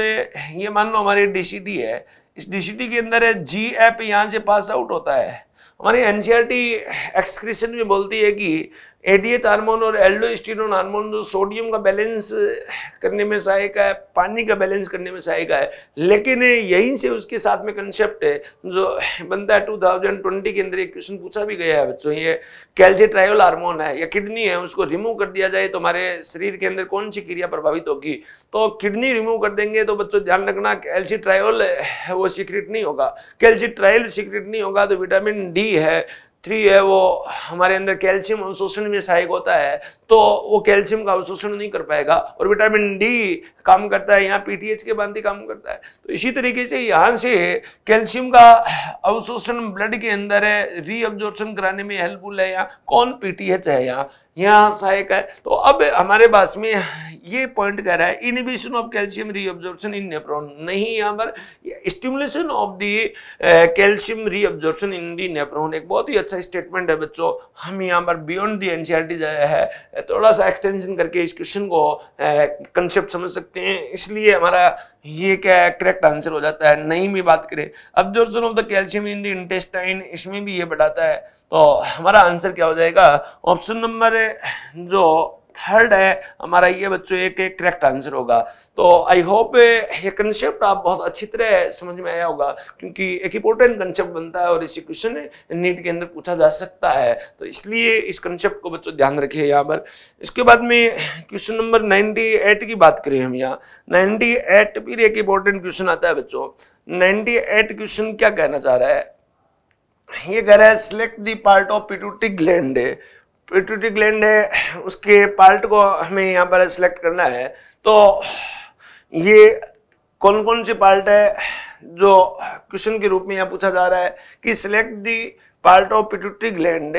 A: ये मान लो हमारी डीसीटी है इस डीसीटी के अंदर है जी एप यहाँ से पास आउट होता है हमारी एनसीईआरटी एक्सक्रिशन में बोलती है कि एडीएच हारमोन और एल्डोस्टिरोन हारमोन जो सोडियम का बैलेंस eh, करने में सहायक है पानी का बैलेंस करने में सहायक है लेकिन यहीं से उसके साथ में कंसेप्ट है जो बनता है 2020 के अंदर एक क्वेश्चन पूछा भी गया है बच्चों ये कैल्सिट्रायोल हारमोन है या किडनी है उसको रिमूव कर दिया जाए तो हमारे शरीर के अंदर कौन सी क्रिया प्रभावित होगी तो किडनी रिमूव कर देंगे तो बच्चों ध्यान रखना कैल्सिट्रायोल eh, वो सीक्रेट नहीं होगा कैल्सिट्रायल सीक्रेट नहीं होगा तो विटामिन डी है थ्री है वो हमारे अंदर कैल्शियम अवशोषण में सहायक होता है तो वो कैल्शियम का अवशोषण नहीं कर पाएगा और विटामिन डी काम करता है यहाँ पीटीएच के बांधे काम करता है तो इसी तरीके से यहाँ से कैल्शियम का अवशोषण ब्लड के अंदर है रीअब्जॉर्प्शन कराने में हेल्पफुल है यहाँ कौन पीटीएच है यहाँ यहाँ सहायक है तो अब हमारे पास में ये पॉइंट कह रहा है inhibition of calcium reabsorption in nephron नहीं यहाँ पर stimulation of the calcium reabsorption in the nephron एक बहुत ही अच्छा स्टेटमेंट है बच्चों हम यहाँ पर बियॉन्ड दी एनसीईआरटी है थोड़ा सा एक्सटेंशन करके इस क्वेश्चन को कंसेप्ट समझ सकते हैं इसलिए हमारा ये क्या है करेक्ट आंसर हो जाता है नहीं भी बात करें absorption of the calcium in the intestine इसमें भी ये बढ़ाता है तो हमारा आंसर क्या हो जाएगा ऑप्शन नंबर जो थर्ड है हमारा ये बच्चों एक करेक्ट आंसर होगा तो आई होप ये कंसेप्ट आप बहुत अच्छी तरह समझ में आया होगा क्योंकि एक इंपॉर्टेंट कंसेप्ट बनता है और इसी क्वेश्चन नीट के अंदर पूछा जा सकता है तो इसलिए इस कंसेप्ट को बच्चों ध्यान रखिए यहाँ पर इसके बाद में क्वेश्चन नंबर 98 की बात करें हम यहाँ 98 एट एक इंपॉर्टेंट क्वेश्चन आता है बच्चों नाइनटी एट क्वेश्चन क्या कहना चाह रहा है ये कह रहा है select the part of pituitary gland pituitary gland उसके पार्ट को हमें यहाँ पर सिलेक्ट करना है तो ये कौन कौन सी पार्ट है जो क्वेश्चन के रूप में यहाँ पूछा जा रहा है कि select the part of pituitary gland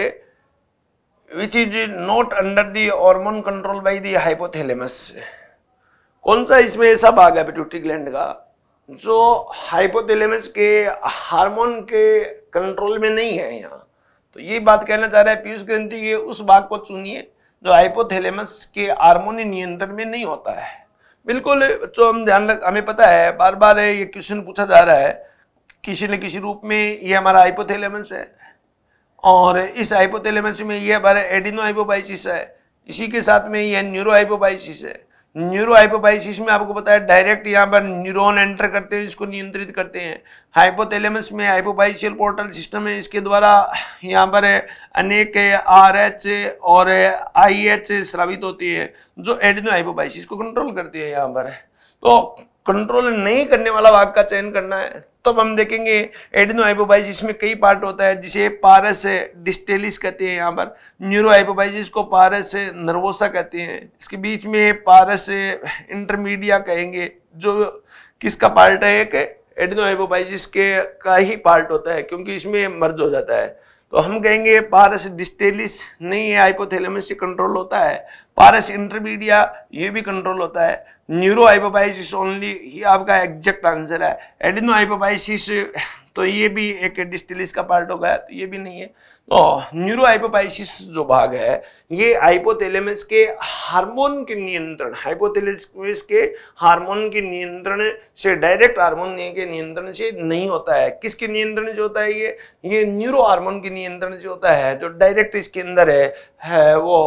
A: which is not under the hormone control by the hypothalamus कौन सा इसमें ऐसा भाग है पिट्यूटरी ग्लैंड का जो हाइपोथैलेमस के हार्मोन के कंट्रोल में नहीं है यहाँ तो ये बात कहना चाह रहा है पीयूष ग्रंथि ये उस भाग को चुनिए जो हाइपोथैलेमस के हार्मोनी नियंत्रण में नहीं होता है बिल्कुल तो हम ध्यान रख हमें पता है बार बार है ये क्वेश्चन पूछा जा रहा है किसी न किसी रूप में ये हमारा हाइपोथैलेमस है और इस हाइपोथैलेमस में ये हमारा एडिनो आइपोबाइसिस है इसी के साथ में यह न्यूरो आइपोबाइसिस है न्यूरो हाइपोपाइसिस में आपको बताया डायरेक्ट यहाँ पर न्यूरॉन एंटर करते हैं इसको नियंत्रित करते हैं हाइपोथैलेमस में हाइपोपाइशियल पोर्टल सिस्टम है इसके द्वारा यहाँ पर अनेक आर एच और आई एच स्रावित होती है जो एडनो हाइपोपाइसिस को कंट्रोल करती है यहाँ पर तो कंट्रोल नहीं करने वाला भाग का चयन करना है तो हम देखेंगे एडिनो हाइपोबाइज इसमें कई पार्ट होता है जिसे पारस है डिस्टेलिस कहते हैं यहाँ पर न्यूरो हाइपोबाइजिस को पारस है नर्वोसा कहते हैं इसके बीच में पारस इंटरमीडिया कहेंगे जो किसका पार्ट है एक एडिनो हाइपोबाइजिस के का ही पार्ट होता है क्योंकि इसमें मर्ज हो जाता है तो हम कहेंगे पारस डिस्टेलिस नहीं है हाइपोथैलेमस से कंट्रोल होता है पारस इंटरमीडिया ये भी कंट्रोल होता है न्यूरो ओनली ही आपका एग्जैक्ट आंसर है एडिनो आइपोबाइसिस तो ये भी एक डिस्टिलिस का पार्ट हो गया तो ये भी नहीं है तो न्यूरो आइपोपाइसिस जो भाग है ये आइपोथेलेमस के हार्मोन के नियंत्रण हाइपोथेलेमस के हार्मोन के नियंत्रण से डायरेक्ट हार्मोन के नियंत्रण से नहीं होता है किसके नियंत्रण से होता है ये ये न्यूरो हार्मोन के नियंत्रण से होता है जो डायरेक्ट इसके अंदर है, है वो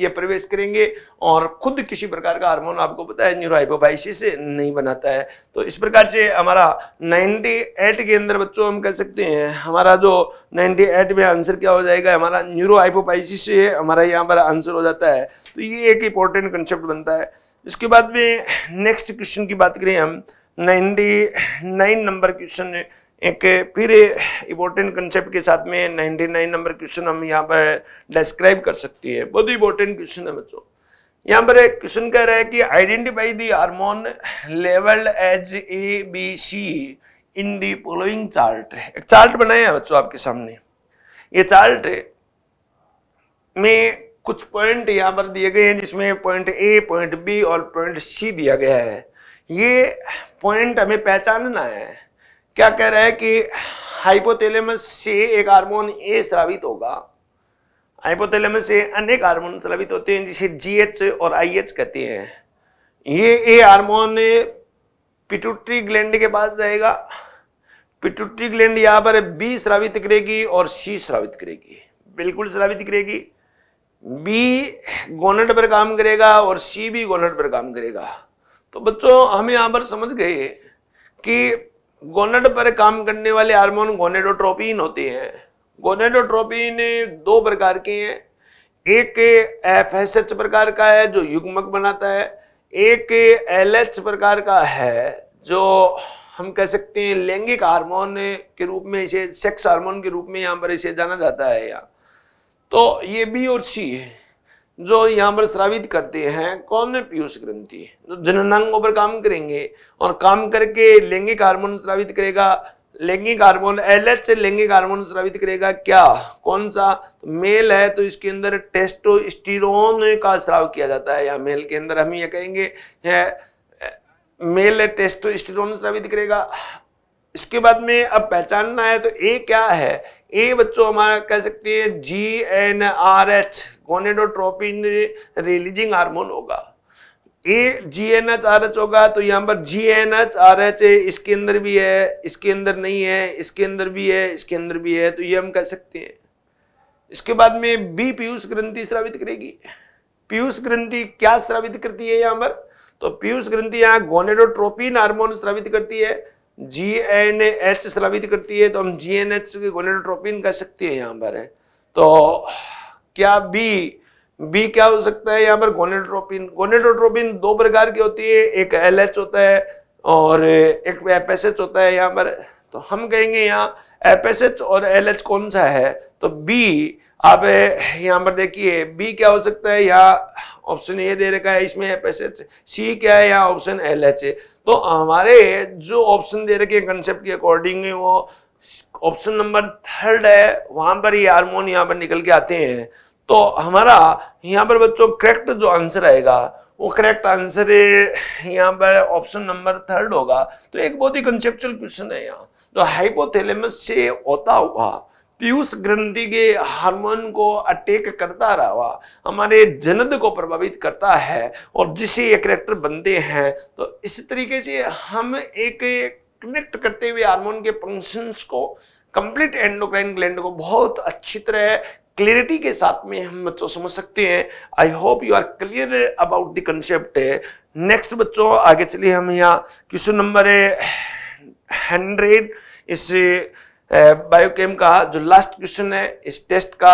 A: ये प्रवेश करेंगे और खुद किसी प्रकार का हार्मोन आपको पता है न्यूरोपोबाइसिस से नहीं बनाता है तो इस प्रकार से हमारा 98 के अंदर बच्चों हम कह सकते हैं हमारा जो 98 में आंसर क्या हो जाएगा हमारा न्यूरोपोबाइसिस से हमारा यहाँ पर आंसर हो जाता है तो ये एक इंपॉर्टेंट कंसेप्ट बनता है इसके बाद में नेक्स्ट क्वेश्चन की बात करें हम नाइन्टी नंबर क्वेश्चन है एक फिर इम्पोर्टेंट कंसेप्ट के साथ में 99 नंबर क्वेश्चन हम यहाँ पर डिस्क्राइब कर सकती है बहुत इम्पोर्टेंट क्वेश्चन है बच्चों यहाँ पर एक क्वेश्चन कह रहा है कि identify the hormone level as A B C in the following chart एक चार्ट बनाया है बच्चों आपके सामने ये चार्ट में कुछ पॉइंट यहाँ पर दिए गए हैं जिसमें पॉइंट ए पॉइंट बी और पॉइंट सी दिया गया है ये पॉइंट हमें पहचानना है क्या कह रहा है कि हाइपोथैलेमस से एक हार्मोन ए स्रावित होगा हाइपोथैलेमस से अनेक हार्मोन स्रावित होते हैं जिसे जीएच और आईएच कहते हैं ये ए हार्मोन पिटूटरी ग्लैंड के पास जाएगा पिटूटरी ग्लैंड यहाँ पर बी स्रावित करेगी और सी स्रावित करेगी बिल्कुल स्रावित करेगी बी गोनट पर काम करेगा और सी भी गोनट पर काम करेगा तो बच्चों हम यहाँ पर समझ गए कि गोनेड पर काम करने वाले हार्मोन गोनेडोट्रोपिन होते हैं गोनेडोट्रोपिन दो प्रकार के हैं एक एफ एस एच प्रकार का है जो युग्मक बनाता है एक एल एच प्रकार का है जो हम कह सकते हैं लैंगिक हार्मोन के रूप में इसे सेक्स हार्मोन के रूप में यहाँ पर इसे जाना जाता है यहाँ तो ये बी और सी है जो यहाँ पर श्रावित करते हैं कौन है पीयूष ग्रंथि जो तो जननांगों पर काम करेंगे और काम करके लैंगिक हार्मोन श्रावित करेगा लैंगिक हार्मोन एल एच लैंगिक हार्मोन स्रावित करेगा क्या कौन सा तो मेल है तो इसके अंदर टेस्टोस्टिरोन का स्राव किया जाता है या मेल के अंदर हम ये कहेंगे है, मेल टेस्टोस्टिरोन स्रावित करेगा इसके बाद में अब पहचानना है तो ए क्या है ए बच्चों हमारा कह सकते हैं G N R H gonadotropin releasing hormone होगा A G N H R H होगा तो यहाँ पर G N H R H इसके अंदर भी है इसके अंदर नहीं है इसके अंदर भी है इसके अंदर भी है तो ये हम कह सकते हैं इसके बाद में बी पीयूष ग्रंथि स्रावित करेगी पीयूष ग्रंथि क्या स्रावित करती है यहाँ पर तो पीयूष ग्रंथि यहाँ गोनेडोट्रोपिन हार्मोन स्रावित करती है जी एन एच स्लावित करती है तो हम जी एन एच की कह सकते हैं यहाँ पर है तो क्या बी बी क्या हो सकता है यहाँ पर गोनेट्रोपिन गोनेडोट्रोपिन दो प्रकार की होती है एक एल एच होता है और एक एच होता है यहाँ पर तो हम कहेंगे यहाँ एच और एल एच कौन सा है तो बी आप यहाँ पर देखिए बी क्या हो सकता है यहाँ ऑप्शन ये दे रखा है इसमें एच सी क्या है यहाँ ऑप्शन एल एच है तो हमारे जो ऑप्शन दे रखे कंसेप्ट के अकॉर्डिंग वो ऑप्शन नंबर थर्ड है वहां पर ये हारमोन यहाँ पर निकल के आते हैं तो हमारा यहाँ पर बच्चों करेक्ट जो आंसर आएगा वो करेक्ट आंसर यहाँ पर ऑप्शन नंबर थर्ड होगा तो एक बहुत ही कंसेप्चुअल क्वेश्चन है यहाँ तो हाइपोथेलेमस से होता हुआ पीयूष ग्रंथि के हार्मोन को अटैक करता रहा हमारे जनद को प्रभावित करता है और जिससे ये करेक्टर बनते हैं तो इस तरीके से हम एक कनेक्ट करते हुए हार्मोन के फंक्शंस को कंप्लीट एंडोक्राइन ग्लैंड को बहुत अच्छी तरह क्लियरिटी के साथ में हम बच्चों समझ सकते हैं I hope you are clear about the concept next बच्चों आगे चलिए हम यहाँ क्वेश्चन नंबर हंड्रेड इस बायोकेम का जो लास्ट क्वेश्चन है इस टेस्ट का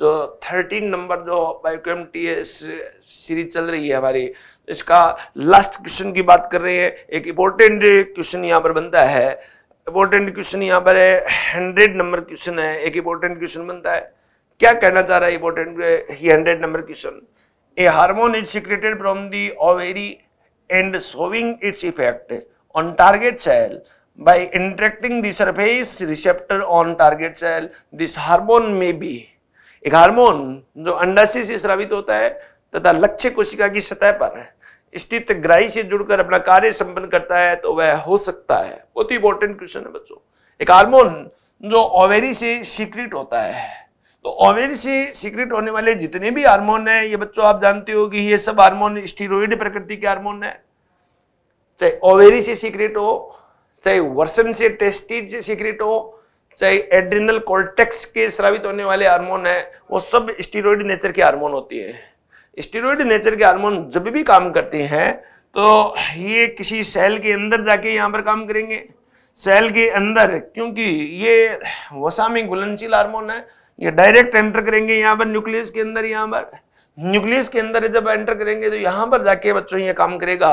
A: जो थर्टीन नंबर जो बायोकेम टी सीरीज चल रही है हमारी इसका लास्ट क्वेश्चन की बात कर रहे हैं एक इम्पोर्टेंट क्वेश्चन यहाँ पर बनता है इम्पोर्टेंट क्वेश्चन यहाँ पर है हंड्रेड नंबर क्वेश्चन है एक इम्पोर्टेंट क्वेश्चन बनता है क्या कहना चाह रहा है इम्पोर्टेंट ही hundred number question a hormone is secreted from the ovary and showing its effect on target cell by interacting the surface receptor on target cell this hormone may be एक hormone जो अंडाशय से स्रावित होता है तथा लक्ष्य कोशिका की सतह पर स्थित ग्राही से जुड़कर अपना कार्य संपन्न करता है तो वह हो सकता है बहुत ही इंपॉर्टेंट क्वेश्चन है बच्चों एक हार्मोन जो ओवेरी से सीक्रेट होता है तो ओवेरी से सीक्रेट होने वाले जितने भी हार्मोन है ये बच्चों आप जानते हो कि ये सब हार्मोन स्टीरोइड प्रकृति के हार्मोन है चाहे ओवेरी से सीक्रेट हो चाहे वर्सन से टेस्टीज सीक्रेट हो चाहे एड्रिनल कॉर्टेक्स के स्रावित होने वाले हार्मोन है वो सब स्टीरोइड नेचर के हार्मोन होती है स्टीरोइड नेचर के हार्मोन जब भी काम करते हैं तो ये किसी सेल के अंदर जाके यहाँ पर काम करेंगे सेल के अंदर क्योंकि ये वसा में घुलनशील हार्मोन है ये डायरेक्ट एंटर करेंगे यहाँ पर न्यूक्लियस के अंदर यहाँ पर न्यूक्लियस के अंदर जब एंटर करेंगे तो यहाँ पर जाके बच्चों ये काम करेगा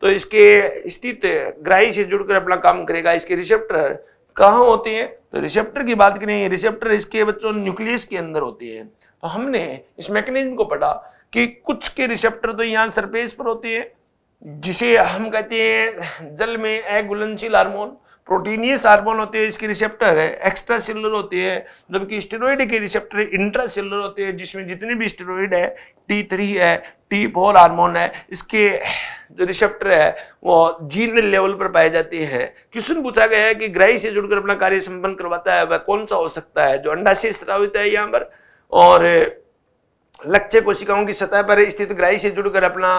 A: तो इसके स्थित ग्राही से जुड़कर अपना काम करेगा इसके रिसेप्टर कहाँ होते हैं तो रिसेप्टर की बात करें रिसेप्टर इसके बच्चों न्यूक्लियस के अंदर होती है तो हमने इस मैकेनिज्म को पढ़ा कि कुछ के रिसेप्टर तो यहाँ सरफेस पर होते हैं जिसे हम कहते हैं जल में अगुलनशील हार्मोन प्रोटीनियस हार्मोन होते हैं इसके रिसेप्टर है एक्स्ट्रा सेलर होते हैं जबकि स्टेरॉइड के रिसेप्टर इंट्रा सेलर होते हैं जिसमें जितने भी स्टेरॉइड है टी थ्री है टी फोर हार्मोन है इसके जो रिसेप्टर है वो जीन लेवल पर पाए जाते हैं क्वेश्चन पूछा गया है कि ग्राही से जुड़कर अपना कार्य संपन्न करवाता है वह कौन सा हो सकता है जो अंडाशय स्रावित है यहाँ पर और लक्ष्य कोशिकाओं की सतह पर स्थित ग्राही से जुड़कर अपना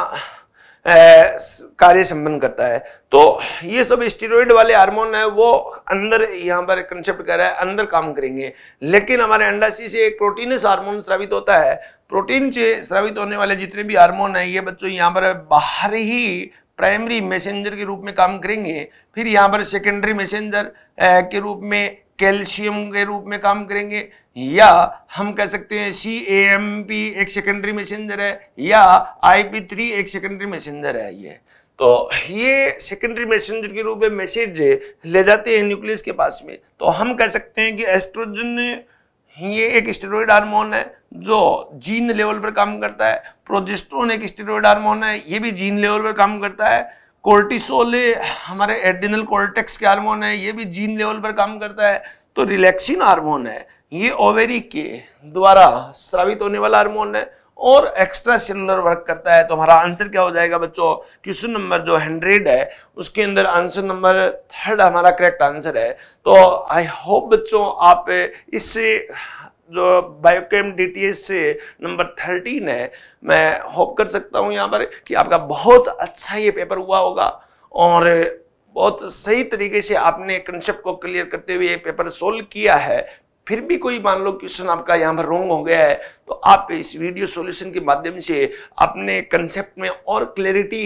A: कार्य संपन्न करता है तो ये सब स्टीरोइड वाले हार्मोन है वो अंदर यहाँ पर कंसेप्ट कर रहा है अंदर काम करेंगे लेकिन हमारे अंडाशय से एक प्रोटीनस हार्मोन स्रावित होता है प्रोटीन से स्रावित होने वाले जितने भी हार्मोन है ये बच्चों यहाँ पर बाहर ही प्राइमरी मैसेंजर के रूप में काम करेंगे फिर यहाँ पर सेकेंडरी मैसेंजर के रूप में कैल्शियम के रूप में काम करेंगे या हम कह सकते हैं सी एम पी एक सेकेंडरी मैसेंजर है या आई पी थ्री एक सेकेंडरी मैसेंजर है ये तो ये सेकेंडरी मैसेंजर के रूप में मैसेज ले जाते हैं न्यूक्लियस के पास में तो हम कह सकते हैं कि एस्ट्रोजन ये एक स्टेरॉइड हार्मोन है जो जीन लेवल पर काम करता है प्रोजेस्ट्रोन एक स्टेरॉइड हार्मोन है ये भी जीन लेवल पर काम करता है कोर्टिसोल हमारे एडिनल कोर्टेक्स के हार्मोन है ये भी जीन लेवल पर काम करता है तो रिलैक्सिन हार्मोन है ये ओवेरी के द्वारा स्रावित होने वाला हार्मोन है और एक्स्ट्रा सेलुलर वर्क करता है तो हमारा आंसर क्या हो जाएगा बच्चों क्वेश्चन नंबर जो हंड्रेड है उसके अंदर आंसर नंबर थर्ड हमारा करेक्ट आंसर है तो आई होप बच्चों आप इससे जो बायोकेम डीटीएस से नंबर थर्टीन है मैं होप कर सकता हूँ यहाँ पर कि आपका बहुत अच्छा ये पेपर हुआ होगा और बहुत सही तरीके से आपने कंसेप्ट को क्लियर करते हुए ये पेपर सोल्व किया है फिर भी कोई मान लो क्वेश्चन आपका यहाँ पर रोंग हो गया है तो आप इस वीडियो सॉल्यूशन के माध्यम से अपने कंसेप्ट में और क्लैरिटी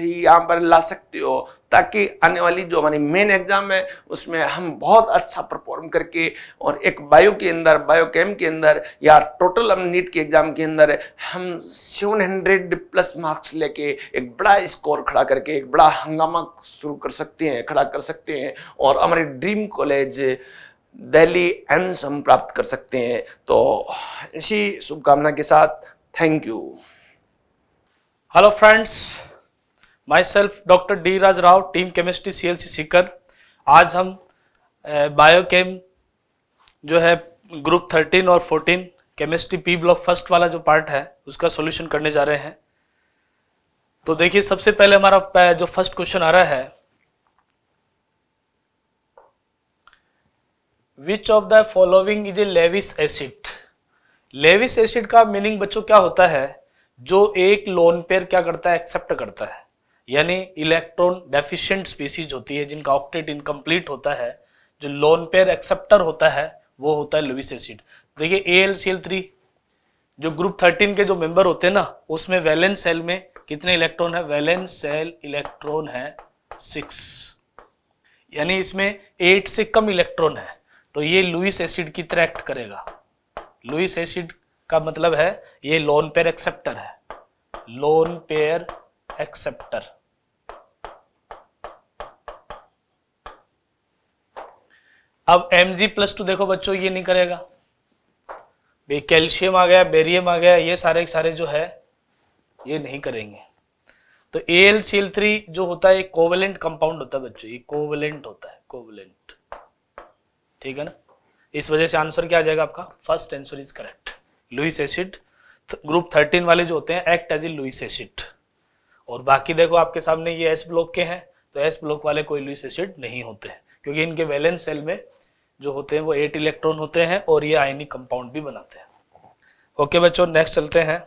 A: यहाँ पर ला सकते हो ताकि आने वाली जो हमारी मेन एग्जाम है उसमें हम बहुत अच्छा परफॉर्म करके और एक बायो के अंदर बायोकेम के अंदर या टोटल हम नीट के एग्जाम के अंदर हम 700 प्लस मार्क्स लेके एक बड़ा स्कोर खड़ा करके एक बड़ा हंगामा शुरू कर सकते हैं खड़ा कर सकते हैं और हमारे ड्रीम कॉलेज दिल्ली एम्स हम प्राप्त कर सकते हैं तो इसी
B: शुभकामना के साथ thank you hello friends myself doctor D Raj Rao team chemistry C L C Sikar आज हम बायोकेम eh, जो है ग्रुप थर्टीन और fourteen chemistry P block first वाला जो पार्ट है उसका सोल्यूशन करने जा रहे हैं तो देखिए सबसे पहले हमारा eh, जो फर्स्ट क्वेश्चन आ रहा है which of the following is a Lewis acid Lewis acid का मीनिंग बच्चों क्या होता है जो एक लोन पेयर क्या करता है एक्सेप्ट करता है यानी इलेक्ट्रॉन डेफिशिएंट स्पीसीज होती है जिनका ऑक्टेट इनकम्प्लीट होता है जो लोन पेयर एक्सेप्टर होता है वो होता है लुविस एसिड देखिए A L C L three जो ग्रुप थर्टीन के जो मेंबर होते हैं ना उसमें वैलेंस सेल में कितने इलेक्ट्रॉन है वैलेंस सेल इलेक्ट्रॉन है सिक्स यानी इसमें एट से कम इलेक्ट्रॉन है तो ये लुइस एसिड की तरह एक्ट करेगा लुइस एसिड का मतलब है ये लोन पेयर एक्सेप्टर है लोन पेयर एक्सेप्टर अब Mg प्लस टू देखो बच्चों ये नहीं करेगा भाई कैल्शियम आ गया बेरियम आ गया ये सारे सारे जो है ये नहीं करेंगे तो AlCl3 जो होता है कोवेलेंट कंपाउंड होता है बच्चों ये कोवेलेंट होता है कोवेलेंट ठीक है ना इस वजह से आंसर क्या आ जाएगा आपका first answer is correct Lewis acid group thirteen वाले जो होते हैं act as a Lewis acid और बाकी देखो आपके सामने ये एस ब्लॉक के हैं तो एस ब्लॉक वाले कोई लुइस एसिड नहीं होते हैं क्योंकि इनके वैलेंस सेल में जो होते हैं वो एट इलेक्ट्रॉन होते हैं और ये आयनिक कंपाउंड भी बनाते हैं ओके बच्चों नेक्स्ट चलते हैं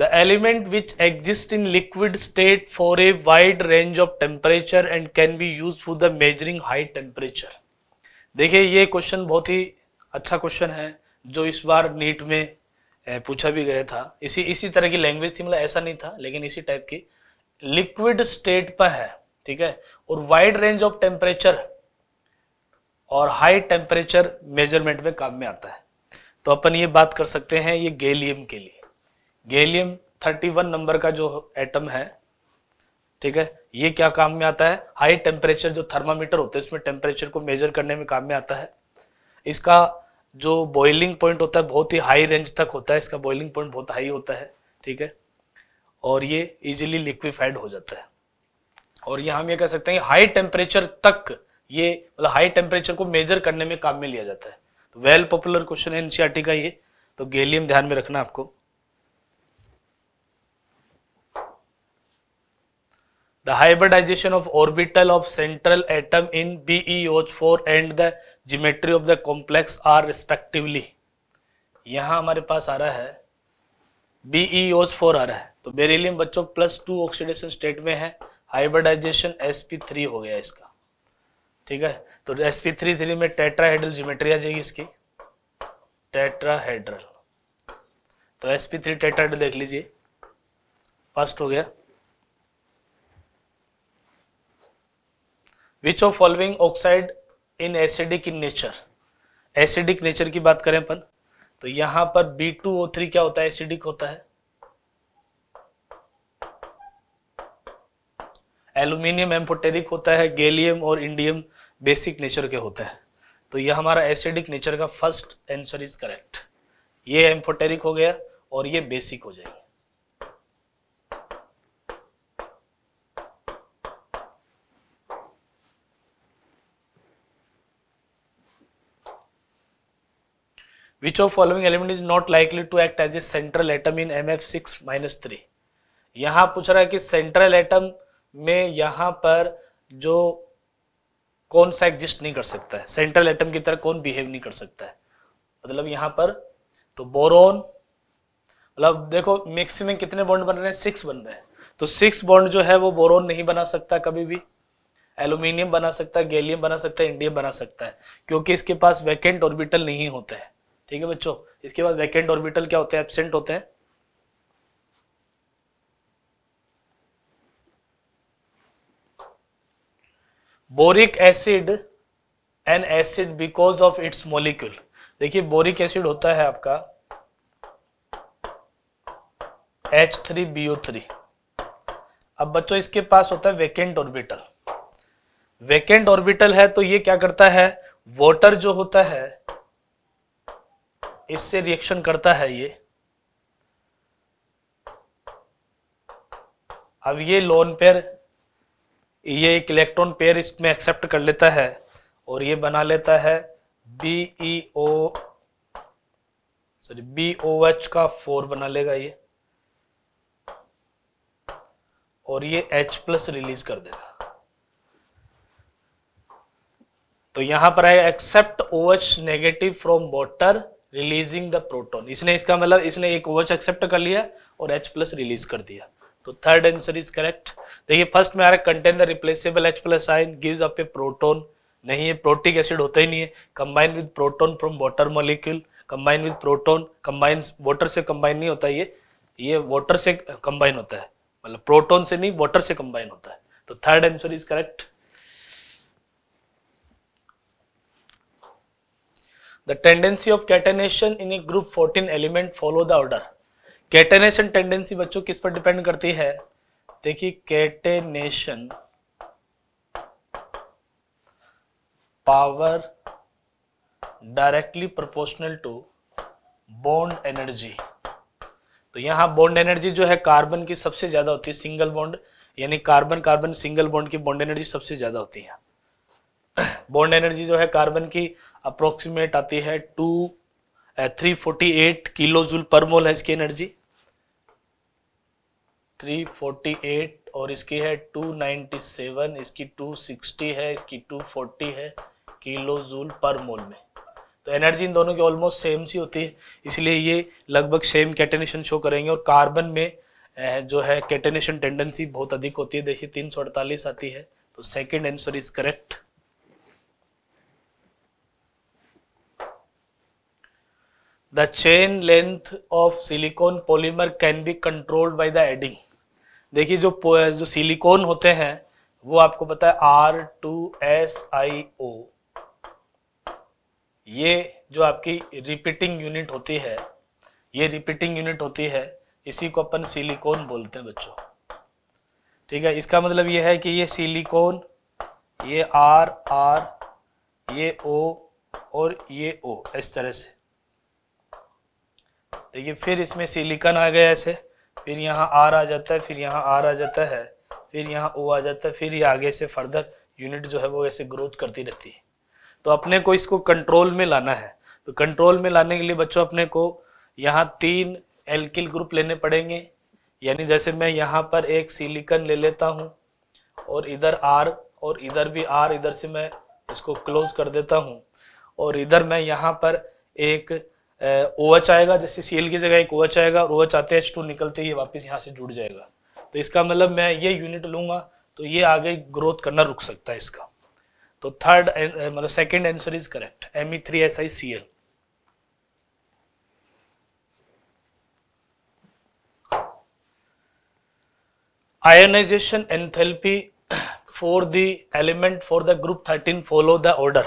B: the element which exists in liquid state for a wide range of temperature and can be used for the measuring high temperature देखिए ये क्वेश्चन बहुत ही अच्छा क्वेश्चन है जो इस बार नीट में पूछा भी गया था इसी इसी तरह की लैंग्वेज थी मतलब ऐसा नहीं था लेकिन इसी टाइप की लिक्विड स्टेट पर है ठीक है और वाइड रेंज ऑफ टेम्परेचर और हाई टेम्परेचर मेजरमेंट में काम में आता है तो अपन ये बात कर सकते हैं ये गैलियम के लिए गैलियम 31 नंबर का जो एटम है ठीक है ये क्या काम में आता है हाई टेम्परेचर जो थर्मामीटर होते हैं उसमें टेम्परेचर को मेजर करने में काम में आता है इसका जो बॉइलिंग पॉइंट होता है बहुत ही हाई रेंज तक होता है इसका बॉइलिंग पॉइंट बहुत हाई होता है ठीक है और ये इजीली लिक्विफाइड हो जाता है और ये हम ये कह सकते हैं हाई टेम्परेचर तक ये मतलब हाई टेम्परेचर को मेजर करने में काम में लिया जाता है तो वेल पॉपुलर क्वेश्चन है एनसीआरटी का ये तो गैलियम ध्यान में रखना आपको the hybridization of orbital of central atom in BeOH4 and the geometry of the complex are respectively यहाँ हमारे पास आ रहा है BeOH4 आ रहा है तो बेरिलियम बच्चों प्लस टू ऑक्सीडेशन स्टेट में है हाइब्रिडाइजेशन sp3 हो गया इसका ठीक है तो sp3 थ्री में टेट्राहेड्रल ज्योमेट्री आ जाएगी इसकी टेट्राहेड्रल तो sp3 टेट्राहेड्रल देख लीजिए फर्स्ट हो गया which of following oxide in acidic in nature acidic nature की बात करें अपन तो यहां पर बी टू ओ थ्री क्या होता है एसिडिक होता है एल्यूमिनियम एम्पोटेरिक होता है गैलियम और इंडियम बेसिक नेचर के होते हैं तो यह हमारा एसिडिक नेचर का फर्स्ट आंसर इज करेक्ट ये एम्फोटेरिक हो गया और ये बेसिक हो जाएगा which of following element is not likely to act as a central atom in M F six minus three यहाँ पूछ रहा है कि सेंट्रल एटम में यहाँ पर जो कौन सा एग्जिस्ट नहीं कर सकता है सेंट्रल एटम की तरह कौन बिहेव नहीं कर सकता है मतलब यहाँ पर तो बोरोन मतलब देखो मिक्स में कितने बॉन्ड बन रहे हैं सिक्स बन रहे हैं तो सिक्स बॉन्ड जो है वो बोरोन नहीं बना सकता कभी भी एल्यूमिनियम बना सकता है गैलियम बना सकता है इंडियम बना सकता है क्योंकि इसके पास वैकेंट ऑर्बिटल नहीं होते हैं ठीक है बच्चों इसके बाद वैकेंट ऑर्बिटल क्या होते हैं एबसेंट होते हैं boric acid an acid because of its molecule देखिए बोरिक एसिड होता है आपका थ्री अब बच्चों इसके पास होता है वेकेंट ऑर्बिटल वेकेंट ऑर्बिटल है तो ये क्या करता है वॉटर जो होता है इससे रिएक्शन करता है ये अब ये लोन पेयर ये एक इलेक्ट्रॉन पेयर इसमें एक्सेप्ट कर लेता है और ये बना लेता है B E O sorry B O H का फोर बना लेगा ये और ये H प्लस रिलीज कर देगा तो यहां पर आया accept O H negative from water releasing the proton इसने इसका मतलब इसने एक ओ एक्सेप्ट कर लिया और एच प्लस रिलीज कर दिया तो थर्ड आंसर इज करेक्ट देखिए फर्स्ट में आ रहा है contain the replaceable H plus ion gives up a proton नहीं है प्रोटिक एसिड होता ही नहीं है combine with proton from water molecule combine with proton combine water से कंबाइन नहीं होता ये ये वाटर से कंबाइन होता है मतलब प्रोटोन से नहीं वाटर से कंबाइन होता है तो third answer is correct The tendency of catenation in a group 14 element follow the order. catenation tendency बच्चों किस पर डिपेंड करती है देखिए catenation power directly proportional to bond energy तो यहाँ बॉन्ड एनर्जी जो है कार्बन की सबसे ज्यादा होती है सिंगल बॉन्ड यानी कार्बन कार्बन सिंगल बॉन्ड की बॉन्ड एनर्जी सबसे ज्यादा होती है बॉन्ड एनर्जी जो है कार्बन की अप्रोक्सीमेट आती है two three forty eight kilo joule per mole है इसकी एनर्जी थ्री फोर्टी एट और इसकी है टू नाइन्टी सेवन इसकी टू सिक्सटी है इसकी टू फोर्टी है किलो जूल पर मोल में तो एनर्जी इन दोनों की ऑलमोस्ट सेम सी होती है इसलिए ये लगभग सेम कैटेनेशन शो करेंगे और कार्बन में जो है कैटेनेशन टेंडेंसी बहुत अधिक होती है देखिए तीन सौ अड़तालीस आती है तो second answer is correct the chain length of silicon polymer can be controlled by the adding देखिए जो जो सिलिकॉन होते हैं वो आपको पता है R two S I O ये जो आपकी रिपीटिंग यूनिट होती है ये रिपीटिंग यूनिट होती है इसी को अपन सिलिकॉन बोलते हैं बच्चों ठीक है इसका मतलब ये है कि ये सिलिकॉन ये आर आर ये ओ और ये ओ इस तरह से देखिए फिर इसमें सिलिकन आ गया ऐसे फिर यहाँ आर आ जाता है फिर यहाँ आर आ जाता है फिर यहाँ ओ आ जाता है फिर ये आगे से फर्दर यूनिट जो है वो ऐसे ग्रोथ करती रहती है तो अपने को इसको कंट्रोल में लाना है तो कंट्रोल में लाने के लिए बच्चों अपने को यहाँ तीन एल्किल ग्रुप लेने पड़ेंगे यानी जैसे मैं यहाँ पर एक सिलिकन ले लेता हूँ और इधर आर और इधर भी आर इधर से मैं इसको क्लोज कर देता हूँ और इधर मैं यहाँ पर एक ओ एच आएगा जैसे सी की जगह एक ओ एच आएगा और ओ एच आते एच टू निकलते ये वापस यहाँ से जुड़ जाएगा तो इसका मतलब मैं ये यूनिट लूंगा तो ये आगे ग्रोथ करना रुक सकता है इसका तो थर्ड मतलब second answer is correct M E three S I C L ionization enthalpy for the element for the group thirteen follow the order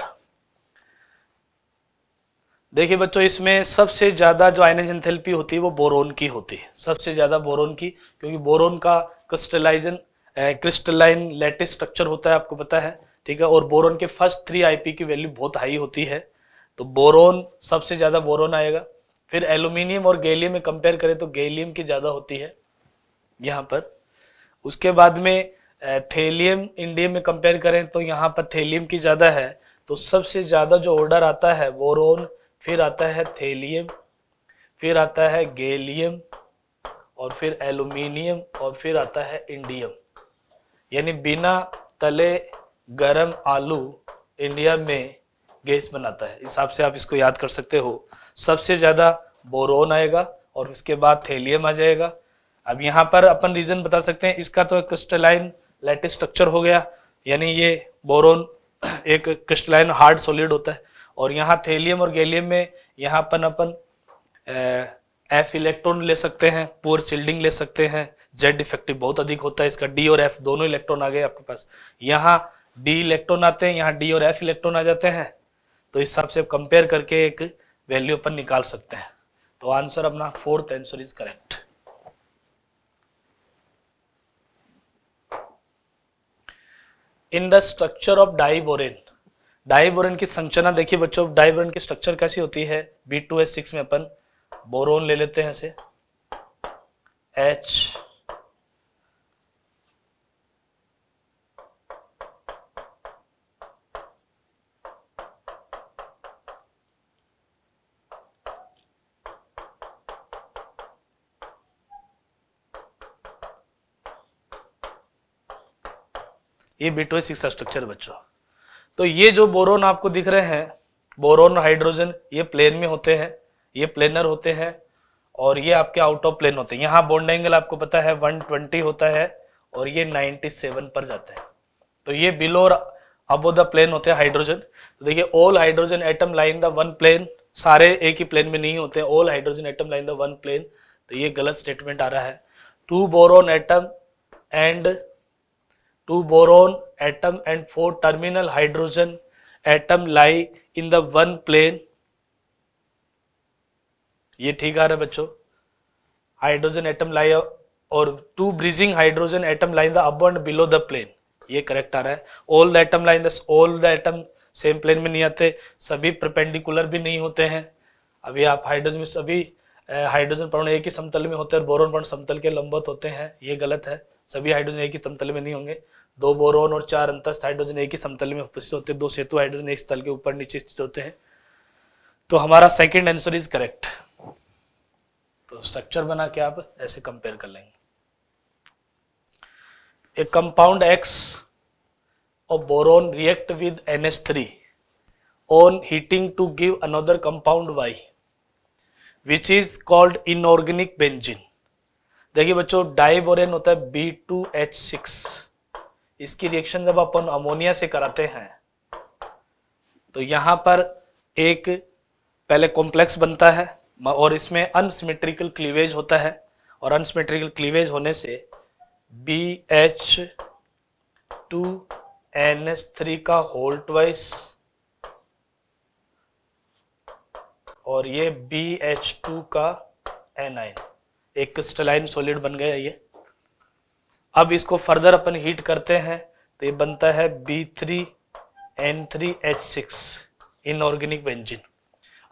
B: देखिए बच्चों इसमें सबसे ज़्यादा जो आयनाइजेशन एंथेल्पी होती है वो बोरोन की होती है सबसे ज़्यादा बोरोन की क्योंकि बोरोन का क्रिस्टलाइजन क्रिस्टलाइन लेटेस्ट स्ट्रक्चर होता है आपको पता है ठीक है और बोरोन के फर्स्ट थ्री आईपी की वैल्यू बहुत हाई होती है तो बोरोन सबसे ज़्यादा बोरोन आएगा फिर एल्यूमिनियम और गैलियम में कंपेयर करें तो गैलियम की ज़्यादा होती है यहाँ पर उसके बाद में थेलियम इंडियम में कंपेयर करें तो यहाँ पर थेलियम की ज़्यादा है तो सबसे ज़्यादा जो ऑर्डर आता है बोरोन फिर आता है थेलियम फिर आता है गैलियम और फिर एल्यूमिनियम और फिर आता है इंडियम यानी बिना तले गरम आलू इंडिया में गैस बनाता है हिसाब से आप इसको याद कर सकते हो सबसे ज़्यादा बोरोन आएगा और उसके बाद थेलियम आ जाएगा अब यहाँ पर अपन रीज़न बता सकते हैं इसका तो क्रिस्टलाइन लेटेस्ट स्ट्रक्चर हो गया यानी ये बोरोन एक क्रिस्टलाइन हार्ड सॉलिड होता है और यहाँ थेलियम और गैलियम में यहाँ अपन अपन एफ इलेक्ट्रॉन ले सकते हैं पोअर शील्डिंग ले सकते हैं जेड इफेक्टिव बहुत अधिक होता है इसका डी और एफ दोनों इलेक्ट्रॉन आ गए आपके पास यहाँ डी इलेक्ट्रॉन आते हैं यहाँ डी और एफ इलेक्ट्रॉन आ जाते हैं तो इस हिसाब से कंपेयर करके एक वैल्यू अपन निकाल सकते हैं तो आंसर अपना fourth answer is correct in the structure of diborane diborane की संरचना देखिए बच्चों डाइबोरन की स्ट्रक्चर कैसी होती है बी टू एच सिक्स में अपन बोरोन ले लेते हैं इसे एच ये बी टू सिक्स का स्ट्रक्चर बच्चों तो ये जो बोरोन आपको दिख रहे हैं बोरोन हाइड्रोजन ये प्लेन में होते हैं ये प्लेनर होते हैं और ये आपके आउट ऑफ प्लेन होते हैं यहाँ बॉन्ड एंगल आपको पता है 120 होता है और ये 97 पर जाता है तो ये बिलो और अबो द प्लेन होते हैं हाइड्रोजन तो देखिए all hydrogen atom line the one plane सारे एक ही प्लेन में नहीं होते all hydrogen atom line the one plane तो ये गलत स्टेटमेंट आ रहा है two boron atom and two boron atom and four terminal hydrogen atom lie in the one plane ये ठीक आ रहा है बच्चों हाइड्रोजन एटम लाई और two bridging hydrogen atom line the above and below the plane ये correct आ रहा है all the atom line the all the atom same plane में नहीं आते सभी प्रपेंडिकुलर भी नहीं होते हैं अभी आप हाइड्रोजन में सभी हाइड्रोजन परमाणु एक ही समतल में होते हैं और बोरोन परमाणु समतल के लंबवत होते हैं ये गलत है सभी हाइड्रोजन एक ही समतल में नहीं होंगे दो बोरोन और चार अंतस्थ हाइड्रोजन एक ही समतल में उपस्थित होते हैं दो सेतु हाइड्रोजन एक स्थल के ऊपर नीचे स्थित होते हैं तो हमारा सेकेंड आंसर इज करेक्ट तो स्ट्रक्चर बना के आप ऐसे कंपेयर कर लेंगे ए कंपाउंड एक्स और boron react with N S three on heating to give another compound Y which is called inorganic benzene देखिए बच्चों डाइबोरेन होता है बी टू एच सिक्स इसकी रिएक्शन जब अपन अमोनिया से कराते हैं तो यहाँ पर एक पहले कॉम्प्लेक्स बनता है और इसमें अनसिमेट्रिकल क्लीवेज होता है और अनसिमेट्रिकल क्लीवेज होने से B H two N H three का होल ट्वाइस और ये बी एच टू का एनाइन एक क्रिस्टलाइन सॉलिड बन गया ये अब इसको फर्दर अपन हीट करते हैं तो ये बनता है B three N three H six inorganic benzene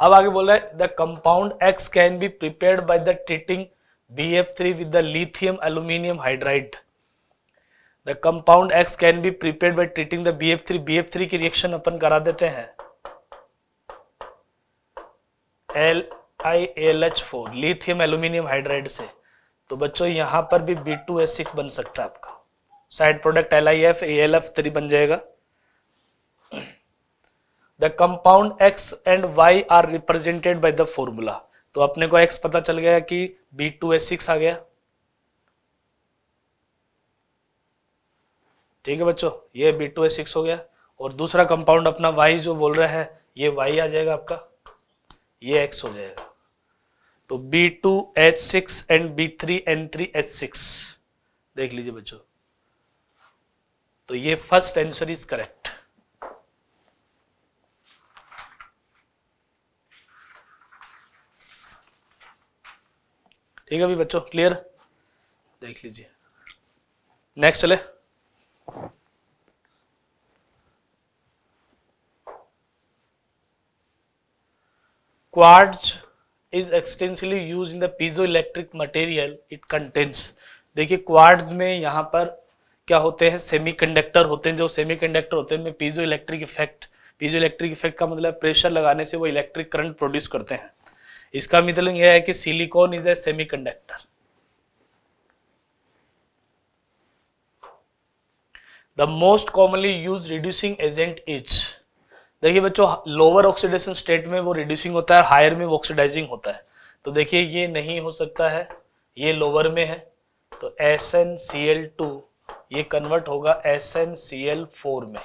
B: अब आगे बोल रहा है the compound X can be prepared by the treating B F three with the lithium aluminium hydride the compound X can be prepared by treating the B F three B F three की reaction अपन करा देते हैं L I L H four lithium aluminium hydride से तो बच्चों यहाँ पर भी बी टू एस सिक्स बन सकता है आपका side product L I F L F three बन जाएगा the compound X and Y are represented by the formula तो अपने को एक्स पता चल गया कि बी टू एस सिक्स आ गया ठीक है बच्चों ये बी टू एस सिक्स हो गया और दूसरा कंपाउंड अपना वाई जो बोल रहा है ये वाई आ जाएगा आपका ये एक्स हो जाएगा तो B two H six and B three N three H six देख लीजिए बच्चों तो ये फर्स्ट आंसर इज करेक्ट ठीक है अभी बच्चों क्लियर देख लीजिए नेक्स्ट चले quartz is extensively use in the piezoelectric material it contents देखिए क्वार्ड्स में यहाँ पर क्या होते हैं सेमीकंडक्टर होते हैं जो सेमीकंडक्टर होते हैं उनमें piezoelectric effect piezoelectric effect का मतलब प्रेशर लगाने से वो इलेक्ट्रिक करंट प्रोड्यूस करते हैं इसका मतलब यह है कि silicon is a semiconductor the most commonly use reducing agent is देखिए बच्चों लोअर ऑक्सीडेशन स्टेट में वो रिड्यूसिंग होता है हायर में वो ऑक्सीडाइजिंग होता है तो देखिए ये नहीं हो सकता है ये लोअर में है तो S N C L two ये कन्वर्ट होगा S N C L four में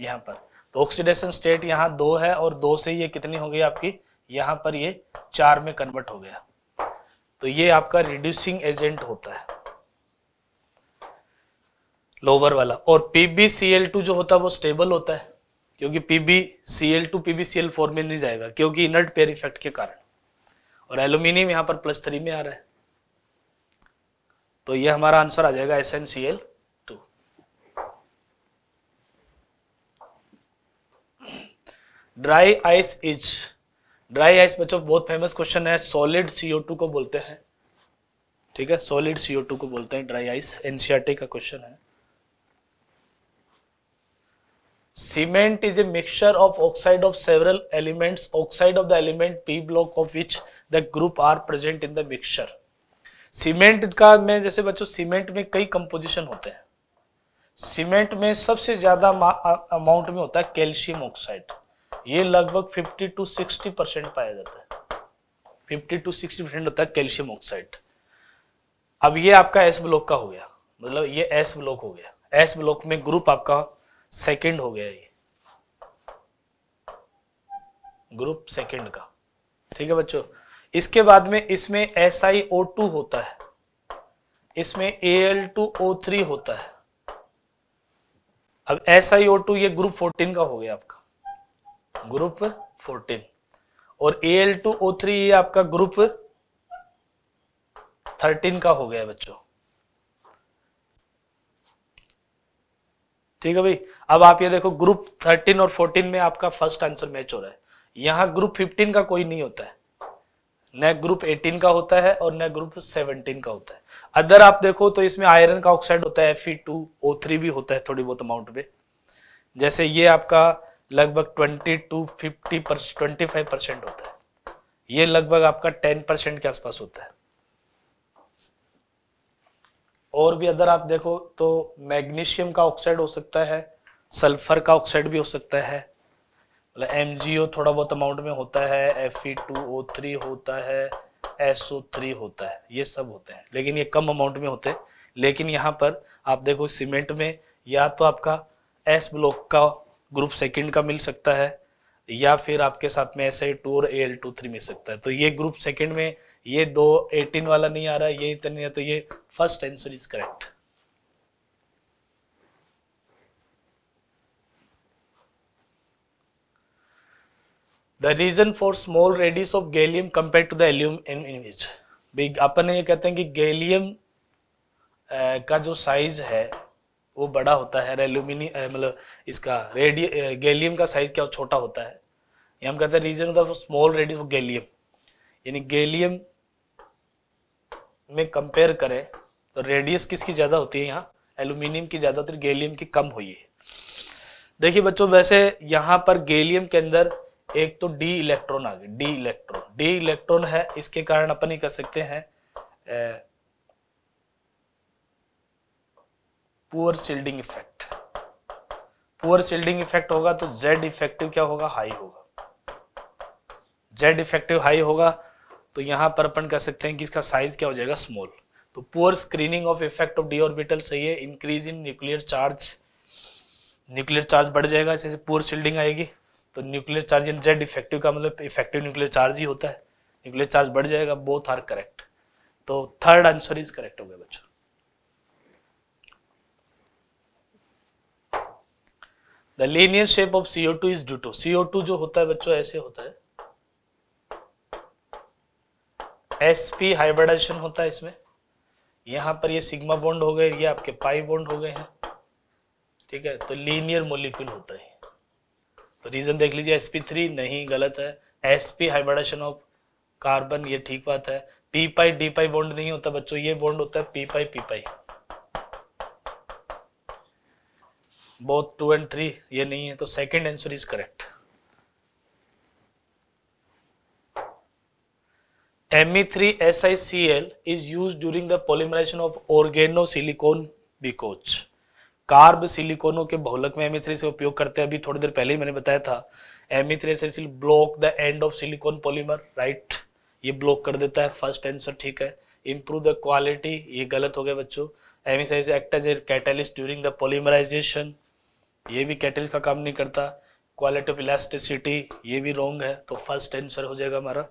B: यहाँ पर तो ऑक्सीडेशन स्टेट यहाँ दो है और दो से ये कितनी हो गई आपकी यहाँ पर ये चार में कन्वर्ट हो गया तो ये आपका रिड्यूसिंग एजेंट होता है लोअर वाला और पीबीसीएल टू जो होता है वो स्टेबल होता है क्योंकि पीबीसीएल टू पीबीसीएल फोर में नहीं जाएगा क्योंकि इनर्ट पेयर इफेक्ट के कारण और एल्यूमिनियम यहाँ पर प्लस थ्री में आ रहा है तो ये हमारा आंसर आ जाएगा S N C L two dry ice is dry ice बच्चों बहुत फेमस क्वेश्चन है सॉलिड सीओ टू को बोलते हैं ठीक है सॉलिड सीओ टू को बोलते हैं ड्राई आइस एनसीआरटी का क्वेश्चन है Cement is a mixture of oxide of several elements, oxide of the element P block of which the group are present in the mixture. Cement का मैं जैसे बच्चों cement में कई कंपोजिशन होते हैं सीमेंट में सबसे ज्यादा अमाउंट में होता है कैल्शियम ऑक्साइड ये लगभग 50 टू 60 परसेंट पाया जाता है 50 टू 60 परसेंट होता है कैल्शियम ऑक्साइड अब ये आपका एस ब्लॉक का हो गया मतलब ये एस ब्लॉक हो गया एस ब्लॉक में ग्रुप आपका सेकंड हो गया ये ग्रुप सेकंड का ठीक है बच्चों इसके बाद में इसमें एस आई ओ टू होता है इसमें A L two O three होता है अब एस आई ओ टू ये ग्रुप फोर्टीन का हो गया आपका ग्रुप फोर्टीन और A L two O three ये आपका ग्रुप थर्टीन का हो गया बच्चों ठीक है भाई अब आप ये देखो ग्रुप थर्टीन और फोर्टीन में आपका फर्स्ट आंसर मैच हो रहा है यहाँ ग्रुप फिफ्टीन का कोई नहीं होता है न ग्रुप 18 का होता है और न ग्रुप 17 का होता है अदर आप देखो तो इसमें आयरन का ऑक्साइड होता है Fe2O3 टू ओ थ्री भी होता है थोड़ी बहुत अमाउंट में जैसे ये आपका लगभग 20 टू 50 ट्वेंटी फाइव परसेंट होता है ये लगभग आपका 10 परसेंट के आसपास होता है और भी अगर आप देखो तो मैग्नीशियम का ऑक्साइड हो सकता है सल्फर का ऑक्साइड भी हो सकता है मतलब एम थोड़ा बहुत अमाउंट में होता है एफ होता है एस होता है ये सब होते हैं लेकिन ये कम अमाउंट में होते हैं लेकिन यहाँ पर आप देखो सीमेंट में या तो आपका एस ब्लॉक का ग्रुप सेकंड का मिल सकता है या फिर आपके साथ में एस आई टू और ए एल टू थ्री मिल सकता है तो ये ग्रुप सेकंड में ये दो एटीन वाला नहीं आ रहा ये इतना नहीं है तो ये first answer is correct the reason for small radius of gallium compare to the aluminium अपन ये कहते हैं कि गैलियम का जो साइज है वो बड़ा होता है एल्यूमिनी मतलब इसका रेडियो गैलियम का साइज क्या छोटा होता है ये हम कहते हैं reason of small radius of gallium यानी गैलियम में कंपेयर करें तो रेडियस किसकी ज़्यादा होती है यहाँ एल्यूमिनियम की ज़्यादा होती है गैलियम की कम हुई है देखिए बच्चों वैसे यहाँ पर गैलियम के अंदर एक तो डी इलेक्ट्रॉन आ गए डी इलेक्ट्रॉन डी इलेक्ट्रॉन है इसके कारण अपन ही कर सकते हैं poor shielding effect poor shielding effect होगा तो जेड इफेक्टिव क्या होगा हाई होगा जेड इफेक्टिव हाई होगा तो यहाँ पर अपन कह सकते हैं कि इसका साइज क्या हो जाएगा स्मॉल तो poor screening of effect of D orbital सही है increase in nuclear charge nuclear charge बढ़ जाएगा इससे पुअर शील्डिंग आएगी तो nuclear charge in Z effective का मतलब इफेक्टिव न्यूक्लियर चार्ज ही होता है न्यूक्लियर चार्ज बढ़ जाएगा बोथ आर करेक्ट तो थर्ड आंसर इज करेक्ट हो गया बच्चों the linear shape of CO two is due to CO two जो होता है बच्चों ऐसे होता है एस पी हाइब्रिडाइजेशन होता है इसमें यहाँ पर ये सिग्मा बॉन्ड हो गए ये आपके पाई बॉन्ड हो गए हैं ठीक है तो लीनियर मोलिक्यूल होता है तो रीजन देख लीजिए एस पी थ्री नहीं गलत है S P hybridization of carbon ये ठीक बात है P pi D pi bond नहीं होता बच्चों ये बॉन्ड होता है P pi P pi both two and three ये नहीं है तो second answer is correct Me3SiCl is used during the polymerization of organosilicon because कार्ब सिलिकोनों के बहुलक में एमी e से उपयोग करते हैं अभी थोड़ी देर पहले ही मैंने बताया था M E three block the end of silicon polymer right ये ब्लॉक कर देता है फर्स्ट आंसर ठीक है इंप्रूव द क्वालिटी ये गलत हो गया बच्चों M E size act as a catalyst during the polymerization ये भी कैटेलिस्ट का काम नहीं करता क्वालिटी ऑफ इलास्टिसिटी ये भी रॉन्ग है तो फर्स्ट आंसर हो जाएगा हमारा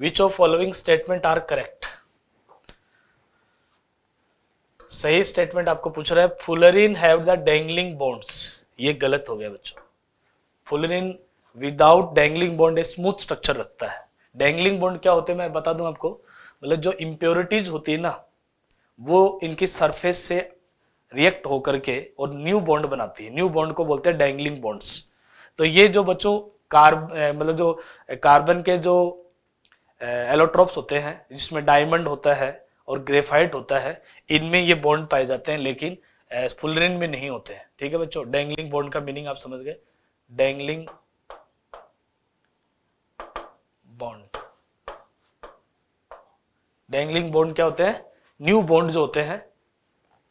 B: which of following statement are correct सही स्टेटमेंट आपको पूछ रहा है fullerene have the dangling bonds ये गलत हो गया बच्चों fullerene without dangling bond smooth structure रखता है डेंगलिंग बॉन्ड क्या होते हैं मैं बता दूं आपको मतलब जो इम्प्योरिटीज होती है ना वो इनकी सरफेस से रिएक्ट होकर के और न्यू बॉन्ड बनाती है न्यू बॉन्ड को बोलते हैं डेंगलिंग बॉन्ड्स तो ये जो बच्चों कार्ब मतलब जो कार्बन के जो एलोट्रॉप्स होते हैं जिसमें डायमंड होता है और ग्रेफाइट होता है इनमें ये बॉन्ड पाए जाते हैं लेकिन स्पुलरिन में नहीं होते हैं ठीक है बच्चों डेंगलिंग बॉन्ड का मीनिंग आप समझ गए डेंगलिंग बॉन्ड डेंगलिंग बॉन्ड क्या होते हैं न्यू बॉन्ड जो होते हैं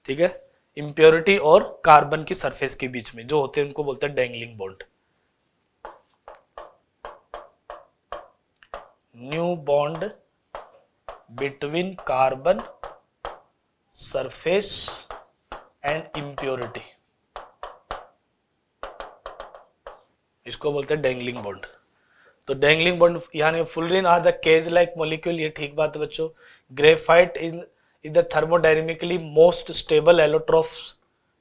B: ठीक है इंप्योरिटी और कार्बन की सरफेस के बीच में जो होते हैं उनको बोलते हैं dangling bond new bond between carbon surface and impurity इसको बोलते हैं डेंगलिंग बॉन्ड तो डेंगलिंग बॉन्ड यानी fullerene are the cage like molecule ये ठीक बात है बच्चों graphite in is the thermodynamically most stable allotrope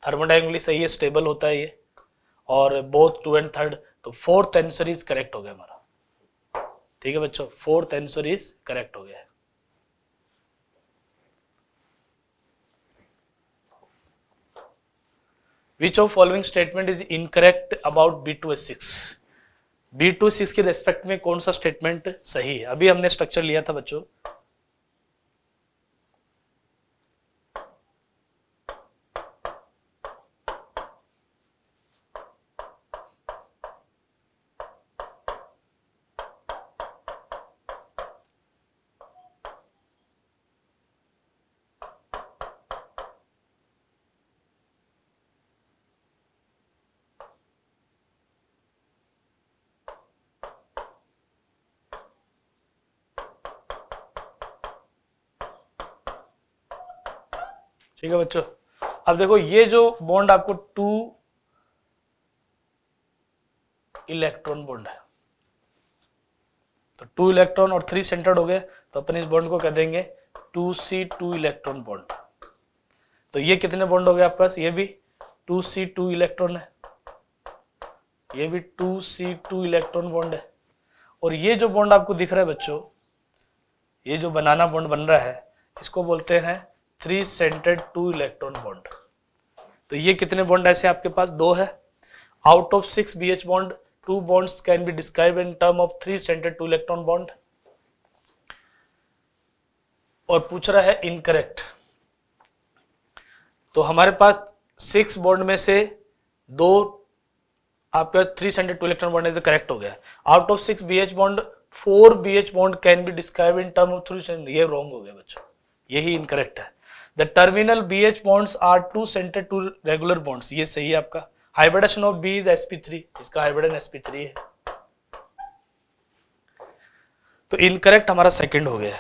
B: thermodynamically सही है स्टेबल होता है ये और बोथ टू एंड थर्ड तो फोर्थ आंसर इज करेक्ट हो गया हमारा ठीक है बच्चों फोर्थ आंसर इज करेक्ट हो गया which of following statement is incorrect about B two S six B two six के रेस्पेक्ट में कौन सा स्टेटमेंट सही है अभी हमने स्ट्रक्चर लिया था बच्चों ठीक है बच्चों अब देखो ये जो बॉन्ड आपको टू इलेक्ट्रॉन बॉन्ड है तो टू इलेक्ट्रॉन और थ्री सेंटर्ड हो गए तो अपन इस बॉन्ड को कह देंगे two C two electron bond तो ये कितने बॉन्ड हो गए आपके पास ये भी टू सी टू इलेक्ट्रॉन है ये भी two C two electron bond है और ये जो बॉन्ड आपको दिख रहा है बच्चों ये जो बनाना बॉन्ड बन रहा है इसको बोलते हैं three centred two electron bond तो ये कितने बॉन्ड ऐसे आपके पास दो है out of six B H bond two bond can be describe in term of three centred two electron bond और पूछ रहा है इनकरेक्ट तो हमारे पास सिक्स बॉन्ड में से दो आपके पास three centred two electron bond correct हो गया out of six B H bond four B H bond can be describe in term of three ये रॉन्ग हो गया बच्चों यही इनकरेक्ट है the terminal B H bonds are two centre two regular bonds ये सही है आपका hybridization of B is SP three इसका हाइब्रिडन थ्री है तो इनकरेक्ट हमारा सेकंड हो गया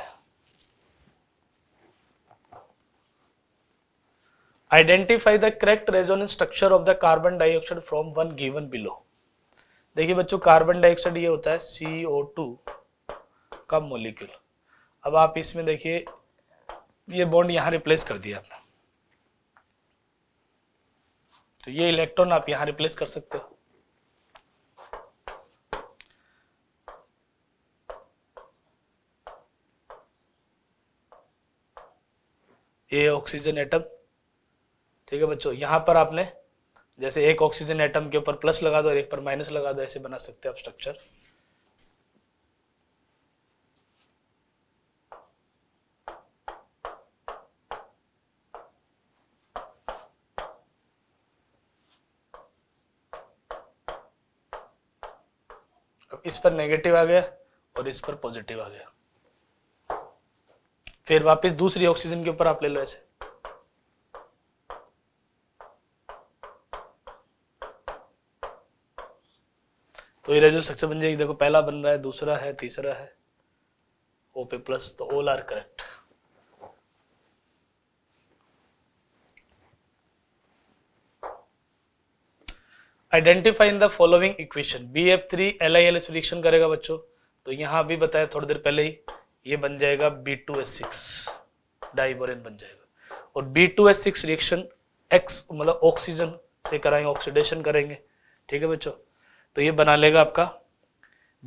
B: identify the correct resonance structure of the carbon dioxide from one given below देखिए बच्चों कार्बन डाइऑक्साइड ये होता है सीओ टू का मोलिक्यूल अब आप इसमें देखिए ये बॉन्ड यहाँ रिप्लेस कर दिया आपने तो ये इलेक्ट्रॉन आप यहाँ रिप्लेस कर सकते हो ये ऑक्सीजन एटम ठीक है बच्चों यहां पर आपने जैसे एक ऑक्सीजन एटम के ऊपर प्लस लगा दो और एक पर माइनस लगा दो ऐसे बना सकते हैं आप स्ट्रक्चर इस पर नेगेटिव आ गया और इस पर पॉजिटिव आ गया फिर वापस दूसरी ऑक्सीजन के ऊपर आप ले लो ऐसे तो ये रेजो स्ट्रक्चर बन जाएगी देखो पहला बन रहा है दूसरा है तीसरा है ओपे प्लस तो all are correct identify in the following equation B F three L I L S reaction करेगा बच्चों तो यहां अभी बताया थोड़ी देर पहले ही ये बन जाएगा B two S six diborane बन जाएगा और B two S six reaction X मतलब ऑक्सीजन से कराएंगे ऑक्सीडेशन करेंगे ठीक है बच्चों तो ये बना लेगा आपका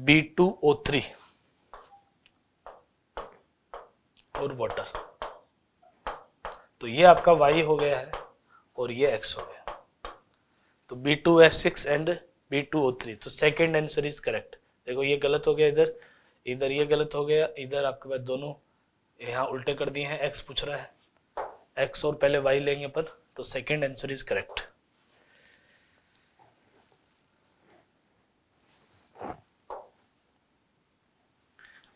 B: बी टू ओ थ्री और वाटर तो ये आपका वाई हो गया है और ये एक्स हो गया तो B two S six and B two O three तो सेकेंड आंसर इज करेक्ट देखो ये गलत हो गया इधर इधर ये गलत हो गया इधर आपके पास दोनों यहाँ उल्टे कर दिए हैं एक्स पूछ रहा है एक्स और पहले वाई लेंगे पर तो second answer is correct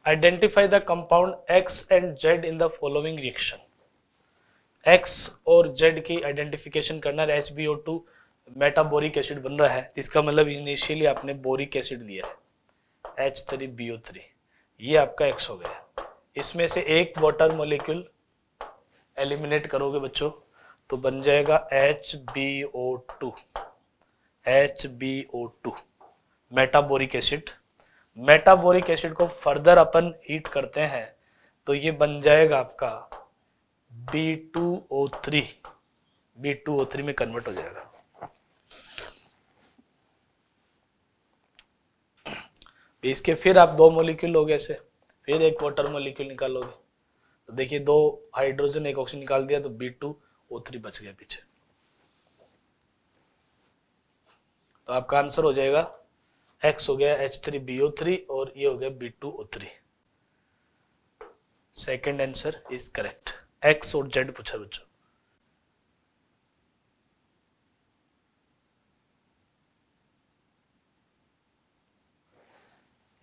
B: identify the compound X and Z in the following reaction X और जेड की आइडेंटिफिकेशन करना है H B O two metaboric acid बन रहा है इसका मतलब इनिशियली आपने बोरिक एसिड लिया है H three B O three ये आपका एक्स हो गया इसमें से एक वाटर मोलिक्यूल एलिमिनेट करोगे बच्चों तो बन जाएगा H B O two H B O two metaboric acid metaboric acid को फर्दर अपन हीट करते हैं तो ये बन जाएगा आपका B two O three B two O three में कन्वर्ट हो जाएगा इसके फिर आप दो मोलिक्यूल लोगे ऐसे फिर एक वाटर मोलिक्यूल निकालोगे तो देखिए दो हाइड्रोजन एक ऑक्सीजन निकाल दिया तो बी टू ओ थ्री बच गया पीछे तो आपका आंसर हो जाएगा एक्स हो गया H three B O three और ये हो गया B two O three second answer is correct X और जेड पूछा बच्चों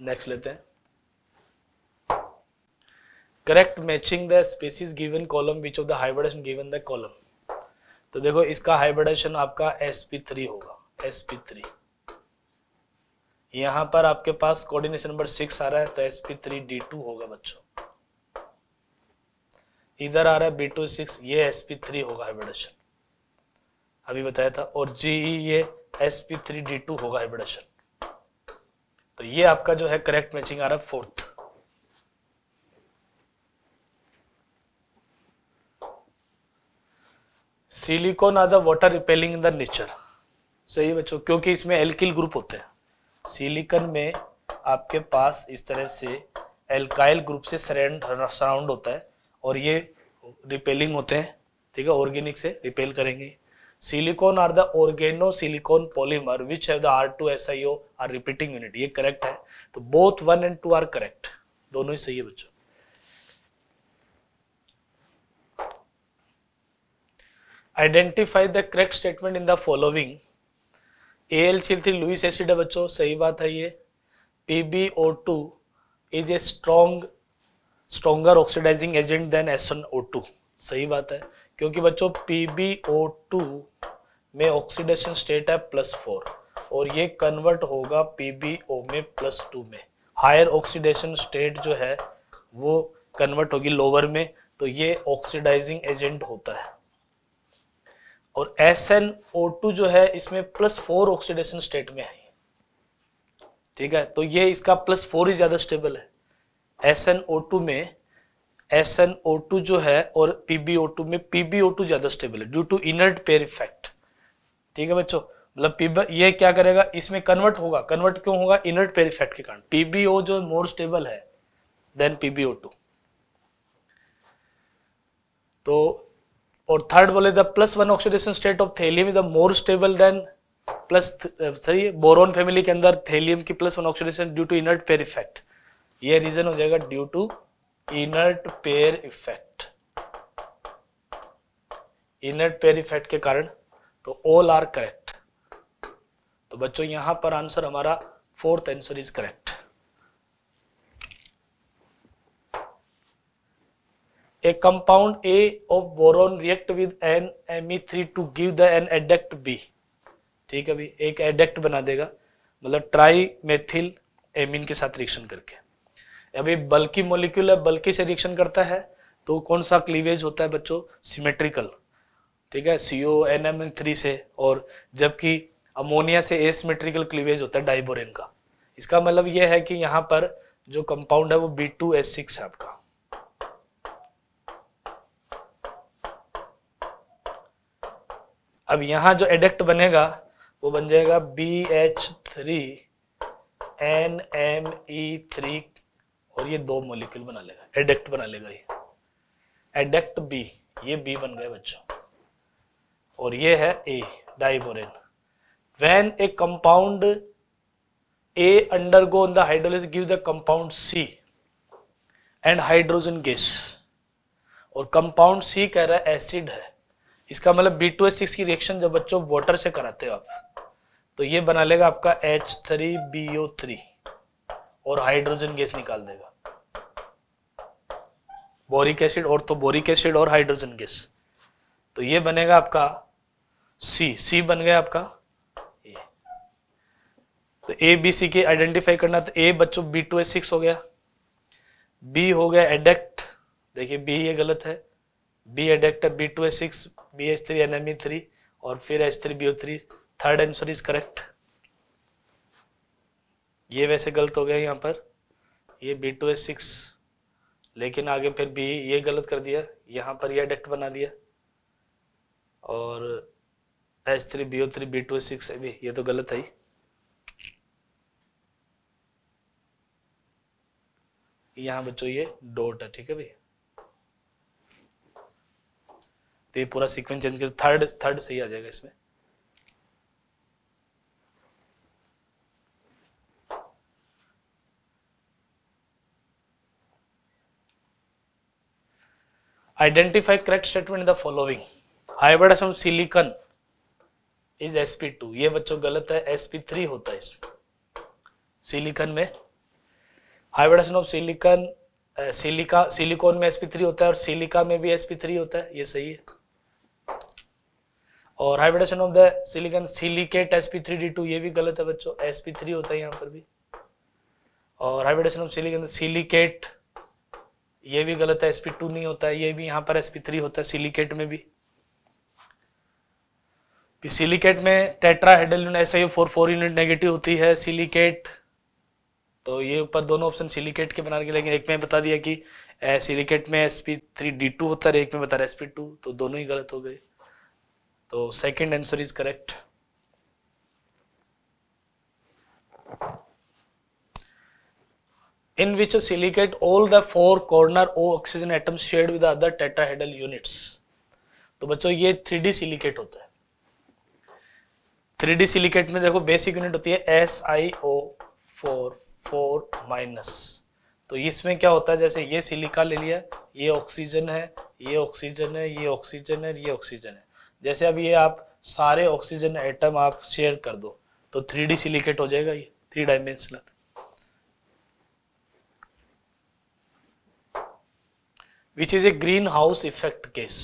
B: नेक्स्ट लेते हैं correct matching the species given column which of the hybridization given the column तो देखो इसका हाइब्रिडेशन आपका sp3 होगा sp3 यहां पर आपके पास कोऑर्डिनेशन नंबर सिक्स आ रहा है तो sp3 d2 होगा बच्चों इधर आ रहा है बी टू सिक्स ये sp3 होगा हाइब्रिडेशन अभी बताया था और जी e ये sp3 d2 होगा हाइब्रिडेशन तो ये आपका जो है करेक्ट मैचिंग आ रहा है fourth silicon are the water repelling in the nature सही बच्चों क्योंकि इसमें एल्किल ग्रुप होते हैं सिलिकॉन में आपके पास इस तरह से एल्काइल ग्रुप से सराउंड होता है और ये रिपेलिंग होते हैं ठीक है ऑर्गेनिक से रिपेल करेंगे silicon silicon are the organo polymer which have the R two S I O R repeating unit ये करेक्ट है तो both one and two are correct दोनों ही सही है बच्चों identify the correct statement in the following A L चिल चिल्थी लुइस एसिड है बच्चों सही बात है ये P B O two is a strong stronger oxidizing agent than S N O to सही बात है क्योंकि बच्चों PbO2 में ऑक्सीडेशन स्टेट है प्लस फोर और ये कन्वर्ट होगा PbO में प्लस टू में हायर ऑक्सीडेशन स्टेट जो है वो कन्वर्ट होगी लोअर में तो ये ऑक्सीडाइजिंग एजेंट होता है और SnO2 जो है इसमें प्लस फोर ऑक्सीडेशन स्टेट में है ठीक है तो ये इसका प्लस फोर ही ज़्यादा स्टेबल है SnO2 में एस एन ओ टू जो है और पी ओ टू में पी ओ टू ज़्यादा स्टेबल है due to inert pair effect ठीक है बच्चों मतलब ये क्या करेगा इसमें कन्वर्ट होगा कन्वर्ट क्यों होगा इनर्ट पेयर इफेक्ट के कारण पी ओ जो मोर स्टेबल है देन पी ओ टू तो और थर्ड बोले the plus one oxidation state of thallium is the more stable than plus सही बोरोन फैमिली के अंदर थेलियम की plus one oxidation due to inert pair effect ये reason हो जाएगा due to inert pair effect inert pair effect के कारण तो ऑल आर करेक्ट तो बच्चों यहां पर आंसर हमारा fourth answer is correct a compound A of boron react with N M E three to give the an adduct B ठीक है भाई एक एडेक्ट बना देगा मतलब ट्राई मेथिल एमिन के साथ रिएक्शन करके अभी बल्कि मोलिक्यूल है बल्कि से रिएक्शन करता है तो कौन सा क्लीवेज होता है बच्चों सिमेट्रिकल ठीक है C O N M three से और जबकि अमोनिया से एसिमेट्रिकल क्लीवेज होता है डाइबोरेन का इसका मतलब यह है कि यहाँ पर जो कंपाउंड है वो बी टू एस सिक्स है आपका अब यहाँ जो एडेक्ट बनेगा वो बन जाएगा B H three N M E three और ये दो मोलिक्यूल बना लेगा एडेक्ट बना लेगा ये एडेक्ट बी ये बी बन गए बच्चों और ये है A diborane when a compound A undergo on the hydrolysis give the compound C and hydrogen gas और कंपाउंड सी कह रहा है एसिड है इसका मतलब बी टू एस सिक्स की रिएक्शन जब बच्चों वाटर से कराते हो आप तो ये बना लेगा आपका H three B O three और हाइड्रोजन गैस निकाल देगा बोरिक एसिड और तो बोरिक एसिड और हाइड्रोजन गैस तो ये बनेगा आपका सी सी बन गया आपका ए तो ए बी सी के आइडेंटिफाई करना तो ए बच्चों बी टू ए सिक्स हो गया बी हो गया एडेक्ट देखिए बी ये गलत है बी एडेक्ट है B two A six B H three N M E three और फिर H three B O three third answer is correct ये वैसे गलत हो गया यहाँ पर ये बी टू एस सिक्स लेकिन आगे फिर भी ये गलत कर दिया यहाँ पर यह डक्ट बना दिया और H three B O three B two six भी ये तो गलत है यहाँ बच्चों ये डॉट है ठीक है भाई तो ये पूरा सीक्वेंस चेंज कर थर्ड थर्ड सही आ जाएगा इसमें Identify correct statement in the following. hybrid hybridization silicon is sp2 ye bachcho galat hai sp3 hota hai silicon mein hybridization of silicon silica silicon में sp3 होता है और सिलिका में भी sp3 होता है ये सही है और hybridization of the silicon silicate sp3d2 ये भी गलत है बच्चों sp3 होता है यहां पर भी और हाइब्रिडेशन ऑफ सिलिकॉन सिलिकेट ये भी गलत है एसपी टू नहीं होता है ये भी यहां पर एसपी थ्री होता है सिलिकेट में भी सिलिकेट में टेट्रा हेडल यूनिट ऐसा ही फोर फोर यूनिट नेगेटिव होती है सिलिकेट तो ये ऊपर दोनों ऑप्शन सिलिकेट के बनाने के लेकिन एक में बता दिया कि सिलिकेट में S P three D two होता है एक में बता रहा है एसपी टू तो दोनों ही गलत हो गए तो second answer is correct in which a silicate all the four corner O oxygen atoms shared with the other tetrahedral units. तो बच्चों ये 3D सिलिकेट होता है 3D सिलिकेट में देखो बेसिक यूनिट होती है S I O four four minus तो इसमें क्या होता है जैसे ये सिलिका ले लिया ये ऑक्सीजन है ये ऑक्सीजन है ये ऑक्सीजन है ये ऑक्सीजन है जैसे अब ये आप सारे ऑक्सीजन एटम आप शेयर कर दो तो 3D सिलिकेट हो जाएगा ये three dimensional which is a greenhouse effect gas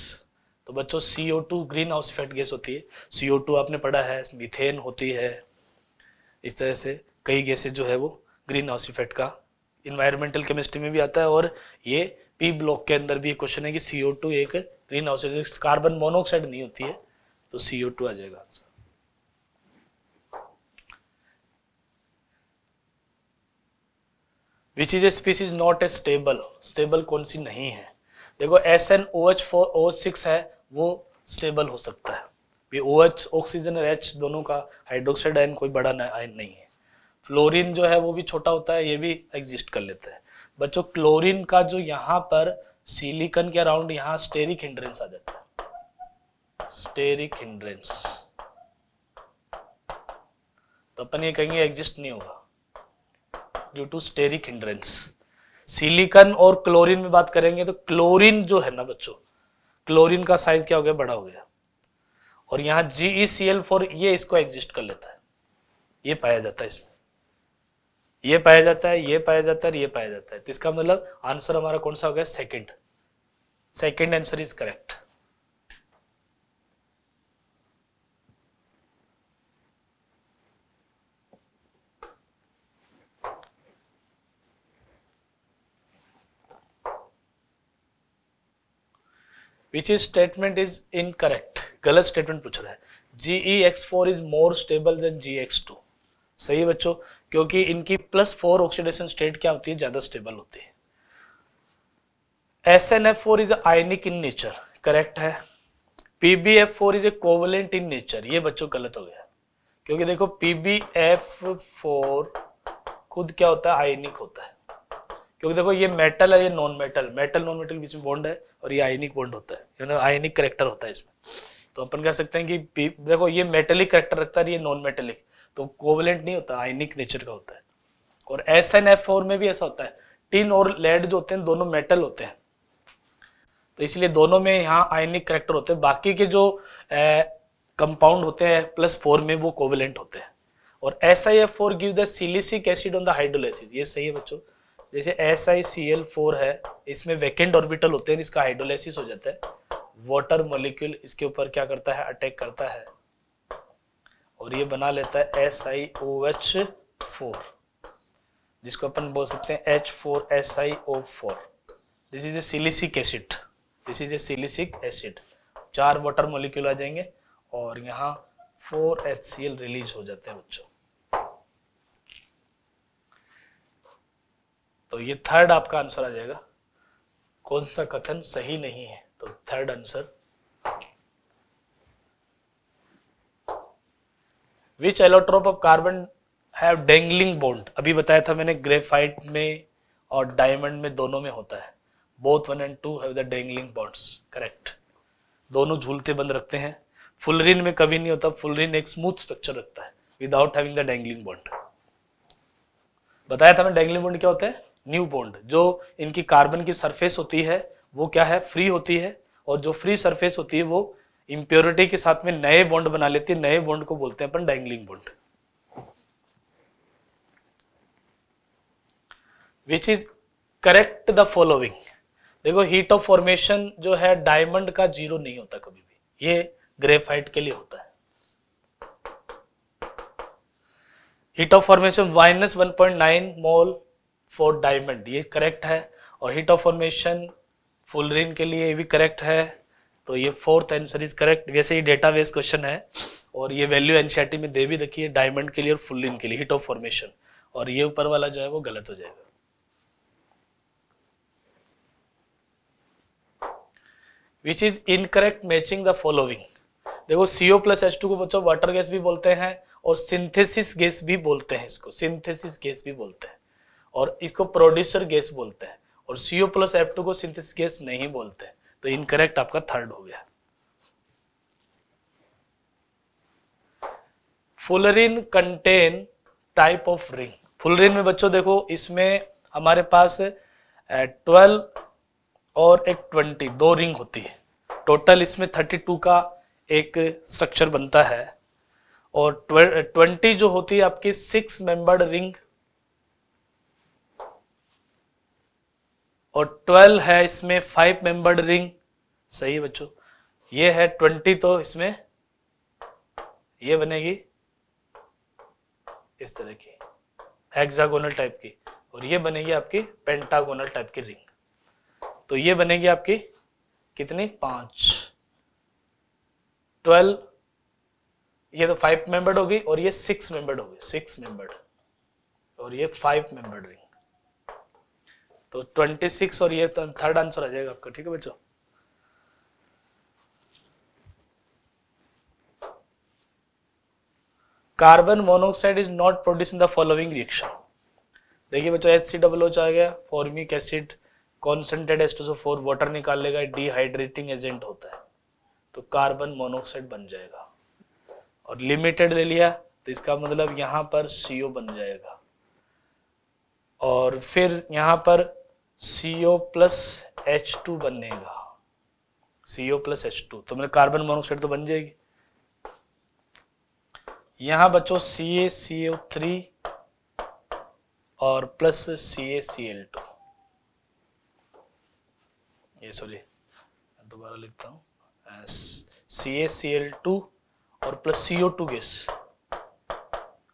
B: तो बच्चों CO two greenhouse effect gas होती है सीओ टू आपने पढ़ा है मीथेन होती है इस तरह से कई गैसेज जो है वो ग्रीन हाउस इफेक्ट का इन्वायरमेंटल केमिस्ट्री में भी आता है और ये पी ब्लॉक के अंदर भी क्वेश्चन है कि सी ओ टू एक ग्रीन हाउस कार्बन मोनोऑक्साइड नहीं होती है तो सी ओ टू आ जाएगा which is a species not a stable stable कौन सी नहीं है देखो S N O H four O six है वो स्टेबल हो सकता है ये ओ एच ऑक्सीजन और एच दोनों का हाइड्रोक्साइड आयन कोई बड़ा आयन नहीं है फ्लोरीन जो है वो भी छोटा होता है ये भी एग्जिस्ट कर लेता है बच्चों क्लोरीन का जो यहाँ पर सिलिकन के अराउंड यहाँ स्टेरिक हिंड्रेंस आ जाता है स्टेरिक हिंड्रेंस तो अपन ये कहेंगे एग्जिस्ट नहीं होगा due to steric hindrance silicon और क्लोरीन में बात करेंगे तो क्लोरीन जो है ना बच्चों क्लोरीन का साइज क्या हो गया बड़ा हो गया और यहाँ जी ई सी एल फोर ये इसको एग्जिस्ट कर लेता है ये पाया जाता है इसमें ये पाया जाता है ये पाया जाता है ये पाया जाता है तो इसका मतलब आंसर हमारा कौन सा हो गया second second answer is correct which is statement is incorrect गलत स्टेटमेंट पूछ रहा है G E X four is more stable than G X two सही है बच्चों क्योंकि इनकी प्लस फोर ऑक्सीडेशन स्टेट क्या होती है ज़्यादा स्टेबल होती है S N F four is ionic in nature correct है P B F four is a covalent in nature ये बच्चों गलत हो गया क्योंकि देखो पी बी एफ फोर खुद क्या होता है आयनिक होता है क्योंकि देखो ये मेटल है ये non metal metal non metal के बीच में बॉन्ड है और ये आयनिक बॉन्ड होता है यानी आयनिक करेक्टर होता है इसमें तो अपन कह सकते हैं कि देखो ये मेटेलिक करेक्टर रखता है ये नॉन मेटेलिक तो कोवलेंट नहीं होता आयनिक नेचर का होता है और एस एन एफ फोर में भी ऐसा होता है टिन और लेड जो होते हैं दोनों मेटल होते हैं तो इसलिए दोनों में यहाँ आयनिक करेक्टर होते हैं बाकी के जो कंपाउंड होते हैं प्लस फोर में वो कोवलेंट होते हैं और S I F four give the silicic acid on the hydrolysis ये सही है बच्चों जैसे S I C L four है इसमें वैकेंट ऑर्बिटल होते हैं इसका हाइड्रोलाइसिस हो जाता है वाटर मोलिक्यूल इसके ऊपर क्या करता है अटैक करता है और ये बना लेता है S I O H four जिसको अपन बोल सकते हैं H four S I O four this is a silicic acid this is a silicic acid चार वाटर मोलिक्यूल आ जाएंगे और यहाँ four H C L release हो जाते हैं बच्चों तो ये थर्ड आपका आंसर आ जाएगा कौन सा कथन सही नहीं है तो third answer which allotrope of carbon have dangling bolt अभी बताया था मैंने ग्रेफाइट में और डायमंड में दोनों में होता है both one and two have the dangling bonds correct दोनों झूलते बंद रखते हैं फुलरिन में कभी नहीं होता फुलरिन एक स्मूथ स्ट्रक्चर रखता है without having the dangling bond बताया था मैं डेंगलिंग बॉन्ड क्या होते हैं न्यू बॉन्ड जो इनकी कार्बन की सरफेस होती है वो क्या है फ्री होती है और जो फ्री सरफेस होती है वो इम्प्योरिटी के साथ में नए बॉन्ड बना लेती है नए बॉन्ड को बोलते हैं अपन dangling bond which is correct the following देखो हीट ऑफ फॉर्मेशन जो है डायमंड का जीरो नहीं होता कभी भी ये ग्रेफाइट के लिए होता है heat of formation minus one point nine mole four diamond ये करेक्ट है और हीट ऑफ फॉर्मेशन फुलरिन के लिए ये भी करेक्ट है तो ये फोर्थ आंसर इज करेक्ट वैसे ये डेटा बेस क्वेश्चन है और ये वैल्यू एनसीआरटी में दे भी रखी है डायमंड के लिए और फुलरिन के लिए हीट ऑफ फॉर्मेशन और ये ऊपर वाला जो है वो गलत हो जाएगा which is incorrect matching the following देखो सीओ प्लस एच टू को बच्चों वाटर गैस भी बोलते हैं और सिंथेसिस गैस भी बोलते हैं इसको सिंथेसिस गैस भी बोलते हैं और इसको प्रोड्यूसर गैस बोलते हैं और सीओ प्लस एफ टू को सिंथेसिस गैस नहीं बोलते तो इनकरेक्ट आपका थर्ड हो गया fullerene contain type of ring fullerene में बच्चों देखो इसमें हमारे पास ट्वेल्व और एक ट्वेंटी दो रिंग होती है टोटल इसमें थर्टी टू का एक स्ट्रक्चर बनता है और ट्वेंटी जो होती है आपकी सिक्स मेंबर्ड रिंग और ट्वेल्व है इसमें फाइव मेंबर्ड रिंग सही बच्चों ये है ट्वेंटी तो इसमें ये बनेगी इस तरह की हेक्सागोनल टाइप की और ये बनेगी आपकी पेंटागोनल टाइप की रिंग तो ये बनेगी आपकी कितनी पांच ट्वेल्व ये तो फाइव मेंबर्ड होगी और ये सिक्स मेंबर्ड होगी सिक्स मेंबर्ड और ये फाइव मेंबर्ड रिंग तो 26 और ये थर्ड तो आंसर आ जाएगा आपका ठीक है बच्चों carbon monoxide is not produce in the following reaction देखिए बच्चों एच सी डब्लू आ गया formic acid concentrate S two four water निकाल लेगा डिहाइड्रेटिंग एजेंट होता है तो कार्बन मोनोक्साइड बन जाएगा और लिमिटेड ले लिया तो इसका मतलब यहां पर सीओ बन जाएगा और फिर यहाँ पर C O plus H two बनेगा C O plus H two तो मेरे कार्बन मोनोक्साइड तो बन जाएगी यहाँ बच्चों C A C O three और plus C A C L two ये सॉरी दोबारा लिखता हूँ C A C L two और plus C O two gas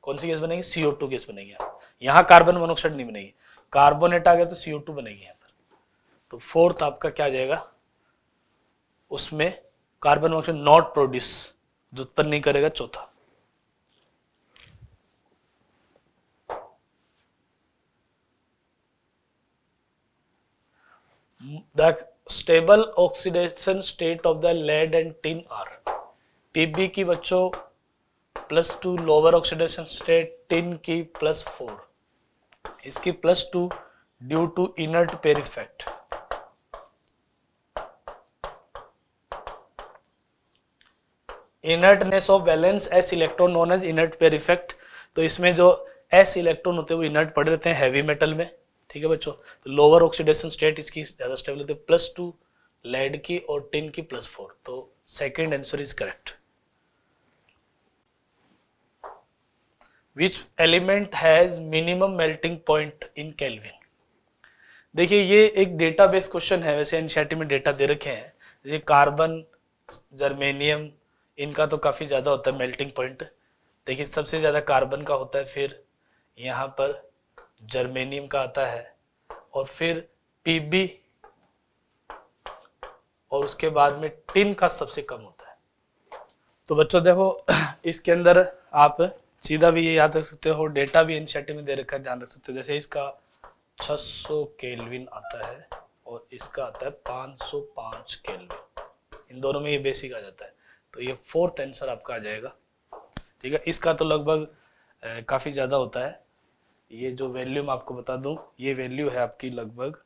B: कौन सी गैस बनेगी सी ओ टू गैस बनेगी यहां कार्बन मोनोक्साइड नहीं बनेगी कार्बोनेट आ गया तो सीओ टू बनेगी यहां पर तो फोर्थ आपका क्या जाएगा उसमें कार्बन मोनोक्साइड नॉट प्रोड्यूस जो उत्पन्न नहीं करेगा चौथा the stable oxidation state of the lead and tin are PB की बच्चों plus two lower oxidation state tin की प्लस फोर इसकी plus two due to inert pair effect inertness of valence S electron known as inert pair effect तो इसमें जो S electron होते हैं वो इनर्ट पड़ रहते हैं हैवी मेटल में ठीक है बच्चों तो लोअर ऑक्सीडेशन स्टेट इसकी ज़्यादा स्टेबल होती है प्लस टू लेड की और टिन की प्लस फोर तो second answer is correct which element has minimum melting point in kelvin देखिए ये एक बेस क्वेश्चन है वैसे एनसीईआरटी में डेटा दे रखे हैं जैसे कार्बन जर्मेनियम इनका तो काफ़ी ज़्यादा होता है मेल्टिंग पॉइंट देखिए सबसे ज़्यादा कार्बन का होता है फिर यहाँ पर जर्मेनियम का आता है और फिर पीबी और उसके बाद में टिन का सबसे कम होता है तो बच्चों देखो इसके अंदर आप सीधा भी ये याद रख सकते हो डेटा भी इनिशिएटिव में दे रखा है ध्यान रख सकते हो जैसे इसका 600 केल्विन आता है और इसका आता है 505 केल्विन इन दोनों में ये बेसिक आ जाता है तो ये फोर्थ आंसर आपका आ जाएगा ठीक है इसका तो लगभग काफ़ी ज़्यादा होता है ये जो वैल्यू मैं आपको बता दू ये वैल्यू है आपकी लगभग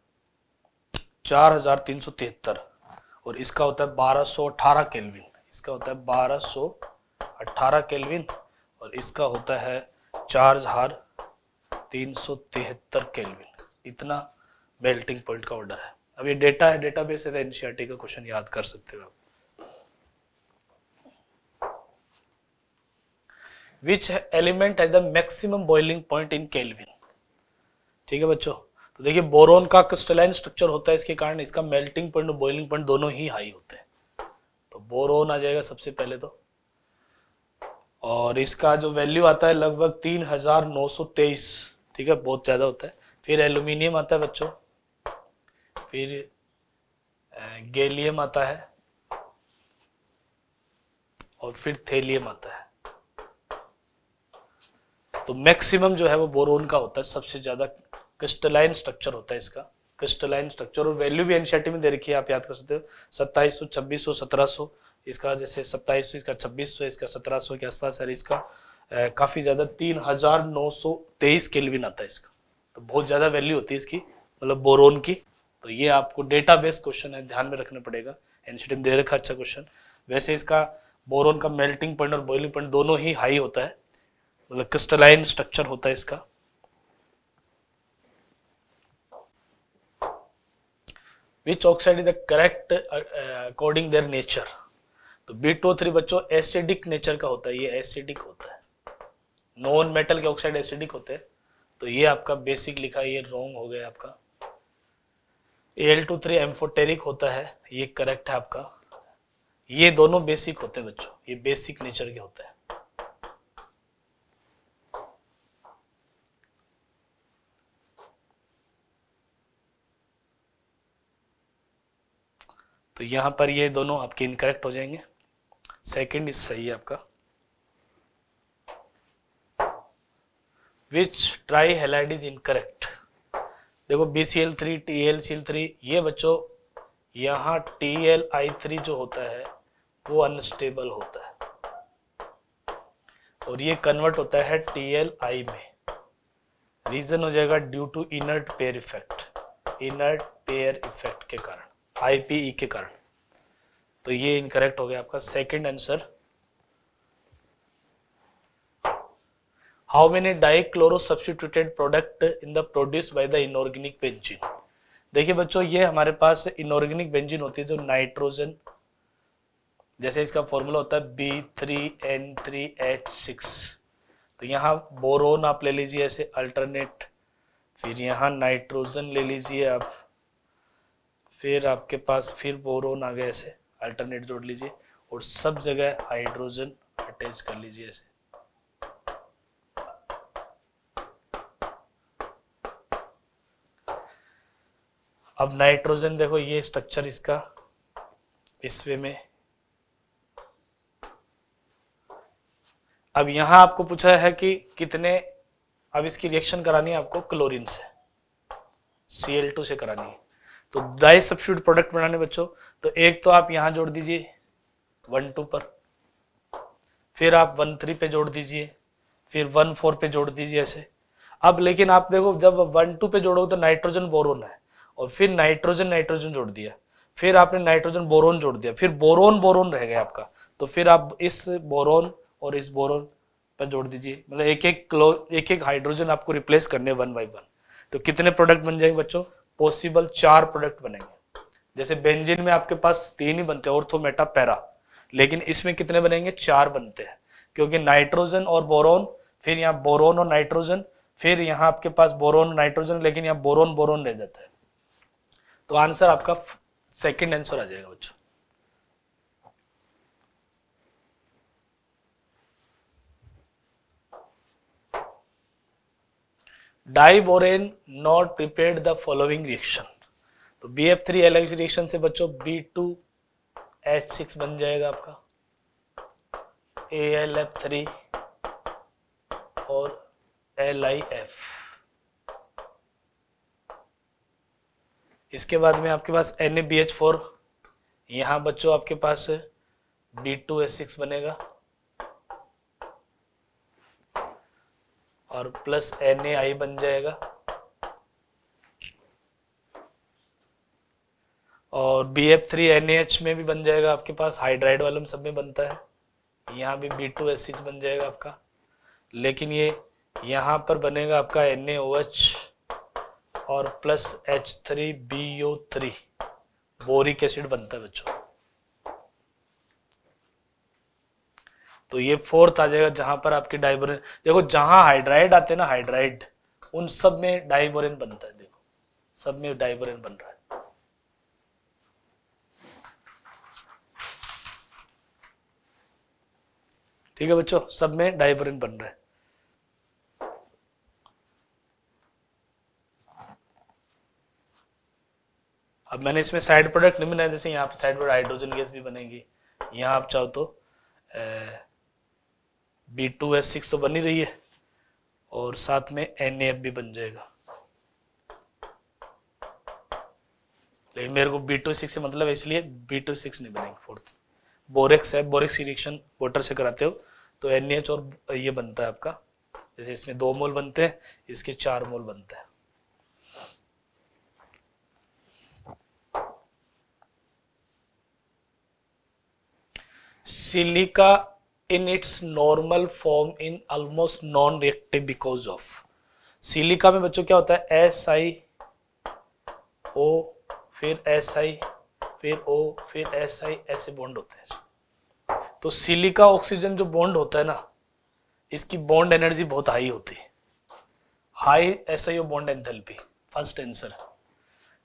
B: चार और इसका होता है 1218 केल्विन इसका होता है बारह 1218 केल्विन और इसका होता है चार्ज हार तीन सौ तिहत्तर केलविन इतना मेल्टिंग पॉइंट का ऑर्डर है अब ये डेटा है डेटा बेस है एनसीआरटी तो का क्वेश्चन याद कर सकते हो आप विच एलिमेंट है the maximum boiling point in kelvin ठीक है बच्चों तो देखिए बोरोन का क्रिस्टलाइन स्ट्रक्चर होता है इसके कारण इसका मेल्टिंग पॉइंट और बॉइलिंग पॉइंट दोनों ही हाई होते हैं तो बोरोन आ जाएगा सबसे पहले तो और इसका जो वैल्यू आता है लगभग तीन हजार नौ सौ तेईस ठीक है बहुत ज़्यादा होता है फिर एल्यूमिनियम आता है बच्चों फिर गैलियम आता है और फिर थेलियम आता है तो मैक्सिमम जो है वो बोरोन का होता है सबसे ज़्यादा क्रिस्टलाइन स्ट्रक्चर होता है इसका क्रिस्टलाइन स्ट्रक्चर और वैल्यू भी एनसीआरटी में दे रखी है आप याद कर सकते हो सत्ताईस सौ छब्बीस सौ सत्रह सौ इसका जैसे सत्ताईस सौ इसका छब्बीस सौ इसका सत्रह सौ के आसपास है इसका आ, काफी ज्यादा तीन हजार नौ सौ तेईस केलविन आता है इसका तो बहुत ज्यादा वैल्यू होती है इसकी मतलब बोरोन की तो ये आपको डेटा बेस्ड क्वेश्चन है ध्यान में रखना पड़ेगा एनसीटी दे रखा अच्छा क्वेश्चन वैसे इसका बोरोन का मेल्टिंग पॉइंट और बॉइलिंग पॉइंट दोनों ही हाई होता है मतलब क्रिस्टलाइन स्ट्रक्चर होता है इसका which oxide is the correct according their nature तो बी टू थ्री बच्चों एसिडिक नेचर का होता है ये एसिडिक होता है नॉन मेटल के ऑक्साइड एसिडिक होते हैं तो ये आपका बेसिक लिखा ये रॉन्ग हो गया आपका एल टू थ्री एम्फोटेरिक होता है ये करेक्ट है आपका ये दोनों बेसिक होते हैं बच्चों ये बेसिक नेचर के होते हैं तो यहां पर ये दोनों आपके इनकरेक्ट हो जाएंगे सेकेंड इज सही है आपका which tri halide is incorrect देखो B C L three T L C L three ये बच्चों यहाँ टी एल आई थ्री जो होता है वो अनस्टेबल होता है और ये कन्वर्ट होता है टी एल आई में रीजन हो जाएगा due to inert pair effect inert pair effect के कारण आईपीई e के कारण तो ये इनकरेक्ट हो गया आपका second answer how many dichloro substituted product in the produce by the inorganic benzene देखिए बच्चों ये हमारे पास इनऑर्गेनिक बेंजीन होती है जो नाइट्रोजन जैसे इसका फॉर्मूला होता है B three N three H six तो यहाँ बोरोन आप ले लीजिए ऐसे अल्टरनेट फिर यहाँ नाइट्रोजन ले लीजिए आप फिर आपके पास फिर बोरोन आ गए ऐसे अल्टरनेट जोड़ लीजिए और सब जगह हाइड्रोजन अटैच कर लीजिए ऐसे अब नाइट्रोजन देखो ये स्ट्रक्चर इसका इस वे में अब यहां आपको पूछा है कि कितने अब इसकी रिएक्शन करानी है आपको क्लोरीन से Cl2 से करानी है तो दाई सब्सिट्यूट प्रोडक्ट बनाने बच्चों तो एक तो आप यहाँ जोड़ दीजिए वन टू पर फिर आप वन थ्री पे जोड़ दीजिए फिर वन फोर पे जोड़ दीजिए ऐसे अब लेकिन आप देखो जब वन टू पे जोड़ोगे तो नाइट्रोजन बोरोन है और फिर नाइट्रोजन नाइट्रोजन जोड़ दिया फिर आपने नाइट्रोजन बोरोन जोड़ दिया फिर बोरोन बोरोन रह गया आपका तो फिर आप इस बोरोन और इस बोरोन पर जोड़ दीजिए मतलब एक एक क्लो एक एक हाइड्रोजन आपको रिप्लेस करने वन बाई वन तो कितने प्रोडक्ट बन जाएंगे बच्चों पॉसिबल चार प्रोडक्ट बनेंगे जैसे बेंजिन में आपके पास तीन ही बनते हैं ऑर्थोमेटा पैरा लेकिन इसमें कितने बनेंगे चार बनते हैं क्योंकि नाइट्रोजन और बोरोन फिर यहाँ बोरोन और नाइट्रोजन फिर यहाँ आपके पास बोरोन नाइट्रोजन लेकिन यहाँ बोरोन बोरोन रह जाता है तो आंसर आपका सेकेंड आंसर आ जाएगा बच्चों diborane not prepare the following reaction तो B F three L reaction से बच्चों बी टू एच सिक्स बन जाएगा आपका ए एल एफ थ्री और एल आई एफ इसके बाद में आपके पास N A B H four यहां बच्चों आपके पास बी टू एच सिक्स बनेगा और प्लस एन ए आई बन जाएगा और B F three N H में भी बन जाएगा आपके पास हाइड्राइड वालम सब में बनता है यहाँ भी बी टू एस सिक्स बन जाएगा आपका लेकिन ये यहाँ पर बनेगा आपका एन ए ओ एच और plus H three B O three boric acid बनता है बच्चों तो ये फोर्थ आ जाएगा जहां पर आपके डाइबोरेन देखो जहां हाइड्राइड आते हैं ना हाइड्राइड उन सब में डाइबोरेन बनता है देखो सब में डाइबोरेन बन रहा है ठीक है बच्चों सब में डाइबोरेन बन रहा है अब मैंने इसमें साइड प्रोडक्ट नहीं बनाया जैसे यहाँ पे साइड प्रोडक्ट हाइड्रोजन गैस भी बनेगी यहाँ आप चाहो तो A, B two S six तो बनी रही है और साथ में एन एफ भी बन जाएगा लेकिन मेरे को बी टू सिक्स से मतलब इसलिए बी टू सिक्स नहीं बनेंगे फोर्थ बोरेक्स है बोरेक्स की वोटर से कराते हो तो एन एच और ये बनता है आपका जैसे इसमें दो मोल बनते हैं इसके चार मोल बनते हैं silica in its normal form in almost non reactive because of silica में बच्चों क्या होता है एस आई ओ फिर एस आई फिर ओ फिर एस आई ऐसे बॉन्ड होते हैं तो सिलिका ऑक्सीजन जो बॉन्ड होता है ना इसकी बॉन्ड एनर्जी बहुत हाई होती है high S I O bond enthalpy first answer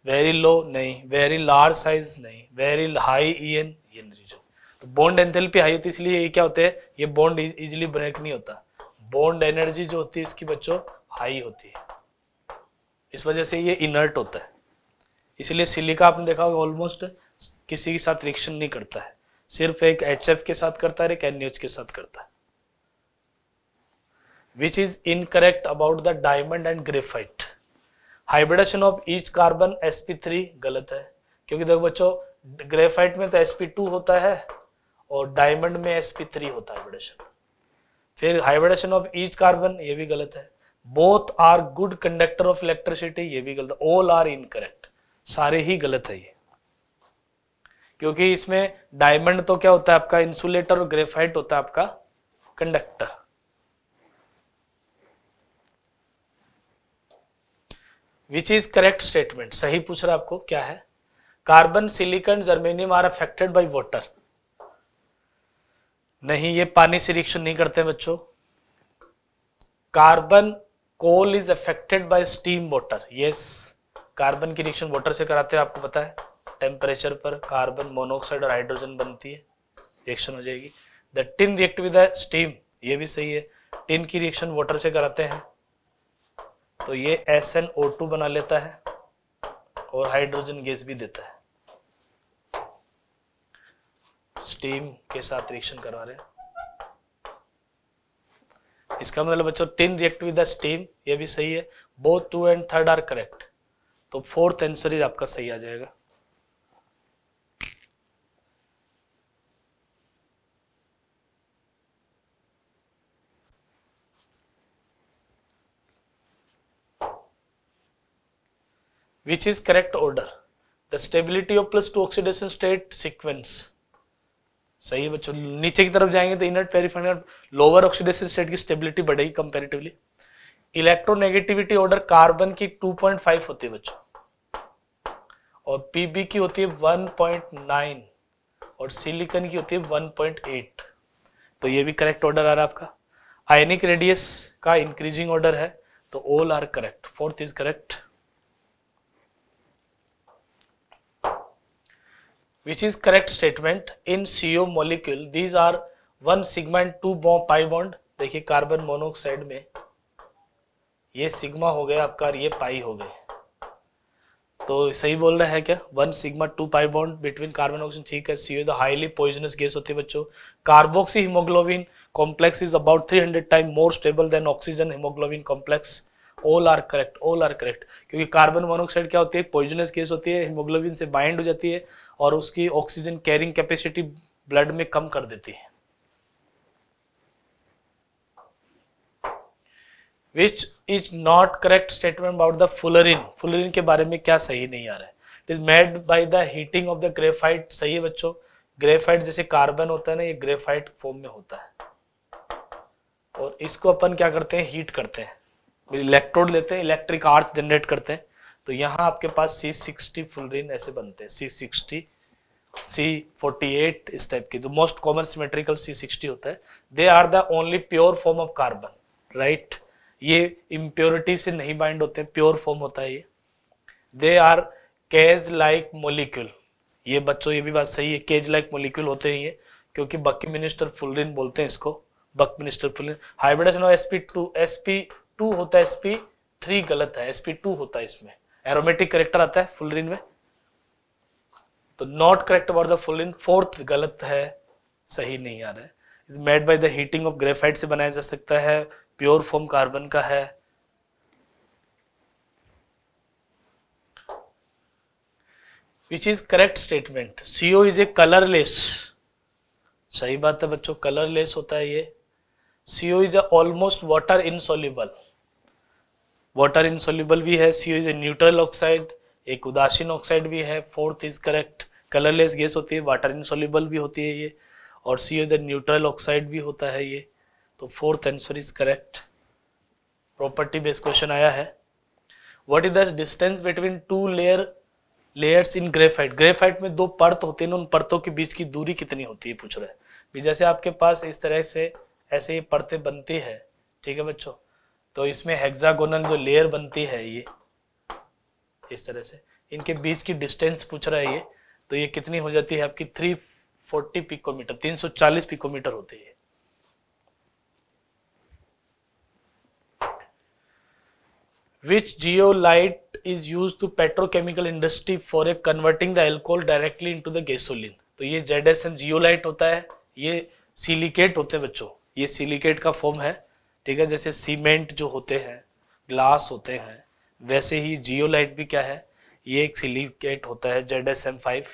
B: very low नहीं वेरी लार्ज साइज नहीं वेरी हाई ई एन ये रीजन तो बॉन्ड एंथेल्पी हाई होती है इसलिए ये क्या होते हैं ये बॉन्ड इजिली ब्रेक नहीं होता बॉन्ड एनर्जी जो होती है इसकी बच्चों हाई होती है इस वजह से ये इनर्ट होता है इसलिए सिलिका आपने देखा होगा ऑलमोस्ट किसी के साथ रिएक्शन नहीं करता है सिर्फ एक एच के साथ करता है एक एन के साथ करता है which is incorrect about the diamond and graphite hybridization of each carbon sp3 गलत है क्योंकि देखो बच्चों ग्रेफाइट में तो टू होता है और डायमंड में एस पी थ्री होता है हाइब्रिडेशन फिर हाइब्रिडेशन ऑफ ईच कार्बन ये भी गलत है both are good conductor of electricity ये भी गलत ऑल आर इनकरेक्ट सारे ही गलत है ये क्योंकि इसमें डायमंड तो क्या होता है आपका इंसुलेटर और ग्रेफाइट होता है आपका conductor which is correct statement सही पूछ रहा आपको क्या है carbon silicon germanium are affected by water नहीं ये पानी से रिएक्शन नहीं करते बच्चों carbon coal is affected by steam water yes carbon की रिएक्शन वाटर से कराते हैं आपको पता है टेम्परेचर पर कार्बन मोनोऑक्साइड और हाइड्रोजन बनती है रिएक्शन हो जाएगी the tin react with steam ये भी सही है टिन की रिएक्शन वाटर से कराते हैं तो ये एस बना लेता है और हाइड्रोजन गैस भी देता है स्टीम के साथ रिएक्शन करवा रहे हैं इसका मतलब बच्चों tin react with the steam ये भी सही है both two and third are correct तो फोर्थ आंसर ही आपका सही आ जाएगा which is correct order the stability of plus two oxidation state sequence सही है बच्चों नीचे की तरफ जाएंगे तो inert peripheral lower oxidation state की स्टेबिलिटी बढ़ेगी कंपेरेटिवली इलेक्ट्रोनेगेटिविटी ऑर्डर कार्बन की 2.5 होती है बच्चों और पीबी की होती है 1.9 और सिलिकन की होती है 1.8 तो ये भी करेक्ट ऑर्डर आ रहा है आपका आयनिक रेडियस का इंक्रीजिंग ऑर्डर है तो all are correct fourth is correct which is correct statement in CO molecule these are one sigma and two bond pi bond देखिए कार्बन मोनोक्साइड में ये सिग्मा हो गया आपका ये पाई हो गए तो सही बोल रहे हैं क्या one sigma two pi bond between carbon oxygen ठीक है CO the highly poisonous gas होती है बच्चों carboxy haemoglobin complex is about 300 time more stable than oxygen haemoglobin complex all are correct all are correct क्योंकि carbon monoxide क्या होती है poisonous gas होती है हिमोग्लोबिन से बाइंड हो जाती है और उसकी ऑक्सीजन कैरिंग कैपेसिटी ब्लड में कम कर देती है which is not correct statement about the fullerene fullerene के बारे में क्या सही नहीं आ रहा है it is made by the heating of the graphite सही है बच्चों ग्रेफाइट जैसे कार्बन होता है ना ये ग्रेफाइट फॉर्म में होता है और इसको अपन क्या करते हैं हीट करते हैं इलेक्ट्रोड लेते हैं इलेक्ट्रिक आर्ट्स जनरेट करते हैं तो यहाँ आपके पास C60 सिक्सटी फुलरिन ऐसे बनते हैं C60 sixty C forty eight इस टाइप की जो most common symmetrical C sixty होता है they are the only pure form of carbon right ये इम्प्योरिटी से नहीं बाइंड होते प्योर फॉर्म होता है ये they are cage like molecule ये बच्चों ये भी बात सही है केज लाइक मोलिक्यूल होते हैं ये क्योंकि बक्की मिनिस्टर फुलरिन बोलते हैं इसको buckminster fullerene hybridisation of SP two S two होता है एसपी थ्री गलत है एसपी टू होता है इसमें एरोमेटिक करेक्टर आता है फुलरिन में तो not correct about the fullerene fourth गलत है सही नहीं आ रहा है is made by the heating of graphite से बनाया जा सकता है प्योर फॉर्म कार्बन का है which is correct statement CO is a colourless सही बात है बच्चों कलरलेस होता है ये CO is almost water insoluble water insoluble भी है CO is a neutral oxide एक उदासीन ऑक्साइड भी है fourth is correct colourless gas होती है वाटर इनसोल्यूबल भी होती है ये और सी ओ न्यूट्रल ऑक्साइड भी होता है ये तो fourth answer is correct property based question आया है what is the distance between two layer layers in graphite graphite में दो परत होते हैं उन परतों के बीच की दूरी कितनी होती है पूछ रहे हैं जैसे आपके पास इस तरह से ऐसे ये परतें बनती है ठीक है बच्चों तो इसमें हेक्सागोनल जो लेयर बनती है ये इस तरह से इनके बीच की डिस्टेंस पूछ रहा है ये तो ये कितनी हो जाती है आपकी 340 पिकोमीटर 340 पिकोमीटर होती है which which geolite is used to petrochemical industry for a converting the alcohol directly into the gasoline तो ये जेड एस एन जियोलाइट होता है ये सिलिकेट होते हैं बच्चों ये सिलिकेट का फॉर्म है ठीक है जैसे सीमेंट जो होते हैं ग्लास होते हैं वैसे ही जियो लाइट भी क्या है ये एक सिलिकेट होता है जेड एस एम फाइव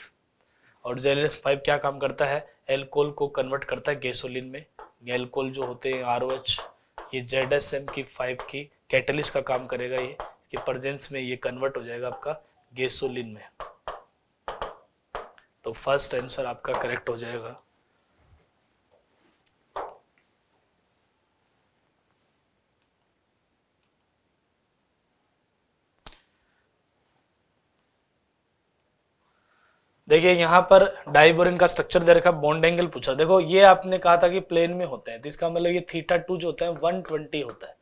B: और जेड एस फाइव क्या काम करता है एल्कोल को कन्वर्ट करता है गैसोलिन में एल्कोल जो होते हैं आर ओ एच ये जेड एस एम की फाइव की कैटलिस्ट का काम करेगा ये इसके प्रजेंस में ये कन्वर्ट हो जाएगा आपका गैसोलिन में तो फर्स्ट आंसर आपका करेक्ट हो जाएगा देखिए यहाँ पर डाइबोरिन का स्ट्रक्चर दे रखा बॉन्ड एंगल पूछा देखो ये आपने कहा था कि प्लेन में होते हैं तो इसका मतलब ये थीटा टू जो होता है वन ट्वेंटी होता है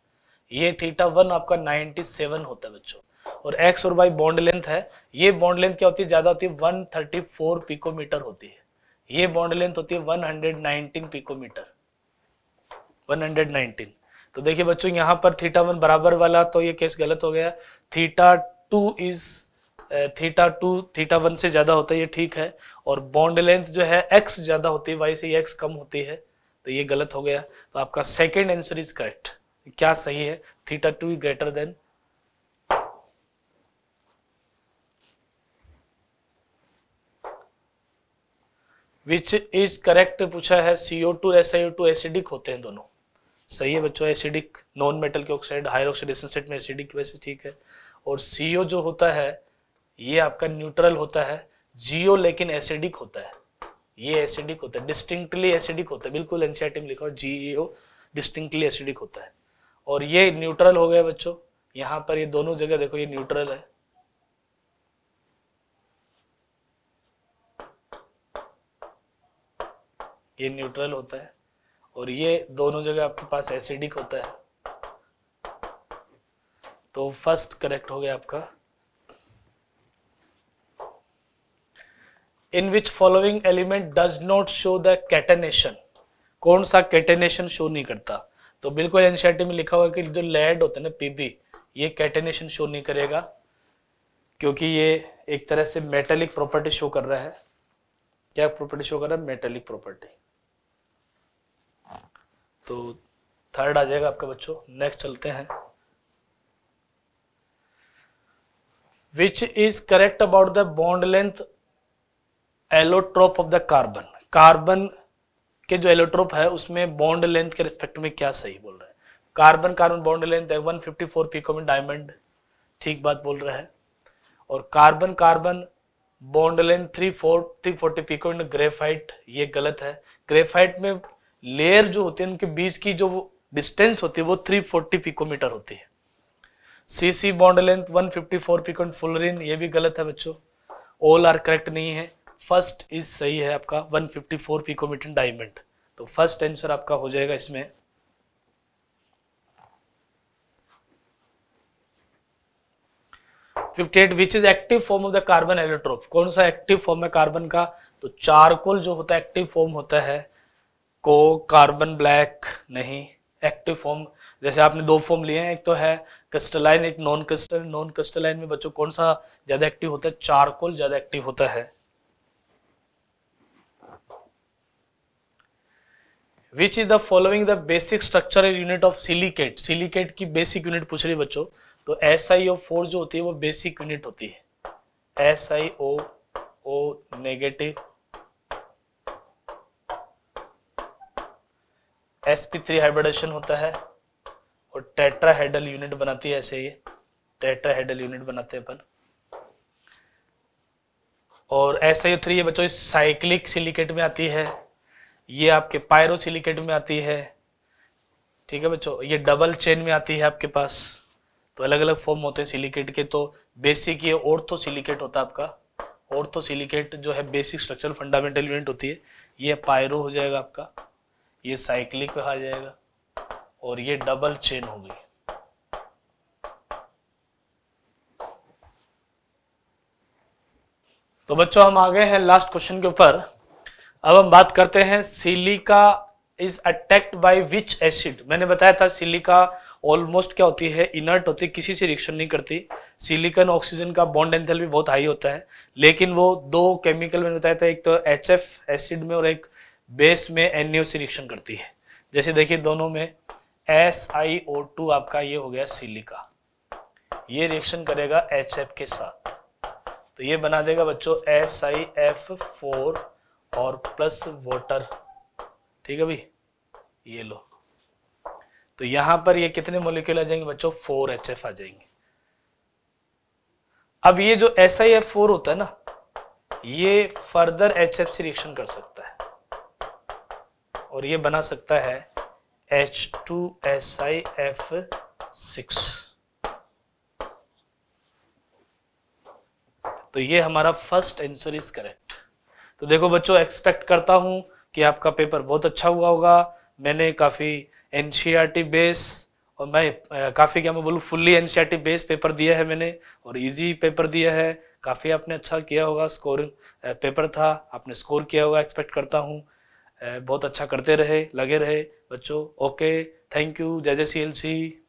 B: ये थीटा वन आपका नाइनटी सेवन होता है बच्चों और एक्स और वाई बॉन्ड लेंथ है ये बॉन्ड लेंथ क्या होती है ज़्यादा होती है वन थर्टी फोर पिकोमीटर होती है ये बॉन्ड लेंथ होती है one hundred nineteen picometre one hundred nineteen तो देखिए बच्चों यहाँ पर थीटा वन बराबर वाला तो ये केस गलत हो गया theta two is theta two theta one से ज़्यादा होता है ये ठीक है और बॉन्ड लेंथ जो है एक्स ज़्यादा होती है वाई से एक्स कम होती है तो ये गलत हो गया तो आपका सेकेंड आंसर इज करेक्ट क्या सही है theta two is greater than which is correct पूछा है CO two SIO two acidic होते हैं दोनों सही है बच्चों एसिडिक नॉन मेटल के ऑक्साइड हायर ऑक्सीडेशन सेट में एसिडिक वैसे ठीक है और सीओ जो होता है ये आपका न्यूट्रल होता है जियो लेकिन एसिडिक होता है ये एसिडिक होता है डिस्टिंक्टली एसिडिक होता है बिल्कुल एनसीआरटी में लिखा हो जीओ डिस्टिंक्टली एसिडिक होता है और ये न्यूट्रल हो गया बच्चों यहाँ पर ये दोनों जगह देखो ये न्यूट्रल है ये न्यूट्रल होता है और ये दोनों जगह आपके पास एसिडिक होता है तो फर्स्ट करेक्ट हो गया आपका in which following element does not show the catenation कौन सा कैटेनेशन शो नहीं करता तो बिल्कुल एनसीआरटी में लिखा हुआ कि जो लेड होते ना पीबी ये कैटेनेशन शो नहीं करेगा क्योंकि ये एक तरह से मेटेलिक प्रॉपर्टी शो कर रहा है क्या प्रॉपर्टी शो कर रहा है मेटेलिक प्रॉपर्टी तो थर्ड आ जाएगा आपका बच्चों नेक्स्ट चलते हैं which is correct about the bond length allotrope of the carbon carbon के जो एलोट्रोप है उसमें बॉन्ड लेंथ के रिस्पेक्ट में क्या सही बोल रहा है कार्बन कार्बन बॉन्ड लेंथ है 154 फिफ्टी पिकोमीटर डायमंड ठीक बात बोल रहा है और carbon carbon bond length three four three forty picometre graphite ये गलत है ग्रेफाइट में लेयर जो होती है उनके बीच की जो डिस्टेंस होती है वो थ्री फोर्टी पिकोमीटर होती है C C bond length 154 fifty four picometre fullerene ये भी गलत है बच्चों ऑल आर करेक्ट नहीं है फर्स्ट इज सही है आपका 154 फिफ्टी फोर पिकोमीटर डायमंड तो फर्स्ट आंसर आपका हो जाएगा इसमें fifty eight which is active form of the carbon एलेक्ट्रोप कौन सा एक्टिव फॉर्म है कार्बन का तो चारकोल जो होता है एक्टिव फॉर्म होता है को कार्बन ब्लैक नहीं एक्टिव फॉर्म जैसे आपने दो फॉर्म लिए हैं एक तो है क्रिस्टलाइन एक नॉन क्रिस्टल नॉन क्रिस्टलाइन में बच्चों कौन सा ज्यादा एक्टिव होता है चारकोल ज्यादा एक्टिव होता है which is the following the basic structural unit of silicate silicate की बेसिक यूनिट पूछ रही बच्चों तो एस आई ओ फोर जो होती है वो बेसिक यूनिट होती है S I O O negative S P three hybridisation होता है और टेट्राहेडल यूनिट बनाती है ऐसे ये टेट्राहेडल यूनिट बनाते हैं अपन और एस आई ओ थ्री ये बच्चों साइक्लिक सिलिकेट में आती है ये आपके पायरोसिलिकेट में आती है ठीक है बच्चों ये डबल चेन में आती है आपके पास तो अलग अलग फॉर्म होते हैं सिलिकेट के तो बेसिक ये ऑर्थो सिलिकेट होता है आपका ऑर्थो सिलिकेट जो है बेसिक स्ट्रक्चर फंडामेंटल यूनिट होती है ये पायरो हो जाएगा आपका ये साइक्लिक कहा जाएगा और ये डबल चेन होगी तो बच्चों हम आ गए हैं लास्ट क्वेश्चन के ऊपर अब हम बात करते हैं silica is attacked by which acid मैंने बताया था सिलिका ऑलमोस्ट क्या होती है इनर्ट होती है किसी से रिएक्शन नहीं करती सिलिकन ऑक्सीजन का बॉन्ड एंथल भी बहुत हाई होता है लेकिन वो दो केमिकल मैंने बताया था एक तो एच एसिड में और एक बेस में एन से रिएक्शन करती है जैसे देखिए दोनों में एस आई ओ टू आपका ये हो गया सिलिका ये रिएक्शन करेगा एच के साथ तो ये बना देगा बच्चों एस आई एफ फोर और प्लस वाटर ठीक है भाई ये लो तो यहां पर ये कितने मोलिक्यूल आ जाएंगे बच्चों फोर एच एफ आ जाएंगे अब ये जो एस आई एफ फोर होता है ना ये फर्दर एच एफ से रिएक्शन कर सकता है और ये बना सकता है H two S I F six तो ये हमारा फर्स्ट आंसर इज करेक्ट तो देखो बच्चों एक्सपेक्ट करता हूँ कि आपका पेपर बहुत अच्छा हुआ होगा मैंने काफ़ी एन बेस और मैं काफ़ी क्या मैं बोलूँ फुल्ली एन बेस पेपर दिया है मैंने और इजी पेपर दिया है काफ़ी आपने अच्छा किया होगा स्कोरिंग पेपर था आपने स्कोर किया होगा एक्सपेक्ट करता हूँ बहुत अच्छा करते रहे लगे रहे बच्चों ओके थैंक यू जय जय सी एल सी